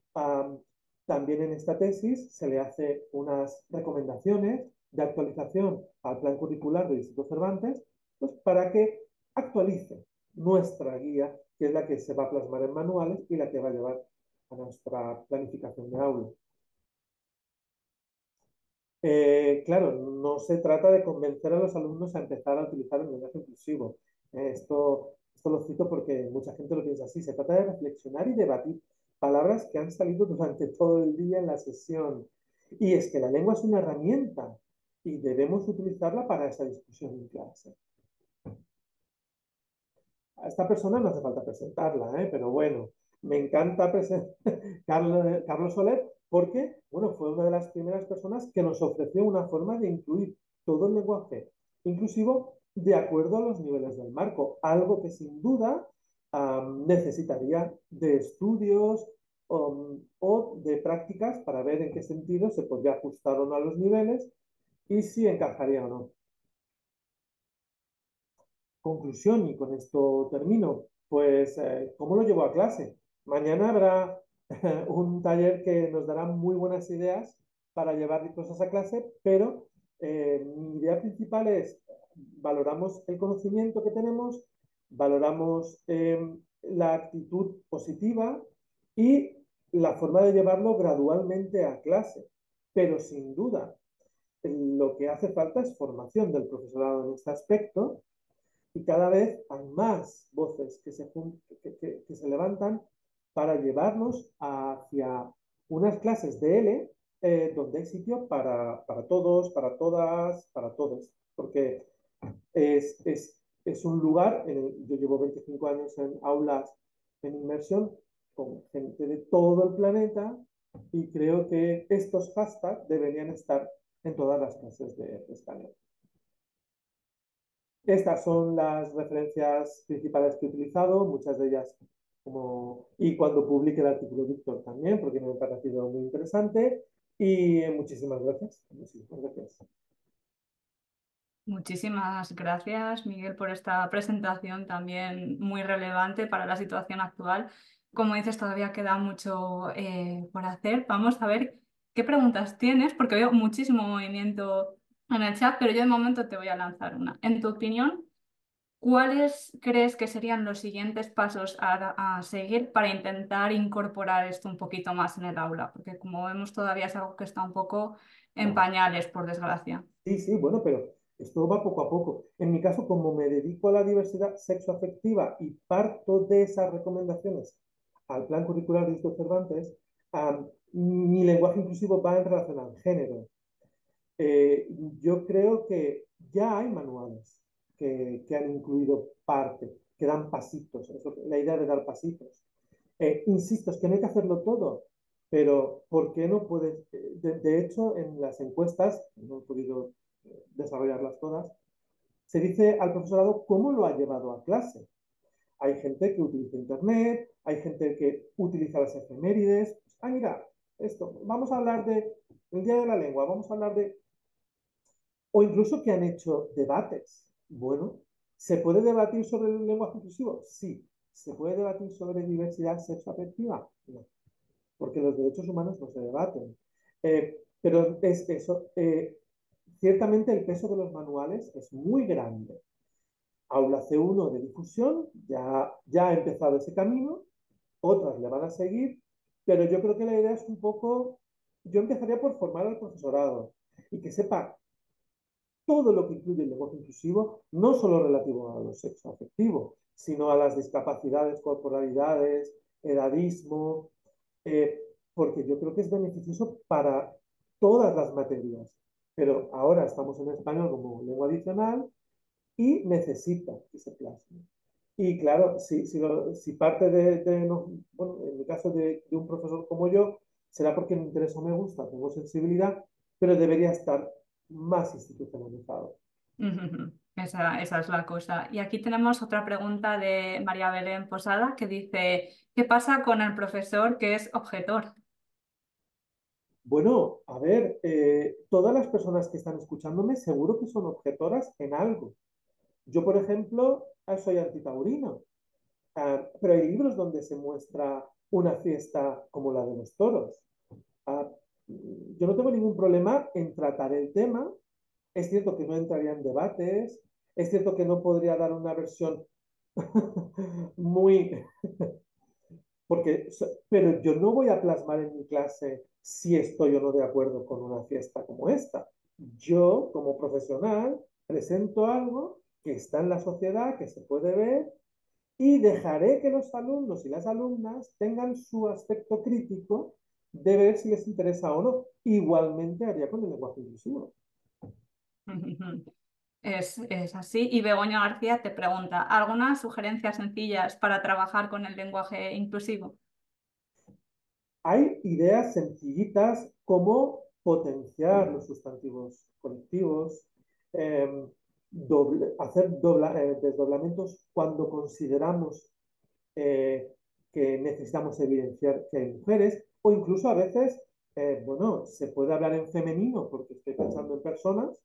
también en esta tesis se le hace unas recomendaciones de actualización al plan curricular de distrito Cervantes pues, para que actualice nuestra guía, que es la que se va a plasmar en manuales y la que va a llevar a nuestra planificación de aula. Eh, claro, no se trata de convencer a los alumnos a empezar a utilizar el lenguaje inclusivo. Eh, esto, esto lo cito porque mucha gente lo piensa así. Se trata de reflexionar y debatir palabras que han salido durante todo el día en la sesión. Y es que la lengua es una herramienta y debemos utilizarla para esa discusión en clase. A esta persona no hace falta presentarla, ¿eh? pero bueno, me encanta presentar Carlos, Carlos Soler porque bueno, fue una de las primeras personas que nos ofreció una forma de incluir todo el lenguaje inclusivo de acuerdo a los niveles del marco, algo que sin duda necesitaría de estudios um, o de prácticas para ver en qué sentido se podría ajustar o no a los niveles y si encajaría o no. Conclusión, y con esto termino, pues, eh, ¿cómo lo llevo a clase? Mañana habrá un taller que nos dará muy buenas ideas para llevar cosas a clase, pero eh, mi idea principal es valoramos el conocimiento que tenemos, valoramos eh, la actitud positiva y la forma de llevarlo gradualmente a clase. Pero sin duda, lo que hace falta es formación del profesorado en este aspecto y cada vez hay más voces que se, que se levantan para llevarnos hacia unas clases de L eh, donde hay sitio para, todos, para todas, para todos, porque es, un lugar, eh, yo llevo 25 años en aulas en inmersión con gente de todo el planeta y creo que estos hashtags deberían estar en todas las clases de español. Estas son las referencias principales que he utilizado, muchas de ellas como, y cuando publique el artículo Víctor también, porque me ha parecido muy interesante. Y muchísimas gracias.
Muchísimas gracias. Miguel, por esta presentación también muy relevante para la situación actual. Como dices, todavía queda mucho eh, por hacer. Vamos a ver qué preguntas tienes, porque veo muchísimo movimiento en el chat, pero yo de momento te voy a lanzar una. En tu opinión, ¿Cuáles crees que serían los siguientes pasos a, seguir para intentar incorporar esto un poquito más en el aula? Porque como vemos todavía es algo que está un poco en pañales, por desgracia.
Sí, sí, bueno, pero esto va poco a poco. En mi caso, como me dedico a la diversidad sexoafectiva y parto de esas recomendaciones al plan curricular de estos Cervantes, mi lenguaje inclusivo va en relación al género. Eh, yo creo que ya hay manuales que, han incluido parte, que dan pasitos, la idea de dar pasitos. Eh, insisto, es que no hay que hacerlo todo, pero ¿por qué no puedes? De, hecho, en las encuestas, no he podido eh, desarrollarlas todas, se dice al profesorado cómo lo ha llevado a clase. Hay gente que utiliza Internet, hay gente que utiliza las efemérides. Ah, mira, esto, vamos a hablar de el Día de la Lengua, vamos a hablar de... O incluso que han hecho debates. Bueno, ¿se puede debatir sobre el lenguaje inclusivo? Sí. ¿Se puede debatir sobre diversidad sexoafectiva? No. Porque los derechos humanos no se debaten. Eh, pero es eso. Eh, ciertamente el peso de los manuales es muy grande. Aula C1 de difusión ya, ya ha empezado ese camino, otras le van a seguir, pero yo creo que la idea es un poco, yo empezaría por formar al profesorado y que sepa todo lo que incluye el lenguaje inclusivo, no solo relativo a los sexos afectivos, sino a las discapacidades, corporalidades, edadismo, eh, porque yo creo que es beneficioso para todas las materias. Pero ahora estamos en español como lengua adicional y necesita que se plasme. Y claro, si, si, parte de, bueno, en el caso de, de un profesor como yo, será porque me interesa o me gusta, tengo sensibilidad, pero debería estar más institucionalizado.
Esa, es la cosa. Y aquí tenemos otra pregunta de María Belén Posada que dice, ¿qué pasa con el profesor que es objetor?
Bueno, a ver, eh, todas las personas que están escuchándome seguro que son objetoras en algo. Yo, por ejemplo, ah, soy antitaurino, taurino ah, pero hay libros donde se muestra una fiesta como la de los toros. Ah, yo no tengo ningún problema en tratar el tema. Es cierto que no entraría en debates, es cierto que no podría dar una versión muy... Porque, pero yo no voy a plasmar en mi clase si estoy o no de acuerdo con una fiesta como esta. Yo, como profesional, presento algo que está en la sociedad, que se puede ver, y dejaré que los alumnos y las alumnas tengan su aspecto crítico de ver si les interesa o no. Igualmente haría con el lenguaje inclusivo.
Es, así. Y Begoña García te pregunta, ¿algunas sugerencias sencillas para trabajar con el lenguaje inclusivo?
Hay ideas sencillitas como potenciar los sustantivos colectivos, em, hacer eh, desdoblamientos cuando consideramos eh, que necesitamos evidenciar que hay mujeres, o incluso a veces, eh, bueno, se puede hablar en femenino porque estoy pensando en personas,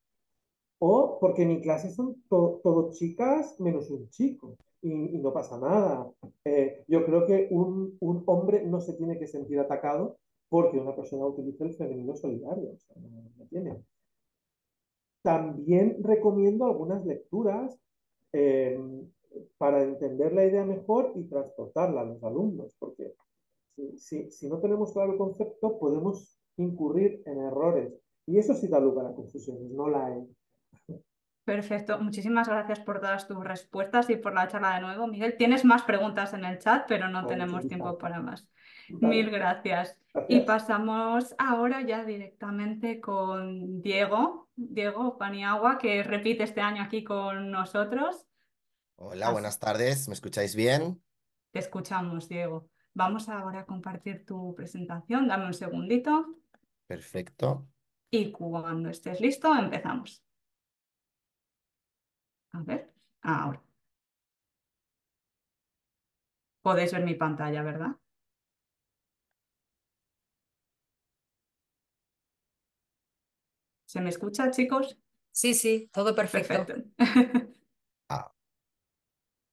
o porque en mi clase son todos todo chicas menos un chico y, no pasa nada. Eh, yo creo que un, un, hombre no se tiene que sentir atacado porque una persona utiliza el femenino solidario, También recomiendo algunas lecturas eh, para entender la idea mejor y transportarla a los alumnos, porque si, no tenemos claro el concepto, podemos incurrir en errores. Y eso sí da lugar a confusiones, no la hay.
Perfecto, muchísimas gracias por todas tus respuestas y por la charla de nuevo. Miguel, tienes más preguntas en el chat, pero no tenemos tiempo para más. Mil gracias. gracias. Y pasamos ahora ya directamente con Diego, Diego Paniagua, que repite este año aquí con nosotros.
Hola, buenas tardes, ¿me escucháis bien?
Te escuchamos, Diego. Vamos ahora a compartir tu presentación. Dame un segundito.
Perfecto.
Y cuando estés listo, empezamos.
A ver, ahora.
Podéis ver mi pantalla, ¿verdad? ¿Se me escucha, chicos? Sí, sí, todo perfecto. perfecto.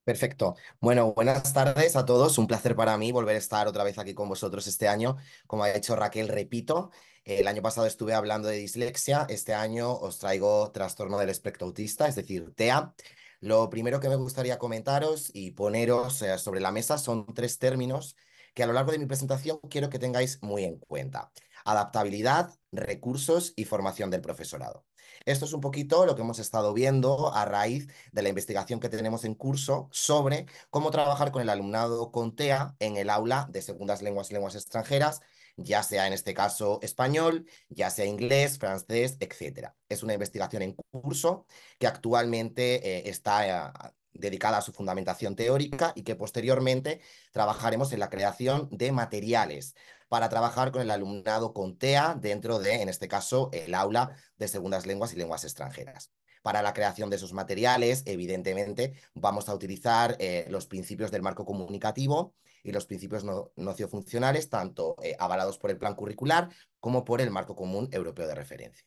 Perfecto. Bueno, buenas tardes a todos. Un placer para mí volver a estar otra vez aquí con vosotros este año. Como ha dicho Raquel, repito, el año pasado estuve hablando de dislexia, este año os traigo trastorno del espectro autista, es decir, TEA. Lo primero que me gustaría comentaros y poneros eh, sobre la mesa son tres términos que a lo largo de mi presentación quiero que tengáis muy en cuenta. Adaptabilidad, recursos y formación del profesorado. Esto es un poquito lo que hemos estado viendo a raíz de la investigación que tenemos en curso sobre cómo trabajar con el alumnado con TEA en el aula de segundas lenguas y lenguas extranjeras ya sea en este caso español, ya sea inglés, francés, etc. Es una investigación en curso que actualmente eh, está ah, dedicada a su fundamentación teórica y que posteriormente trabajaremos en la creación de materiales para trabajar con el alumnado con TEA dentro de, en este caso, el aula de segundas lenguas y lenguas extranjeras. Para la creación de esos materiales, evidentemente, vamos a utilizar eh, los principios del marco comunicativo y los principios no, nociofuncionales, tanto eh, avalados por el plan curricular como por el marco común europeo de referencia.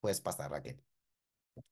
Puedes pasar, Raquel.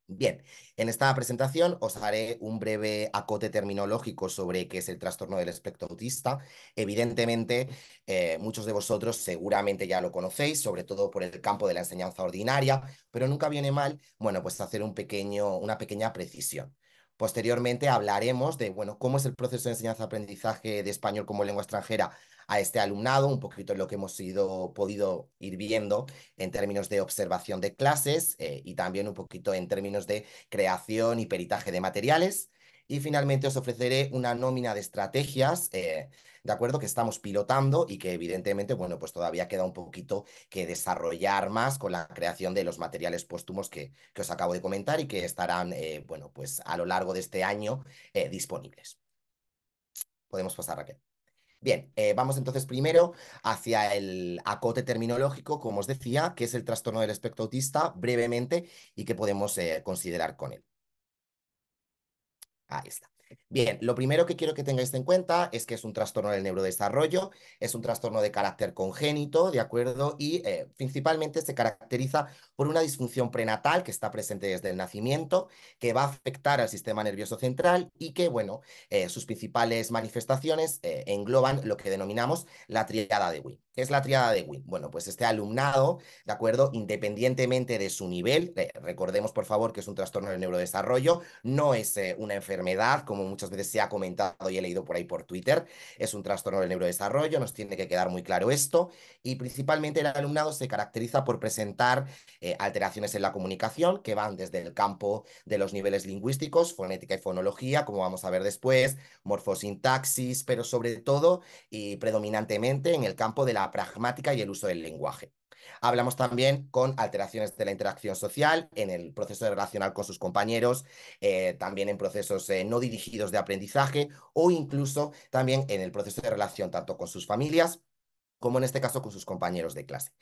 Bien, en esta presentación os haré un breve acote terminológico sobre qué es el trastorno del espectro autista. Evidentemente, eh, muchos de vosotros seguramente ya lo conocéis, sobre todo por el campo de la enseñanza ordinaria, pero nunca viene mal, bueno, pues hacer un pequeño, una pequeña precisión. Posteriormente hablaremos de, bueno, cómo es el proceso de enseñanza-aprendizaje de español como lengua extranjera a este alumnado, un poquito lo que hemos ido, podido ir viendo en términos de observación de clases eh, y también un poquito en términos de creación y peritaje de materiales. Y finalmente os ofreceré una nómina de estrategias, eh, ¿de acuerdo? Que estamos pilotando y que evidentemente, bueno, pues todavía queda un poquito que desarrollar más con la creación de los materiales póstumos que, os acabo de comentar y que estarán, eh, bueno, pues a lo largo de este año disponibles. Podemos pasar, Raquel. Bien, eh, vamos entonces primero hacia el acote terminológico, como os decía, que es el trastorno del espectro autista, brevemente, y que podemos eh, considerar con él. Ahí está. Bien, lo primero que quiero que tengáis en cuenta es que es un trastorno del neurodesarrollo, es un trastorno de carácter congénito, ¿de acuerdo? Y eh, principalmente se caracteriza por una disfunción prenatal que está presente desde el nacimiento, que va a afectar al sistema nervioso central y que, bueno, eh, sus principales manifestaciones eh, engloban lo que denominamos la triada de Wynn ¿Qué es la triada de Wynn Bueno, pues este alumnado, ¿de acuerdo? Independientemente de su nivel, recordemos por favor que es un trastorno del neurodesarrollo, no es una enfermedad como muchas veces se ha comentado y he leído por ahí por Twitter, es un trastorno del neurodesarrollo, nos tiene que quedar muy claro esto, y principalmente el alumnado se caracteriza por presentar eh, alteraciones en la comunicación que van desde el campo de los niveles lingüísticos, fonética y fonología, como vamos a ver después, morfosintaxis, pero sobre todo y predominantemente en el campo de la pragmática y el uso del lenguaje. Hablamos también con alteraciones de la interacción social en el proceso de relacionar con sus compañeros, eh, también en procesos eh, no dirigidos de aprendizaje o incluso también en el proceso de relación tanto con sus familias como en este caso con sus compañeros de clase.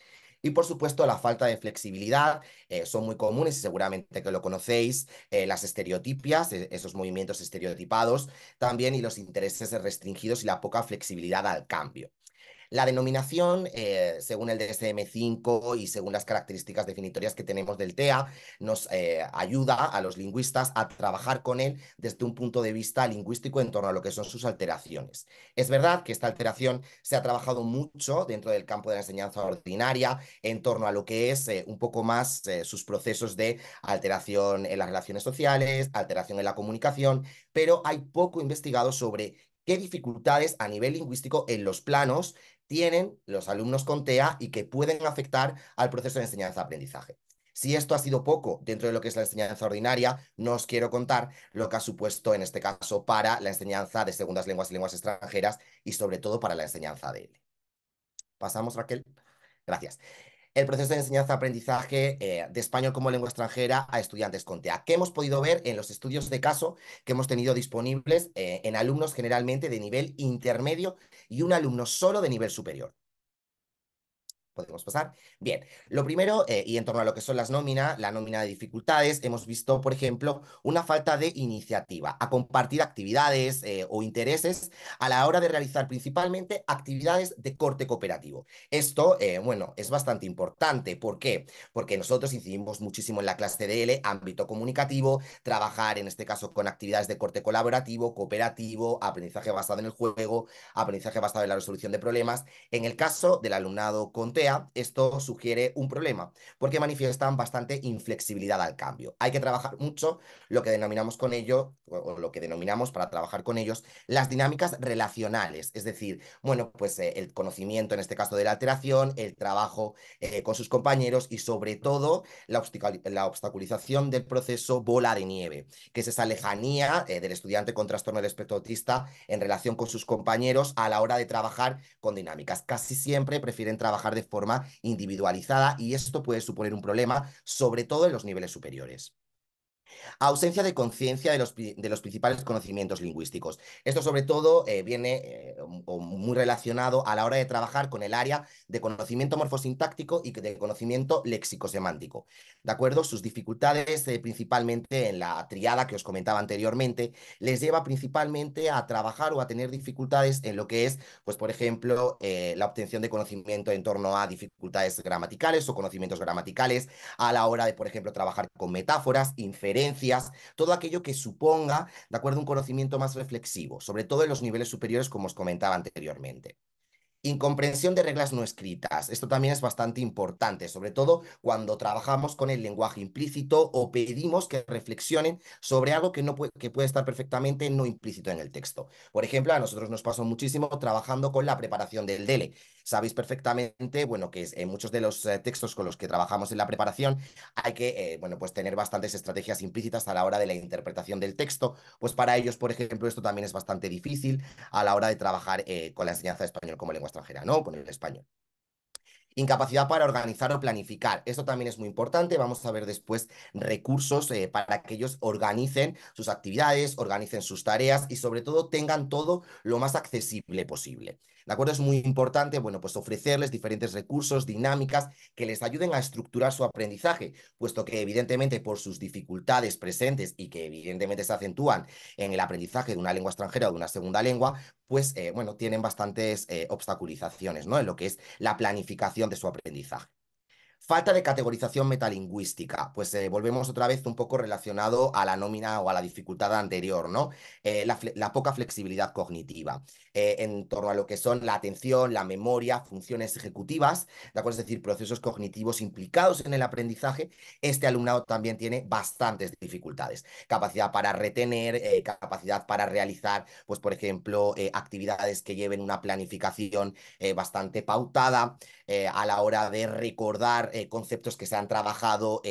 Y por supuesto, la falta de flexibilidad eh, son muy comunes seguramente que lo conocéis, las estereotipias, esos movimientos estereotipados también y los intereses restringidos y la poca flexibilidad al cambio. La denominación, eh, según el DSM5 y según las características definitorias que tenemos del TEA, nos eh, ayuda a los lingüistas a trabajar con él desde un punto de vista lingüístico en torno a lo que son sus alteraciones. Es verdad que esta alteración se ha trabajado mucho dentro del campo de la enseñanza ordinaria en torno a lo que es eh, un poco más sus procesos de alteración en las relaciones sociales, alteración en la comunicación, pero hay poco investigado sobre qué dificultades a nivel lingüístico en los planos tienen los alumnos con TEA y que pueden afectar al proceso de enseñanza-aprendizaje. Si esto ha sido poco dentro de lo que es la enseñanza ordinaria, no os quiero contar lo que ha supuesto en este caso para la enseñanza de segundas lenguas y lenguas extranjeras y sobre todo para la enseñanza de L. ¿Pasamos, Raquel? Gracias el proceso de enseñanza-aprendizaje eh, de español como lengua extranjera a estudiantes con TEA, que hemos podido ver en los estudios de caso que hemos tenido disponibles eh, en alumnos generalmente de nivel intermedio y un alumno solo de nivel superior podemos pasar. Bien, lo primero, eh, y en torno a lo que son las nóminas, la nómina de dificultades, hemos visto, por ejemplo, una falta de iniciativa a compartir actividades eh, o intereses a la hora de realizar principalmente actividades de corte cooperativo. Esto, eh, bueno, es bastante importante. ¿Por qué? Porque nosotros incidimos muchísimo en la clase de L, ámbito comunicativo, trabajar en este caso con actividades de corte colaborativo, cooperativo, aprendizaje basado en el juego, aprendizaje basado en la resolución de problemas. En el caso del alumnado con esto sugiere un problema, porque manifiestan bastante inflexibilidad al cambio. Hay que trabajar mucho lo que denominamos con ello, o lo que denominamos para trabajar con ellos, las dinámicas relacionales, es decir, bueno, pues eh, el conocimiento en este caso de la alteración, el trabajo eh, con sus compañeros y sobre todo la, obstaculización del proceso bola de nieve, que es esa lejanía eh, del estudiante con trastorno del espectro autista en relación con sus compañeros a la hora de trabajar con dinámicas. Casi siempre prefieren trabajar de forma forma individualizada y esto puede suponer un problema, sobre todo en los niveles superiores. Ausencia de conciencia de los, principales conocimientos lingüísticos. Esto sobre todo eh, viene eh, muy relacionado a la hora de trabajar con el área de conocimiento morfosintáctico y de conocimiento léxico-semántico. ¿De acuerdo? Sus dificultades eh, principalmente en la triada que os comentaba anteriormente les lleva principalmente a trabajar o a tener dificultades en lo que es, pues por ejemplo, la obtención de conocimiento en torno a dificultades gramaticales o conocimientos gramaticales a la hora de, por ejemplo, trabajar con metáforas, inferencias, todo aquello que suponga, de acuerdo, un conocimiento más reflexivo, sobre todo en los niveles superiores, como os comentaba anteriormente. Incomprensión de reglas no escritas. Esto también es bastante importante, sobre todo cuando trabajamos con el lenguaje implícito o pedimos que reflexionen sobre algo que, no puede, que puede estar perfectamente no implícito en el texto. Por ejemplo, a nosotros nos pasó muchísimo trabajando con la preparación del DELE sabéis perfectamente, bueno, que en eh, muchos de los eh, textos con los que trabajamos en la preparación hay que, eh, bueno, pues tener bastantes estrategias implícitas a la hora de la interpretación del texto, pues para ellos, por ejemplo, esto también es bastante difícil a la hora de trabajar con la enseñanza de español como lengua extranjera, ¿no? Con el español. Incapacidad para organizar o planificar. Esto también es muy importante. Vamos a ver después recursos para que ellos organicen sus actividades, organicen sus tareas y sobre todo tengan todo lo más accesible posible. ¿De acuerdo? Es muy importante, bueno, pues ofrecerles diferentes recursos, dinámicas que les ayuden a estructurar su aprendizaje, puesto que evidentemente por sus dificultades presentes y que evidentemente se acentúan en el aprendizaje de una lengua extranjera o de una segunda lengua, pues, eh, bueno, tienen bastantes eh, obstaculizaciones, ¿no? En lo que es la planificación de su aprendizaje. Falta de categorización metalingüística. Pues eh, volvemos otra vez un poco relacionado a la nómina o a la dificultad anterior, ¿no? Eh, la, poca flexibilidad cognitiva eh, en torno a lo que son la atención, la memoria, funciones ejecutivas, ¿de acuerdo? Es decir, procesos cognitivos implicados en el aprendizaje. Este alumnado también tiene bastantes dificultades. Capacidad para retener, capacidad para realizar, pues por ejemplo, actividades que lleven una planificación bastante pautada, eh, a la hora de recordar eh, conceptos que se han trabajado ah,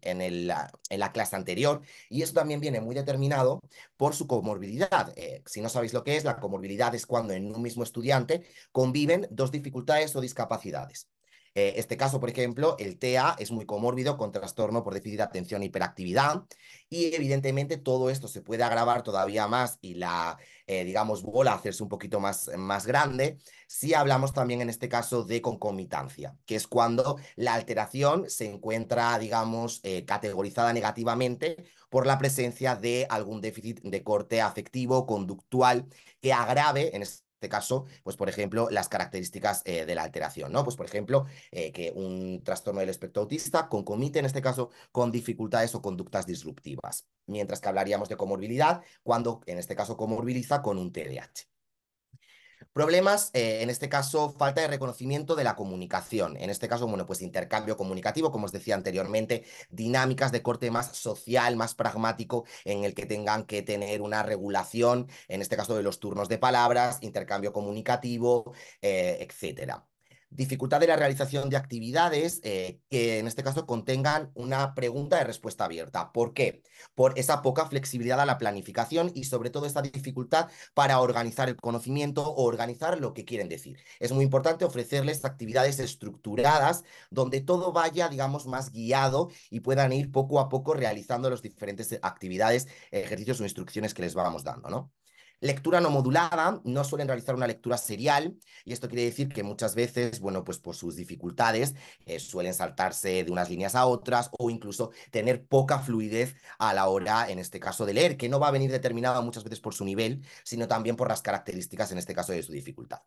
en, la clase anterior. Y eso también viene muy determinado por su comorbilidad. Eh, si no sabéis lo que es, la comorbilidad es cuando en un mismo estudiante conviven dos dificultades o discapacidades. Eh, este caso, por ejemplo, el TEA es muy comórbido con trastorno por déficit de atención e hiperactividad y evidentemente todo esto se puede agravar todavía más y la, eh, digamos, bola hacerse un poquito más, más grande si hablamos también en este caso de concomitancia, que es cuando la alteración se encuentra, digamos, eh, categorizada negativamente por la presencia de algún déficit de corte afectivo, conductual, que agrave en este este caso, pues por ejemplo, las características eh, de la alteración, ¿no? Pues por ejemplo, eh, que un trastorno del espectro autista concomite en este caso con dificultades o conductas disruptivas, mientras que hablaríamos de comorbilidad cuando en este caso comorbiliza con un TDAH. Problemas, eh, en este caso, falta de reconocimiento de la comunicación. En este caso, bueno, pues intercambio comunicativo, como os decía anteriormente, dinámicas de corte más social, más pragmático, en el que tengan que tener una regulación, en este caso de los turnos de palabras, intercambio comunicativo, eh, etcétera dificultad de la realización de actividades eh, que en este caso contengan una pregunta de respuesta abierta. ¿Por qué? Por esa poca flexibilidad a la planificación y sobre todo esta dificultad para organizar el conocimiento o organizar lo que quieren decir. Es muy importante ofrecerles actividades estructuradas donde todo vaya, digamos, más guiado y puedan ir poco a poco realizando las diferentes actividades, ejercicios o instrucciones que les vamos dando, ¿no? Lectura no modulada, no suelen realizar una lectura serial y esto quiere decir que muchas veces, bueno, pues por sus dificultades eh, suelen saltarse de unas líneas a otras o incluso tener poca fluidez a la hora, en este caso, de leer, que no va a venir determinada muchas veces por su nivel, sino también por las características, en este caso, de su dificultad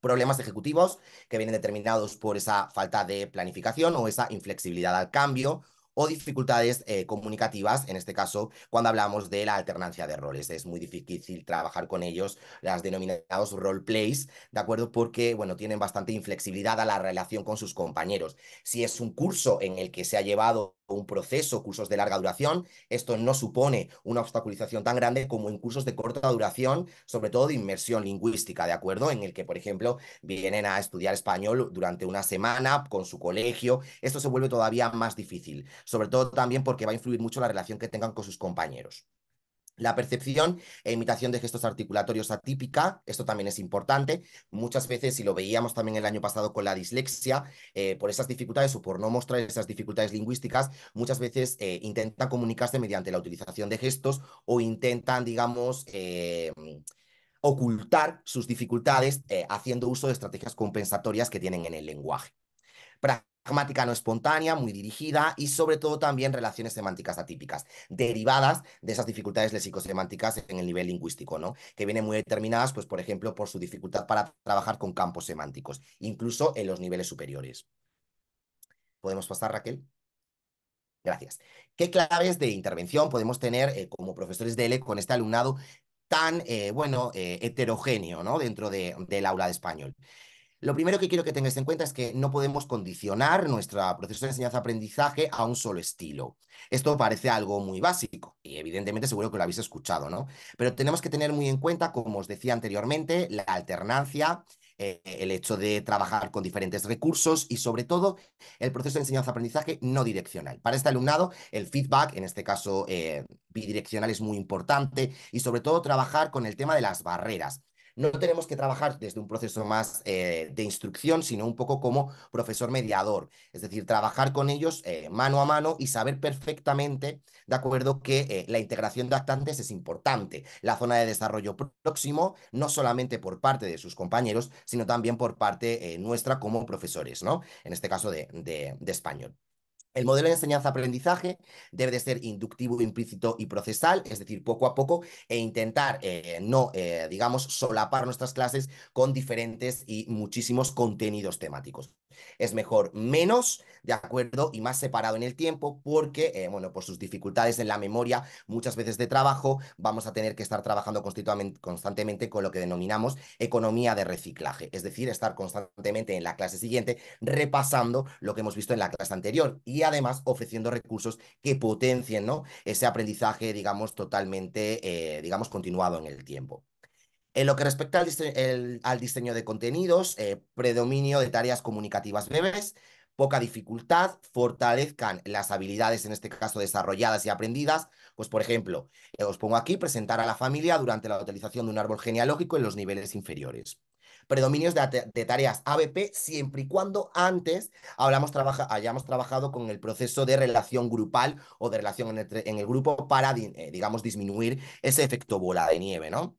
problemas ejecutivos que vienen determinados por esa falta de planificación o esa inflexibilidad al cambio o dificultades eh, comunicativas, en este caso, cuando hablamos de la alternancia de roles. Es muy difícil trabajar con ellos, las denominados plays, ¿de acuerdo? Porque, bueno, tienen bastante inflexibilidad a la relación con sus compañeros. Si es un curso en el que se ha llevado un proceso, cursos de larga duración, esto no supone una obstaculización tan grande como en cursos de corta duración, sobre todo de inmersión lingüística, ¿de acuerdo? En el que, por ejemplo, vienen a estudiar español durante una semana con su colegio, esto se vuelve todavía más difícil sobre todo también porque va a influir mucho la relación que tengan con sus compañeros. La percepción e imitación de gestos articulatorios atípica, esto también es importante. Muchas veces, y lo veíamos también el año pasado con la dislexia, eh, por esas dificultades o por no mostrar esas dificultades lingüísticas, muchas veces eh, intentan comunicarse mediante la utilización de gestos o intentan, digamos, eh, ocultar sus dificultades haciendo uso de estrategias compensatorias que tienen en el lenguaje gramática no espontánea, muy dirigida y sobre todo también relaciones semánticas atípicas, derivadas de esas dificultades lexico-semánticas en el nivel lingüístico, ¿no? Que vienen muy determinadas, pues por ejemplo, por su dificultad para trabajar con campos semánticos, incluso en los niveles superiores. ¿Podemos pasar, Raquel? Gracias. ¿Qué claves de intervención podemos tener eh, como profesores de L e con este alumnado tan, eh, bueno, eh, heterogéneo, ¿no? Dentro de, del aula de español. Lo primero que quiero que tengáis en cuenta es que no podemos condicionar nuestro proceso de enseñanza-aprendizaje a un solo estilo. Esto parece algo muy básico y evidentemente seguro que lo habéis escuchado, ¿no? Pero tenemos que tener muy en cuenta, como os decía anteriormente, la alternancia, eh, el hecho de trabajar con diferentes recursos y sobre todo el proceso de enseñanza-aprendizaje no direccional. Para este alumnado, el feedback, en este caso eh, bidireccional, es muy importante y sobre todo trabajar con el tema de las barreras no tenemos que trabajar desde un proceso más eh, de instrucción, sino un poco como profesor mediador. Es decir, trabajar con ellos eh, mano a mano y saber perfectamente, de acuerdo, que eh, la integración de actantes es importante. La zona de desarrollo próximo, no solamente por parte de sus compañeros, sino también por parte nuestra como profesores, ¿no? En este caso de, de español. El modelo de enseñanza-aprendizaje debe de ser inductivo, implícito y procesal, es decir, poco a poco e intentar eh, no, eh, digamos, solapar nuestras clases con diferentes y muchísimos contenidos temáticos es mejor menos, ¿de acuerdo? Y más separado en el tiempo porque, eh, bueno, por sus dificultades en la memoria, muchas veces de trabajo, vamos a tener que estar trabajando constantemente con lo que denominamos economía de reciclaje, es decir, estar constantemente en la clase siguiente repasando lo que hemos visto en la clase anterior y además ofreciendo recursos que potencien, Ese aprendizaje, digamos, totalmente, eh, digamos, continuado en el tiempo. En lo que respecta al diseño, de contenidos, eh, predominio de tareas comunicativas bebés, poca dificultad, fortalezcan las habilidades, en este caso desarrolladas y aprendidas. Pues, por ejemplo, eh, os pongo aquí presentar a la familia durante la utilización de un árbol genealógico en los niveles inferiores. Predominios de, tareas ABP, siempre y cuando antes hablamos, hayamos trabajado con el proceso de relación grupal o de relación en el, grupo para, eh, digamos, disminuir ese efecto bola de nieve, ¿no?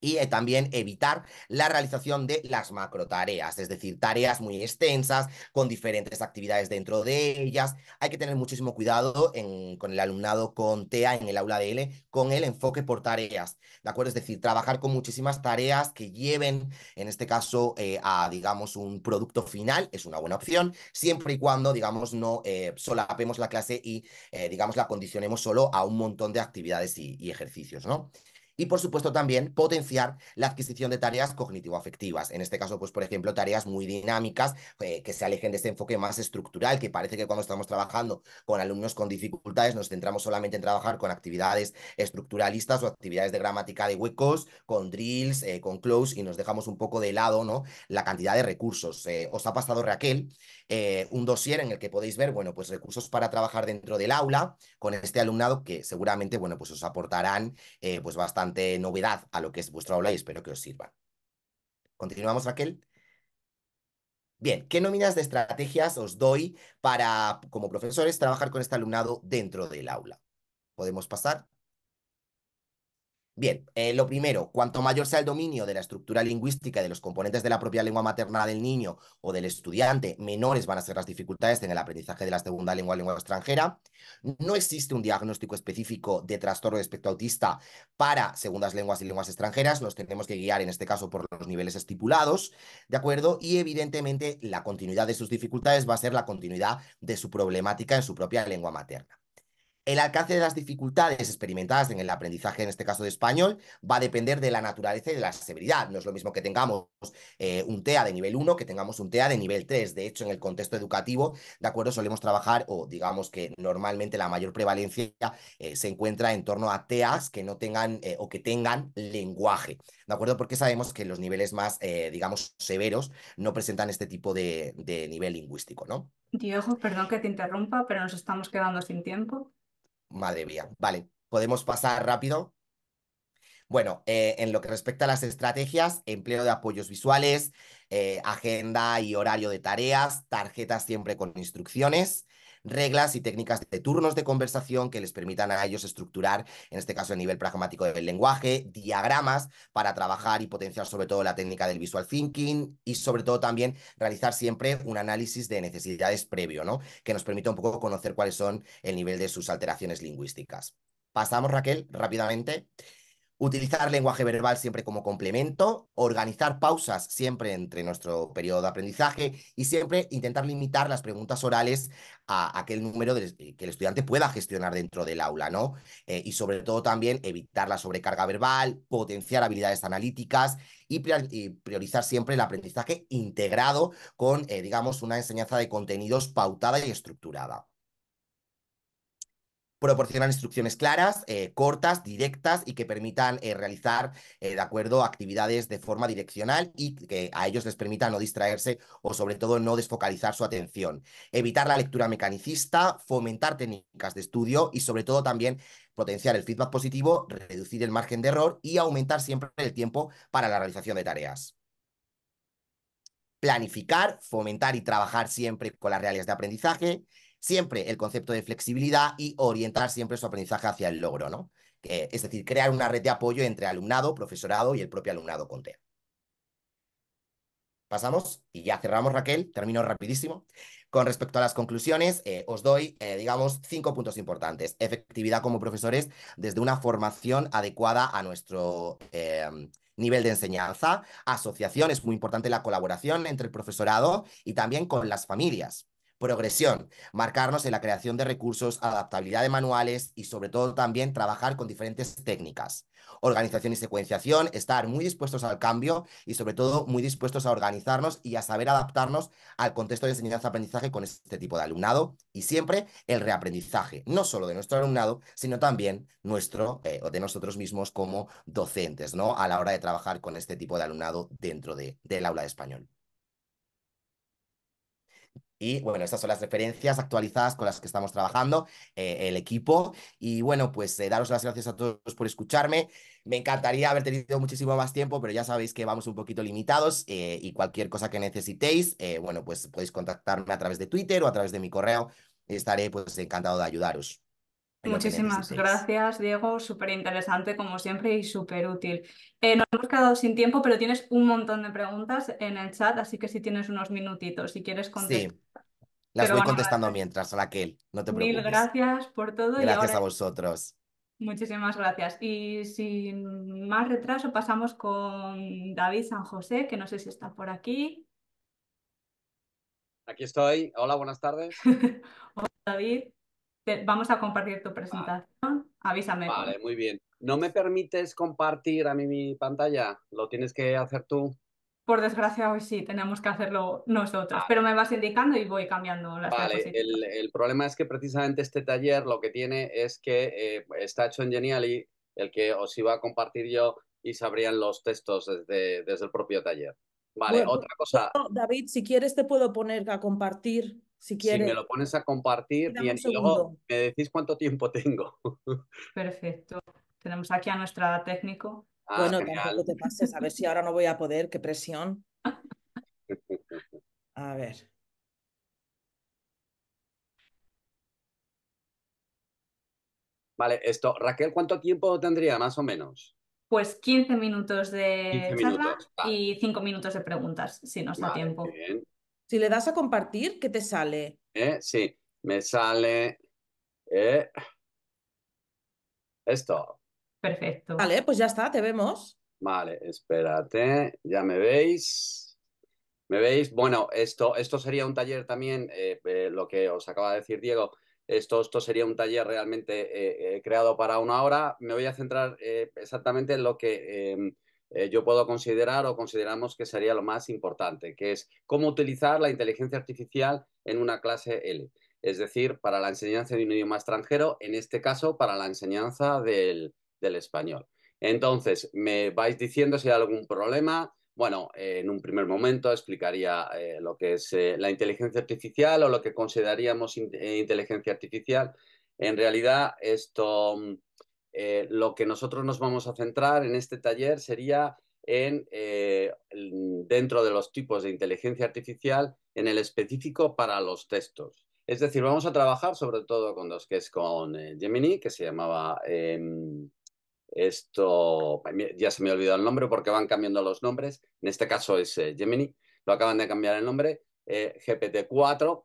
y eh, también evitar la realización de las macro tareas, es decir, tareas muy extensas con diferentes actividades dentro de ellas. Hay que tener muchísimo cuidado con el alumnado con TEA en el aula de L, con el enfoque por tareas, ¿de acuerdo? Es decir, trabajar con muchísimas tareas que lleven, en este caso, eh, a, digamos, un producto final, es una buena opción, siempre y cuando, digamos, no eh, solapemos la clase y, digamos, la condicionemos solo a un montón de actividades y ejercicios, ¿no? y por supuesto también potenciar la adquisición de tareas cognitivo-afectivas. En este caso, pues por ejemplo, tareas muy dinámicas eh, que se alejen de este enfoque más estructural, que parece que cuando estamos trabajando con alumnos con dificultades nos centramos solamente en trabajar con actividades estructuralistas o actividades de gramática de huecos, con drills, eh, con close y nos dejamos un poco de lado ¿no? la cantidad de recursos. Eh, os ha pasado Raquel un dossier en el que podéis ver, bueno, pues recursos para trabajar dentro del aula con este alumnado que seguramente, bueno, pues os aportarán pues bastante novedad a lo que es vuestro aula y espero que os sirva. Continuamos, Raquel. Bien, ¿qué nóminas de estrategias os doy para, como profesores, trabajar con este alumnado dentro del aula? Podemos pasar. Bien, eh, lo primero, cuanto mayor sea el dominio de la estructura lingüística y de los componentes de la propia lengua materna del niño o del estudiante, menores van a ser las dificultades en el aprendizaje de la segunda lengua, lengua extranjera. No existe un diagnóstico específico de trastorno de espectro autista para segundas lenguas y lenguas extranjeras. Nos tenemos que guiar en este caso por los niveles estipulados, ¿de acuerdo? Y evidentemente la continuidad de sus dificultades va a ser la continuidad de su problemática en su propia lengua materna. El alcance de las dificultades experimentadas en el aprendizaje, en este caso de español, va a depender de la naturaleza y de la severidad. No es lo mismo que tengamos eh, un TEA de nivel 1 que tengamos un TEA de nivel 3. De hecho, en el contexto educativo, de acuerdo, solemos trabajar o digamos que normalmente la mayor prevalencia eh, se encuentra en torno a TEAs que no tengan eh, o que tengan lenguaje. ¿De acuerdo? Porque sabemos que los niveles más, digamos, severos no presentan este tipo de, nivel lingüístico, ¿no?
Diego, perdón que te interrumpa, pero nos estamos quedando sin tiempo.
Madre mía, vale, podemos pasar rápido. Bueno, eh, en lo que respecta a las estrategias, empleo de apoyos visuales, eh, agenda y horario de tareas, tarjetas siempre con instrucciones, reglas y técnicas de turnos de conversación que les permitan a ellos estructurar, en este caso el nivel pragmático del lenguaje, diagramas para trabajar y potenciar sobre todo la técnica del visual thinking y sobre todo también realizar siempre un análisis de necesidades previo, ¿no? Que nos permita un poco conocer cuáles son el nivel de sus alteraciones lingüísticas. Pasamos, Raquel, rápidamente utilizar lenguaje verbal siempre como complemento, organizar pausas siempre entre nuestro periodo de aprendizaje y siempre intentar limitar las preguntas orales a aquel número eh, que el estudiante pueda gestionar dentro del aula, ¿no? Eh, y sobre todo también evitar la sobrecarga verbal, potenciar habilidades analíticas y priorizar siempre el aprendizaje integrado con, eh, digamos, una enseñanza de contenidos pautada y estructurada. Proporcionar instrucciones claras, eh, cortas, directas y que permitan eh, realizar, eh, de acuerdo, actividades de forma direccional y que a ellos les permita no distraerse o sobre todo no desfocalizar su atención. Evitar la lectura mecanicista, fomentar técnicas de estudio y sobre todo también potenciar el feedback positivo, reducir el margen de error y aumentar siempre el tiempo para la realización de tareas planificar, fomentar y trabajar siempre con las realidades de aprendizaje, Siempre el concepto de flexibilidad y orientar siempre su aprendizaje hacia el logro, ¿no? es decir, crear una red de apoyo entre alumnado, profesorado y el propio alumnado con TEA. Pasamos y ya cerramos, Raquel. Termino rapidísimo. Con respecto a las conclusiones, eh, os doy, eh, digamos, cinco puntos importantes. Efectividad como profesores desde una formación adecuada a nuestro eh, nivel de enseñanza. Asociación, es muy importante la colaboración entre el profesorado y también con las familias progresión, marcarnos en la creación de recursos, adaptabilidad de manuales y sobre todo también trabajar con diferentes técnicas. Organización y secuenciación, estar muy dispuestos al cambio y sobre todo muy dispuestos a organizarnos y a saber adaptarnos al contexto de enseñanza-aprendizaje con este tipo de alumnado y siempre el reaprendizaje, no solo de nuestro alumnado, sino también nuestro eh, o de nosotros mismos como docentes, ¿no? A la hora de trabajar con este tipo de alumnado dentro del aula de español. Y bueno, estas son las referencias actualizadas con las que estamos trabajando, eh, el equipo. Y bueno, pues eh, daros las gracias a todos por escucharme. Me encantaría haber tenido muchísimo más tiempo, pero ya sabéis que vamos un poquito limitados eh, y cualquier cosa que necesitéis, bueno, pues podéis contactarme a través de Twitter o a través de mi correo. Estaré pues encantado de ayudaros. Muchísimas gracias,
Diego. Súper interesante, como siempre, y súper útil. Eh, nos hemos quedado sin tiempo, pero tienes un montón de preguntas en el chat, así que si tienes unos minutitos, si quieres contestar.
Sí, las voy contestando mientras, Raquel, no te preocupes. Mil gracias
por todo. y gracias a
vosotros.
Muchísimas gracias. Y sin más retraso, pasamos con David San José, que no sé si está por aquí.
Aquí estoy. Hola, buenas tardes.
Hola, David vamos a compartir tu presentación.
Avísame. Vale, muy bien. ¿No me permites compartir a mí mi pantalla? ¿Lo tienes que hacer tú?
Por desgracia, hoy sí, tenemos que hacerlo nosotros, pero me vas indicando y voy cambiando las Vale,
el, problema es que precisamente este taller lo que tiene es que eh, está hecho en Geniali, el que os iba a compartir yo y sabrían los textos desde, desde el propio taller. Vale, otra cosa.
David, si quieres te puedo poner a compartir si quieres. me lo
pones a compartir bien, y luego me decís cuánto tiempo tengo.
Perfecto. Tenemos aquí a nuestra técnico.
Ah, bueno, tampoco
te pases, a ver si ahora no voy a poder, qué presión. A ver.
Vale, esto, Raquel, ¿cuánto tiempo tendría más o menos?
Pues 15 minutos de charla y 5 minutos de preguntas, si nos está da tiempo. Si le das a compartir,
¿qué te sale?
Eh, sí, me sale eh, esto.
Perfecto. Vale, pues ya está, te vemos. Vale,
espérate, ya me veis. ¿Me veis? Bueno, esto, esto sería un taller también, eh, lo que os acaba de decir Diego, esto, esto sería un taller realmente creado para una hora. Me voy a centrar exactamente en lo que em, eh, yo puedo considerar o consideramos que sería lo más importante, que es cómo utilizar la inteligencia artificial en una clase L, es decir, para la enseñanza de un idioma extranjero, en este caso para la enseñanza del, español. Entonces, me vais diciendo si hay algún problema. Bueno, eh, en un primer momento explicaría eh, lo que es la inteligencia artificial o lo que consideraríamos inteligencia artificial. En realidad, esto mm, eh, lo que nosotros nos vamos a centrar en este taller sería en, eh, dentro de los tipos de inteligencia artificial, en el específico para los textos. Es decir, vamos a trabajar sobre todo con dos, que es con eh, Gemini, que se llamaba em, esto, ya se me olvidó el nombre porque van cambiando los nombres, en este caso es Gemini, lo acaban de cambiar el nombre, GPT-4,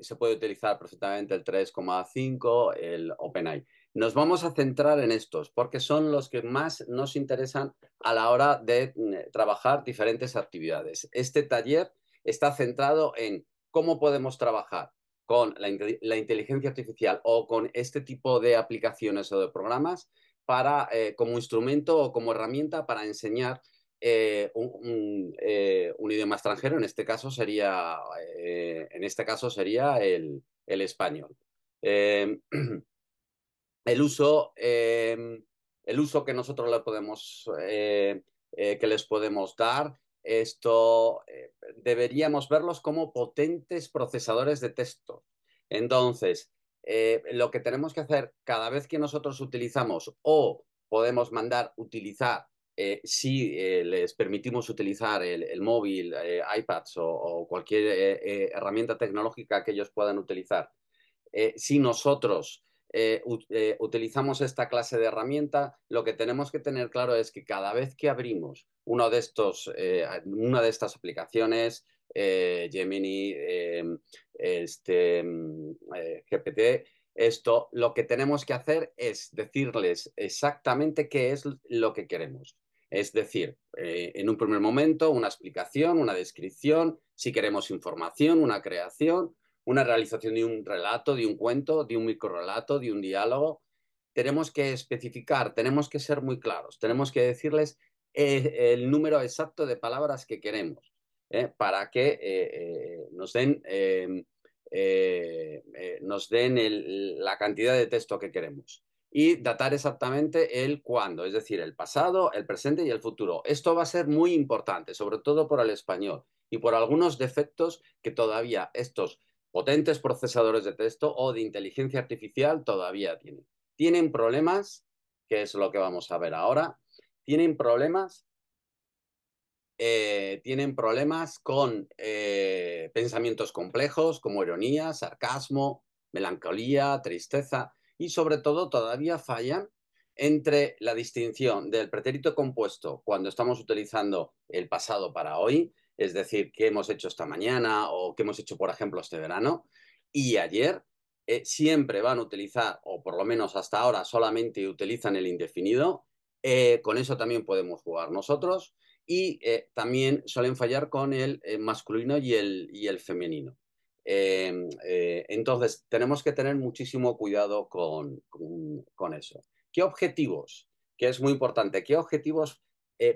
se puede utilizar perfectamente el 3,5, el OpenAI. Nos vamos a centrar en estos porque son los que más nos interesan a la hora de mm, trabajar diferentes actividades. Este taller está centrado en cómo podemos trabajar con la, inteligencia artificial o con este tipo de aplicaciones o de programas para, eh, como instrumento o como herramienta para enseñar eh, eh, un, idioma extranjero, en este caso sería, en este caso sería el español. el uso, em, el uso que nosotros podemos, eh, eh, que les podemos dar. Esto eh, deberíamos verlos como potentes procesadores de texto. Entonces, lo que tenemos que hacer cada vez que nosotros utilizamos o podemos mandar utilizar, si les permitimos utilizar el, móvil, iPads o cualquier herramienta tecnológica que ellos puedan utilizar, si nosotros eh, eh, utilizamos esta clase de herramienta, lo que tenemos que tener claro es que cada vez que abrimos eh, una de estas aplicaciones, Gemini, este, mm, GPT, esto, lo que tenemos que hacer es decirles exactamente qué es lo que queremos. Es decir, en un primer momento, una explicación, una descripción, si queremos información, una creación, una realización de un relato, de un cuento, de un micro relato, de un diálogo. Tenemos que especificar, tenemos que ser muy claros, tenemos que decirles eh, el número exacto de palabras que queremos eh, para que eh, nos den, em, nos den la cantidad de texto que queremos y datar exactamente el cuándo, es decir, el pasado, el presente y el futuro. Esto va a ser muy importante, sobre todo por el español y por algunos defectos que todavía estos potentes procesadores de texto o de inteligencia artificial todavía tienen. Tienen problemas, que es lo que vamos a ver ahora, tienen problemas, eh, tienen problemas con eh, pensamientos complejos como ironía, sarcasmo, melancolía, tristeza y sobre todo todavía fallan entre la distinción del pretérito compuesto cuando estamos utilizando el pasado para hoy es decir, qué hemos hecho esta mañana o qué hemos hecho, por ejemplo, este verano y ayer, eh, siempre van a utilizar, o por lo menos hasta ahora solamente utilizan el indefinido. Eh, con eso también podemos jugar nosotros y eh, también suelen fallar con el masculino y el, el femenino. Em, entonces, tenemos que tener muchísimo cuidado con, eso. ¿Qué objetivos? Que es muy importante. ¿Qué objetivos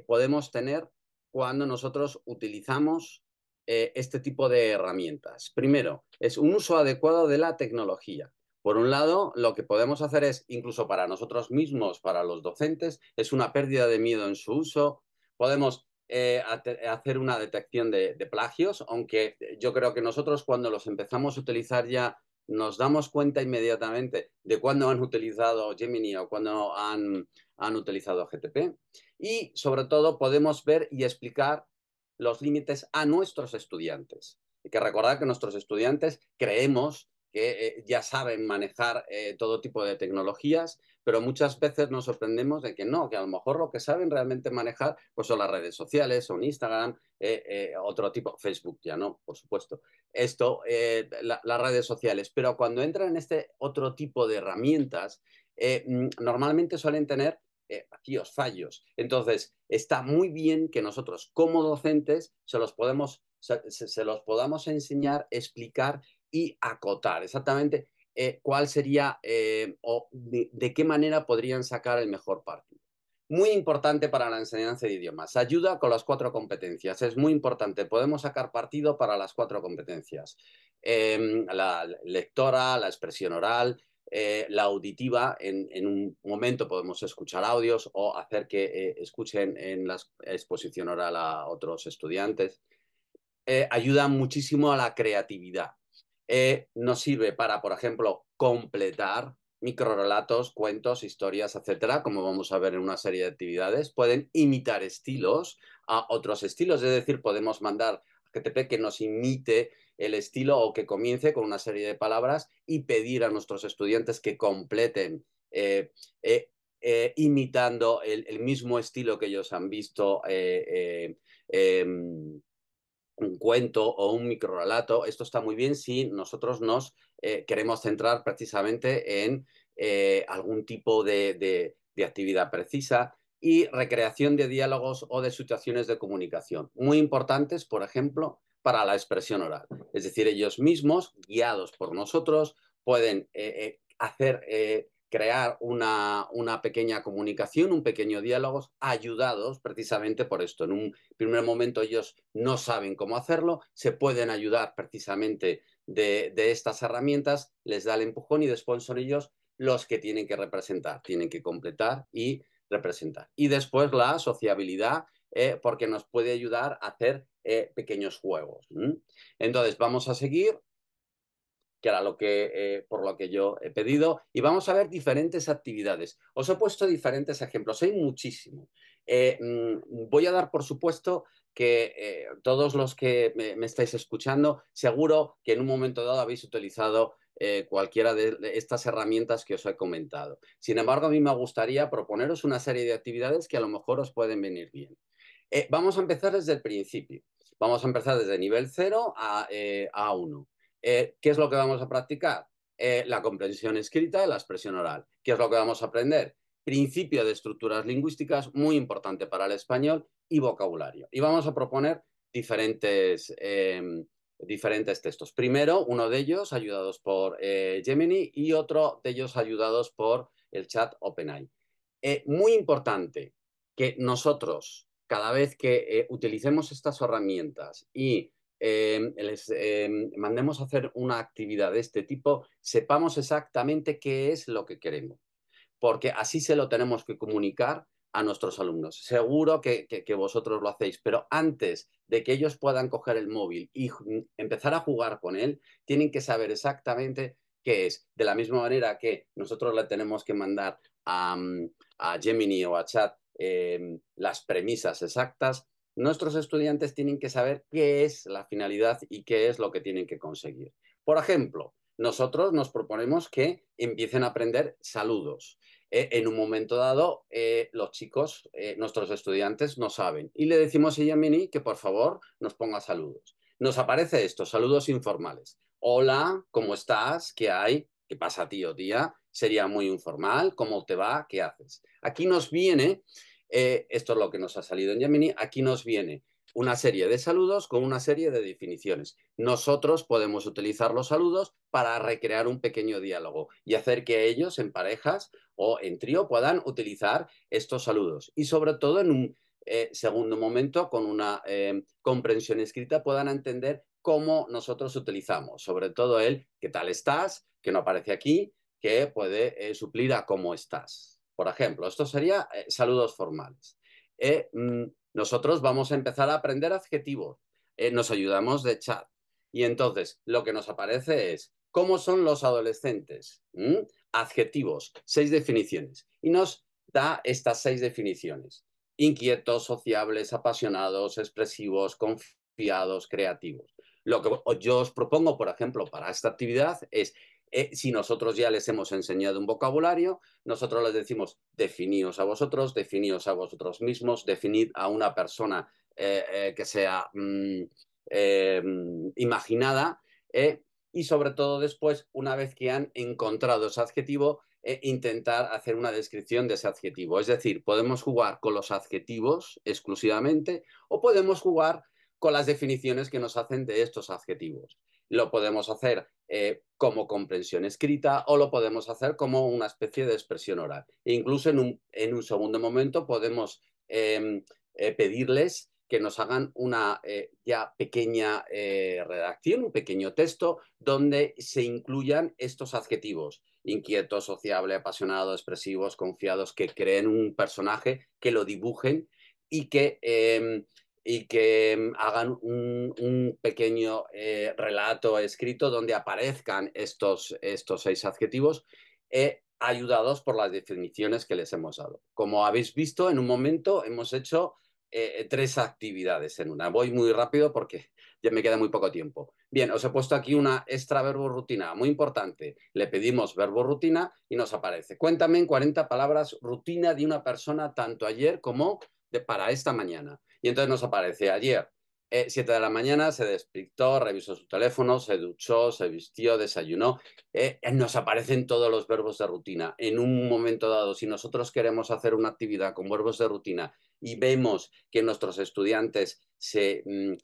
podemos tener cuando nosotros utilizamos eh, este tipo de herramientas. Primero, es un uso adecuado de la tecnología. Por un lado, lo que podemos hacer es, incluso para nosotros mismos, para los docentes, es una pérdida de miedo en su uso. Podemos eh, hacer una detección de, de, plagios, aunque yo creo que nosotros cuando los empezamos a utilizar ya nos damos cuenta inmediatamente de cuándo han utilizado Gemini o cuándo han han utilizado GTP. Y sobre todo podemos ver y explicar los límites a nuestros estudiantes. Hay que recordar que nuestros estudiantes creemos que eh, ya saben manejar eh, todo tipo de tecnologías, pero muchas veces nos sorprendemos de que no, que a lo mejor lo que saben realmente manejar pues son las redes sociales, son Instagram, eh, otro tipo, Facebook ya no, por supuesto, esto, las redes sociales, pero cuando entran en este otro tipo de herramientas, mm, normalmente suelen tener eh, vacíos, fallos. Entonces, está muy bien que nosotros como docentes se los, podemos, se, los podamos enseñar, explicar y acotar exactamente eh, cuál sería eh, o de, qué manera podrían sacar el mejor partido. Muy importante para la enseñanza de idiomas. Ayuda con las cuatro competencias. Es muy importante. Podemos sacar partido para las cuatro competencias. Em, la lectora, la expresión oral, eh, la auditiva, en, un momento podemos escuchar audios o hacer que eh, escuchen en la exposición oral a otros estudiantes, eh, ayuda muchísimo a la creatividad. nos sirve para, por ejemplo, completar microrelatos, cuentos, historias, etcétera, como vamos a ver en una serie de actividades. Pueden imitar estilos a otros estilos, es decir, podemos mandar a GTP que nos imite el estilo o que comience con una serie de palabras y pedir a nuestros estudiantes que completen eh, eh, eh, imitando el, mismo estilo que ellos han visto em, un cuento o un relato. Esto está muy bien si nosotros nos queremos centrar precisamente en algún tipo de actividad precisa y recreación de diálogos o de situaciones de comunicación. Muy importantes, por ejemplo, para la expresión oral. Es decir, ellos mismos, guiados por nosotros, pueden eh, eh, hacer, eh, crear una, pequeña comunicación, un pequeño diálogo, ayudados precisamente por esto. En un primer momento ellos no saben cómo hacerlo, se pueden ayudar precisamente de, de estas herramientas, les da el empujón y después son ellos los que tienen que representar, tienen que completar y representar. Y después la sociabilidad eh, porque nos puede ayudar a hacer eh, pequeños juegos. Entonces, vamos a seguir, que era lo que, eh, por lo que yo he pedido, y vamos a ver diferentes actividades. Os he puesto diferentes ejemplos, hay muchísimos. Mm, voy a dar, por supuesto, que todos los que me, estáis escuchando, seguro que en un momento dado habéis utilizado cualquiera de, estas herramientas que os he comentado. Sin embargo, a mí me gustaría proponeros una serie de actividades que a lo mejor os pueden venir bien. Eh, vamos a empezar desde el principio. Vamos a empezar desde nivel 0 a, 1. Eh, eh, ¿Qué es lo que vamos a practicar? la comprensión escrita y la expresión oral. ¿Qué es lo que vamos a aprender? Principio de estructuras lingüísticas, muy importante para el español, y vocabulario. Y vamos a proponer diferentes, em, diferentes textos. Primero, uno de ellos ayudados por Gemini y otro de ellos ayudados por el chat OpenAI. muy importante que nosotros cada vez que eh, utilicemos estas herramientas y em, les em, mandemos a hacer una actividad de este tipo, sepamos exactamente qué es lo que queremos, porque así se lo tenemos que comunicar a nuestros alumnos. Seguro que, vosotros lo hacéis, pero antes de que ellos puedan coger el móvil y mm, empezar a jugar con él, tienen que saber exactamente qué es. De la misma manera que nosotros le tenemos que mandar a, mm, a Gemini o a Chat Em, las premisas exactas, nuestros estudiantes tienen que saber qué es la finalidad y qué es lo que tienen que conseguir. Por ejemplo, nosotros nos proponemos que empiecen a aprender saludos. E, en un momento dado, eh, los chicos, eh, nuestros estudiantes, no saben. Y le decimos a mini, que por favor nos ponga saludos. Nos aparece esto, saludos informales. Hola, ¿cómo estás? ¿Qué hay? ¿Qué pasa, tío, tía? Sería muy informal. ¿Cómo te va? ¿Qué haces? Aquí nos viene, eh, esto es lo que nos ha salido en Gemini, aquí nos viene una serie de saludos con una serie de definiciones. Nosotros podemos utilizar los saludos para recrear un pequeño diálogo y hacer que ellos en parejas o en trío puedan utilizar estos saludos. Y sobre todo en un eh, segundo momento, con una eh, comprensión escrita, puedan entender cómo nosotros utilizamos, sobre todo el qué tal estás, que no aparece aquí, que puede eh, suplir a cómo estás. Por ejemplo, esto sería eh, saludos formales. Eh, mm, nosotros vamos a empezar a aprender adjetivos. nos ayudamos de chat. Y entonces lo que nos aparece es cómo son los adolescentes. ¿Mm? Adjetivos, seis definiciones. Y nos da estas seis definiciones. Inquietos, sociables, apasionados, expresivos, confiados, creativos. Lo que yo os propongo, por ejemplo, para esta actividad es, eh, si nosotros ya les hemos enseñado un vocabulario, nosotros les decimos, definíos a vosotros, definíos a vosotros mismos, definid a una persona eh, eh, que sea mm, imaginada, y sobre todo después, una vez que han encontrado ese adjetivo, intentar hacer una descripción de ese adjetivo. Es decir, podemos jugar con los adjetivos exclusivamente o podemos jugar con las definiciones que nos hacen de estos adjetivos. Lo podemos hacer eh, como comprensión escrita o lo podemos hacer como una especie de expresión oral. E incluso en un, segundo momento podemos em, eh, pedirles que nos hagan una eh, ya pequeña redacción, un pequeño texto donde se incluyan estos adjetivos inquieto, sociable, apasionado, expresivos, confiados, que creen un personaje, que lo dibujen y que em, y que mm, hagan un, pequeño eh, relato escrito donde aparezcan estos, estos seis adjetivos eh, ayudados por las definiciones que les hemos dado. Como habéis visto, en un momento hemos hecho eh, tres actividades en una. Voy muy rápido porque ya me queda muy poco tiempo. Bien, os he puesto aquí una extra verbo rutina, muy importante. Le pedimos verbo rutina y nos aparece. Cuéntame en 40 palabras rutina de una persona tanto ayer como para esta mañana. Y entonces nos aparece ayer, 7 eh, de la mañana, se despictó, revisó su teléfono, se duchó, se vistió, desayunó. Eh, eh, nos aparecen todos los verbos de rutina. En un momento dado, si nosotros queremos hacer una actividad con verbos de rutina y vemos que nuestros estudiantes se mm,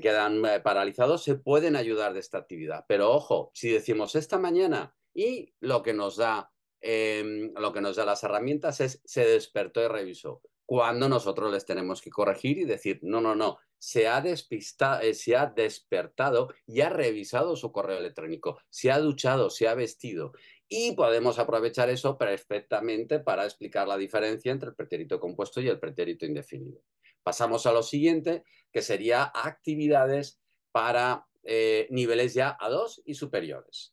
quedan paralizados, se pueden ayudar de esta actividad. Pero ojo, si decimos esta mañana y lo que nos da Em, lo que nos da las herramientas es se despertó y revisó. Cuando nosotros les tenemos que corregir y decir, no, no, no, se ha, despistado, eh, se ha despertado y ha revisado su correo electrónico, se ha duchado, se ha vestido. Y podemos aprovechar eso perfectamente para explicar la diferencia entre el pretérito compuesto y el pretérito indefinido. Pasamos a lo siguiente, que sería actividades para eh, niveles ya a dos y superiores.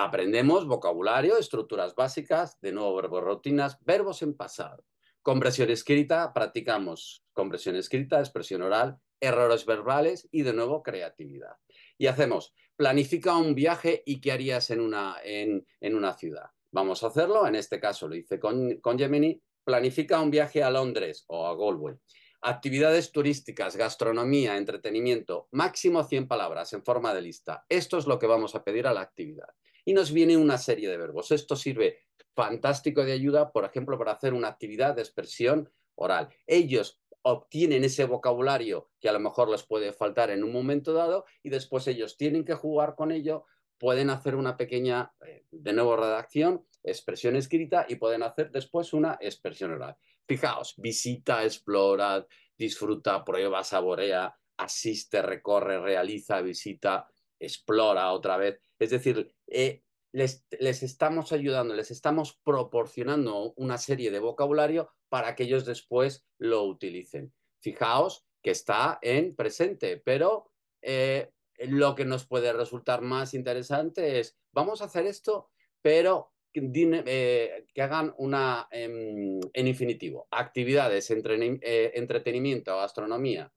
Aprendemos vocabulario, estructuras básicas, de nuevo verbos rutinas, verbos en pasado. Compresión escrita, practicamos compresión escrita, expresión oral, errores verbales y de nuevo creatividad. Y hacemos, planifica un viaje y qué harías en una, ciudad. Vamos a hacerlo, en este caso lo hice con, con Gemini, planifica un viaje a Londres o a Galway. Actividades turísticas, gastronomía, entretenimiento, máximo 100 palabras en forma de lista. Esto es lo que vamos a pedir a la actividad y nos viene una serie de verbos. Esto sirve fantástico de ayuda, por ejemplo, para hacer una actividad de expresión oral. Ellos obtienen ese vocabulario que a lo mejor les puede faltar en un momento dado y después ellos tienen que jugar con ello, pueden hacer una pequeña, eh, de nuevo, redacción, expresión escrita y pueden hacer después una expresión oral. Fijaos, visita, explora, disfruta, prueba, saborea, asiste, recorre, realiza, visita, explora otra vez. Es decir, eh, les, estamos ayudando, les estamos proporcionando una serie de vocabulario para que ellos después lo utilicen. Fijaos que está en presente, pero eh, lo que nos puede resultar más interesante es, vamos a hacer esto, pero eh, que hagan una, em, en, infinitivo, actividades, entretenimiento, gastronomía,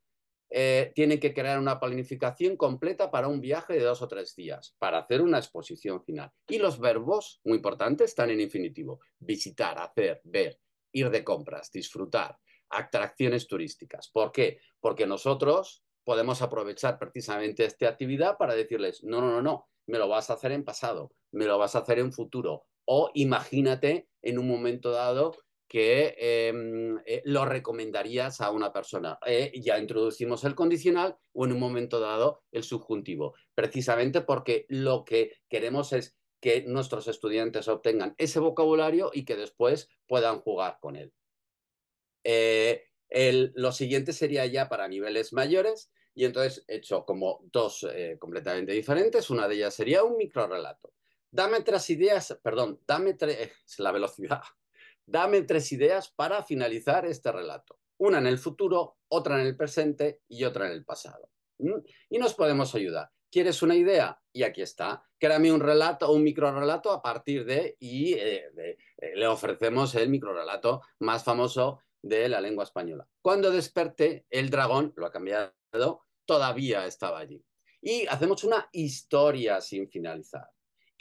eh, tiene tienen que crear una planificación completa para un viaje de dos o tres días, para hacer una exposición final. Y los verbos, muy importantes, están en infinitivo. Visitar, hacer, ver, ir de compras, disfrutar, atracciones turísticas. ¿Por qué? Porque nosotros podemos aprovechar precisamente esta actividad para decirles, no, no, no, no, me lo vas a hacer en pasado, me lo vas a hacer en futuro, o imagínate en un momento dado que em, eh, lo recomendarías a una persona. Eh, ya introducimos el condicional o en un momento dado el subjuntivo, precisamente porque lo que queremos es que nuestros estudiantes obtengan ese vocabulario y que después puedan jugar con él. Eh, lo siguiente sería ya para niveles mayores y entonces he hecho como dos completamente diferentes. Una de ellas sería un relato. Dame tres ideas, perdón, dame tres, la velocidad Dame tres ideas para finalizar este relato. Una en el futuro, otra en el presente y otra en el pasado. Y nos podemos ayudar. ¿Quieres una idea? Y aquí está. Créame un relato, un microrelato a partir de, y eh, eh, le ofrecemos el microrelato más famoso de la lengua española. Cuando desperté, el dragón, lo ha cambiado, todavía estaba allí. Y hacemos una historia sin finalizar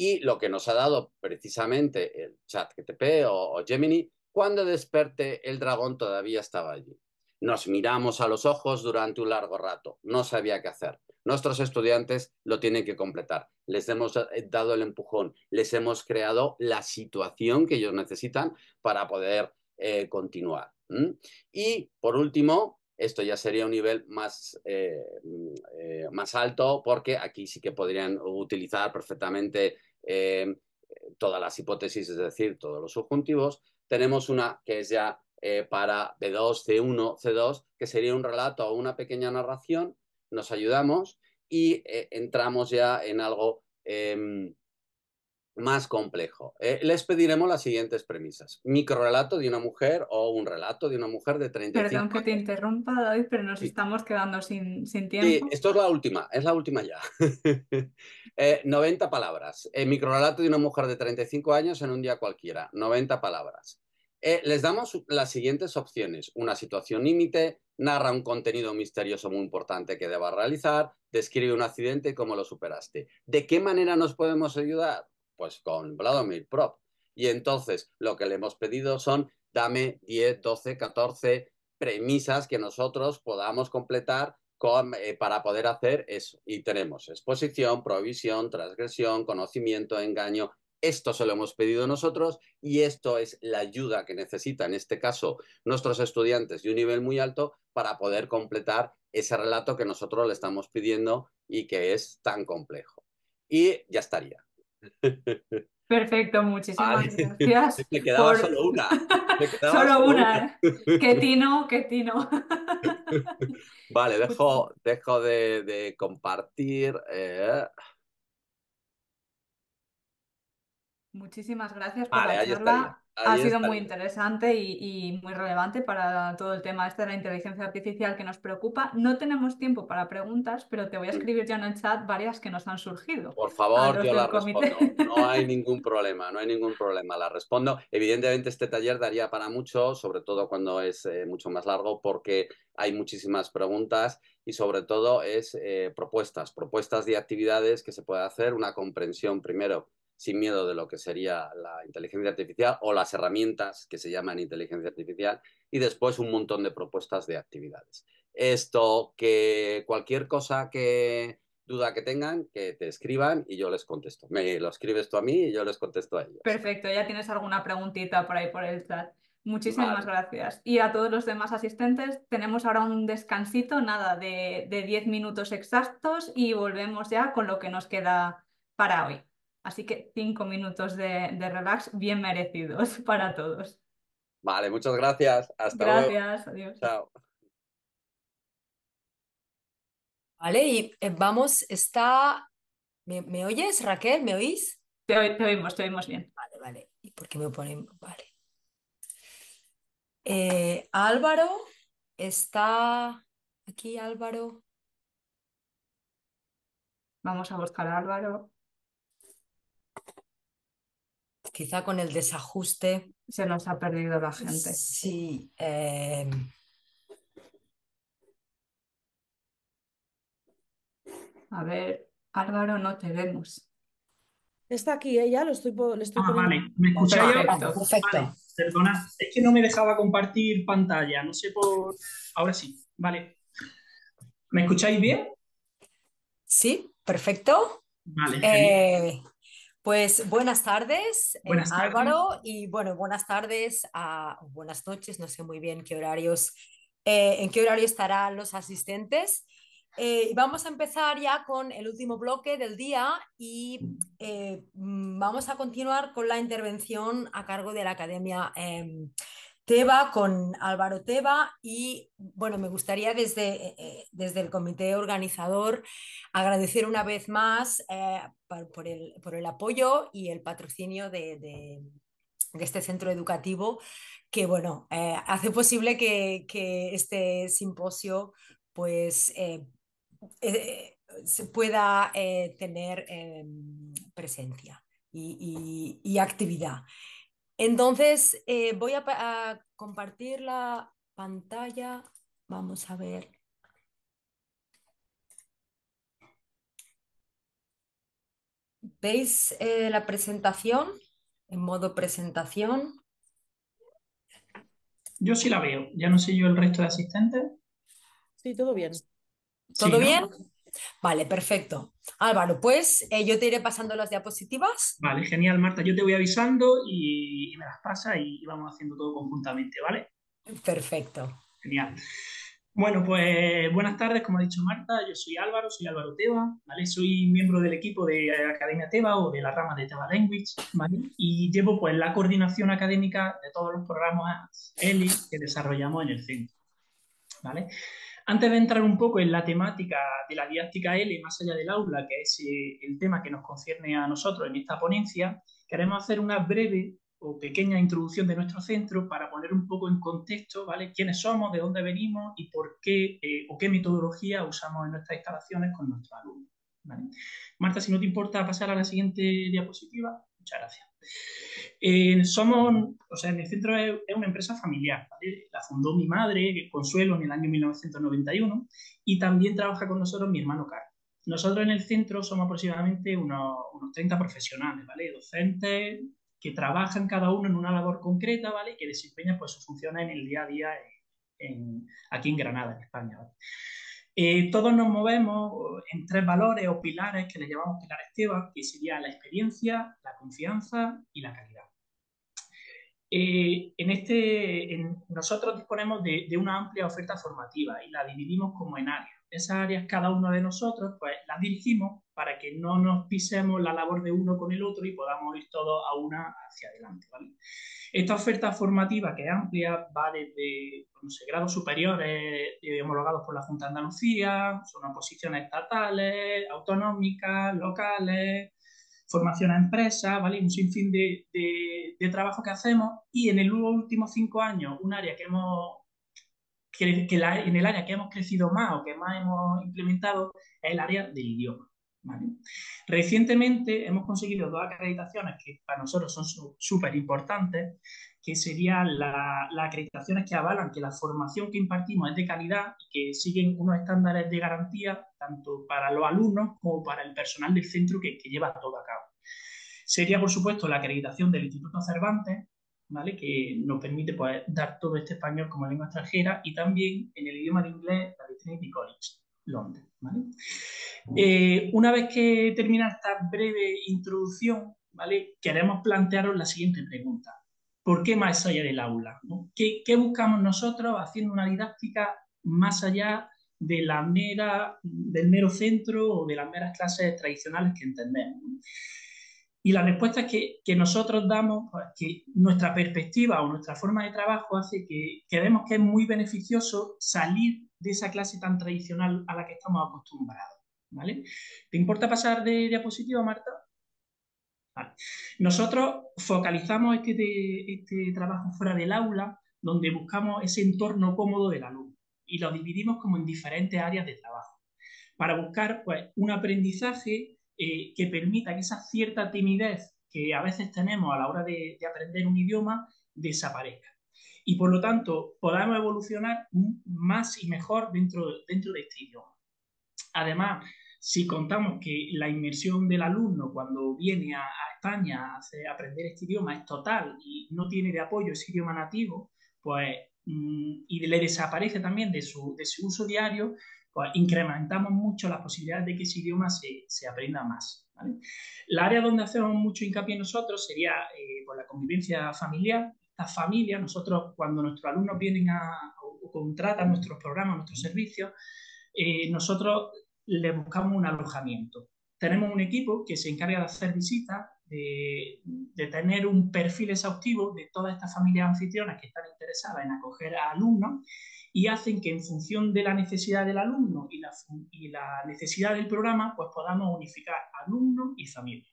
y lo que nos ha dado precisamente el chat GTP o, Gemini, cuando desperté el dragón todavía estaba allí. Nos miramos a los ojos durante un largo rato, no sabía qué hacer. Nuestros estudiantes lo tienen que completar. Les hemos eh, dado el empujón, les hemos creado la situación que ellos necesitan para poder eh, continuar. Y por último, esto ya sería un nivel más, eh, mm, eh, más alto porque aquí sí que podrían utilizar perfectamente eh, todas las hipótesis, es decir, todos los subjuntivos. Tenemos una que es ya para B2, C1, C2, que sería un relato o una pequeña narración. Nos ayudamos y entramos ya en algo em, más complejo. Eh, les pediremos las siguientes premisas. Microrelato de una mujer o un relato de una mujer de 35... años, Perdón
que te interrumpa, David, pero nos estamos quedando sin, tiempo. Sí,
esto es la última, es la última ya. 90 eh, palabras. Eh, microrelato de una mujer de 35 años en un día cualquiera. 90 palabras. Eh, les damos las siguientes opciones. Una situación límite, narra un contenido misterioso muy importante que debas realizar, describe un accidente y cómo lo superaste. ¿De qué manera nos podemos ayudar? Pues con Vladimir Prop. Y entonces lo que le hemos pedido son dame 10, 12, 14 premisas que nosotros podamos completar eh, para poder hacer eso. Y tenemos exposición, prohibición, transgresión, conocimiento, engaño. Esto se lo hemos pedido nosotros y esto es la ayuda que necesitan, en este caso, nuestros estudiantes de un nivel muy alto para poder completar ese relato que nosotros le estamos pidiendo y que es tan complejo. Y ya estaría. Perfecto, muchísimas gracias. Me quedaba solo una. solo, una. ¿eh? que
tino, que tino.
vale, dejo, dejo de, compartir. Eh.
Muchísimas gracias por la charla ha sido muy interesante y, muy relevante para todo el tema este de la inteligencia artificial que nos preocupa. No tenemos tiempo para preguntas, pero te voy a escribir ya en el chat varias que nos han surgido. Por favor, yo las respondo.
No hay ningún problema, no hay ningún problema, la respondo. Evidentemente este taller daría para mucho, sobre todo cuando es eh, mucho más largo, porque hay muchísimas preguntas y sobre todo es eh, propuestas, propuestas de actividades que se puede hacer, una comprensión primero sin miedo de lo que sería la inteligencia artificial o las herramientas que se llaman inteligencia artificial y después un montón de propuestas de
actividades.
Esto, que cualquier cosa que duda que tengan, que te escriban y yo les contesto. Me lo escribes tú a mí y yo les contesto a ellos.
Perfecto, ya tienes alguna preguntita por ahí por el chat. Muchísimas gracias. Y a todos los demás asistentes, tenemos ahora un descansito, nada, de 10 minutos exactos y volvemos ya con lo que nos queda para hoy. Así que cinco minutos de, relax bien merecidos para todos.
Vale, muchas gracias. Hasta luego. Gracias, adiós. Chao.
Vale, y eh, vamos, está. ¿Me, oyes, Raquel? ¿Me oís?
Te, oímos, te oímos bien. Vale, vale. ¿Y por qué me ponen.? Vale.
Eh, Álvaro, está aquí Álvaro. Vamos a buscar a Álvaro quizá con el
desajuste. Se nos ha perdido la gente. Sí. Eh, A ver, Álvaro, no te vemos. Está aquí ella, ¿eh? lo estoy, lo ah, Vale, ¿me escucháis? Perfecto.
perdona, es que no me dejaba compartir pantalla, no sé por... Ahora sí, vale. ¿Me escucháis bien? Sí,
perfecto. Vale. Eh, pues buenas tardes, eh, Álvaro, y bueno, buenas tardes, a, buenas noches, no sé muy bien qué horarios, eh, en qué horario estarán los asistentes. Eh, vamos a empezar ya con el último bloque del día y mm, vamos a continuar con la intervención a cargo de la Academia em, con Álvaro Teba y bueno, me gustaría eh, eh, desde, el comité organizador agradecer una vez más eh, por, el, apoyo y el patrocinio de, este centro educativo que bueno, hace posible que, este simposio pues se pueda tener em, presencia y actividad. Entonces, eh, voy a, compartir la pantalla. Vamos a ver. ¿Veis eh, la presentación? En modo presentación.
Yo sí la veo. Ya no sé yo el resto de asistentes. Sí, todo bien. ¿Todo bien? Vale, perfecto.
Álvaro, pues eh, yo te iré pasando las diapositivas.
Vale, genial, Marta. Yo te voy avisando y, me las pasa y, vamos haciendo todo conjuntamente, ¿vale? Perfecto. Genial. Bueno, pues buenas tardes, como ha dicho Marta, yo soy Álvaro, soy Álvaro Teba, ¿vale? Soy miembro del equipo de Academia Teba o de la rama de Teba Language, ¿vale? Y llevo pues la coordinación académica de todos los programas ELI que desarrollamos en el centro, ¿vale? Antes de entrar un poco en la temática de la didáctica L, más allá del aula, que es eh, el tema que nos concierne a nosotros en esta ponencia, queremos hacer una breve o pequeña introducción de nuestro centro para poner un poco en contexto, ¿vale? Quiénes somos, de dónde venimos y por qué eh, o qué metodología usamos en nuestras instalaciones con nuestros alumnos. Marta, si no te importa pasar a la siguiente diapositiva. Muchas gracias. Eh, somos, o sea, en el centro es, una empresa familiar, La fundó mi madre, Consuelo, en el año 1991, y también trabaja con nosotros mi hermano Carlos. Nosotros en el centro somos aproximadamente unos, unos 30 profesionales, ¿vale? Docentes que trabajan cada uno en una labor concreta, ¿vale? Que desempeñan pues sus funciones en el día a día aquí en Granada, en España, eh, todos nos movemos eh, en tres valores o pilares que le llamamos pilares Tebas, que sería la experiencia, la confianza y la calidad. Eh, en este, nosotros disponemos de, una amplia oferta formativa y la dividimos como en áreas esas áreas cada uno de nosotros, pues las dirigimos para que no nos pisemos la labor de uno con el otro y podamos ir todos a una hacia adelante. Esta oferta formativa, que es amplia, va desde pues, no sé, grados superiores eh, homologados por la Junta de Andalucía, son oposiciones estatales, autonómicas, locales, formación a empresas, ¿vale? un sinfín de, de trabajo que hacemos y en el último cinco años, un área que hemos que, en el área que hemos crecido más o que más hemos implementado es el área del idioma. Recientemente hemos conseguido dos acreditaciones que para nosotros son súper importantes, que serían las acreditaciones que avalan que la formación que impartimos es de calidad y que siguen unos estándares de garantía tanto para los alumnos como para el personal del centro que lleva todo a cabo. Sería, por supuesto, la acreditación del Instituto Cervantes, ¿vale? que nos permite poder dar todo este español como lengua extranjera y también en el idioma de inglés la Trinity College, Londres. ¿vale? Eh, una vez que termina esta breve introducción, ¿vale? queremos plantearos la siguiente pregunta. ¿Por qué más allá del aula? ¿Qué, ¿Qué, buscamos nosotros haciendo una didáctica más allá de la mera, del mero centro o de las meras clases tradicionales que entendemos? Y la respuesta que, que nosotros damos, pues, que nuestra perspectiva o nuestra forma de trabajo hace que, creemos que es muy beneficioso salir de esa clase tan tradicional a la que estamos acostumbrados. ¿vale? ¿Te importa pasar de diapositiva, Marta? Vale. Nosotros focalizamos este, este trabajo fuera del aula, donde buscamos ese entorno cómodo del alumno y lo dividimos como en diferentes áreas de trabajo, para buscar pues, un aprendizaje eh, que permita que esa cierta timidez que a veces tenemos a la hora de, aprender un idioma desaparezca. Y por lo tanto, podamos evolucionar más y mejor dentro, dentro de este idioma. Además, si contamos que la inmersión del alumno cuando viene a, España a, aprender este idioma es total y no tiene de apoyo ese idioma nativo, pues mm, y le desaparece también de su uso diario, incrementamos mucho las posibilidades de que ese idioma se, aprenda más. ¿vale? La área donde hacemos mucho hincapié nosotros sería eh, por la convivencia familiar. esta familias, nosotros cuando nuestros alumnos vienen a, o contratan nuestros programas, nuestros servicios, eh, nosotros les buscamos un alojamiento. Tenemos un equipo que se encarga de hacer visitas, de tener un perfil exhaustivo de todas estas familias anfitrionas que están interesadas en acoger a alumnos y hacen que en función de la necesidad del alumno y la, necesidad del programa, pues podamos unificar alumnos y familia.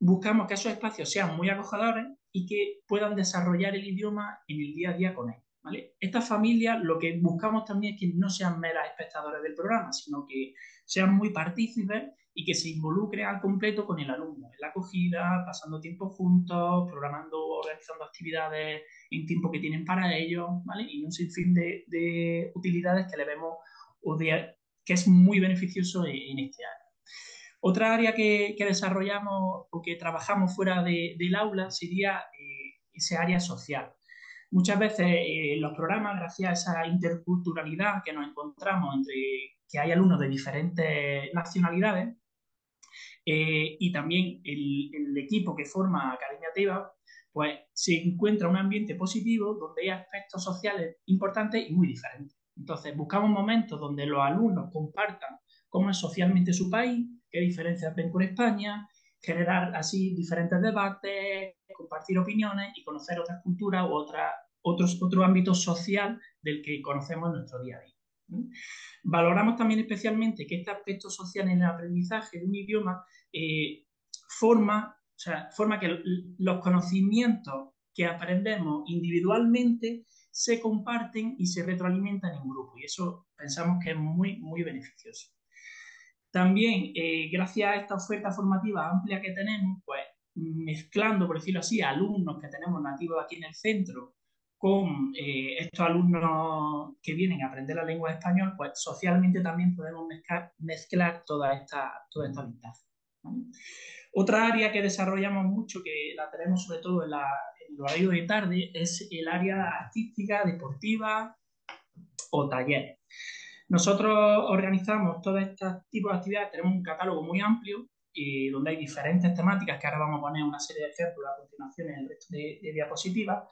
Buscamos que esos espacios sean muy acogedores y que puedan desarrollar el idioma en el día a día con ellos. ¿vale? Estas familias lo que buscamos también es que no sean meras espectadores del programa, sino que sean muy partícipes y que se involucre al completo con el alumno, en la acogida, pasando tiempo juntos, programando, organizando actividades en tiempo que tienen para ellos, ¿vale? Y un sinfín de, utilidades que le vemos o que es muy beneficioso en, este área. Otra área que, desarrollamos o que trabajamos fuera del aula sería eh, esa área social. Muchas veces eh, en los programas, gracias a esa interculturalidad que nos encontramos entre que hay alumnos de diferentes nacionalidades, eh, y también el, equipo que forma Academia Teva, pues se encuentra un ambiente positivo donde hay aspectos sociales importantes y muy diferentes. Entonces, buscamos momentos donde los alumnos compartan cómo es socialmente su país, qué diferencias ven con España, generar así diferentes debates, compartir opiniones y conocer otras culturas u otros, otro ámbito social del que conocemos nuestro día a día. Valoramos también especialmente que este aspecto social en el aprendizaje de un idioma eh, forma, forma que los conocimientos que aprendemos individualmente se comparten y se retroalimentan en grupo. Y eso pensamos que es muy, muy beneficioso. También, eh, gracias a esta oferta formativa amplia que tenemos, pues mezclando, por decirlo así, alumnos que tenemos nativos aquí en el centro con eh, estos alumnos que vienen a aprender la lengua español, pues socialmente también podemos mezclar, mezclar toda esta, toda esta Otra área que desarrollamos mucho, que la tenemos sobre todo en, los en de tarde, es el área artística, deportiva o taller. Nosotros organizamos todo este tipo de actividades, tenemos un catálogo muy amplio eh, donde hay diferentes temáticas que ahora vamos a poner una serie de ejemplos a continuación en el resto de diapositivas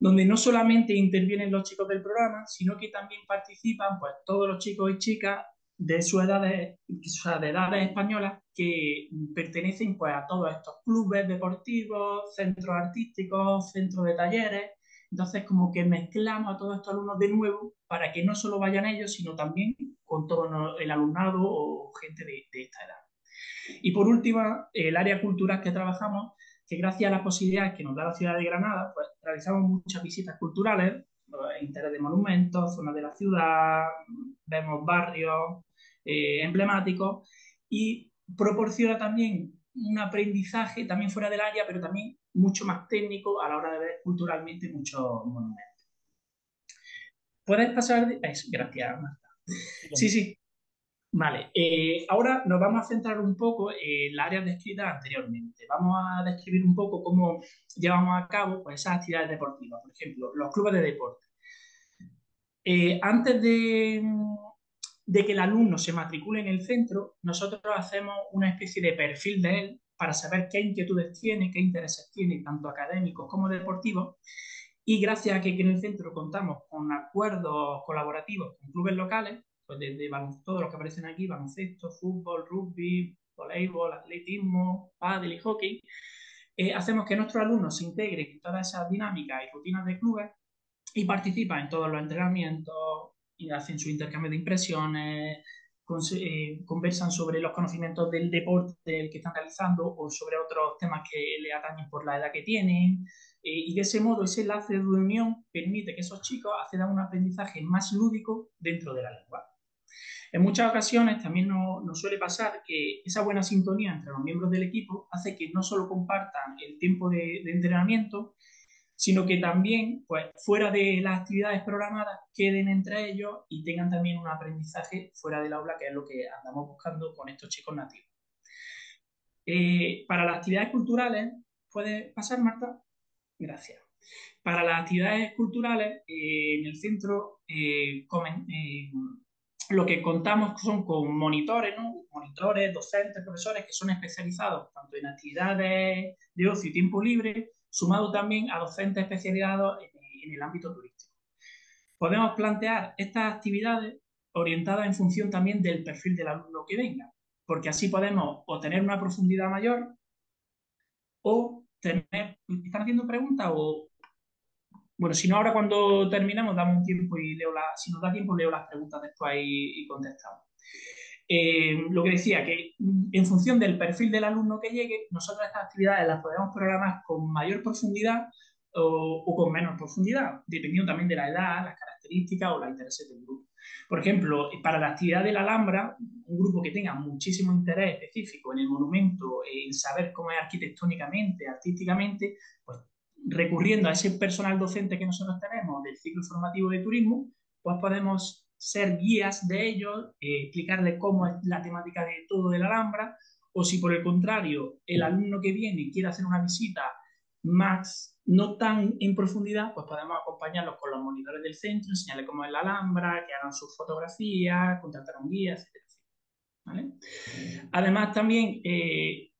donde no solamente intervienen los chicos del programa, sino que también participan pues, todos los chicos y chicas de su edad, de, o sea, de edades españolas que pertenecen pues, a todos estos clubes deportivos, centros artísticos, centros de talleres. Entonces, como que mezclamos a todos estos alumnos de nuevo para que no solo vayan ellos, sino también con todo el alumnado o gente de, de esta edad. Y por último, el área cultural que trabajamos que gracias a las posibilidades que nos da la ciudad de Granada, pues realizamos muchas visitas culturales, eh, interés de monumentos, zonas de la ciudad, vemos barrios eh, emblemáticos y proporciona también un aprendizaje también fuera del área, pero también mucho más técnico a la hora de ver culturalmente muchos monumentos. Puedes pasar... Es, gracias, Marta. Sí, sí. Vale, eh, ahora nos vamos a centrar un poco en las área descrita anteriormente. Vamos a describir un poco cómo llevamos a cabo pues, esas actividades deportivas, por ejemplo, los clubes de deporte. Eh, antes de, de, que el alumno se matricule en el centro, nosotros hacemos una especie de perfil de él para saber qué inquietudes tiene, qué intereses tiene, tanto académicos como deportivos. Y gracias a que en el centro contamos con acuerdos colaborativos con clubes locales, pues, de, todos los que aparecen aquí, baloncesto, fútbol, rugby, voleibol, atletismo, pádel y hockey, eh, hacemos que nuestros alumnos se integren en todas esas dinámicas y rutinas de clubes y participan en todos los entrenamientos, y hacen su intercambio de impresiones, eh, conversan sobre los conocimientos del deporte del que están realizando o sobre otros temas que le atañen por la edad que tienen. Eh, y de ese modo, ese enlace de unión permite que esos chicos accedan a un aprendizaje más lúdico dentro de la lengua. En muchas ocasiones también nos suele pasar que esa buena sintonía entre los miembros del equipo hace que no solo compartan el tiempo de, entrenamiento, sino que también, pues, fuera de las actividades programadas, queden entre ellos y tengan también un aprendizaje fuera del aula, que es lo que andamos buscando con estos chicos nativos. Eh, para las actividades culturales, ¿puede pasar, Marta? Gracias. Para las actividades culturales, eh, en el centro eh, comen, lo que contamos son con monitores, ¿no? monitores, docentes, profesores que son especializados tanto en actividades de ocio y tiempo libre, sumado también a docentes especializados en, el ámbito turístico. Podemos plantear estas actividades orientadas en función también del perfil del alumno que venga, porque así podemos obtener una profundidad mayor o tener... ¿Están haciendo preguntas o bueno, si no, ahora cuando terminamos damos un tiempo y leo si nos da tiempo leo las preguntas después y, contestamos. Eh, lo que decía, que en función del perfil del alumno que llegue, nosotros estas actividades las podemos programar con mayor profundidad o, con menos profundidad, dependiendo también de la edad, las características o los intereses del grupo. Por ejemplo, para la actividad de la Alhambra, un grupo que tenga muchísimo interés específico en el monumento, en saber cómo es arquitectónicamente, artísticamente, pues recurriendo a ese personal docente que nosotros tenemos del ciclo formativo de turismo, pues podemos ser guías de ellos, eh, explicarles cómo es la temática de todo de la Alhambra, o si por el contrario el alumno que viene quiere hacer una visita más, no tan en profundidad, pues podemos acompañarlos con los monitores del centro, enseñarles cómo es la Alhambra, que hagan sus fotografías, contratar un guía, etc. Además, también eh,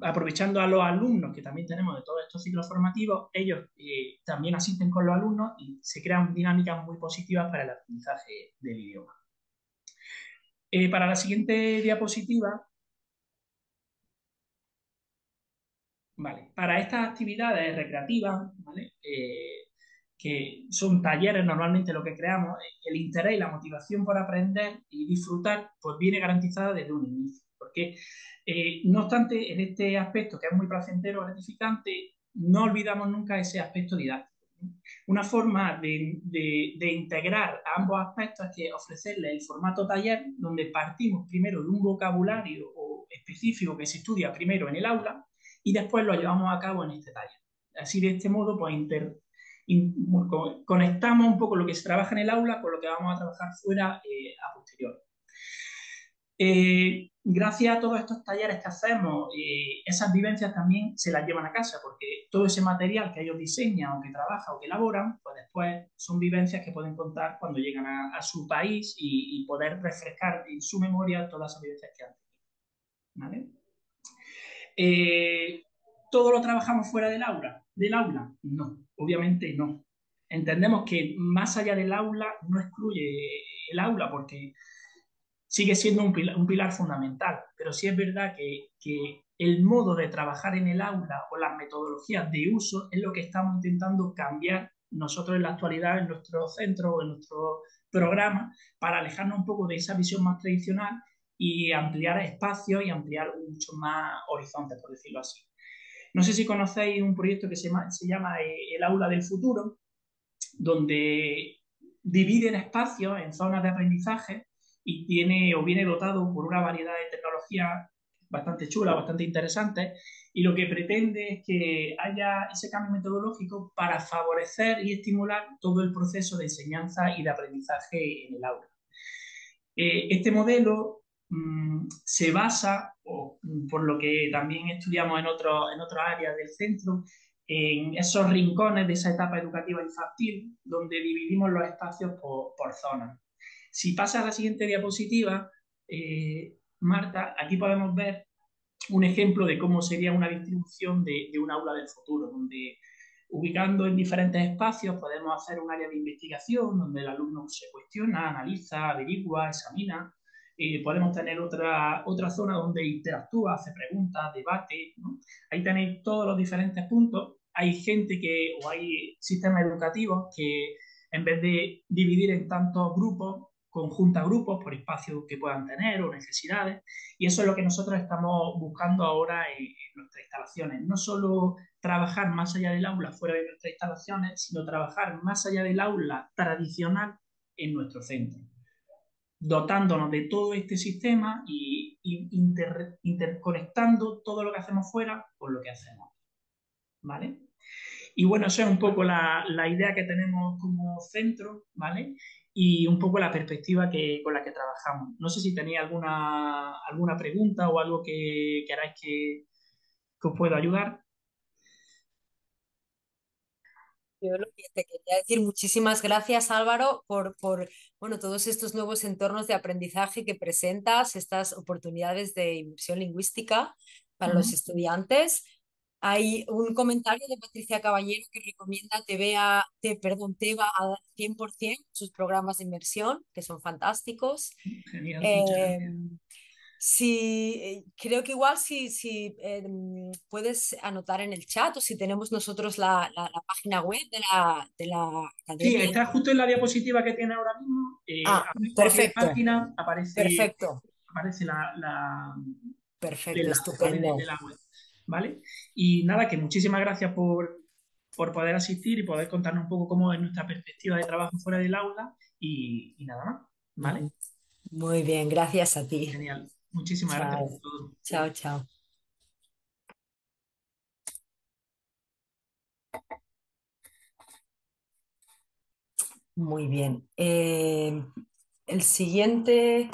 aprovechando a los alumnos que también tenemos de todos estos ciclos formativos, ellos eh, también asisten con los alumnos y se crean dinámicas muy positivas para el aprendizaje del idioma. Eh, para la siguiente diapositiva, para estas actividades recreativas, eh, que son talleres normalmente lo que creamos, el interés y la motivación por aprender y disfrutar, pues viene garantizada desde un inicio porque eh, no obstante, en este aspecto que es muy placentero, gratificante, no olvidamos nunca ese aspecto didáctico. Una forma de, integrar ambos aspectos es que ofrecerle el formato taller, donde partimos primero de un vocabulario específico que se estudia primero en el aula y después lo llevamos a cabo en este taller. Así de este modo, pues conectamos un poco lo que se trabaja en el aula con lo que vamos a trabajar fuera eh, a posteriori. Eh, gracias a todos estos talleres que hacemos, eh, esas vivencias también se las llevan a casa, porque todo ese material que ellos diseñan o que trabajan o que elaboran, pues después son vivencias que pueden contar cuando llegan a, su país y, poder refrescar en su memoria todas las vivencias que han tenido. Eh, ¿Todo lo trabajamos fuera del aula? ¿Del aula? No, obviamente no. Entendemos que más allá del aula no excluye el aula porque sigue siendo un pilar, fundamental, pero sí es verdad que, el modo de trabajar en el aula o las metodologías de uso es lo que estamos intentando cambiar nosotros en la actualidad en nuestro centro o en nuestro programa para alejarnos un poco de esa visión más tradicional y ampliar espacios y ampliar mucho más horizontes, por decirlo así. No sé si conocéis un proyecto que se llama, se llama eh, El Aula del Futuro, donde dividen espacios en zonas de aprendizaje y tiene o viene dotado por una variedad de tecnologías bastante chulas, bastante interesante, y lo que pretende es que haya ese cambio metodológico para favorecer y estimular todo el proceso de enseñanza y de aprendizaje en el aula. Eh, este modelo mm, se basa, mm, por lo que también estudiamos en, otras áreas del centro, en esos rincones de esa etapa educativa infantil, donde dividimos los espacios por, por zonas. Si pasas a la siguiente diapositiva, eh, Marta, aquí podemos ver un ejemplo de cómo sería una distribución de, un aula del futuro, donde ubicando en diferentes espacios podemos hacer un área de investigación donde el alumno se cuestiona, analiza, averigua, examina. Eh, podemos tener otra, otra zona donde interactúa, hace preguntas, debate. Ahí tenéis todos los diferentes puntos. Hay gente que, o hay sistemas educativos que en vez de dividir en tantos grupos, conjunta grupos por espacios que puedan tener o necesidades. Y eso es lo que nosotros estamos buscando ahora en, nuestras instalaciones. No solo trabajar más allá del aula fuera de nuestras instalaciones, sino trabajar más allá del aula tradicional en nuestro centro, dotándonos de todo este sistema y, interconectando todo lo que hacemos fuera con lo que hacemos. ¿Vale? Y bueno, esa es un poco la, la idea que tenemos como centro, ¿vale? y un poco la perspectiva con la que trabajamos. No sé si tenéis alguna, alguna pregunta o algo que queráis que, que os pueda ayudar.
Yo lo que te quería decir, muchísimas gracias Álvaro por, bueno, todos estos nuevos entornos de aprendizaje que presentas, estas oportunidades de inversión lingüística para los estudiantes. Hay un comentario de Patricia Caballero que recomienda te vea, te, perdón, Teva al 100%, sus programas de inversión, que son fantásticos.
Genial, eh,
si, eh, creo que igual si, si em, puedes anotar en el chat o si tenemos nosotros
la, página web de la, de Sí, está justo en la diapositiva que tiene ahora mismo. Eh, ah, perfecto. Página, aparece, perfecto. Aparece la... la perfecto, la web. ¿vale? Y nada, que muchísimas gracias por, poder asistir y poder contarnos un poco cómo es nuestra perspectiva de trabajo fuera del aula y, nada más, ¿vale?
Muy bien, gracias a ti. Genial. Muchísimas gracias a todos. Chao, chao. Muy bien. Eh,
el siguiente.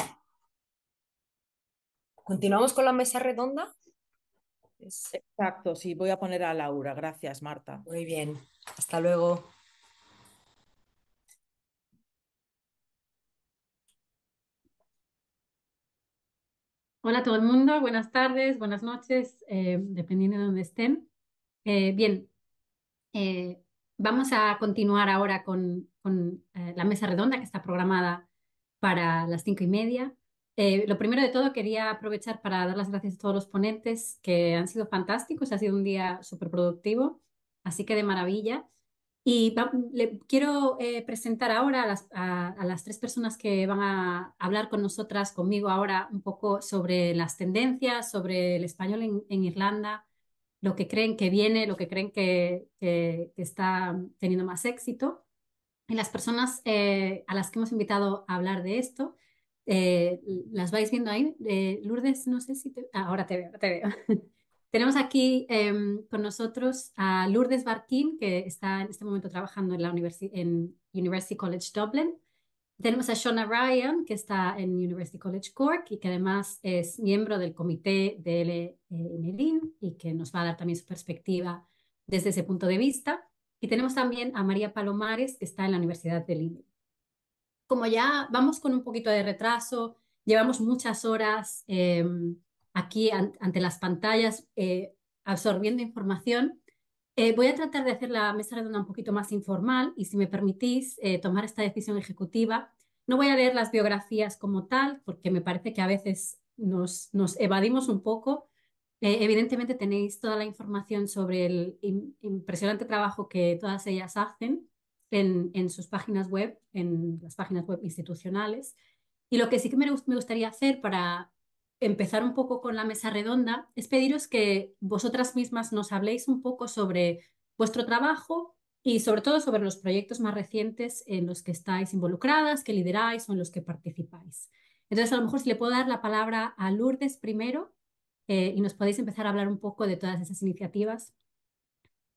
¿Continuamos con la mesa redonda? Exacto, sí, voy a poner a Laura. Gracias, Marta. Muy bien, hasta luego.
Hola a todo el mundo, buenas tardes, buenas noches, eh, dependiendo de dónde estén. Eh, bien, eh, vamos a continuar ahora con la mesa redonda que está programada para las cinco y media. Eh, lo primero de todo, quería aprovechar para dar las gracias a todos los ponentes que han sido fantásticos, ha sido un día súper productivo, así que de maravilla. Y quiero eh, presentar ahora a las, tres personas que van a hablar con nosotras, conmigo ahora, un poco sobre las tendencias, sobre el español en, Irlanda, lo que creen que viene, lo que creen que, está teniendo más éxito. Y las personas eh, a las que hemos invitado a hablar de esto eh, ¿Las vais viendo ahí? Eh, Lourdes, no sé si te... Ah, ahora te veo, te veo. Tenemos aquí em, con nosotros a Lourdes Barquín, que está en este momento trabajando en la en University College Dublin. Tenemos a Shona Ryan, que está en University College Cork y que además es miembro del comité de LNRIN e e y que nos va a dar también su perspectiva desde ese punto de vista. Y tenemos también a María Palomares, que está en la Universidad de Lille como ya vamos con un poquito de retraso, llevamos muchas horas em, aquí ante las pantallas eh, absorbiendo información, eh, voy a tratar de hacer la mesa redonda un poquito más informal y si me permitís eh, tomar esta decisión ejecutiva. No voy a leer las biografías como tal, porque me parece que a veces nos evadimos un poco. evidentemente tenéis toda la información sobre el impresionante trabajo que todas ellas hacen en, sus páginas web, en las páginas web institucionales. Y lo que sí que me, me gustaría hacer para empezar un poco con la mesa redonda es pediros que vosotras mismas nos habléis un poco sobre vuestro trabajo y sobre todo sobre los proyectos más recientes en los que estáis involucradas, que lideráis o en los que participáis. Entonces, a lo mejor si le puedo dar la palabra a Lourdes primero eh, y nos podéis empezar a hablar un poco de todas esas iniciativas.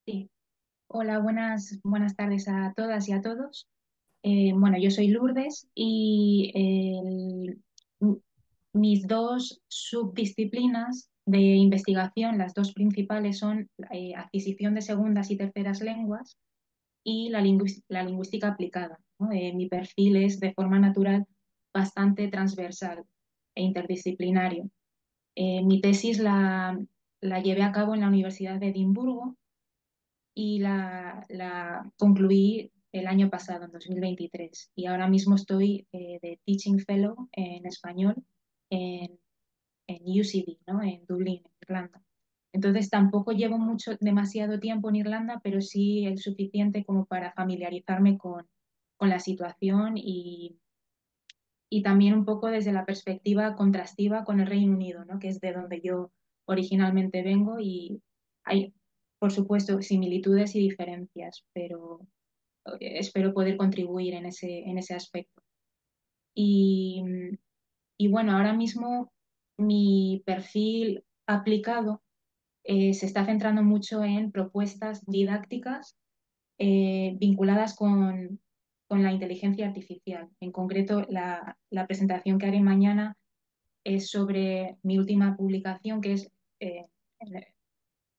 Sí,
Hola, buenas, buenas tardes a todas y a todos. Eh, bueno, yo soy Lourdes y mis dos subdisciplinas de investigación, las dos principales son eh, adquisición de segundas y terceras lenguas y la, lingüística aplicada. Eh, mi perfil es de forma natural bastante transversal e interdisciplinario. mi tesis la, la llevé a cabo en la Universidad de Edimburgo y la, la concluí el año pasado, en 2023. Y ahora mismo estoy eh, de Teaching Fellow en español en, en UCD, ¿no? en Dublín, Irlanda. Entonces tampoco llevo mucho, demasiado tiempo en Irlanda, pero sí el suficiente como para familiarizarme con, con la situación y, y también un poco desde la perspectiva contrastiva con el Reino Unido, ¿no? que es de donde yo originalmente vengo y hay, por supuesto, similitudes y diferencias, pero eh, espero poder contribuir en ese, en ese aspecto. Y, bueno, ahora mismo mi perfil aplicado eh, se está centrando mucho en propuestas didácticas eh, vinculadas con, la inteligencia artificial. En concreto, la, presentación que haré mañana es sobre mi última publicación, que es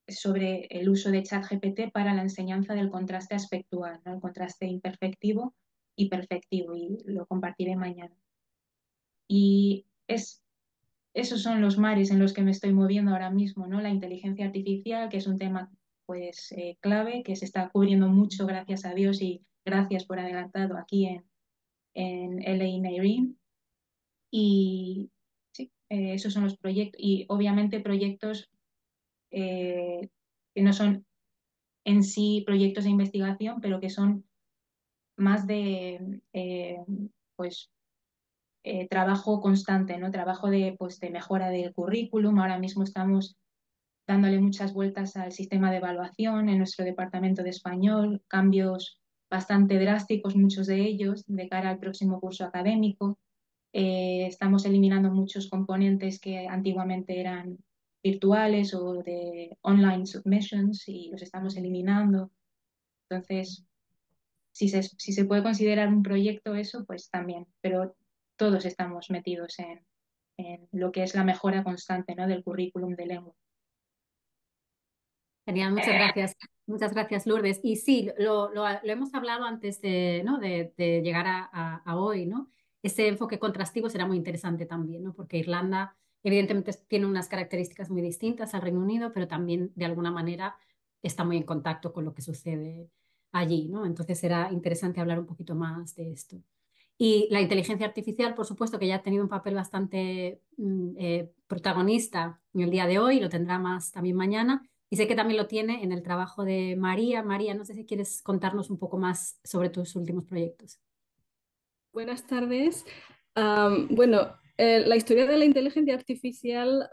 sobre el uso de ChatGPT para la enseñanza del contraste aspectual, el contraste imperfectivo y perfectivo, y lo compartiré mañana. Y es, esos son los mares en los que me estoy moviendo ahora mismo, ¿no? la inteligencia artificial, que es un tema pues, eh, clave, que se está cubriendo mucho, gracias a Dios, y gracias por adelantado aquí en, en LA Y sí, eh, esos son los proyectos, y obviamente proyectos eh, que no son en sí proyectos de investigación, pero que son más de eh, pues, eh, trabajo constante, ¿no? trabajo de, pues, de mejora del currículum. Ahora mismo estamos dándole muchas vueltas al sistema de evaluación en nuestro departamento de español, cambios bastante drásticos, muchos de ellos, de cara al próximo curso académico. estamos eliminando muchos componentes que antiguamente eran virtuales o de online submissions y los estamos eliminando. Entonces, si se, si se puede considerar un proyecto eso, pues también, pero todos estamos metidos en, lo que es la mejora constante ¿no? del
currículum de lengua. Genial, muchas eh. gracias. Muchas gracias, Lourdes. Y sí, lo, hemos hablado antes de, ¿no? de, llegar a, a, hoy, ¿no? Ese enfoque contrastivo será muy interesante también, ¿no? Porque Irlanda Evidentemente tiene unas características muy distintas al Reino Unido, pero también de alguna manera está muy en contacto con lo que sucede allí, ¿no? Entonces será interesante hablar un poquito más de esto. Y la inteligencia artificial, por supuesto, que ya ha tenido un papel bastante mm, eh, protagonista en el día de hoy, lo tendrá más también mañana, y sé que también lo tiene en el trabajo de María. María, no sé si quieres contarnos un poco más sobre tus últimos proyectos.
Buenas tardes. bueno, eh, la historia de la inteligencia artificial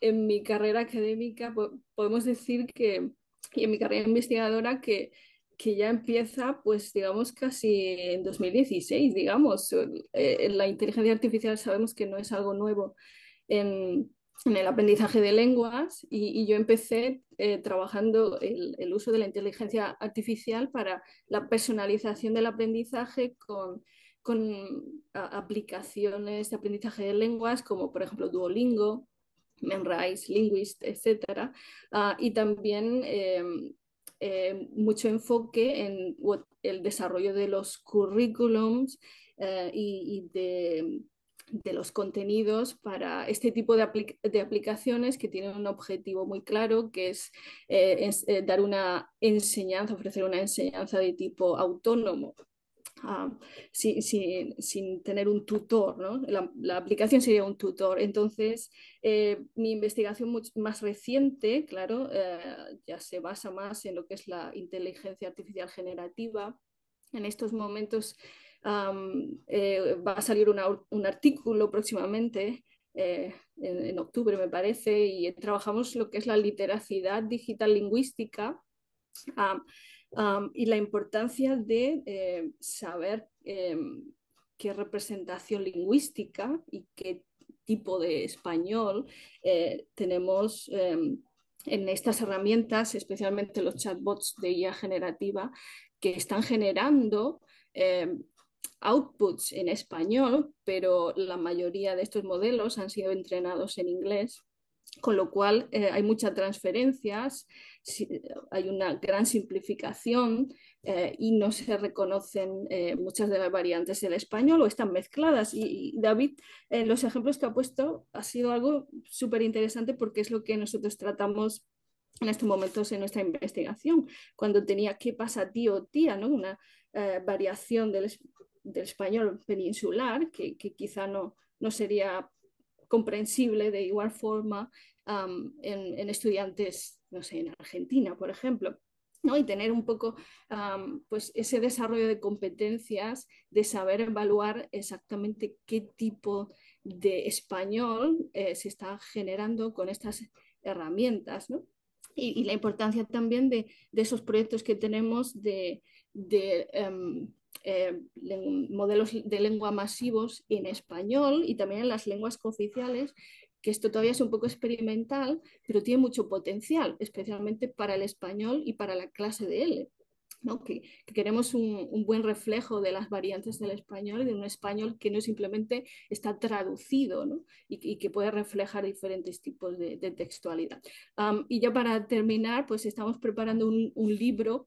en mi carrera académica, podemos decir que, y en mi carrera investigadora, que, que ya empieza, pues digamos, casi en 2016, digamos. Eh, eh, la inteligencia artificial sabemos que no es algo nuevo en, el aprendizaje de lenguas y, yo empecé trabajando el, uso de la inteligencia artificial para la personalización del aprendizaje con con aplicaciones de aprendizaje de lenguas como por ejemplo Duolingo, Memrise, Linguist, etc. Ah, y también em, em, mucho enfoque en el desarrollo de los currículums eh, y, de, los contenidos para este tipo de, aplicaciones que tienen un objetivo muy claro, que es eh, eh, dar una enseñanza, ofrecer una enseñanza de tipo autónomo Ah, sin, tener un tutor, ¿no? la, aplicación sería un tutor. Entonces, eh, mi investigación más reciente, claro, eh, ya se basa más en lo que es la inteligencia artificial generativa. En estos momentos eh, va a salir un artículo próximamente en, octubre, me parece, y trabajamos lo que es la literacidad digital lingüística y la importancia de eh, saber em, qué representación lingüística y qué tipo de español eh, tenemos em, en estas herramientas, especialmente los chatbots de IA generativa, que están generando em, outputs en español, pero la mayoría de estos modelos han sido entrenados en inglés, con lo cual eh, hay muchas transferencias hay una gran simplificación eh, y no se reconocen eh, muchas de las variantes del español o están mezcladas. Y, David, en eh, los ejemplos que ha puesto ha sido algo súper interesante porque es lo que nosotros tratamos en estos momentos en nuestra investigación, cuando tenía qué pasa tío o tía, ¿no? una variación del, español peninsular que, quizá no, sería comprensible de igual forma en, estudiantes no sé, en Argentina, por ejemplo. ¿no? y tener un poco pues ese desarrollo de competencias, de saber evaluar exactamente qué tipo de español eh, se está generando con estas herramientas. Y, la importancia también de, esos proyectos que tenemos de, em, eh, modelos de lengua masivos en español y también en las lenguas cooficiales que esto todavía es un poco experimental, pero tiene mucho potencial, especialmente para el español y para la clase de L. Que, queremos un, buen reflejo de las variantes del español y de un español que no simplemente está traducido y, que puede reflejar diferentes tipos de, textualidad. y ya para terminar, pues estamos preparando un, libro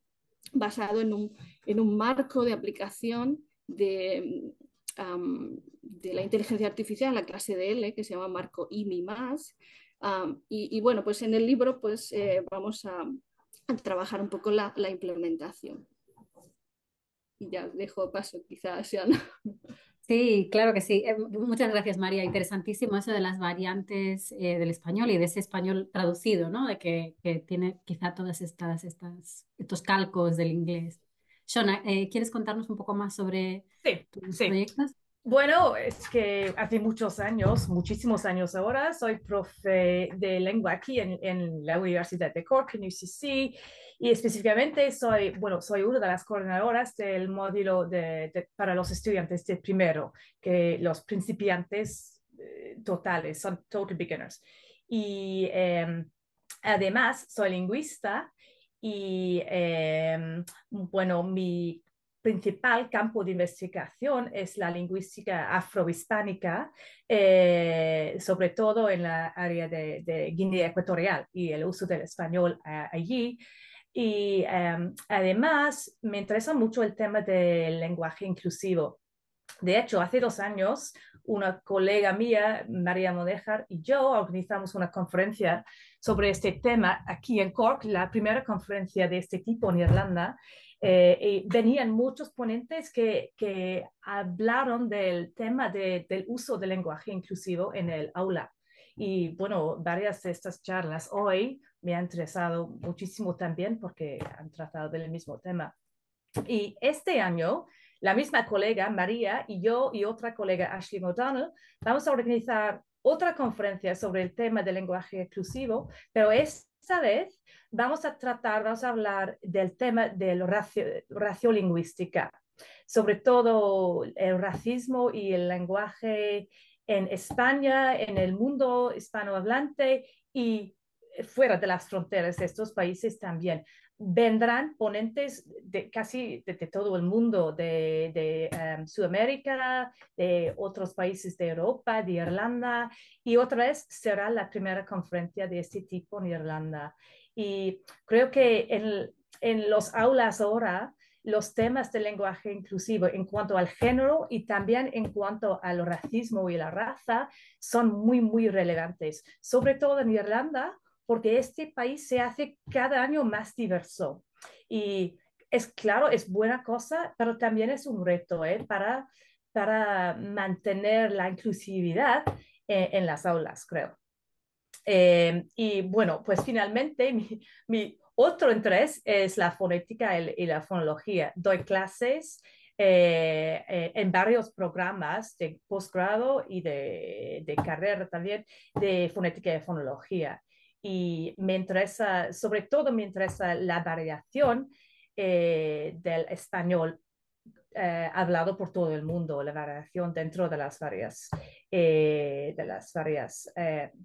basado en un, en un marco de aplicación de, de la inteligencia artificial, la clase de L, que se llama Marco IMI más. y, bueno, pues en el libro pues, eh, vamos a, trabajar un poco la, implementación. Y ya dejo paso quizás no?
Sí, claro que sí. Eh, muchas gracias, María. Interesantísimo eso de las variantes eh, del español y de ese español traducido, ¿no? De que, tiene quizá todas estas, estas, estos calcos del inglés. Shona, eh, ¿quieres contarnos un poco más sobre tus proyectos?
Bueno, es que hace muchos años, muchísimos años ahora, soy profe de lengua aquí en, la Universidad de Cork, en UCC, y específicamente soy, bueno, soy una de las coordinadoras del módulo para los estudiantes de primero, que los principiantes eh, totales, son total beginners. Y em, además soy lingüista y em, bueno, mi principal campo de investigación es la lingüística afrohispánica, eh, sobre todo en la área de, Guinea Ecuatorial y el uso del español eh, allí. Y em, además me interesa mucho el tema del lenguaje inclusivo. De hecho, hace dos años, una colega mía, María Modejar, y yo organizamos una conferencia sobre este tema aquí en Cork, la primera conferencia de este tipo en Irlanda. Eh, venían muchos ponentes que, hablaron del tema del uso del lenguaje inclusivo en el aula. Y bueno, varias de estas charlas hoy me han interesado muchísimo también porque han tratado del mismo tema. Y este año la misma colega, María, y yo y otra colega, Ashley O'Donnell, vamos a organizar otra conferencia sobre el tema del lenguaje exclusivo, pero esta vez vamos a tratar, vamos a hablar del tema de la raciolingüística, sobre todo el racismo y el lenguaje en España, en el mundo hispanohablante y fuera de las fronteras de estos países también vendrán ponentes de casi de, todo el mundo, de, em, Sudamérica, de otros países de Europa, de Irlanda, y otra vez será la primera conferencia de este tipo en Irlanda. Y creo que en, en los aulas ahora, los temas del lenguaje inclusivo en cuanto al género y también en cuanto al racismo y la raza son muy, muy relevantes, sobre todo en Irlanda, porque este país se hace cada año más diverso. Y es claro, es buena cosa, pero también es un reto ¿eh? para, para mantener la inclusividad eh, en las aulas, creo. Eh, y bueno, pues finalmente mi, otro interés es la fonética y, la fonología. Doy clases en varios programas de posgrado y de, de, carrera también de fonética y fonología y me interesa, sobre todo me interesa la variación eh, del español eh, hablado por todo el mundo, la variación dentro de las varias, eh, de las varias,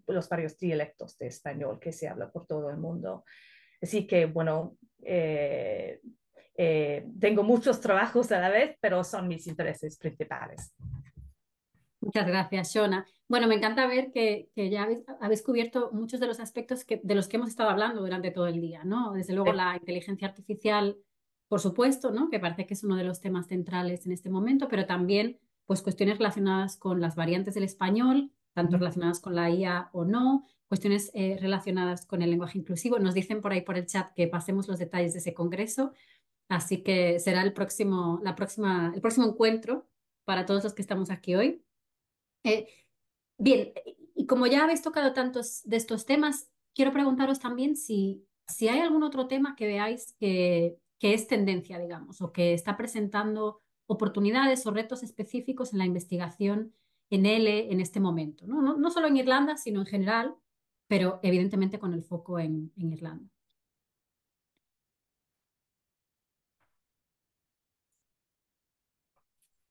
los varios dialectos de español que se habla por todo el mundo. Así que, bueno, tengo muchos trabajos a la vez, pero son mis intereses principales.
Muchas gracias, Shona. Bueno, me encanta ver que, ya habéis, cubierto muchos de los aspectos de los que hemos estado hablando durante todo el día, ¿no? Desde luego la inteligencia artificial, por supuesto, ¿no? Que parece que es uno de los temas centrales en este momento, pero también pues cuestiones relacionadas con las variantes del español, tanto relacionadas con la IA o no, cuestiones eh, relacionadas con el lenguaje inclusivo. Nos dicen por ahí por el chat que pasemos los detalles de ese congreso, así que será el próximo, la próxima, el próximo encuentro para todos los que estamos aquí hoy. Eh, bien, y como ya habéis tocado tantos de estos temas, quiero preguntaros también si, hay algún otro tema que veáis que, es tendencia, digamos, o que está presentando oportunidades o retos específicos en la investigación en L en este momento, ¿no? solo en Irlanda, sino en general, pero evidentemente con el foco en Irlanda.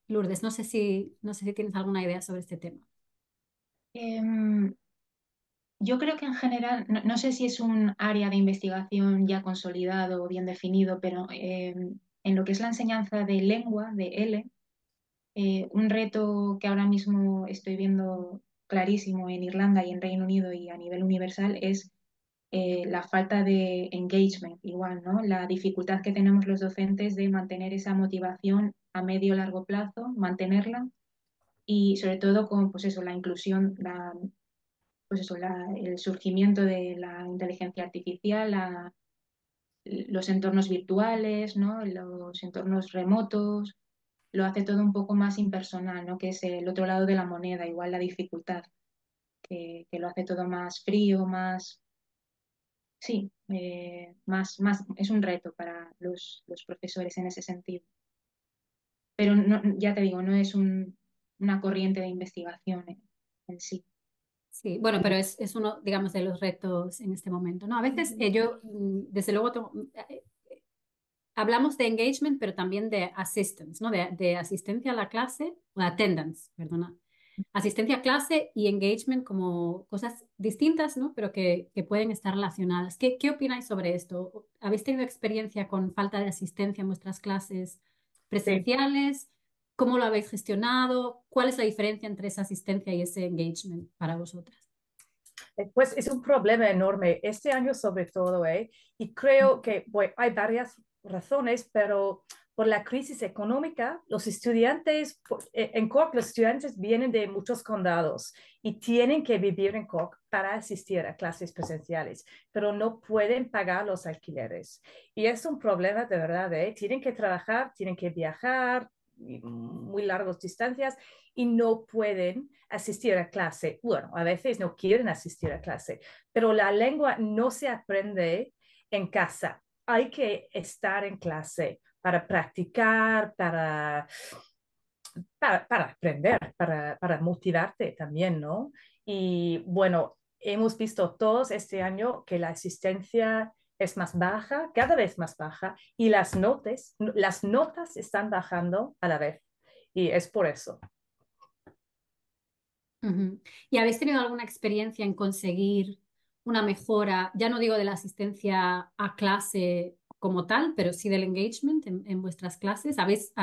Lourdes, no sé si, no sé si tienes alguna idea sobre este tema. Em, yo creo que
en general, no, sé si es un área de investigación ya consolidado o bien definido, pero em, en lo que es la enseñanza de lengua, de L, eh, un reto que ahora mismo estoy viendo clarísimo en Irlanda y en Reino Unido y a nivel universal es eh, la falta de engagement, igual, ¿no? La dificultad que tenemos los docentes de mantener esa motivación a medio largo plazo, mantenerla y sobre todo con pues eso, la inclusión, pues eso, el surgimiento de la inteligencia artificial, los entornos virtuales, ¿no? los entornos remotos, lo hace todo un poco más impersonal, ¿no? que es el otro lado de la moneda, igual la dificultad, que, lo hace todo más frío, más... Sí, eh, más, más, es un reto para los profesores en ese sentido pero no, ya te digo, no es un, una corriente
de investigación en, sí. Sí, bueno, pero es, es, uno, digamos, de los retos en este momento, ¿no? A veces eh, yo, mm, desde luego, mm, eh, eh, hablamos de engagement, pero también de assistance, ¿no? De, de asistencia a la clase, o attendance, perdona. Asistencia a clase y engagement como cosas distintas, ¿no? Pero que, que pueden estar relacionadas. ¿Qué, ¿Qué opináis sobre esto? ¿Habéis tenido experiencia con falta de asistencia en vuestras clases presenciales? ¿Cómo lo habéis gestionado? ¿Cuál es la diferencia entre esa asistencia y ese engagement para vosotras?
Eh, pues es un problema enorme, este año sobre todo, ¿eh? y creo mm. que hay varias razones, pero por la crisis económica, los estudiantes eh, en Cork, los estudiantes vienen de muchos condados y tienen que vivir en Cork para asistir a clases presenciales, pero no pueden pagar los alquileres. Y es un problema de verdad, ¿eh? tienen que trabajar, tienen que viajar muy largas distancias y no pueden asistir a clase. Bueno, a veces no quieren asistir a clase, pero la lengua no se aprende en casa. Hay que estar en clase para practicar, para, para, aprender, para, motivarte también, ¿no? Y bueno, hemos visto todos este año que la asistencia es más baja, cada vez más baja, y las notas, las notas están bajando a la vez. Y es por eso.
¿Y habéis tenido alguna experiencia en conseguir una mejora, ya no digo de la asistencia a clase como tal, pero sí del engagement en, vuestras clases. ¿Habéis,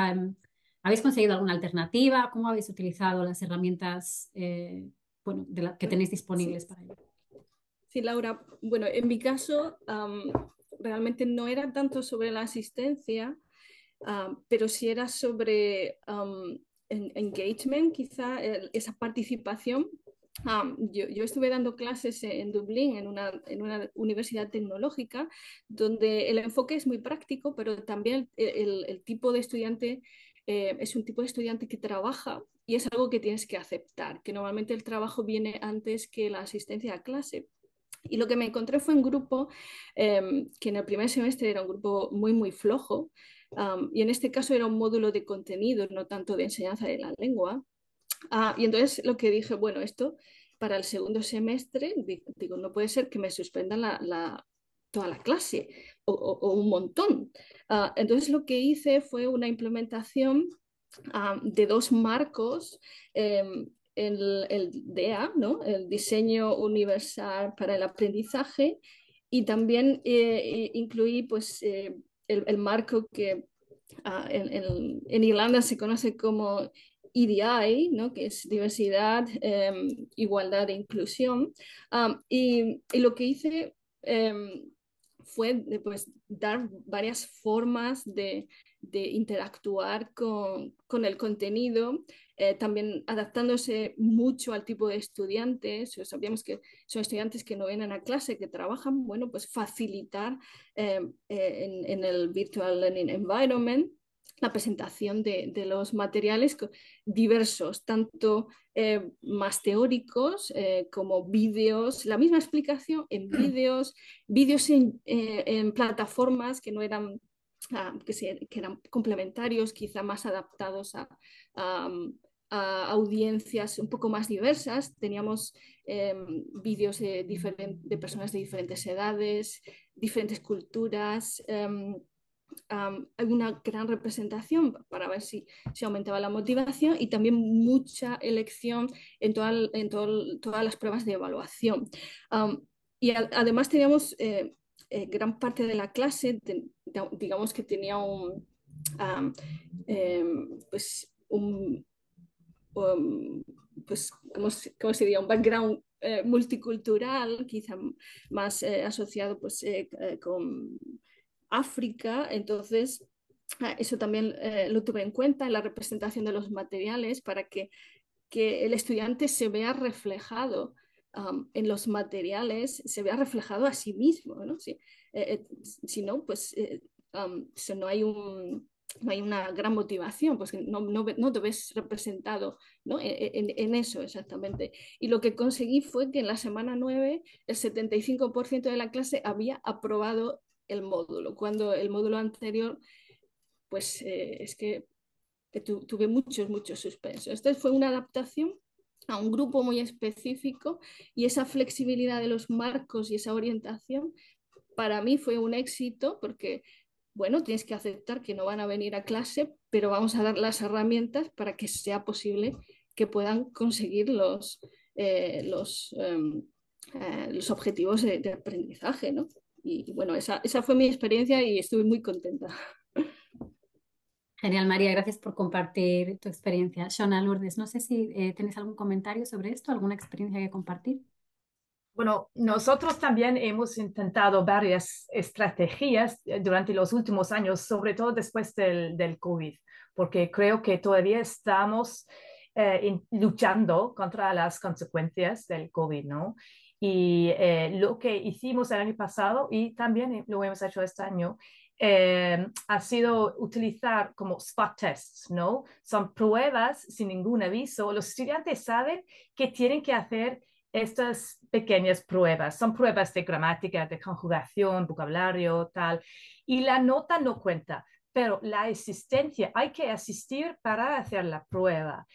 conseguido alguna alternativa? ¿Cómo habéis utilizado las herramientas eh, que tenéis disponibles para ello?
Sí, Laura. Bueno, en mi caso, realmente no era tanto sobre la asistencia, pero sí era sobre engagement, quizá esa participación Ah, yo, estuve dando clases en Dublín, en una, en una, universidad tecnológica, donde el enfoque es muy práctico, pero también el, el, tipo de estudiante eh, es un tipo de estudiante que trabaja y es algo que tienes que aceptar, que normalmente el trabajo viene antes que la asistencia a clase. Y lo que me encontré fue un grupo em, que en el primer semestre era un grupo muy, muy flojo, y en este caso era un módulo de contenido, no tanto de enseñanza de la lengua, Ah, y entonces lo que dije, bueno, esto para el segundo semestre, digo, no puede ser que me suspendan la, toda la clase o, un montón. Ah, entonces lo que hice fue una implementación ah, de dos marcos. Em, el, DEA, el diseño universal para el aprendizaje, y también eh, incluí pues, eh, el, marco que en Irlanda se conoce como EDI, ¿no? que es diversidad, em, igualdad e inclusión. y, lo que hice em, fue eh, pues, dar varias formas de, interactuar con, el contenido, eh, también adaptándose mucho al tipo de estudiantes. Sabíamos que son estudiantes que no vienen a clase, que trabajan, bueno, pues facilitar em, eh, en, el Virtual Learning Environment la presentación de, los materiales diversos, tanto eh, más teóricos eh, como vídeos, la misma explicación en vídeos, vídeos eh, en, plataformas que no eran... Ah, que, eran complementarios, quizá más adaptados a, a, audiencias un poco más diversas. Teníamos em, vídeos de, personas de diferentes edades, diferentes culturas, em, um, una gran representación para ver si, se aumentaba la motivación y también mucha elección en, en todas las pruebas de evaluación. y además teníamos eh, eh, gran parte de la clase, digamos que tenía un, em, pues un, um, pues, ¿cómo, se diría? Un background eh, multicultural, quizá más asociado pues, con África, entonces ah, eso también eh, lo tuve en cuenta en la representación de los materiales para que, el estudiante se vea reflejado en los materiales, se vea reflejado a sí mismo. ¿no? Si, eh, eh, si no, pues no hay un, hay una gran motivación, pues no, te ves representado e, e, En, eso exactamente. Y lo que conseguí fue que en la semana 9 el 75% de la clase había aprobado el módulo, cuando el módulo anterior, pues eh, es que tuve muchos, muchos suspensos. Esta fue una adaptación a un grupo muy específico y esa flexibilidad de los marcos y esa orientación para mí fue un éxito porque, bueno, tienes que aceptar que no van a venir a clase, pero vamos a dar las herramientas para que sea posible que puedan conseguir los, eh, los, em, eh, los objetivos de, de aprendizaje, ¿no? Y bueno, esa, fue mi experiencia y estuve muy contenta.
Genial, María, gracias por compartir tu experiencia. Shona Lourdes, no sé
si eh, tienes algún comentario sobre esto, alguna experiencia que compartir. Bueno, nosotros también hemos intentado varias estrategias eh, durante los últimos años, sobre todo después del, del COVID, porque creo que todavía estamos eh, luchando contra las consecuencias del COVID, ¿no? Y eh, lo que hicimos el año pasado y también lo hemos hecho este año eh, ha sido utilizar como spot tests, ¿no? Son pruebas sin ningún aviso. Los estudiantes saben que tienen que hacer estas pequeñas pruebas. Son pruebas de gramática, de conjugación, vocabulario, tal. Y la nota no cuenta, pero la asistencia, hay que asistir para hacer la prueba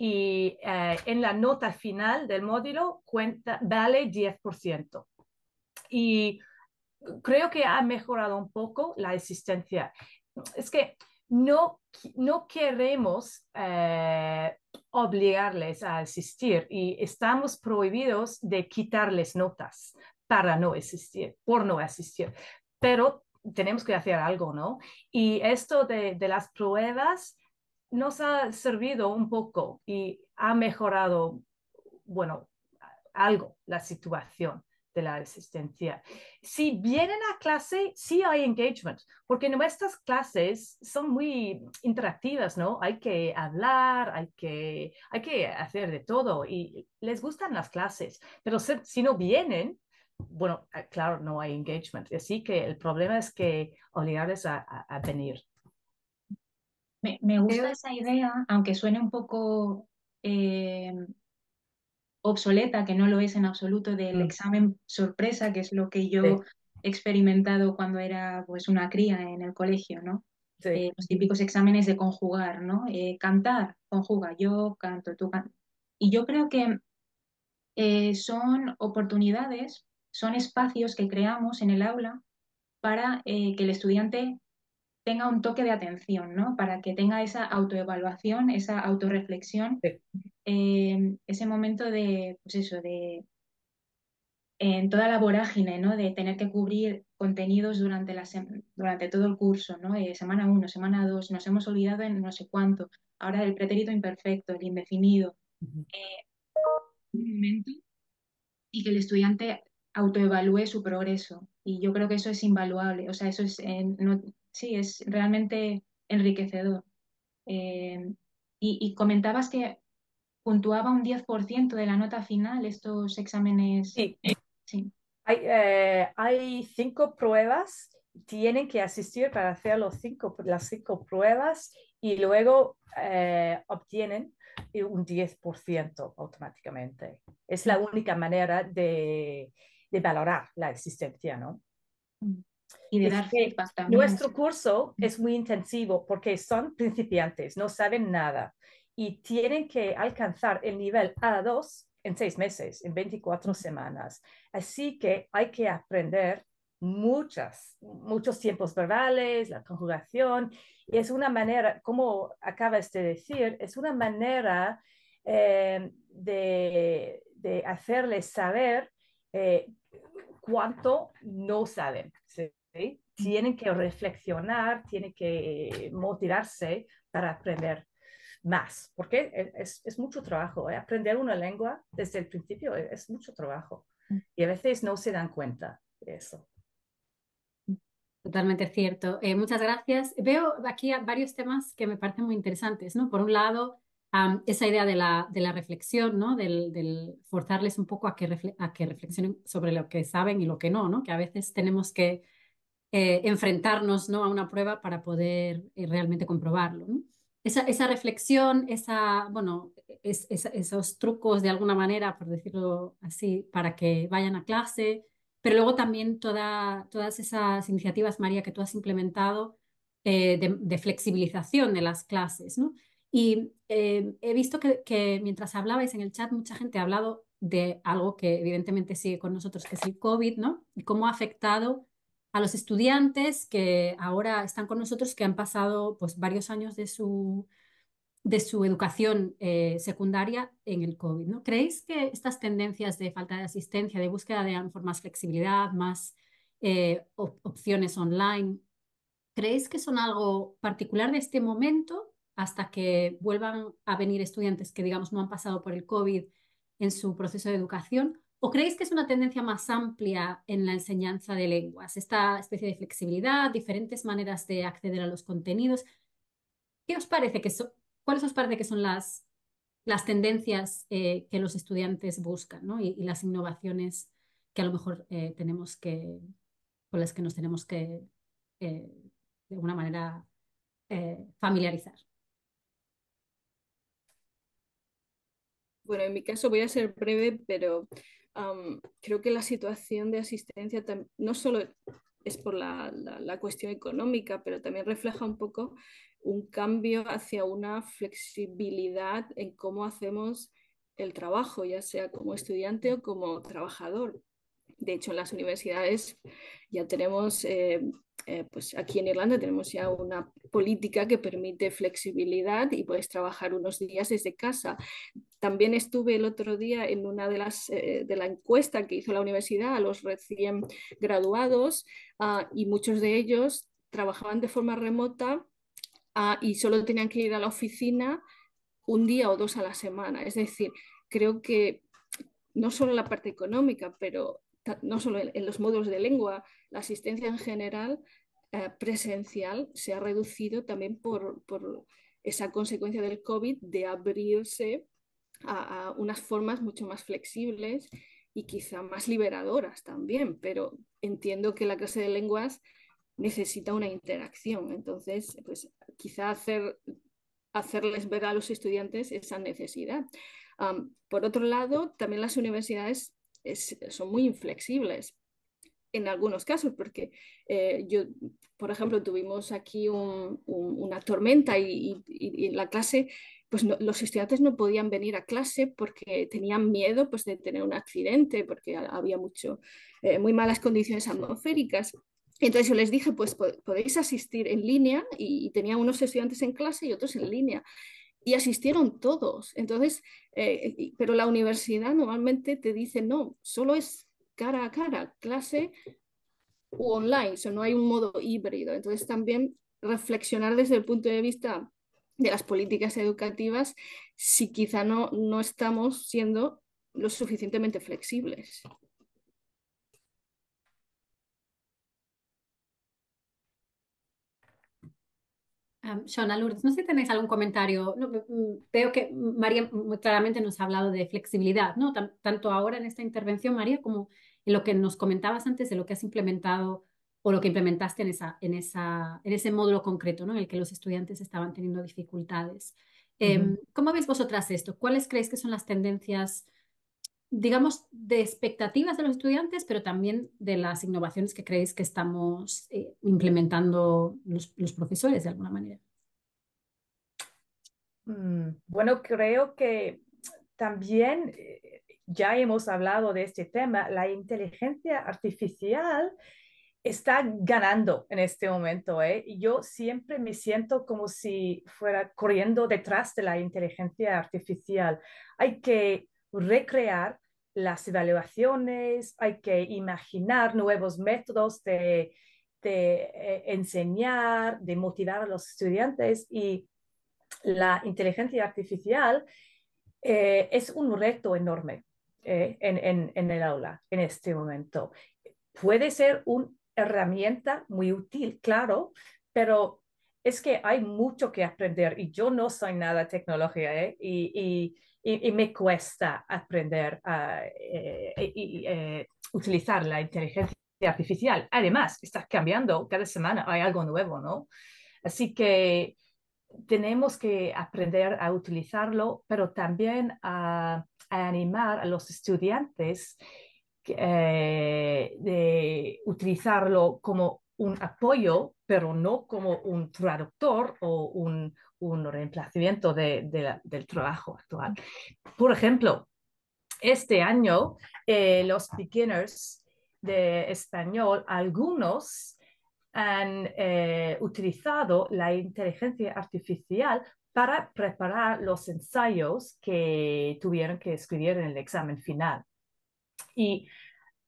y eh, en la nota final del módulo cuenta, vale 10%. Y creo que ha mejorado un poco la existencia. Es que no, no queremos eh, obligarles a asistir y estamos prohibidos de quitarles notas para no asistir, por no asistir. Pero tenemos que hacer algo, ¿no? Y esto de, de las pruebas nos ha servido un poco y ha mejorado, bueno, algo la situación de la asistencia. Si vienen a clase, sí hay engagement, porque nuestras clases son muy interactivas, ¿no? Hay que hablar, hay que, hacer de todo y les gustan las clases, pero si, no vienen, bueno, ah, claro, no hay engagement. Así que el problema es que obligarles a venir.
Me, gusta esa idea, aunque suene un poco eh, obsoleta, que no lo es en absoluto, del mm. examen sorpresa, que es lo que yo he experimentado cuando era pues una cría en el colegio, ¿no? Eh, los típicos exámenes de conjugar, ¿no? Eh, cantar, conjuga, yo canto, tú cantas. Y yo creo que son oportunidades, son espacios que creamos en el aula para que el estudiante tenga un toque de atención, ¿no? Para que tenga esa autoevaluación, esa autorreflexión, em, ese momento de, pues eso, de en toda la vorágine, ¿no? De tener que cubrir contenidos durante, la durante todo el curso, ¿no? Eh, semana uno, semana dos, nos hemos olvidado en no sé cuánto, ahora el pretérito imperfecto, el indefinido. Eh, momento y que el estudiante autoevalúe su progreso. Y yo creo que eso es invaluable, o sea, eso es, eh, no, sí, es realmente enriquecedor. Eh, y, comentabas que puntuaba un 10% de la nota final estos exámenes. Sí. Eh, sí.
Eh, hay, cinco pruebas, tienen que asistir para hacer los cinco, las cinco pruebas y luego obtienen un 10% automáticamente. Es la única manera de, valorar la existencia, ¿no? Mm. Nuestro curso es muy intensivo porque son principiantes, no saben nada y tienen que alcanzar el nivel A2 en seis meses, en 24 semanas. Así que hay que aprender muchas, muchos tiempos verbales, la conjugación, y es una manera, como acabas de decir, es una manera eh, de, hacerles saber eh, cuánto no saben. Mm. tienen que reflexionar, tienen que eh, motivarse para aprender más, porque e, es, mucho trabajo. ¿eh? Aprender una lengua desde el principio e, es, mucho trabajo mm. y a veces no se dan cuenta de eso. Totalmente cierto. Eh, muchas gracias.
Veo aquí varios temas que me parecen muy interesantes. ¿no? Por un lado, esa idea de la, de la reflexión, ¿no? Del, forzarles un poco a que, a que reflexionen sobre lo que saben y lo que no, ¿no? que a veces tenemos que eh, enfrentarnos ¿no? a una prueba para poder eh, realmente comprobarlo. Esa, reflexión, esa, bueno, es, esos trucos de alguna manera, por decirlo así, para que vayan a clase, pero luego también todas esas iniciativas, María, que tú has implementado eh, de, flexibilización de las clases. ¿no? Y he visto que, que, mientras hablabais en el chat, mucha gente ha hablado de algo que evidentemente sigue con nosotros, que es el COVID, ¿no? Y cómo ha afectado a los estudiantes que ahora están con nosotros, que han pasado pues, varios años de su, educación eh, secundaria en el COVID. ¿no? ¿Creéis que estas tendencias de falta de asistencia, de búsqueda de más flexibilidad, más eh, opciones online, creéis que son algo particular de este momento hasta que vuelvan a venir estudiantes que, digamos, no han pasado por el COVID en su proceso de educación? ¿O creéis que es una tendencia más amplia en la enseñanza de lenguas? Esta especie de flexibilidad, diferentes maneras de acceder a los contenidos. ¿Qué os parece que ¿Cuáles os parece que son las, las tendencias eh, que los estudiantes buscan y, las innovaciones que a lo mejor eh, tenemos que, con las que nos tenemos que, eh, de alguna manera, familiarizar?
Bueno, en mi caso voy a ser breve, pero creo que la situación de asistencia no solo es por la, cuestión económica, pero también refleja un poco un cambio hacia una flexibilidad en cómo hacemos el trabajo, ya sea como estudiante o como trabajador. De hecho, en las universidades ya tenemos, eh, eh, pues aquí en Irlanda tenemos ya una política que permite flexibilidad y puedes trabajar unos días desde casa. También estuve el otro día en una de las encuestas eh, de la encuesta que hizo la universidad a los recién graduados ah, y muchos de ellos trabajaban de forma remota ah, y solo tenían que ir a la oficina un día o dos a la semana. Es decir, creo que no solo la parte económica, pero no solo en, los módulos de lengua, la asistencia en general eh, presencial se ha reducido también por, por esa consecuencia del COVID de abrirse a, unas formas mucho más flexibles y quizá más liberadoras también, pero entiendo que la clase de lenguas necesita una interacción. Entonces, pues quizá hacer, hacerles ver a los estudiantes esa necesidad. por otro lado, también las universidades son muy inflexibles en algunos casos, porque eh, yo, por ejemplo, tuvimos aquí una tormenta y, y la clase pues los estudiantes no podían venir a clase porque tenían miedo pues, de tener un accidente, porque había mucho, eh, muy malas condiciones atmosféricas. Entonces yo les dije, pues podéis asistir en línea y, tenía unos estudiantes en clase y otros en línea y asistieron todos. Entonces, eh, pero la universidad normalmente te dice, no, solo es cara a cara, clase o online, o no hay un modo híbrido. Entonces, también reflexionar desde el punto de vista de las políticas educativas si quizá no, estamos siendo lo suficientemente flexibles.
Lourdes, no sé si tenéis algún comentario. veo que María claramente nos ha hablado de flexibilidad, ¿no? tanto ahora en esta intervención, María, como en lo que nos comentabas antes de lo que has implementado o lo que implementaste en, esa, en, esa, en ese módulo concreto ¿no? en el que los estudiantes estaban teniendo dificultades. Em, ¿Cómo veis vosotras esto? ¿Cuáles creéis que son las tendencias, digamos, de expectativas de los estudiantes, pero también de las innovaciones que creéis que estamos eh, implementando los, los, profesores de alguna manera? Mm,
bueno, creo que también eh, ya hemos hablado de este tema, la inteligencia artificial está ganando en este momento. ¿eh? yo siempre me siento como si fuera corriendo detrás de la inteligencia artificial. Hay que recrear las evaluaciones, hay que imaginar nuevos métodos de, eh, enseñar, de motivar a los estudiantes y la inteligencia artificial eh, es un reto enorme en, en el aula en este momento. Puede ser un herramienta muy útil, claro, pero es que hay mucho que aprender y yo no soy nada tecnología ¿eh? y, y, me cuesta aprender a eh, eh, utilizar la inteligencia artificial. Además, está cambiando, cada semana hay algo nuevo, ¿no? Así que tenemos que aprender a utilizarlo, pero también a, a animar a los estudiantes eh, de utilizarlo como un apoyo, pero no como un traductor o un, un reemplazamiento del trabajo actual. Por ejemplo, este año eh, los beginners de español, algunos han eh, utilizado la inteligencia artificial para preparar los ensayos que tuvieron que escribir en el examen final y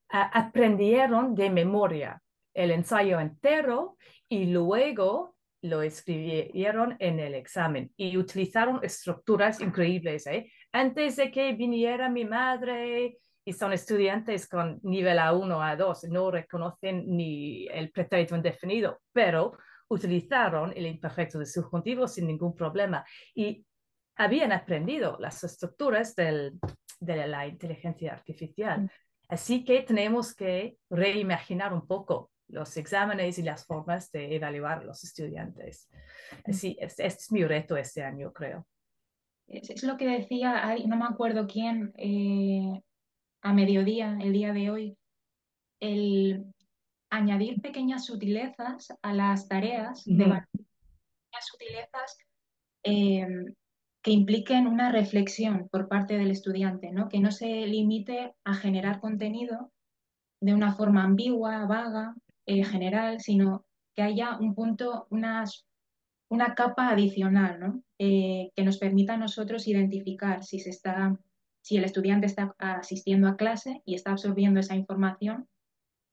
aprendieron de memoria el ensayo entero y luego lo escribieron en el examen y utilizaron estructuras increíbles. ¿eh? Antes de que viniera mi madre, y son estudiantes con nivel A1, A2, no reconocen ni el pretérito indefinido, pero utilizaron el imperfecto de subjuntivo sin ningún problema. Y habían aprendido las estructuras de la inteligencia artificial. Mm. Así que tenemos que reimaginar un poco los exámenes y las formas de evaluar a los estudiantes. Mm. Así, este es mi reto este año, creo. Es, lo que decía, no
me acuerdo quién, eh, a mediodía, el día de hoy, el añadir pequeñas sutilezas a las tareas, de pequeñas sutilezas eh, que impliquen una reflexión por parte del estudiante, ¿no? que no se limite a generar contenido de una forma ambigua, vaga, eh, general, sino que haya un punto, unas, una capa adicional eh, que nos permita a nosotros identificar si, se está, si el estudiante está asistiendo a clase y está absorbiendo esa información,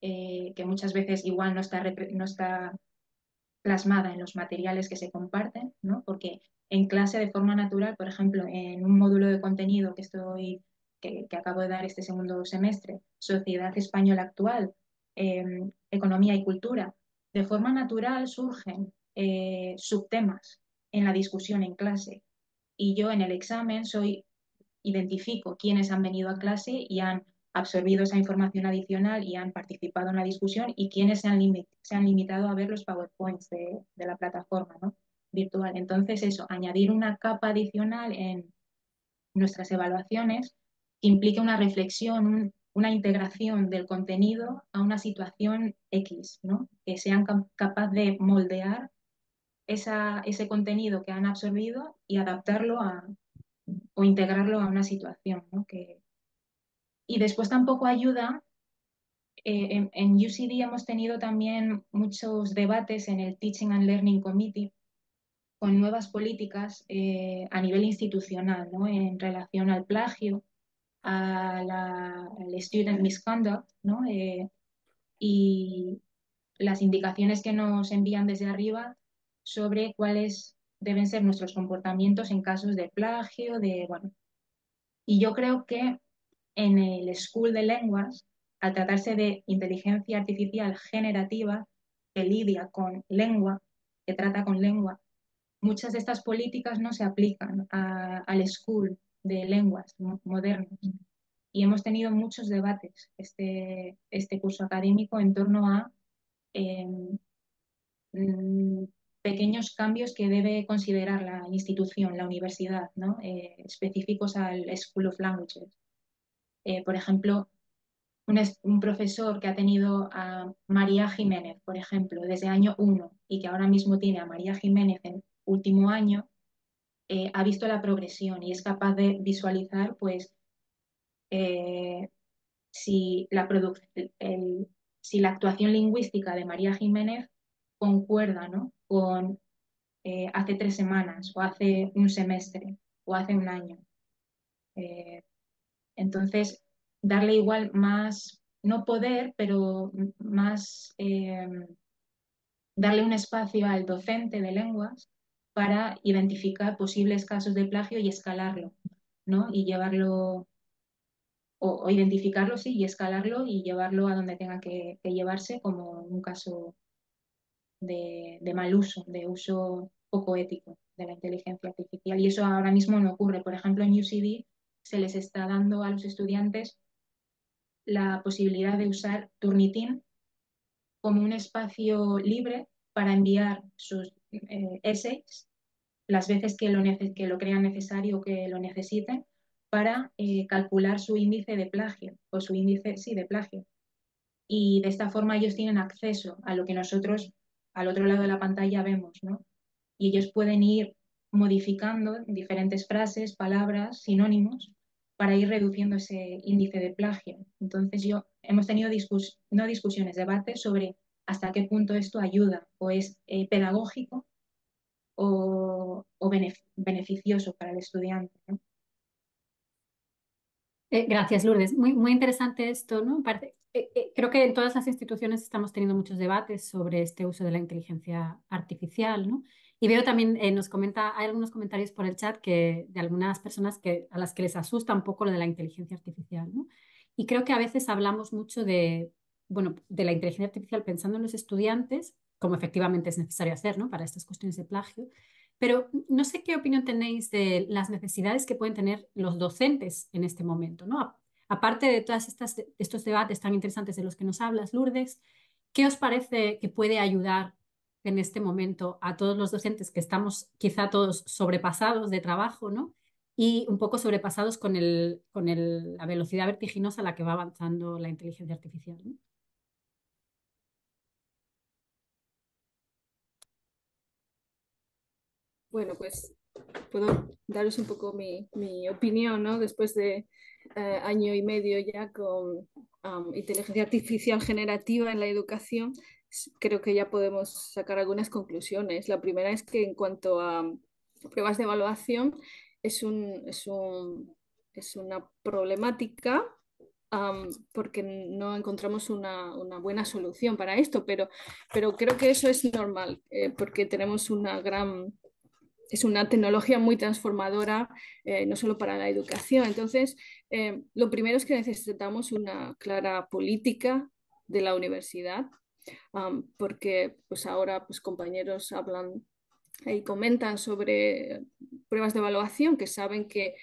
eh, que muchas veces igual no está, no está plasmada en los materiales que se comparten, ¿no? porque en clase de forma natural, por ejemplo, en un módulo de contenido que, estoy, que, acabo de dar este segundo semestre, Sociedad Española Actual, em, Economía y Cultura, de forma natural surgen eh, subtemas en la discusión en clase y yo en el examen soy identifico quiénes han venido a clase y han absorbido esa información adicional y han participado en la discusión y quienes se han, se han limitado a ver los PowerPoints de, la plataforma virtual. Entonces, eso, añadir una capa adicional en nuestras evaluaciones implica una reflexión, una integración del contenido a una situación X, que sean capaces de moldear ese contenido que han absorbido y adaptarlo a, o integrarlo a una situación que, y después tampoco ayuda. Eh, en, UCD hemos tenido también muchos debates en el Teaching and Learning Committee con nuevas políticas eh, a nivel institucional en relación al plagio, a la, al student misconduct eh, y las indicaciones que nos envían desde arriba sobre cuáles deben ser nuestros comportamientos en casos de plagio, de bueno. Y yo creo que en el School de Lenguas, al tratarse de inteligencia artificial generativa que lidia con lengua, que trata con lengua, muchas de estas políticas no se aplican al School de Lenguas moderno. Y hemos tenido muchos debates este, este curso académico en torno a em, mm, pequeños cambios que debe considerar la institución, la universidad, eh, específicos al School of Languages. Eh, por ejemplo, un, profesor que ha tenido a María Jiménez, por ejemplo, desde año 1 y que ahora mismo tiene a María Jiménez en último año, eh, ha visto la progresión y es capaz de visualizar, pues, eh, si, la si la actuación lingüística de María Jiménez concuerda ¿no? con hace tres semanas o hace un semestre o hace un año. Entonces, darle igual más, no poder, pero más, em, darle un espacio al docente de lenguas para identificar posibles casos de plagio y escalarlo, ¿no? Y llevarlo, o, identificarlo, sí, y escalarlo y llevarlo a donde tenga que, llevarse como un caso de, de mal uso, de uso poco ético de la inteligencia artificial. Y eso ahora mismo no ocurre. Por ejemplo, en UCD se les está dando a los estudiantes la posibilidad de usar Turnitin como un espacio libre para enviar sus eh, essays las veces que lo, crean necesario o que lo necesiten para eh, calcular su índice de plagio o su índice, sí, de plagio. Y de esta forma ellos tienen acceso a lo que nosotros al otro lado de la pantalla vemos, ¿no? Y ellos pueden ir modificando diferentes frases, palabras, sinónimos, para ir reduciendo ese índice de plagio. Entonces, yo hemos tenido no discusiones, debates sobre hasta qué punto esto ayuda o es eh, pedagógico
o, beneficioso para el estudiante. Eh, gracias, Lourdes. Muy, muy interesante esto, ¿no? Eh, creo que en todas las instituciones estamos teniendo muchos debates sobre este uso de la inteligencia artificial, ¿no? Y veo también, eh, nos comenta, hay algunos comentarios por el chat que, de algunas personas que, a las que les asusta un poco lo de la inteligencia artificial. Y creo que a veces hablamos mucho de, bueno, de la inteligencia artificial pensando en los estudiantes, como efectivamente es necesario hacer para estas cuestiones de plagio. Pero no sé qué opinión tenéis de las necesidades que pueden tener los docentes en este momento. ¿no? aparte de todos estos debates tan interesantes de los que nos hablas, Lourdes, ¿qué os parece que puede ayudar en este momento a todos los docentes que estamos quizá todos sobrepasados de trabajo, Y un poco sobrepasados con, la velocidad vertiginosa a la que va avanzando la inteligencia artificial.
Bueno, pues puedo daros un poco mi, opinión, Después de eh, año y medio ya con inteligencia artificial generativa en la educación, creo que ya podemos sacar algunas conclusiones. La primera es que en cuanto a pruebas de evaluación, es, un, es, una problemática porque no encontramos una, buena solución para esto, pero, creo que eso es normal eh, porque tenemos una gran... Es una tecnología muy transformadora, eh, no solo para la educación. Entonces, eh, lo primero es que necesitamos una clara política de la universidad porque pues ahora pues, compañeros hablan y comentan sobre pruebas de evaluación que saben que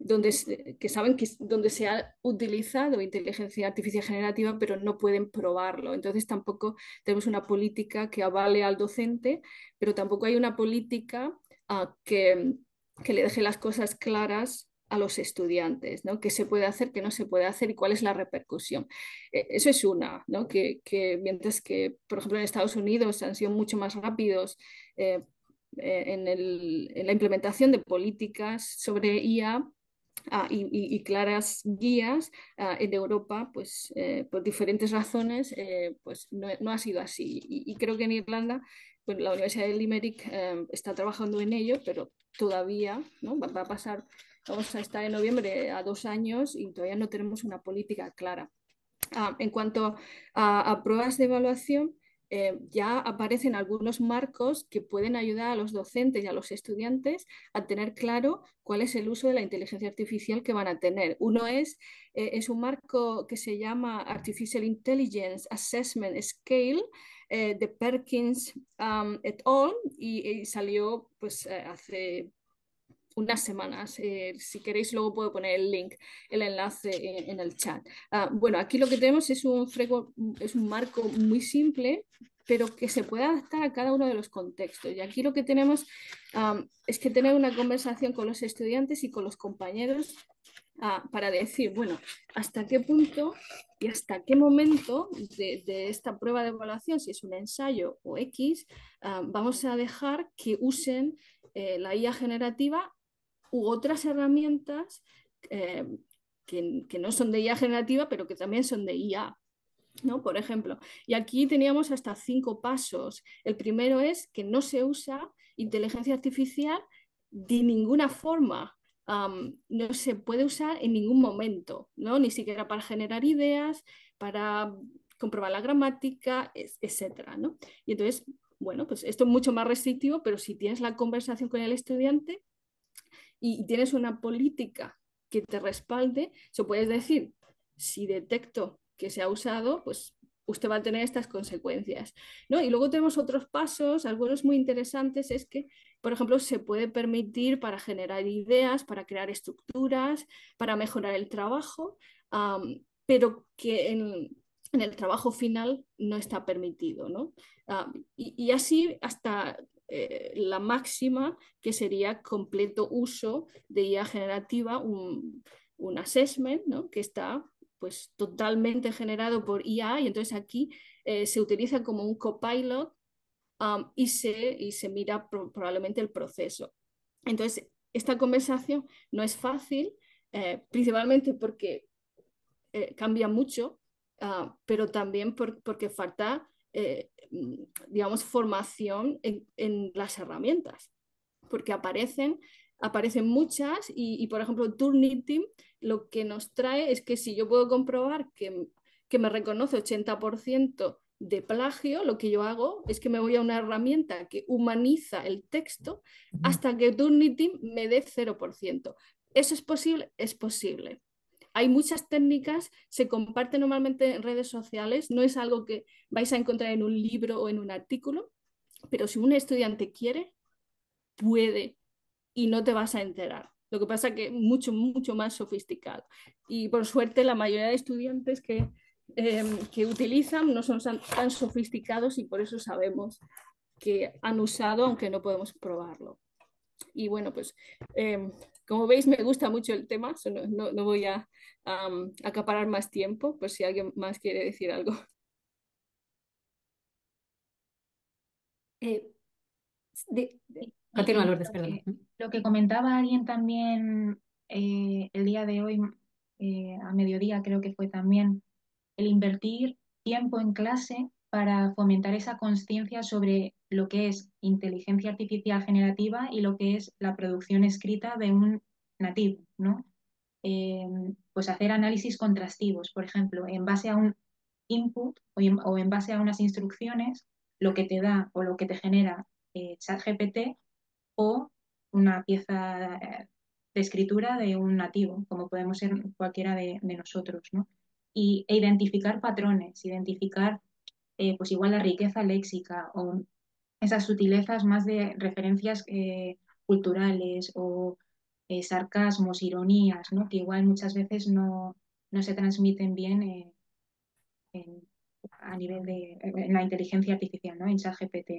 donde, que saben que donde se ha utilizado inteligencia artificial generativa, pero no pueden probarlo. Entonces tampoco tenemos una política que avale al docente, pero tampoco hay una política ah, que, le deje las cosas claras a los estudiantes, ¿no? ¿Qué se puede hacer, qué no se puede hacer y cuál es la repercusión? E-, eso es una, ¿no? Que, mientras que, por ejemplo, en Estados Unidos han sido mucho más rápidos eh, eh, en, la implementación de políticas sobre IA. Ah, y, claras guías ah, en Europa, pues eh, por diferentes razones, pues no, ha sido así. Y, creo que en Irlanda pues, la Universidad de Limerick está trabajando en ello, pero todavía ¿no? va a pasar Vamos a estar en noviembre a dos años y todavía no tenemos una política clara. Ah, en cuanto a, pruebas de evaluación, eh, ya aparecen algunos marcos que pueden ayudar a los docentes y a los estudiantes a tener claro cuál es el uso de la inteligencia artificial que van a tener. Uno es, eh, es un marco que se llama Artificial Intelligence Assessment Scale eh, de Perkins um, et al. Y, y salió pues, hace unas semanas. Eh, si queréis, luego puedo poner el link, el enlace eh, en, el chat. Ah, bueno, aquí lo que tenemos es un, es un marco muy simple, pero que se puede adaptar a cada uno de los contextos. Y aquí lo que tenemos es que tener una conversación con los estudiantes y con los compañeros ah, para decir, bueno, hasta qué punto y hasta qué momento de, esta prueba de evaluación, si es un ensayo o X, ah, vamos a dejar que usen eh, la IA generativa u otras herramientas eh, que, no son de IA generativa, pero que también son de IA. ¿no? Por ejemplo, y aquí teníamos hasta cinco pasos. El primero es que no se usa inteligencia artificial de ninguna forma. no se puede usar en ningún momento, ¿no? ni siquiera para generar ideas, para comprobar la gramática, etcétera, ¿no? Y entonces, bueno, pues esto es mucho más restrictivo, pero si tienes la conversación con el estudiante, y tienes una política que te respalde, se puedes decir, si detecto que se ha usado, pues usted va a tener estas consecuencias. Y luego tenemos otros pasos, algunos muy interesantes, es que, por ejemplo, se puede permitir para generar ideas, para crear estructuras, para mejorar el trabajo, pero que en, el trabajo final no está permitido. ¿no? y, así hasta eh, la máxima, que sería completo uso de IA generativa, un, assessment que está pues, totalmente generado por IA y entonces aquí eh, se utiliza como un copilot um, y, se, y se mira probablemente el proceso. Entonces, esta conversación no es fácil, eh, principalmente porque cambia mucho, ah, pero también porque falta eh, mm, digamos, formación en, las herramientas, porque aparecen, aparecen muchas y, por ejemplo, Turnitin lo que nos trae es que si yo puedo comprobar que, que me reconoce 80% de plagio, lo que yo hago es que me voy a una herramienta que humaniza el texto hasta que Turnitin me dé 0%. ¿Eso es posible? Es posible. Hay muchas técnicas, se comparte normalmente en redes sociales, no es algo que vais a encontrar en un libro o en un artículo, pero si un estudiante quiere, puede y no te vas a enterar. Lo que pasa que mucho, mucho más sofisticado. Y por suerte la mayoría de estudiantes que, em, que utilizan no son tan sofisticados y por eso sabemos que han usado, aunque no podemos probarlo. Y bueno, pues em, como veis, me gusta mucho el tema, no, voy a acaparar más tiempo por si alguien más quiere decir algo. Eh, eh,
lo que, comentaba alguien también eh, el día de hoy, a mediodía creo que fue también, el invertir tiempo en clase para fomentar esa conciencia sobre lo que es inteligencia artificial generativa y lo que es la producción escrita de un nativo, ¿no? Eh, pues hacer análisis contrastivos, por ejemplo, en base a un input o en, base a unas instrucciones, lo que te da o lo que te genera eh, ChatGPT o una pieza eh, de escritura de un nativo, como podemos ser cualquiera de, nosotros, ¿no? Y, e identificar patrones, identificar eh, pues igual la riqueza léxica o esas sutilezas más de referencias eh, culturales o eh, sarcasmos, ironías, ¿no? que igual muchas veces no, no se transmiten bien a nivel de en la inteligencia artificial, ¿no? en ChatGPT.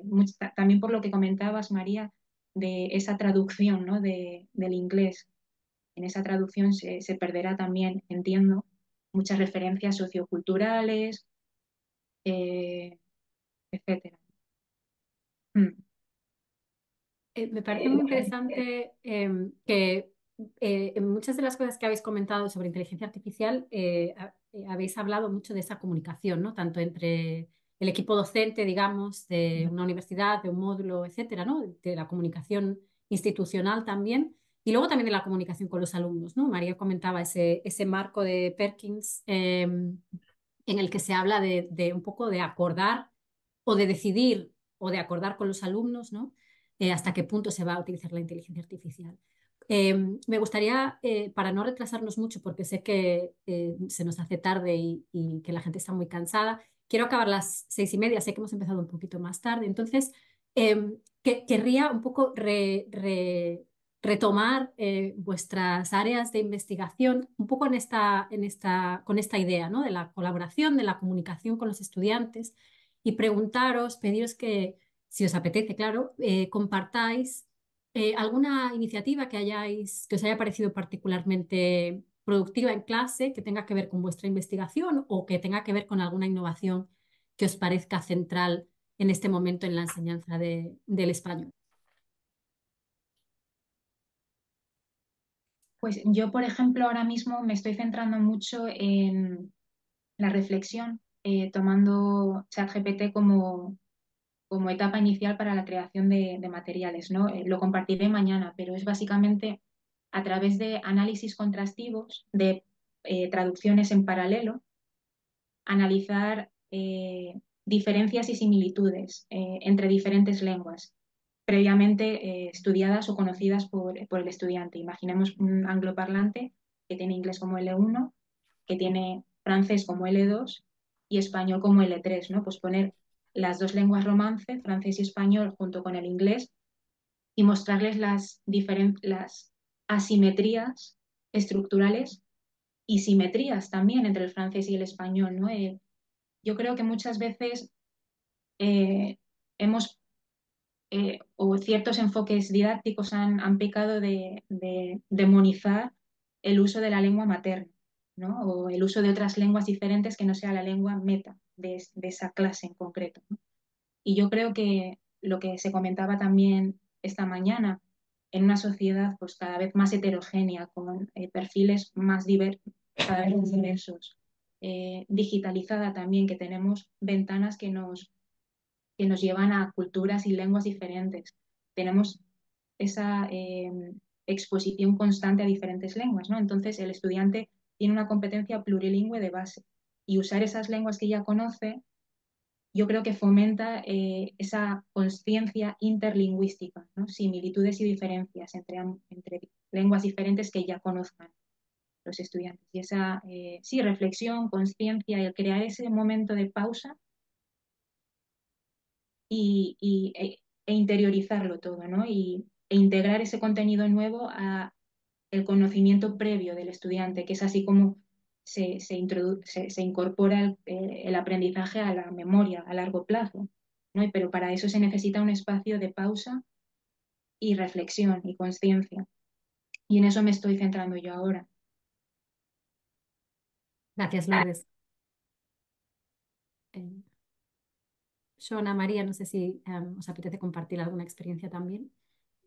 También por lo que comentabas, María, de esa traducción ¿no? del inglés. En esa traducción se, se perderá también, entiendo, muchas referencias socioculturales eh, etcétera.
Mm. Eh, me parece eh, muy interesante em, que en muchas de las cosas que habéis comentado sobre inteligencia artificial habéis hablado mucho de esa comunicación, ¿no? Tanto entre el equipo docente, digamos, de una universidad, de un módulo, etcétera, ¿no? De la comunicación institucional también. Y luego también de la comunicación con los alumnos, ¿no? María comentaba ese, marco de Perkins em, en el que se habla de, un poco de acordar o de decidir o de acordar con los alumnos, ¿no? Eh, hasta qué punto se va a utilizar la inteligencia artificial. Em, me gustaría, eh, para no retrasarnos mucho, porque sé que eh, se nos hace tarde y, que la gente está muy cansada, quiero acabar las seis y media, sé que hemos empezado un poquito más tarde, entonces em, querría un poco re, retomar eh, vuestras áreas de investigación un poco en esta, con esta idea ¿no? de la colaboración, de la comunicación con los estudiantes y preguntaros, pediros que, si os apetece, claro, eh, compartáis eh, alguna iniciativa que, hayáis, que os haya parecido particularmente productiva en clase, que tenga que ver con vuestra investigación o que tenga que ver con alguna innovación que os parezca central en este momento en la enseñanza del español. Pues yo, por ejemplo, ahora mismo
me estoy centrando mucho en la reflexión, eh, tomando ChatGPT como, como etapa inicial para la creación de, materiales. ¿no? Eh, lo compartiré mañana, pero es básicamente a través de análisis contrastivos, de eh, traducciones en paralelo, analizar diferencias y similitudes entre diferentes lenguas previamente eh, estudiadas o conocidas por, el estudiante. Imaginemos un angloparlante que tiene inglés como L1, que tiene francés como L2 y español como L3, ¿no? Pues poner las dos lenguas romance, francés y español, junto con el inglés y mostrarles las, las asimetrías estructurales y simetrías también entre el francés y el español, ¿no? Eh, yo creo que muchas veces eh, hemos eh, o ciertos enfoques didácticos han, pecado de, demonizar el uso de la lengua materna, o el uso de otras lenguas diferentes que no sea la lengua meta de, esa clase en concreto. Y yo creo que lo que se comentaba también esta mañana, en una sociedad pues, cada vez más heterogénea, con eh, perfiles más diversos, cada vez más diversos, eh, digitalizada también, que tenemos ventanas que nos que nos llevan a culturas y lenguas diferentes. Tenemos esa eh, exposición constante a diferentes lenguas, ¿no? Entonces el estudiante tiene una competencia plurilingüe de base y usar esas lenguas que ya conoce yo creo que fomenta eh, esa conciencia interlingüística, similitudes y diferencias entre, entre, lenguas diferentes que ya conozcan los estudiantes. Y esa, eh, sí, reflexión, conciencia, el crear ese momento de pausa y, e, e, interiorizarlo todo, ¿no? Y, e integrar ese contenido nuevo a el conocimiento previo del estudiante, que es así como se, se, se, incorpora eh, el, aprendizaje a la memoria a largo plazo. ¿no? Pero para eso se necesita un espacio de pausa y reflexión y conciencia. Y en eso me estoy centrando yo ahora.
Gracias, ah, Lourdes. Yo, María, no sé si em, os apetece compartir alguna experiencia también.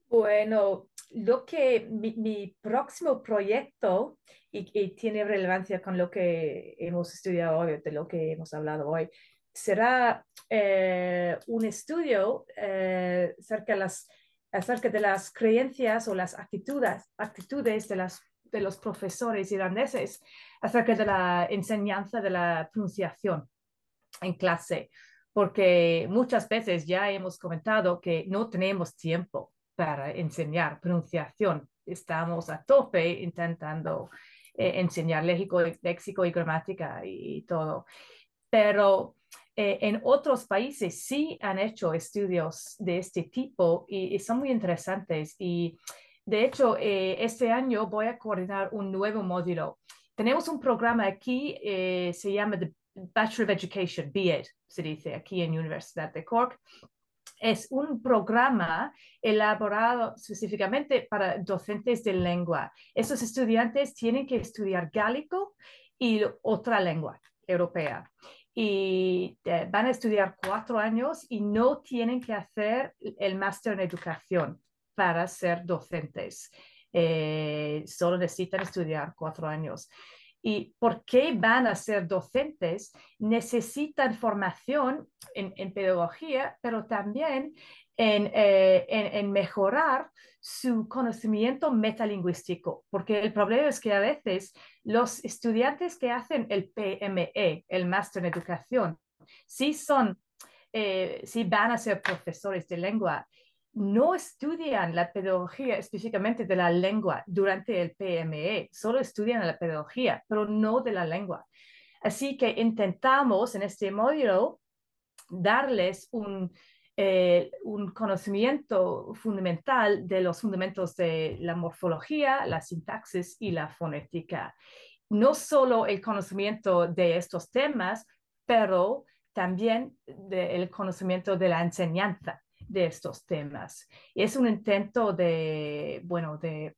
Bueno, lo que mi, próximo proyecto y, tiene relevancia con lo que hemos estudiado hoy, de lo que hemos hablado hoy, será eh, un estudio eh, acerca, de las, creencias o las actitudes, actitudes de, de los profesores irlandeses acerca de la enseñanza de la pronunciación en clase porque muchas veces ya hemos comentado que no tenemos tiempo para enseñar pronunciación. Estamos a tope intentando eh, enseñar léxico, léxico y gramática y, todo. Pero eh, en otros países sí han hecho estudios de este tipo y, son muy interesantes. Y de hecho, eh, este año voy a coordinar un nuevo módulo. Tenemos un programa aquí, se llama Bachelor of Education, BEd, se dice aquí en la Universidad de Cork, es un programa elaborado específicamente para docentes de lengua. Esos estudiantes tienen que estudiar gálico y otra lengua europea. Y eh, van a estudiar cuatro años y no tienen que hacer el máster en educación para ser docentes. Eh, solo necesitan estudiar cuatro años y por qué van a ser docentes, necesitan formación en, pedagogía, pero también eh, en, mejorar su conocimiento metalingüístico, porque el problema es que a veces los estudiantes que hacen el PME, el máster en educación, si son, eh, sí van a ser profesores de lengua, no estudian la pedagogía específicamente de la lengua durante el PME, solo estudian la pedagogía, pero no de la lengua. Así que intentamos en este módulo darles eh, un, conocimiento fundamental de los fundamentos de la morfología, la sintaxis y la fonética. No solo el conocimiento de estos temas, pero también el conocimiento de la enseñanza de estos temas. Y es un intento de, bueno, de,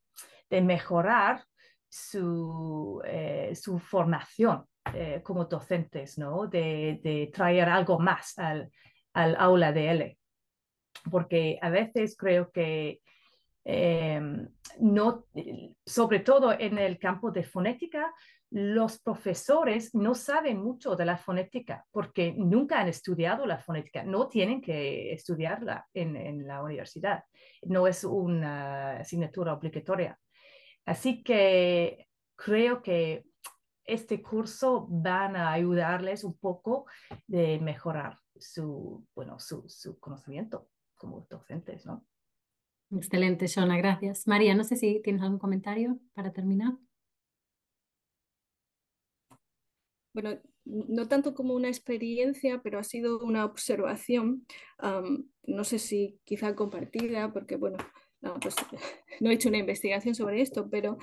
mejorar su, eh, su formación eh, como docentes, ¿no? De, traer algo más al, aula de él Porque a veces creo que eh, no, sobre todo en el campo de fonética, los profesores no saben mucho de la fonética porque nunca han estudiado la fonética, no tienen que estudiarla en, la universidad, no es una asignatura obligatoria. Así que creo que este curso van a ayudarles un poco de mejorar su, bueno, su, su conocimiento como docentes, ¿no?
Excelente, Shona, gracias. María, no sé si tienes algún comentario para terminar.
bueno, no tanto como una experiencia, pero ha sido una observación, no sé si quizá compartida, porque bueno, no, pues, he hecho una investigación sobre esto, pero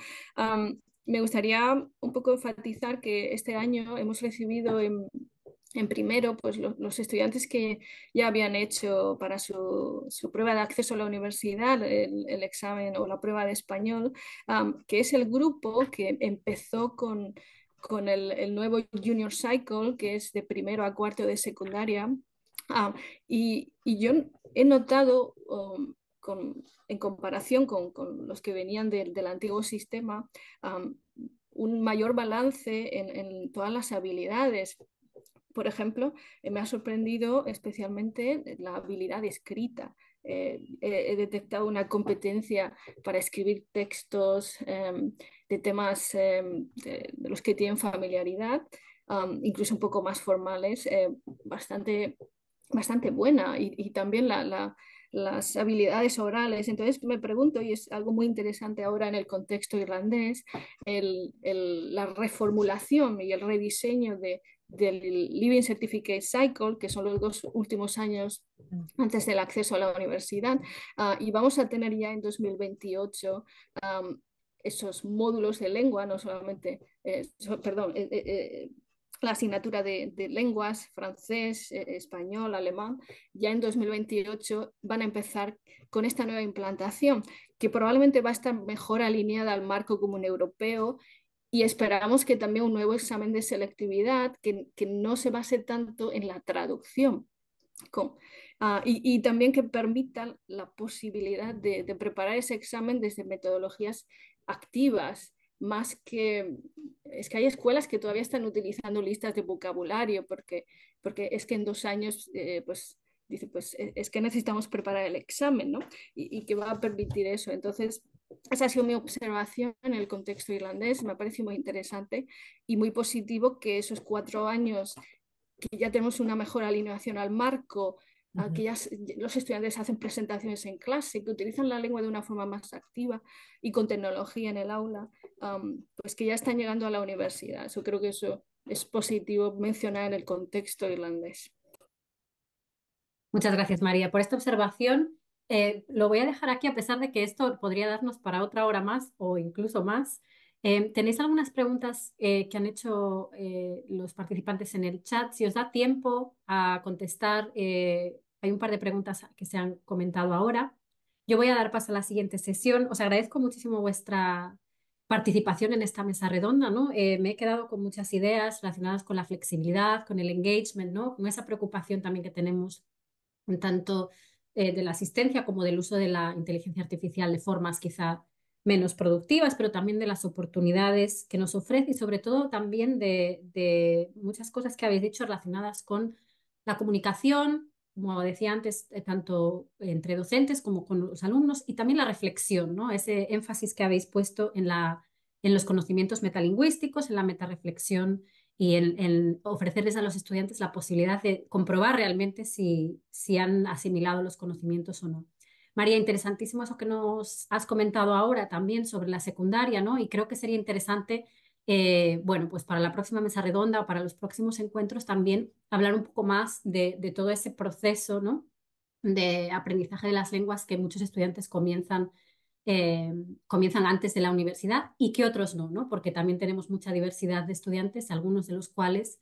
me gustaría un poco enfatizar que este año hemos recibido en, en primero, pues los estudiantes que ya habían hecho para su, prueba de acceso a la universidad el, examen o la prueba de español, que es el grupo que empezó con con el, nuevo Junior Cycle, que es de primero a cuarto de secundaria. Ah, y, yo he notado, um, en comparación con, los que venían del antiguo sistema, um, un mayor balance en, en todas las habilidades, por ejemplo, eh, me ha sorprendido especialmente la habilidad escrita. Eh, he detectado una competencia para escribir textos em, de temas em, de, los que tienen familiaridad, incluso un poco más formales, eh, bastante, bastante buena. Y, también las habilidades orales. Entonces me pregunto, y es algo muy interesante ahora en el contexto irlandés, la reformulación y el rediseño de, del Living Certificate Cycle, que son los dos últimos años mm. antes del acceso a la universidad, ah, y vamos a tener ya en 2028 esos módulos de lengua, no solamente, eh, perdón, eh, eh, la asignatura de, de lenguas, francés, español, alemán, ya en 2028 van a empezar con esta nueva implantación, que probablemente va a estar mejor alineada al marco común europeo y esperamos que también un nuevo examen de selectividad que, no se base tanto en la traducción. Ah, y, también que permita la posibilidad de, preparar ese examen desde metodologías activas, más que es que hay escuelas que todavía están utilizando listas de vocabulario porque, porque es que en dos años eh, pues dice pues e, es que necesitamos preparar el examen ¿no? y, y, que va a permitir eso entonces esa ha sido mi observación en el contexto irlandés. Me parece muy interesante y muy positivo que esos cuatro años que ya tenemos una mejor alineación al marco, que ya los estudiantes hacen presentaciones en clase, que utilizan la lengua de una forma más activa y con tecnología en el aula, pues que ya están llegando a la universidad. Yo creo que eso es positivo mencionar en el contexto irlandés.
Muchas gracias, María,
por esta observación eh, lo voy a dejar aquí a pesar de
que esto podría darnos para otra hora más o incluso más. Eh, Tenéis algunas preguntas eh, que han hecho los participantes en el chat. Si os da tiempo a contestar, hay un par de preguntas que se han comentado ahora. Yo voy a dar paso a la siguiente sesión. Os agradezco muchísimo vuestra participación en esta mesa redonda. me he quedado con muchas ideas relacionadas con la flexibilidad, con el engagement, ¿no? con esa preocupación también que tenemos en tanto eh, de la asistencia como del uso de la inteligencia artificial de formas quizá menos productivas, pero también de las oportunidades que nos ofrece y sobre todo también de, muchas cosas que habéis dicho relacionadas con la comunicación, como decía antes, eh, tanto entre docentes como con los alumnos y también la reflexión, ¿no? ese énfasis que habéis puesto en, en los conocimientos metalingüísticos, en la metareflexión y en, ofrecerles a los estudiantes la posibilidad de comprobar realmente si, si han asimilado los conocimientos o no. María, interesantísimo eso que nos has comentado ahora también sobre la secundaria, ¿no? Y creo que sería interesante, eh, bueno, pues para la próxima mesa redonda o para los próximos encuentros también hablar un poco más de, de todo ese proceso, ¿no? De aprendizaje de las lenguas que muchos estudiantes comienzan eh, comienzan antes de la universidad y que otros no, Porque también tenemos mucha diversidad de estudiantes, algunos de los cuales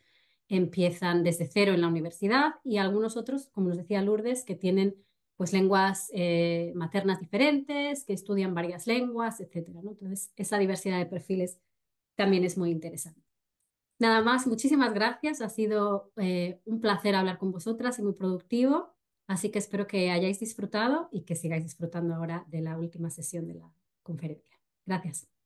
empiezan desde cero en la universidad y algunos otros, como nos decía Lourdes, que tienen pues, lenguas eh, maternas diferentes, que estudian varias lenguas, etc. Entonces, esa diversidad de perfiles también es muy interesante. Nada más, muchísimas gracias. Ha sido eh, un placer hablar con vosotras y muy productivo. Así que espero que hayáis disfrutado y que sigáis disfrutando ahora de la última sesión de la conferencia. Gracias.